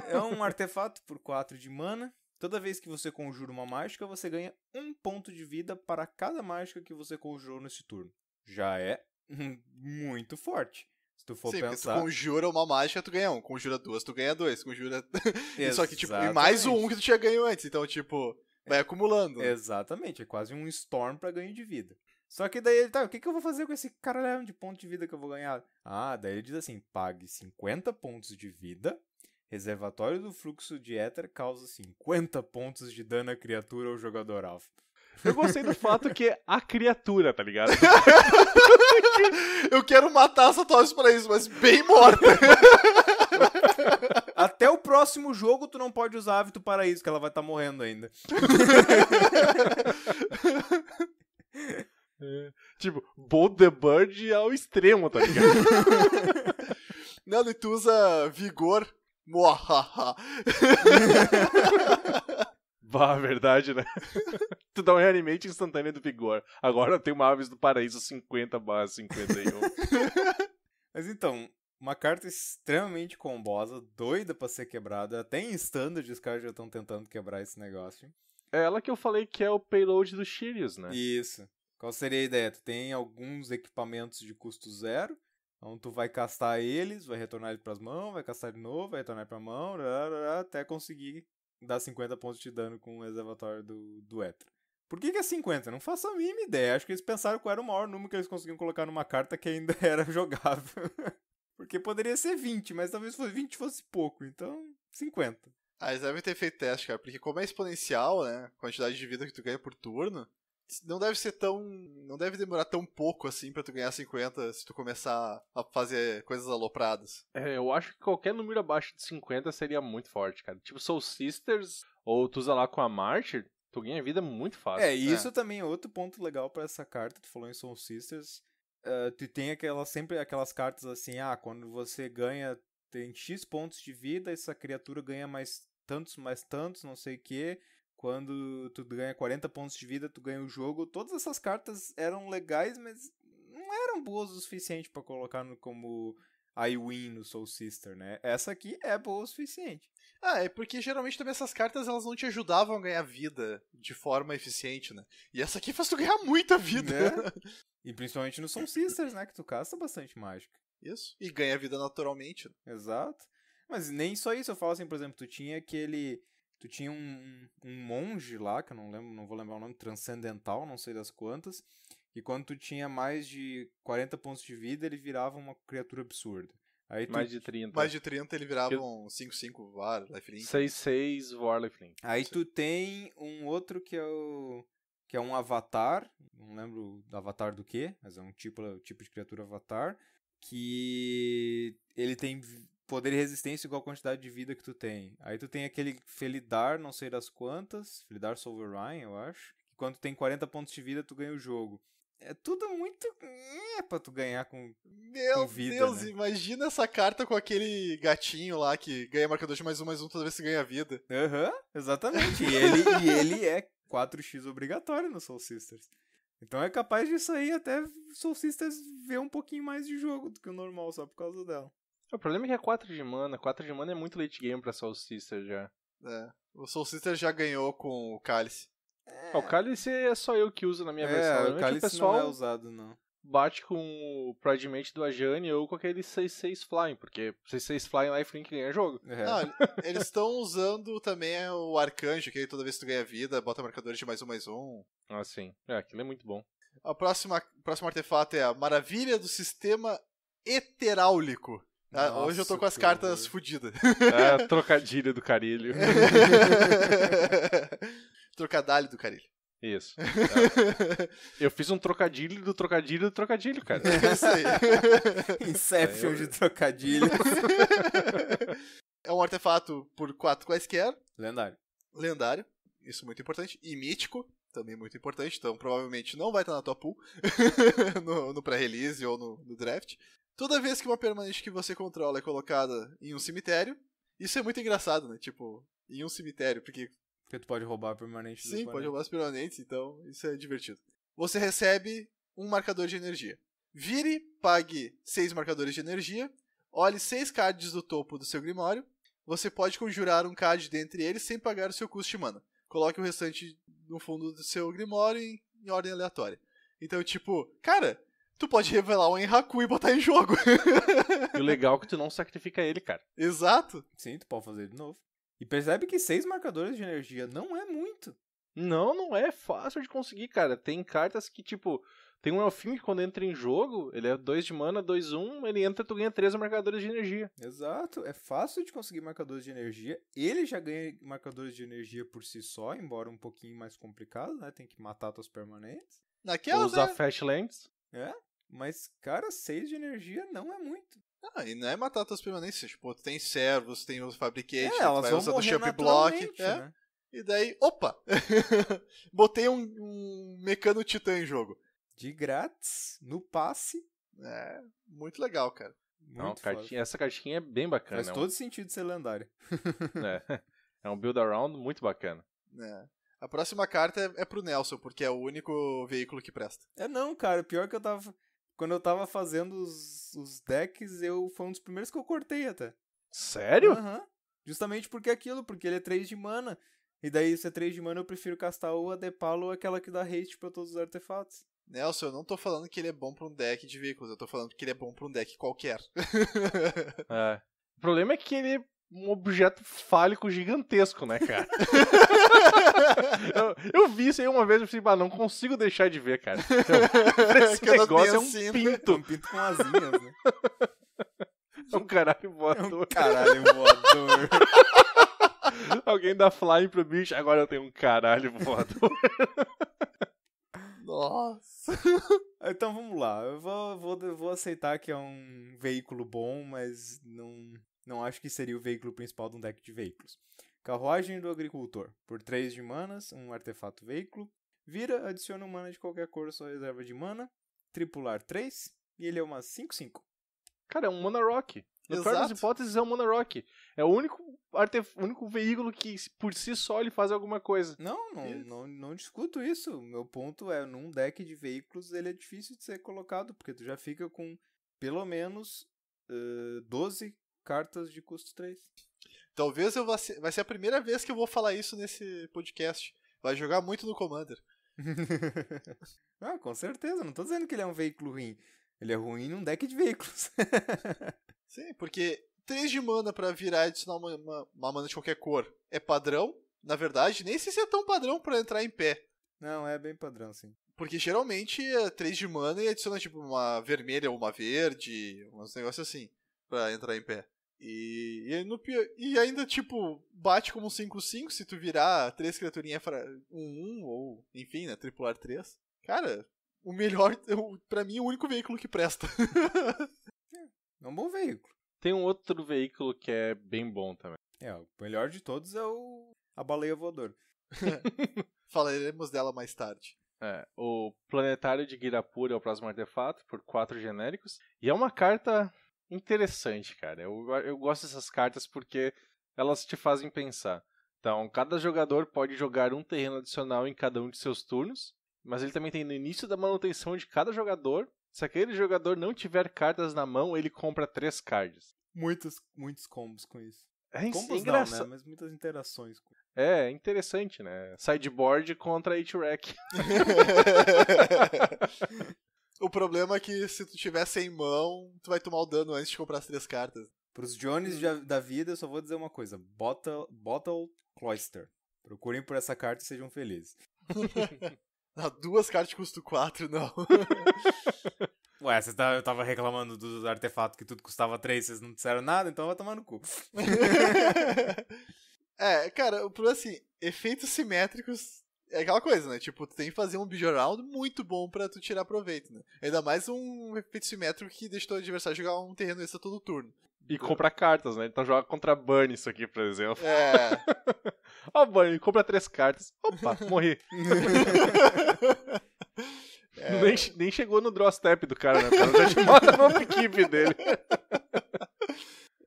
É um artefato por 4 de mana, Toda vez que você conjura uma mágica, você ganha um ponto de vida para cada mágica que você conjurou nesse turno. Já é muito forte. Se tu for Sim, pensar. Tu conjura uma mágica, tu ganha um. Conjura duas, tu ganha dois. Conjura. Só que, tipo, e mais um que tu tinha ganho antes. Então, tipo, vai é. acumulando. Né? Exatamente. É quase um storm para ganho de vida. Só que daí ele tá, o que, que eu vou fazer com esse caralho de ponto de vida que eu vou ganhar? Ah, daí ele diz assim: pague 50 pontos de vida Reservatório do fluxo de éter causa 50 pontos de dano à criatura ou jogador alvo. Eu gostei do fato que é a criatura, tá ligado? Eu quero matar essa tosse pra isso, mas bem morta. Até o próximo jogo tu não pode usar hábito para isso, que ela vai estar tá morrendo ainda. É, tipo, Bold the Bird ao extremo, tá ligado? Não, e tu usa vigor Muahaha. Bah, verdade, né? tu dá um reanimate instantâneo do Vigor. Agora tem uma Aves do Paraíso 50 barra 51. Mas então, uma carta extremamente combosa, doida pra ser quebrada. Até em standard os caras já estão tentando quebrar esse negócio. É ela que eu falei que é o payload do Sirius, né? Isso. Qual seria a ideia? Tu tem alguns equipamentos de custo zero então tu vai castar eles, vai retornar ele pras mãos, vai castar de novo, vai retornar pra mão, até conseguir dar 50 pontos de dano com o reservatório do, do Por que, que é 50? Não faço a mínima ideia. Acho que eles pensaram qual era o maior número que eles conseguiam colocar numa carta que ainda era jogável. Porque poderia ser 20, mas talvez 20 fosse pouco, então 50. Ah, eles devem ter feito teste, cara, porque como é exponencial, né? A quantidade de vida que tu ganha por turno, não deve ser tão. Não deve demorar tão pouco assim para tu ganhar 50 se tu começar a fazer coisas alopradas. É, eu acho que qualquer número abaixo de 50 seria muito forte, cara. Tipo Soul Sisters ou tu usa lá com a Martyr, tu ganha vida muito fácil. É, né? isso também é outro ponto legal para essa carta. Tu falou em Soul Sisters. Uh, tu tem aquelas, sempre aquelas cartas assim, ah, quando você ganha, tem X pontos de vida, essa criatura ganha mais tantos, mais tantos, não sei o quê quando tu ganha 40 pontos de vida, tu ganha o jogo. Todas essas cartas eram legais, mas não eram boas o suficiente para colocar no, como I win no Soul Sister, né? Essa aqui é boa o suficiente. Ah, é porque geralmente também essas cartas elas não te ajudavam a ganhar vida de forma eficiente, né? E essa aqui faz tu ganhar muita vida. Né? E principalmente no Soul Sisters, né? Que tu casta bastante mágica. Isso. E ganha vida naturalmente. Né? Exato. Mas nem só isso, eu falo assim, por exemplo, tu tinha aquele Tu tinha um, um monge lá, que eu não lembro, não vou lembrar o nome, transcendental, não sei das quantas, e quando tu tinha mais de 40 pontos de vida, ele virava uma criatura absurda. Aí tu... Mais de 30. Mais de 30 ele virava eu... um 5-5 War Lifelink. 6-6 War Lifelink. Aí tu tem um outro que é o... Que é um avatar, não lembro do avatar do que, mas é um tipo, tipo de criatura avatar, que ele tem poder e resistência igual a quantidade de vida que tu tem. Aí tu tem aquele Felidar, não sei das quantas, Felidar Sovereign, eu acho. Que quando tu tem 40 pontos de vida, tu ganha o jogo. É tudo muito. É pra tu ganhar com. Meu com vida, Deus, né? imagina essa carta com aquele gatinho lá que ganha marcador de mais um, mais um toda vez que ganha vida. Aham, uhum, exatamente. E ele, e ele é 4x obrigatório no Soul Sisters. Então é capaz disso aí até Soul Sisters ver um pouquinho mais de jogo do que o normal, só por causa dela. É, o problema é que é 4 de mana. 4 de mana é muito late game pra Soul Sister já. É. O Soul Sister já ganhou com o Cálice. É. O Cálice é só eu que uso na minha é, versão. O é Cálice o pessoal não é usado, não. Bate com o Pride Mate do Ajani ou com aquele 6-6 Flying, porque 6-6 Flying Life é Link ganha jogo. É. Não, eles estão usando também o Arcanjo, que toda vez que tu ganha vida, bota marcadores de mais um, mais um. Ah, sim. É, aquilo é muito bom. A próxima, o próximo artefato é a Maravilha do Sistema Heteráulico. Nossa, ah, Hoje eu tô com as cartas fodidas. É, trocadilho do carilho. Trocadalho do carilho. Isso. Eu fiz um trocadilho do trocadilho do trocadilho, cara. É isso aí. Inception é, eu... de trocadilho. É um artefato por quatro quaisquer. Lendário. Lendário. Isso muito importante. E mítico também muito importante, então provavelmente não vai estar na tua pool no, no pré-release ou no, no, draft. Toda vez que uma permanente que você controla é colocada em um cemitério, isso é muito engraçado, né? Tipo, em um cemitério, porque. Porque tu pode roubar permanente Sim, pode roubar as permanentes, então isso é divertido. Você recebe um marcador de energia. Vire, pague seis marcadores de energia, olhe seis cards do topo do seu Grimório. Você pode conjurar um card dentre eles sem pagar o seu custo de mana. Coloque o restante no fundo do seu Grimório em, em ordem aleatória. Então, tipo, cara, tu pode revelar o Enhaku e botar em jogo. e o legal é que tu não sacrifica ele, cara. Exato. Sim, tu pode fazer de novo. E percebe que seis marcadores de energia não é muito. Não, não é fácil de conseguir, cara. Tem cartas que, tipo, tem um Elfim que quando entra em jogo, ele é 2 de mana, 2, 1, um, ele entra e tu ganha 3 marcadores de energia. Exato, é fácil de conseguir marcadores de energia. Ele já ganha marcadores de energia por si só, embora um pouquinho mais complicado, né? Tem que matar tuas permanentes. Naquela, Usar né? Fast Lands. É, mas, cara, 6 de energia não é muito. Ah, e não é matar tuas permanências. Tipo, tu tem servos, tem os fabricantes, é, elas vai vão usando o shape block. É. Né? E daí, opa! Botei um, um mecano titã em jogo. De grátis, no passe. É, muito legal, cara. Muito cartinha, essa cartinha é bem bacana. Faz é um... todo sentido ser lendária. é, é um build around muito bacana. É. A próxima carta é, é pro Nelson, porque é o único veículo que presta. É não, cara. Pior é que eu tava. Quando eu tava fazendo os, os decks, eu foi um dos primeiros que eu cortei até. Sério? Aham. Uhum. Justamente porque é aquilo, porque ele é 3 de mana. E daí, se é 3 de mana, eu prefiro castar o adepalo ou aquela que dá haste pra todos os artefatos. Nelson, eu não tô falando que ele é bom pra um deck de veículos, eu tô falando que ele é bom pra um deck qualquer. é. O problema é que ele é um objeto fálico gigantesco, né, cara? eu, eu, vi isso aí uma vez e falei, ah, não consigo deixar de ver, cara. Então, esse negócio é um assim, né? pinto. É um pinto com asinhas, né? É um caralho voador. É um caralho voador. Alguém dá flying pro bicho, agora eu tenho um caralho voador. Nossa. Então vamos lá. Eu vou, vou, vou aceitar que é um veículo bom, mas não, não acho que seria o veículo principal de um deck de veículos. Carruagem do Agricultor. Por 3 de manas, um artefato veículo. Vira, adiciona um mana de qualquer cor à sua reserva de mana. Tripular 3. E ele é uma 5-5. Cara, é um mana rock. No pior das hipóteses, é um mana rock. É o único, artef... único veículo que, por si só, ele faz alguma coisa. Não, não, não, não discuto isso. Meu ponto é, num deck de veículos, ele é difícil de ser colocado, porque tu já fica com, pelo menos, uh, eh, 12 cartas de custo 3. Talvez eu vá ser, vai ser a primeira vez que eu vou falar isso nesse podcast. Vai jogar muito no Commander. ah, com certeza, não tô dizendo que ele é um veículo ruim. Ele é ruim num deck de veículos. Sim, porque 3 de mana para virar e adicionar uma, uma, uma, mana de qualquer cor é padrão. Na verdade, nem sei se é tão padrão para entrar em pé. Não, é bem padrão, sim. Porque geralmente é 3 de mana e adiciona tipo uma vermelha ou uma verde, uns negócios assim, para entrar em pé. E, e, e, ainda, tipo, bate como 5-5 se tu virar três criaturinhas 1-1 ou, enfim, né, tripular 3. Cara, o melhor, para mim, é o único veículo que presta. É, é, um bom veículo. Tem um outro veículo que é bem bom também. É, o melhor de todos é o a baleia voadora. Falaremos dela mais tarde. É, o Planetário de Girapura é o próximo artefato, por quatro genéricos. E é uma carta interessante, cara. Eu, eu gosto dessas cartas porque elas te fazem pensar. Então, cada jogador pode jogar um terreno adicional em cada um de seus turnos, mas ele também tem no início da manutenção de cada jogador. Se aquele jogador não tiver cartas na mão, ele compra três cards. Muitos, muitos combos com isso. É engraçado. né? Mas muitas interações. Com... É, é, interessante, né? Sideboard contra h rack O problema é que se tu tiver sem mão, tu vai tomar o dano antes de comprar as três cartas. Pros Jones da vida, eu só vou dizer uma coisa: Bottle, Bottle Cloister. Procurem por essa carta e sejam felizes. não, ah, duas cartas custam quatro, não. Ué, você tá, eu tava reclamando do, do, artefato que tudo custava três, vocês não disseram nada, então vai tomar no cu. é, cara, o problema é assim: efeitos simétricos é aquela coisa, né? Tipo, tu tem que fazer um Bijoral muito bom para tu tirar proveito, né? Ainda mais um simétrico que deixa o adversário jogar um terreno extra todo turno. E comprar cartas, né? Então joga contra Bunny isso aqui, por exemplo. É. Ó, oh, Bunny, compra três cartas. Opa, morri. é... nem, nem, chegou no draw step do cara, né? cara já te mata na equipe dele.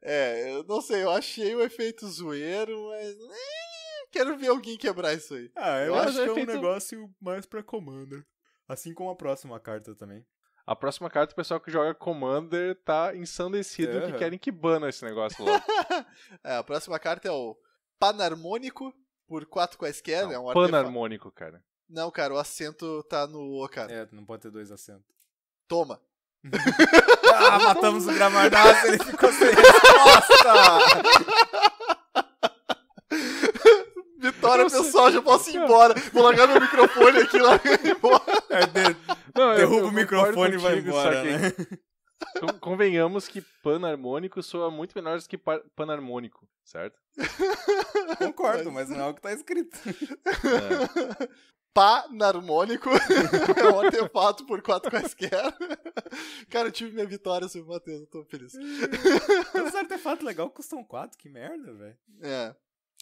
É, eu não sei, eu achei o efeito zoeiro, mas. Quero ver alguém quebrar isso aí. Ah, eu, eu acho que é um negócio mais pra Commander. Assim como a próxima carta também. A próxima carta, o pessoal que joga Commander tá ensandecido uhum. que querem que bana esse negócio logo. é, a próxima carta é o Panarmônico por quatro quaisquer. Não, é um Panarmônico, cara. Não, cara, o acento tá no O, cara. É, não pode ter dois acentos. Toma. ah, matamos o Gramardas, ele ficou sem resposta! vitória, pessoal. Já posso ir embora. Vou largar meu microfone aqui lá e embora. É, Não, Derruba o microfone e vai embora. Né? Então, convenhamos que panarmônico soa muito menor do que panarmônico, certo? Concordo, mas não é o que tá escrito. É. Panarmônico é um artefato por quatro quaisquer. Cara, eu tive minha vitória sobre o Matheus, eu tô feliz. Os artefatos legais custam quatro, que merda, velho. É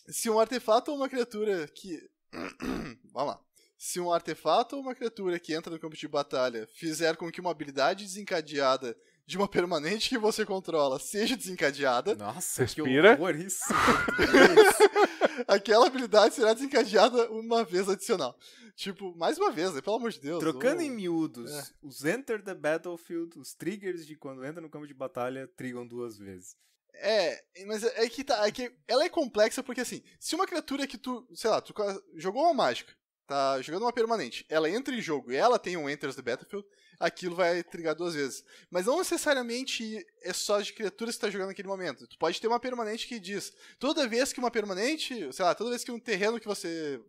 se um artefato ou uma criatura que. Vamos lá. Se um artefato ou uma criatura que entra no campo de batalha fizer com que uma habilidade desencadeada de uma permanente que você controla seja desencadeada. Nossa, Respira. que horror isso. Aquela habilidade será desencadeada uma vez adicional. Tipo, mais uma vez, né? pelo amor de Deus. Trocando oh. em miúdos, é. os Enter the Battlefield, os triggers de quando entra no campo de batalha, trigam duas vezes. É, mas é que tá. É que ela é complexa porque assim, se uma criatura que tu, sei lá, tu jogou uma mágica, tá jogando uma permanente, ela entra em jogo e ela tem um Enters the Battlefield, aquilo vai trigar duas vezes. Mas não necessariamente é só de criaturas que tá jogando naquele momento. Tu pode ter uma permanente que diz, toda vez que uma permanente, sei lá, toda vez que um terreno que você.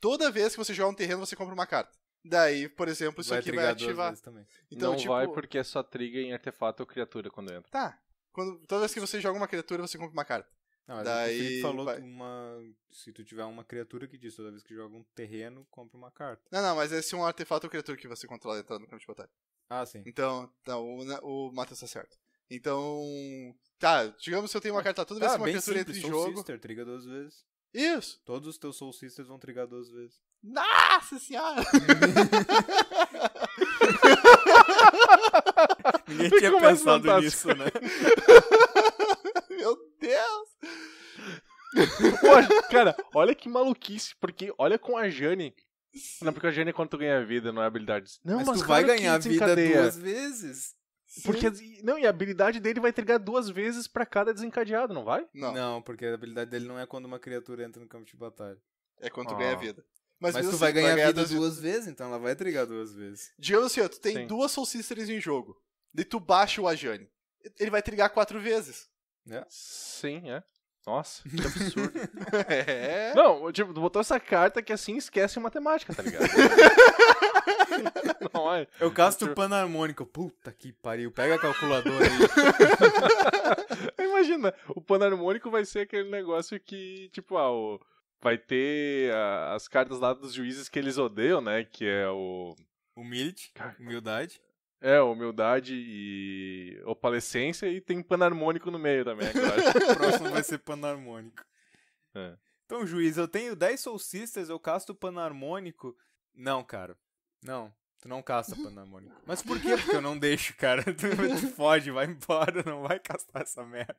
Toda vez que você joga um terreno, você compra uma carta. Daí, por exemplo, isso vai aqui vai ativar. Então, não tipo... vai porque é só triga em artefato ou criatura quando entra. Tá, quando, toda vez que você joga uma criatura, você compra uma carta. Não, Daí, o falou vai... uma. Se tu tiver uma criatura que diz, toda vez que joga um terreno, compra uma carta. Não, não, mas esse é um artefato ou criatura que você controla entrando no campo de batalha. Ah, sim. Então, então o, né, o Matheus tá certo. Então. Tá, digamos que eu tenho uma carta toda vez tá que uma criatura entra em jogo. Sister, triga duas vezes. Isso! Todos os teus Soul Sisters vão trigar duas vezes. Nossa senhora! Ninguém tinha pensado fantástico. nisso, né? Meu Deus! Pô, cara, olha que maluquice, porque olha com a Jane. Não, porque a Jane é quando tu ganha vida, não é habilidades. Não, mas, mas tu vai ganhar vida duas vezes. Porque, não, e a habilidade dele vai entregar duas vezes para cada desencadeado, não vai? Não. não, porque a habilidade dele não é quando uma criatura entra no campo de batalha. É quando ah. tu ganha vida. Mas, Mas tu assim, vai ganhar, ganhar vida duas, vezes, então ela vai trigar duas vezes. Digamos assim, ó, tu tem Sim. duas Soul Sisters em jogo. Daí tu baixa o Ajani. Ele vai trigar quatro vezes. Né? Sim, é. Nossa, que absurdo. é. Não, tipo, botou essa carta que assim esquece matemática, tá ligado? Não, é. Eu gasto o tipo, panarmônico. Puta que pariu, pega a calculadora aí. Imagina, o panarmônico vai ser aquele negócio que, tipo, ah, o... vai ter a... Ah, as cartas lá dos juízes que eles odeiam, né? Que é o. Humilde, humildade. É, humildade e opalescência e tem panarmônico no meio também, é claro. o próximo vai ser panarmônico. É. Então, juiz, eu tenho 10 Soul Sisters, eu casto panarmônico. Não, cara. Não, tu não casta panarmônico. Mas por quê? Porque eu não deixo, cara. Tu, tu foge, vai embora, não vai castar essa merda.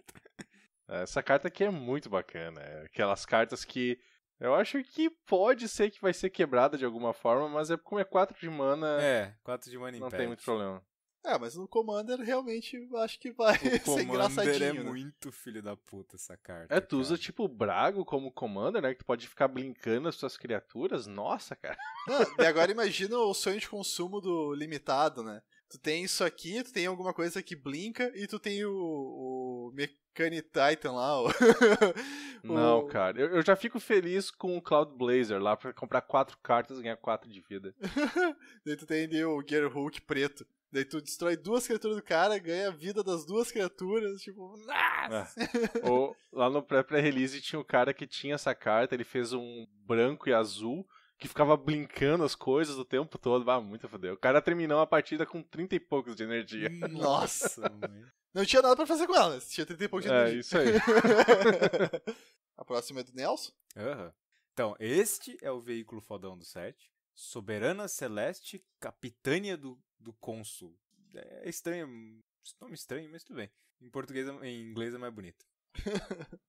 Essa carta aqui é muito bacana. É aquelas cartas que eu acho que pode ser que vai ser quebrada de alguma forma, mas é como é 4 de mana. É, 4 de mana Não impede. tem muito problema. É, mas no Commander realmente acho que vai ser engraçadinho. O Commander é né? muito filho da puta essa carta. É, tu cara. usa tipo o Brago como Commander, né? Que tu pode ficar brincando as suas criaturas. Nossa, cara. Não, e agora imagina o sonho de consumo do limitado, né? Tu tem isso aqui, tu tem alguma coisa que blinca e tu tem o, o Mechanic Titan lá. O... Não, cara. Eu, eu, já fico feliz com o Cloud Blazer lá pra comprar quatro cartas e ganhar quatro de vida. Daí tu tem o Gear Hulk preto. Daí tu destrói duas criaturas do cara, ganha a vida das duas criaturas, tipo, nossa! Ah, é. ou lá no pré-release tinha o um cara que tinha essa carta, ele fez um branco e azul, que ficava brincando as coisas o tempo todo. Ah, muito fodeu. O cara terminou a partida com 30 e poucos de energia. Nossa, mãe. Não tinha nada pra fazer com ela, né? tinha 30 e poucos de é, energia. É, isso aí. a próxima é do Nelson? Uhum. Então, este é o veículo fodão do set. Soberana Celeste, capitânia do, do cônsul. É estranho, nome estranho, mas tudo bem. Em português, em inglês é mais bonito.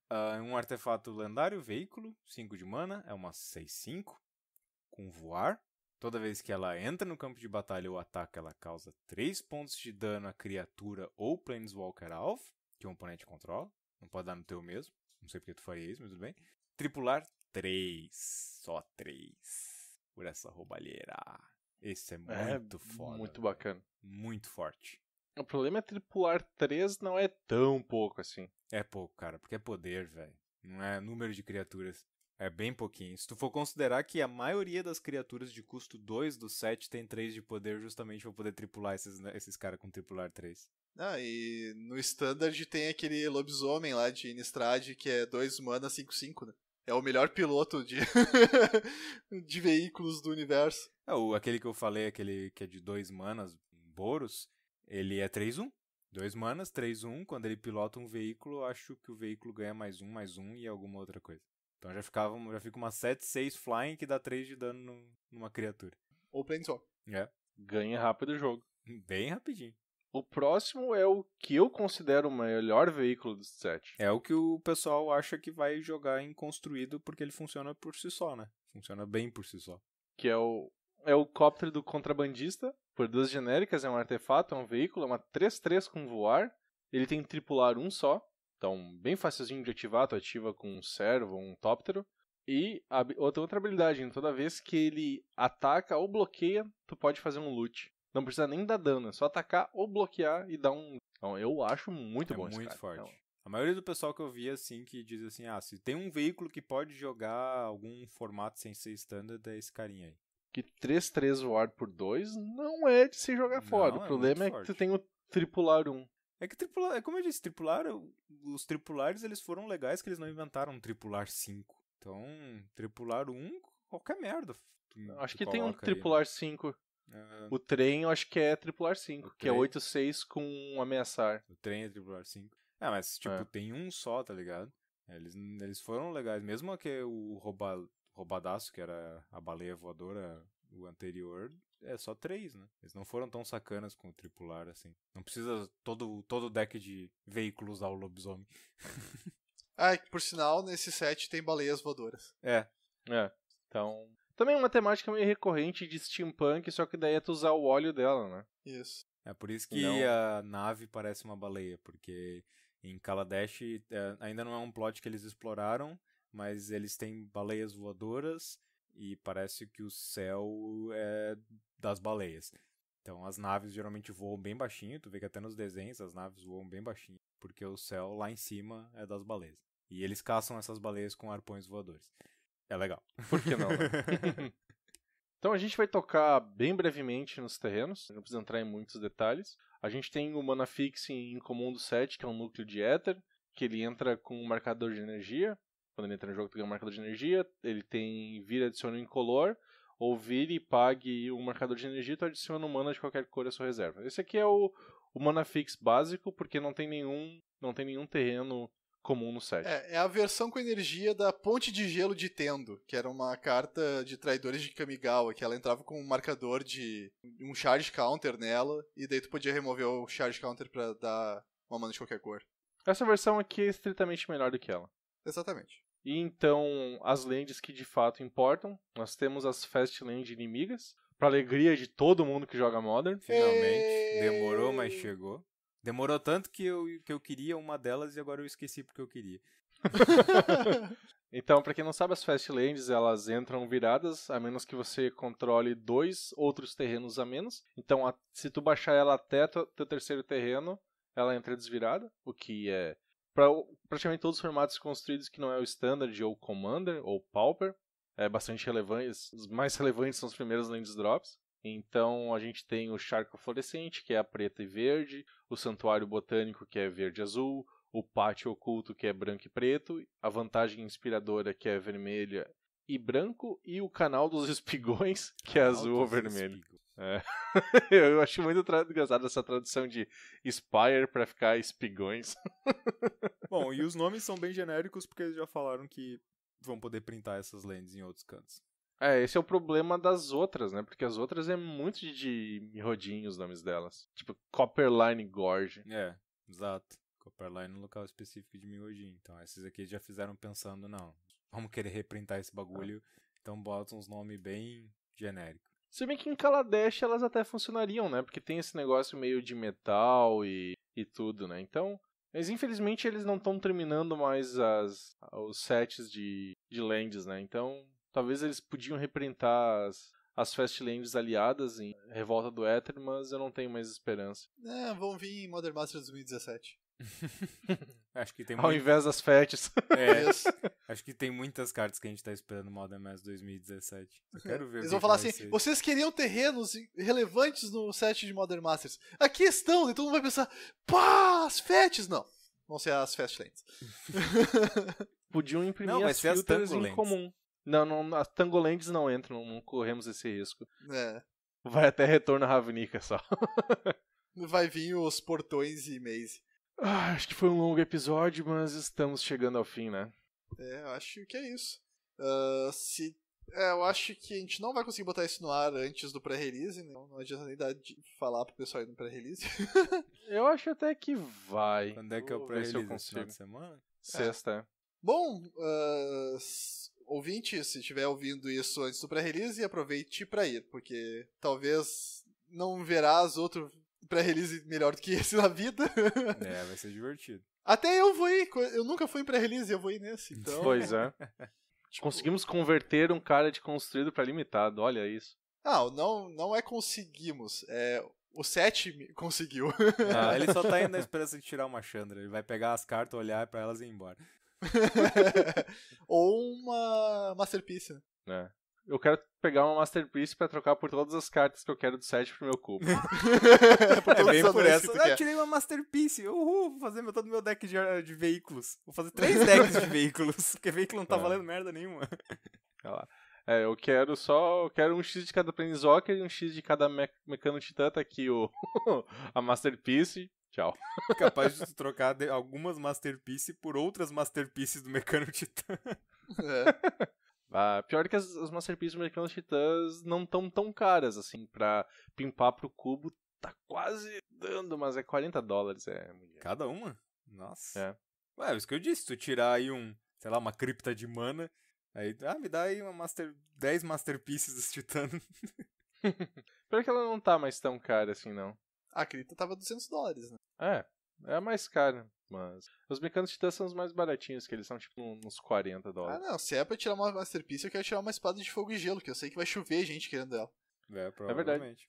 uh, um artefato lendário, veículo, 5 de mana, é uma 6-5 com voar. Toda vez que ela entra no campo de batalha ou ataca, ela causa 3 pontos de dano à criatura ou Planeswalker alvo, que um oponente controla. Não pode dar no teu mesmo. Não sei porque tu faria isso, mas tudo bem. Tripular 3. Só 3. Por essa roubalheira. Esse é, é muito é, foda. Muito véio. bacana. Muito forte. O problema é tripular 3 não é tão pouco assim. É pouco, cara, porque é poder, velho. Não é número de criaturas. É bem pouquinho. Se tu for considerar que a maioria das criaturas de custo 2 do set tem 3 de poder justamente pra poder tripular esses, né, esses caras com tripular 3. Ah, e no standard tem aquele lobisomem lá de Innistrad que é 2 mana 5-5, né? É o melhor piloto de, de veículos do universo. É, o, aquele que eu falei, aquele que é de 2 manas, Boros, ele é 3-1. 2 manas, 3-1. Quando ele pilota um veículo, acho que o veículo ganha mais um, mais um e alguma outra coisa. Então já, ficava, já fica uma 7-6 flying que dá 3 de dano numa criatura. Ou só É. Ganha rápido o jogo. Bem rapidinho. O próximo é o que eu considero o melhor veículo do set. É o que o pessoal acha que vai jogar em construído porque ele funciona por si só, né? Funciona bem por si só. Que é o é o cóptero do contrabandista, por duas genéricas, é um artefato, é um veículo, é uma 3-3 com voar. Ele tem tripular um só. Então, bem facilzinho de ativar, tu ativa com um servo, um tóptero. E a, outra, outra habilidade, né? toda vez que ele ataca ou bloqueia, tu pode fazer um loot. Não precisa nem dar dano, é só atacar ou bloquear e dar um. Então, eu acho muito é bom muito esse cara. forte. Então, a maioria do pessoal que eu vi, assim, que diz assim, ah, se tem um veículo que pode jogar algum formato sem ser standard, é esse carinha aí. Que 3-3 voar por 2 não é de se jogar fora. Não, o é problema é, é que tu tem o tripular 1. É que tripular, é como eu disse, tripular, os tripulares eles foram legais que eles não inventaram um tripular 5. Então, tripular 1, qualquer merda. Acho que tem um né? tripular 5. Né? O trem, eu acho que é tripular 5, que é trem. é 8-6 com ameaçar. O trem é tripular 5. É, ah, mas tipo, é. tem um só, tá ligado? Eles, eles foram legais, mesmo que o rouba, roubadaço, que era a baleia voadora, o anterior, é só três, né? Eles não foram tão sacanas com o tripular assim. Não precisa todo todo deck de veículos usar o lobisomem. ah, por sinal, nesse set tem baleias voadoras. É. É. Então, também é uma temática meio recorrente de steampunk, só que daí é tu usar o óleo dela, né? Isso. É por isso que não. a nave parece uma baleia, porque em Kaladesh é, ainda não é um plot que eles exploraram, mas eles têm baleias voadoras e parece que o céu é das baleias. Então as naves geralmente voam bem baixinho, tu vê que até nos desenhos as naves voam bem baixinho, porque o céu lá em cima é das baleias. E eles caçam essas baleias com arpões voadores. É legal. Por que não? Né? então a gente vai tocar bem brevemente nos terrenos, não precisa entrar em muitos detalhes. A gente tem o Manafix em Comum do set que é um núcleo de éter, que ele entra com um marcador de energia, quando ele entra no jogo, tu ganha um marcador de energia. Ele tem vira, adiciona um incolor. Ou vira e pague um marcador de energia, tu então adiciona um mana de qualquer cor à sua reserva. Esse aqui é o, o mana fix básico, porque não tem nenhum, não tem nenhum terreno comum no set. É, é, a versão com energia da Ponte de Gelo de Tendo, que era uma carta de traidores de Kamigawa, que ela entrava com um marcador de um charge counter nela, e daí tu podia remover o charge counter para dar uma mana de qualquer cor. Essa versão aqui é estritamente melhor do que ela. Exatamente. E então, as lanes que de fato importam, nós temos as fast land inimigas, pra alegria de todo mundo que joga Modern. Finalmente, demorou, mas chegou. Demorou tanto que eu, que eu queria uma delas e agora eu esqueci porque eu queria. então, para quem não sabe, as fast lands elas entram viradas, a menos que você controle dois outros terrenos a menos. Então, a, se tu baixar ela até teu terceiro terreno, ela entra desvirada, o que é para praticamente todos os formatos construídos que não é o Standard ou Commander ou Pauper. É bastante relevante. Os mais relevantes são os primeiros Lands Drops. Então a gente tem o Charco Fluorescente, que é a preta e verde, o Santuário Botânico, que é verde e azul, o Pátio Oculto, que é branco e preto, a Vantagem Inspiradora, que é vermelha e branco, e o Canal dos Espigões, que é azul ou vermelho. É. Eu acho muito engraçado essa tradução de Spire para ficar espigões. Bom, e os nomes são bem genéricos porque eles já falaram que vão poder printar essas lentes em outros cantos. É, esse é o problema das outras, né? Porque as outras é muito de, de os nomes delas. Tipo, Copperline Gorge. É, exato. Copperline no é local específico de migodinho. Então, esses aqui já fizeram pensando, não, vamos querer reprintar esse bagulho. Ah. Então, botam uns nomes bem genéricos. Se bem que em Kaladesh elas até funcionariam, né? Porque tem esse negócio meio de metal e, e tudo, né? Então. Mas infelizmente eles não estão terminando mais as, os sets de, de lands, né? Então talvez eles podiam reprintar as, as Fastlands aliadas em Revolta do Éter, mas eu não tenho mais esperança. É, vão vir em Modern Masters 2017. acho que tem Ao invés das fetes É, acho que tem muitas cartas que a gente tá esperando no Modern Mass 2017. Eu é. quero ver. Eles vão falar assim: ser. vocês queriam terrenos relevantes no set de Modern Masters. Aqui estão, e todo mundo vai pensar: pá, as fetches! Não. Vão ser as fast lentes Podiam imprimir não, as filters as em comum. Não, não, as Tangolands não entram, não corremos esse risco. É. Vai até retorno a Ravnica só. vai vir os portões e Maze. Ah, acho que foi um longo episódio, mas estamos chegando ao fim, né? É, eu acho que é isso. Uh, se é, eu acho que a gente não vai conseguir botar isso no ar antes do pré-release, né? Então, não adianta nem dar de falar pro pessoal ir no pré-release. eu acho até que vai. Quando é que é o pré-release? Se semana? Sexta. É. Bom, uh, ouvinte, se estiver ouvindo isso antes do pré-release, aproveite para ir, porque talvez não verás outro pré-release melhor do que esse na vida. É, vai ser divertido. Até eu vou ir, eu nunca fui em pré-release, eu vou ir nesse. Então... Pois é. tipo... Conseguimos converter um cara de construído para limitado, olha isso. Não, ah, não, não é conseguimos. É, o 7 conseguiu. Ah, ele só tá indo na esperança de tirar uma Chandra. Ele vai pegar as cartas, olhar para elas e ir embora. Ou uma Masterpiece, né? É eu quero pegar uma Masterpiece pra trocar por todas as cartas que eu quero do set pro meu cubo. é, é bem por essa. Ah, tirei uma Masterpiece. Uhul, vou fazer meu, todo meu deck de, eh, de veículos. Vou fazer três decks de veículos, porque veículo não tá é. valendo merda nenhuma. lá. É, eu quero só. Eu quero um X de cada Planeswalker e um X de cada me Mecano Titã. Tá aqui o, a Masterpiece. Tchau. Capaz de trocar algumas Masterpiece por outras Masterpieces do Mecano Titã. É. Ah, pior que as, as Masterpieces Americanas Titãs não estão tão caras, assim, pra pimpar pro cubo tá quase dando, mas é 40 dólares, é. Cada uma? Nossa. É. Ué, é isso que eu disse, tu tirar aí um, sei lá, uma cripta de mana, aí, ah, me dá aí uma master, 10 Masterpieces dos Titãs. pior que ela não tá mais tão cara assim, não. A cripta tava 200 dólares, né? É, é a mais cara. Mas. Os mecanos titãs são os mais baratinhos, que eles são tipo uns 40 ah, dólares. Ah, não. Se é pra tirar uma Masterpiece, eu quero tirar uma espada de fogo e gelo, que eu sei que vai chover gente querendo ela. É, provavelmente. É verdade.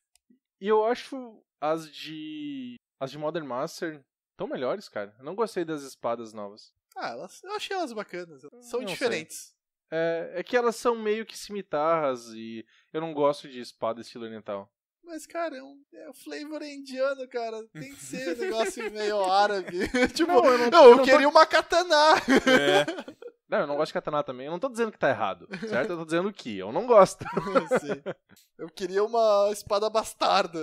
E eu acho as de. As de Modern Master tão melhores, cara. Eu não gostei das espadas novas. Ah, elas, eu achei elas bacanas. São não diferentes. É, é, que elas são meio que cimitarras e eu não gosto de espada estilo oriental. Mas, cara, é um, é, o flavor indiano, cara. Tem que ser um negócio meio árabe. tipo, não, eu, não, não, eu não queria tô... uma katana. É. Não, eu não gosto de katana também. Eu não tô dizendo que tá errado, certo? Eu tô dizendo que eu não gosto. eu queria uma espada bastarda.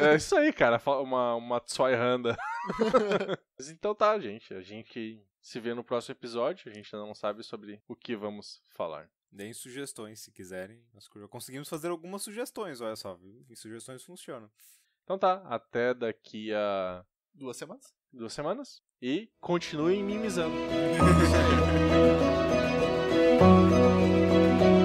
É isso aí, cara. Uma, uma Tsoi Handa. Mas então tá, gente. A gente se vê no próximo episódio. A gente ainda não sabe sobre o que vamos falar. Deem sugestões se quiserem. Nós conseguimos fazer algumas sugestões, olha só, viu? E sugestões funcionam. Então tá, até daqui a. Duas semanas? Duas semanas. E continuem mimizando.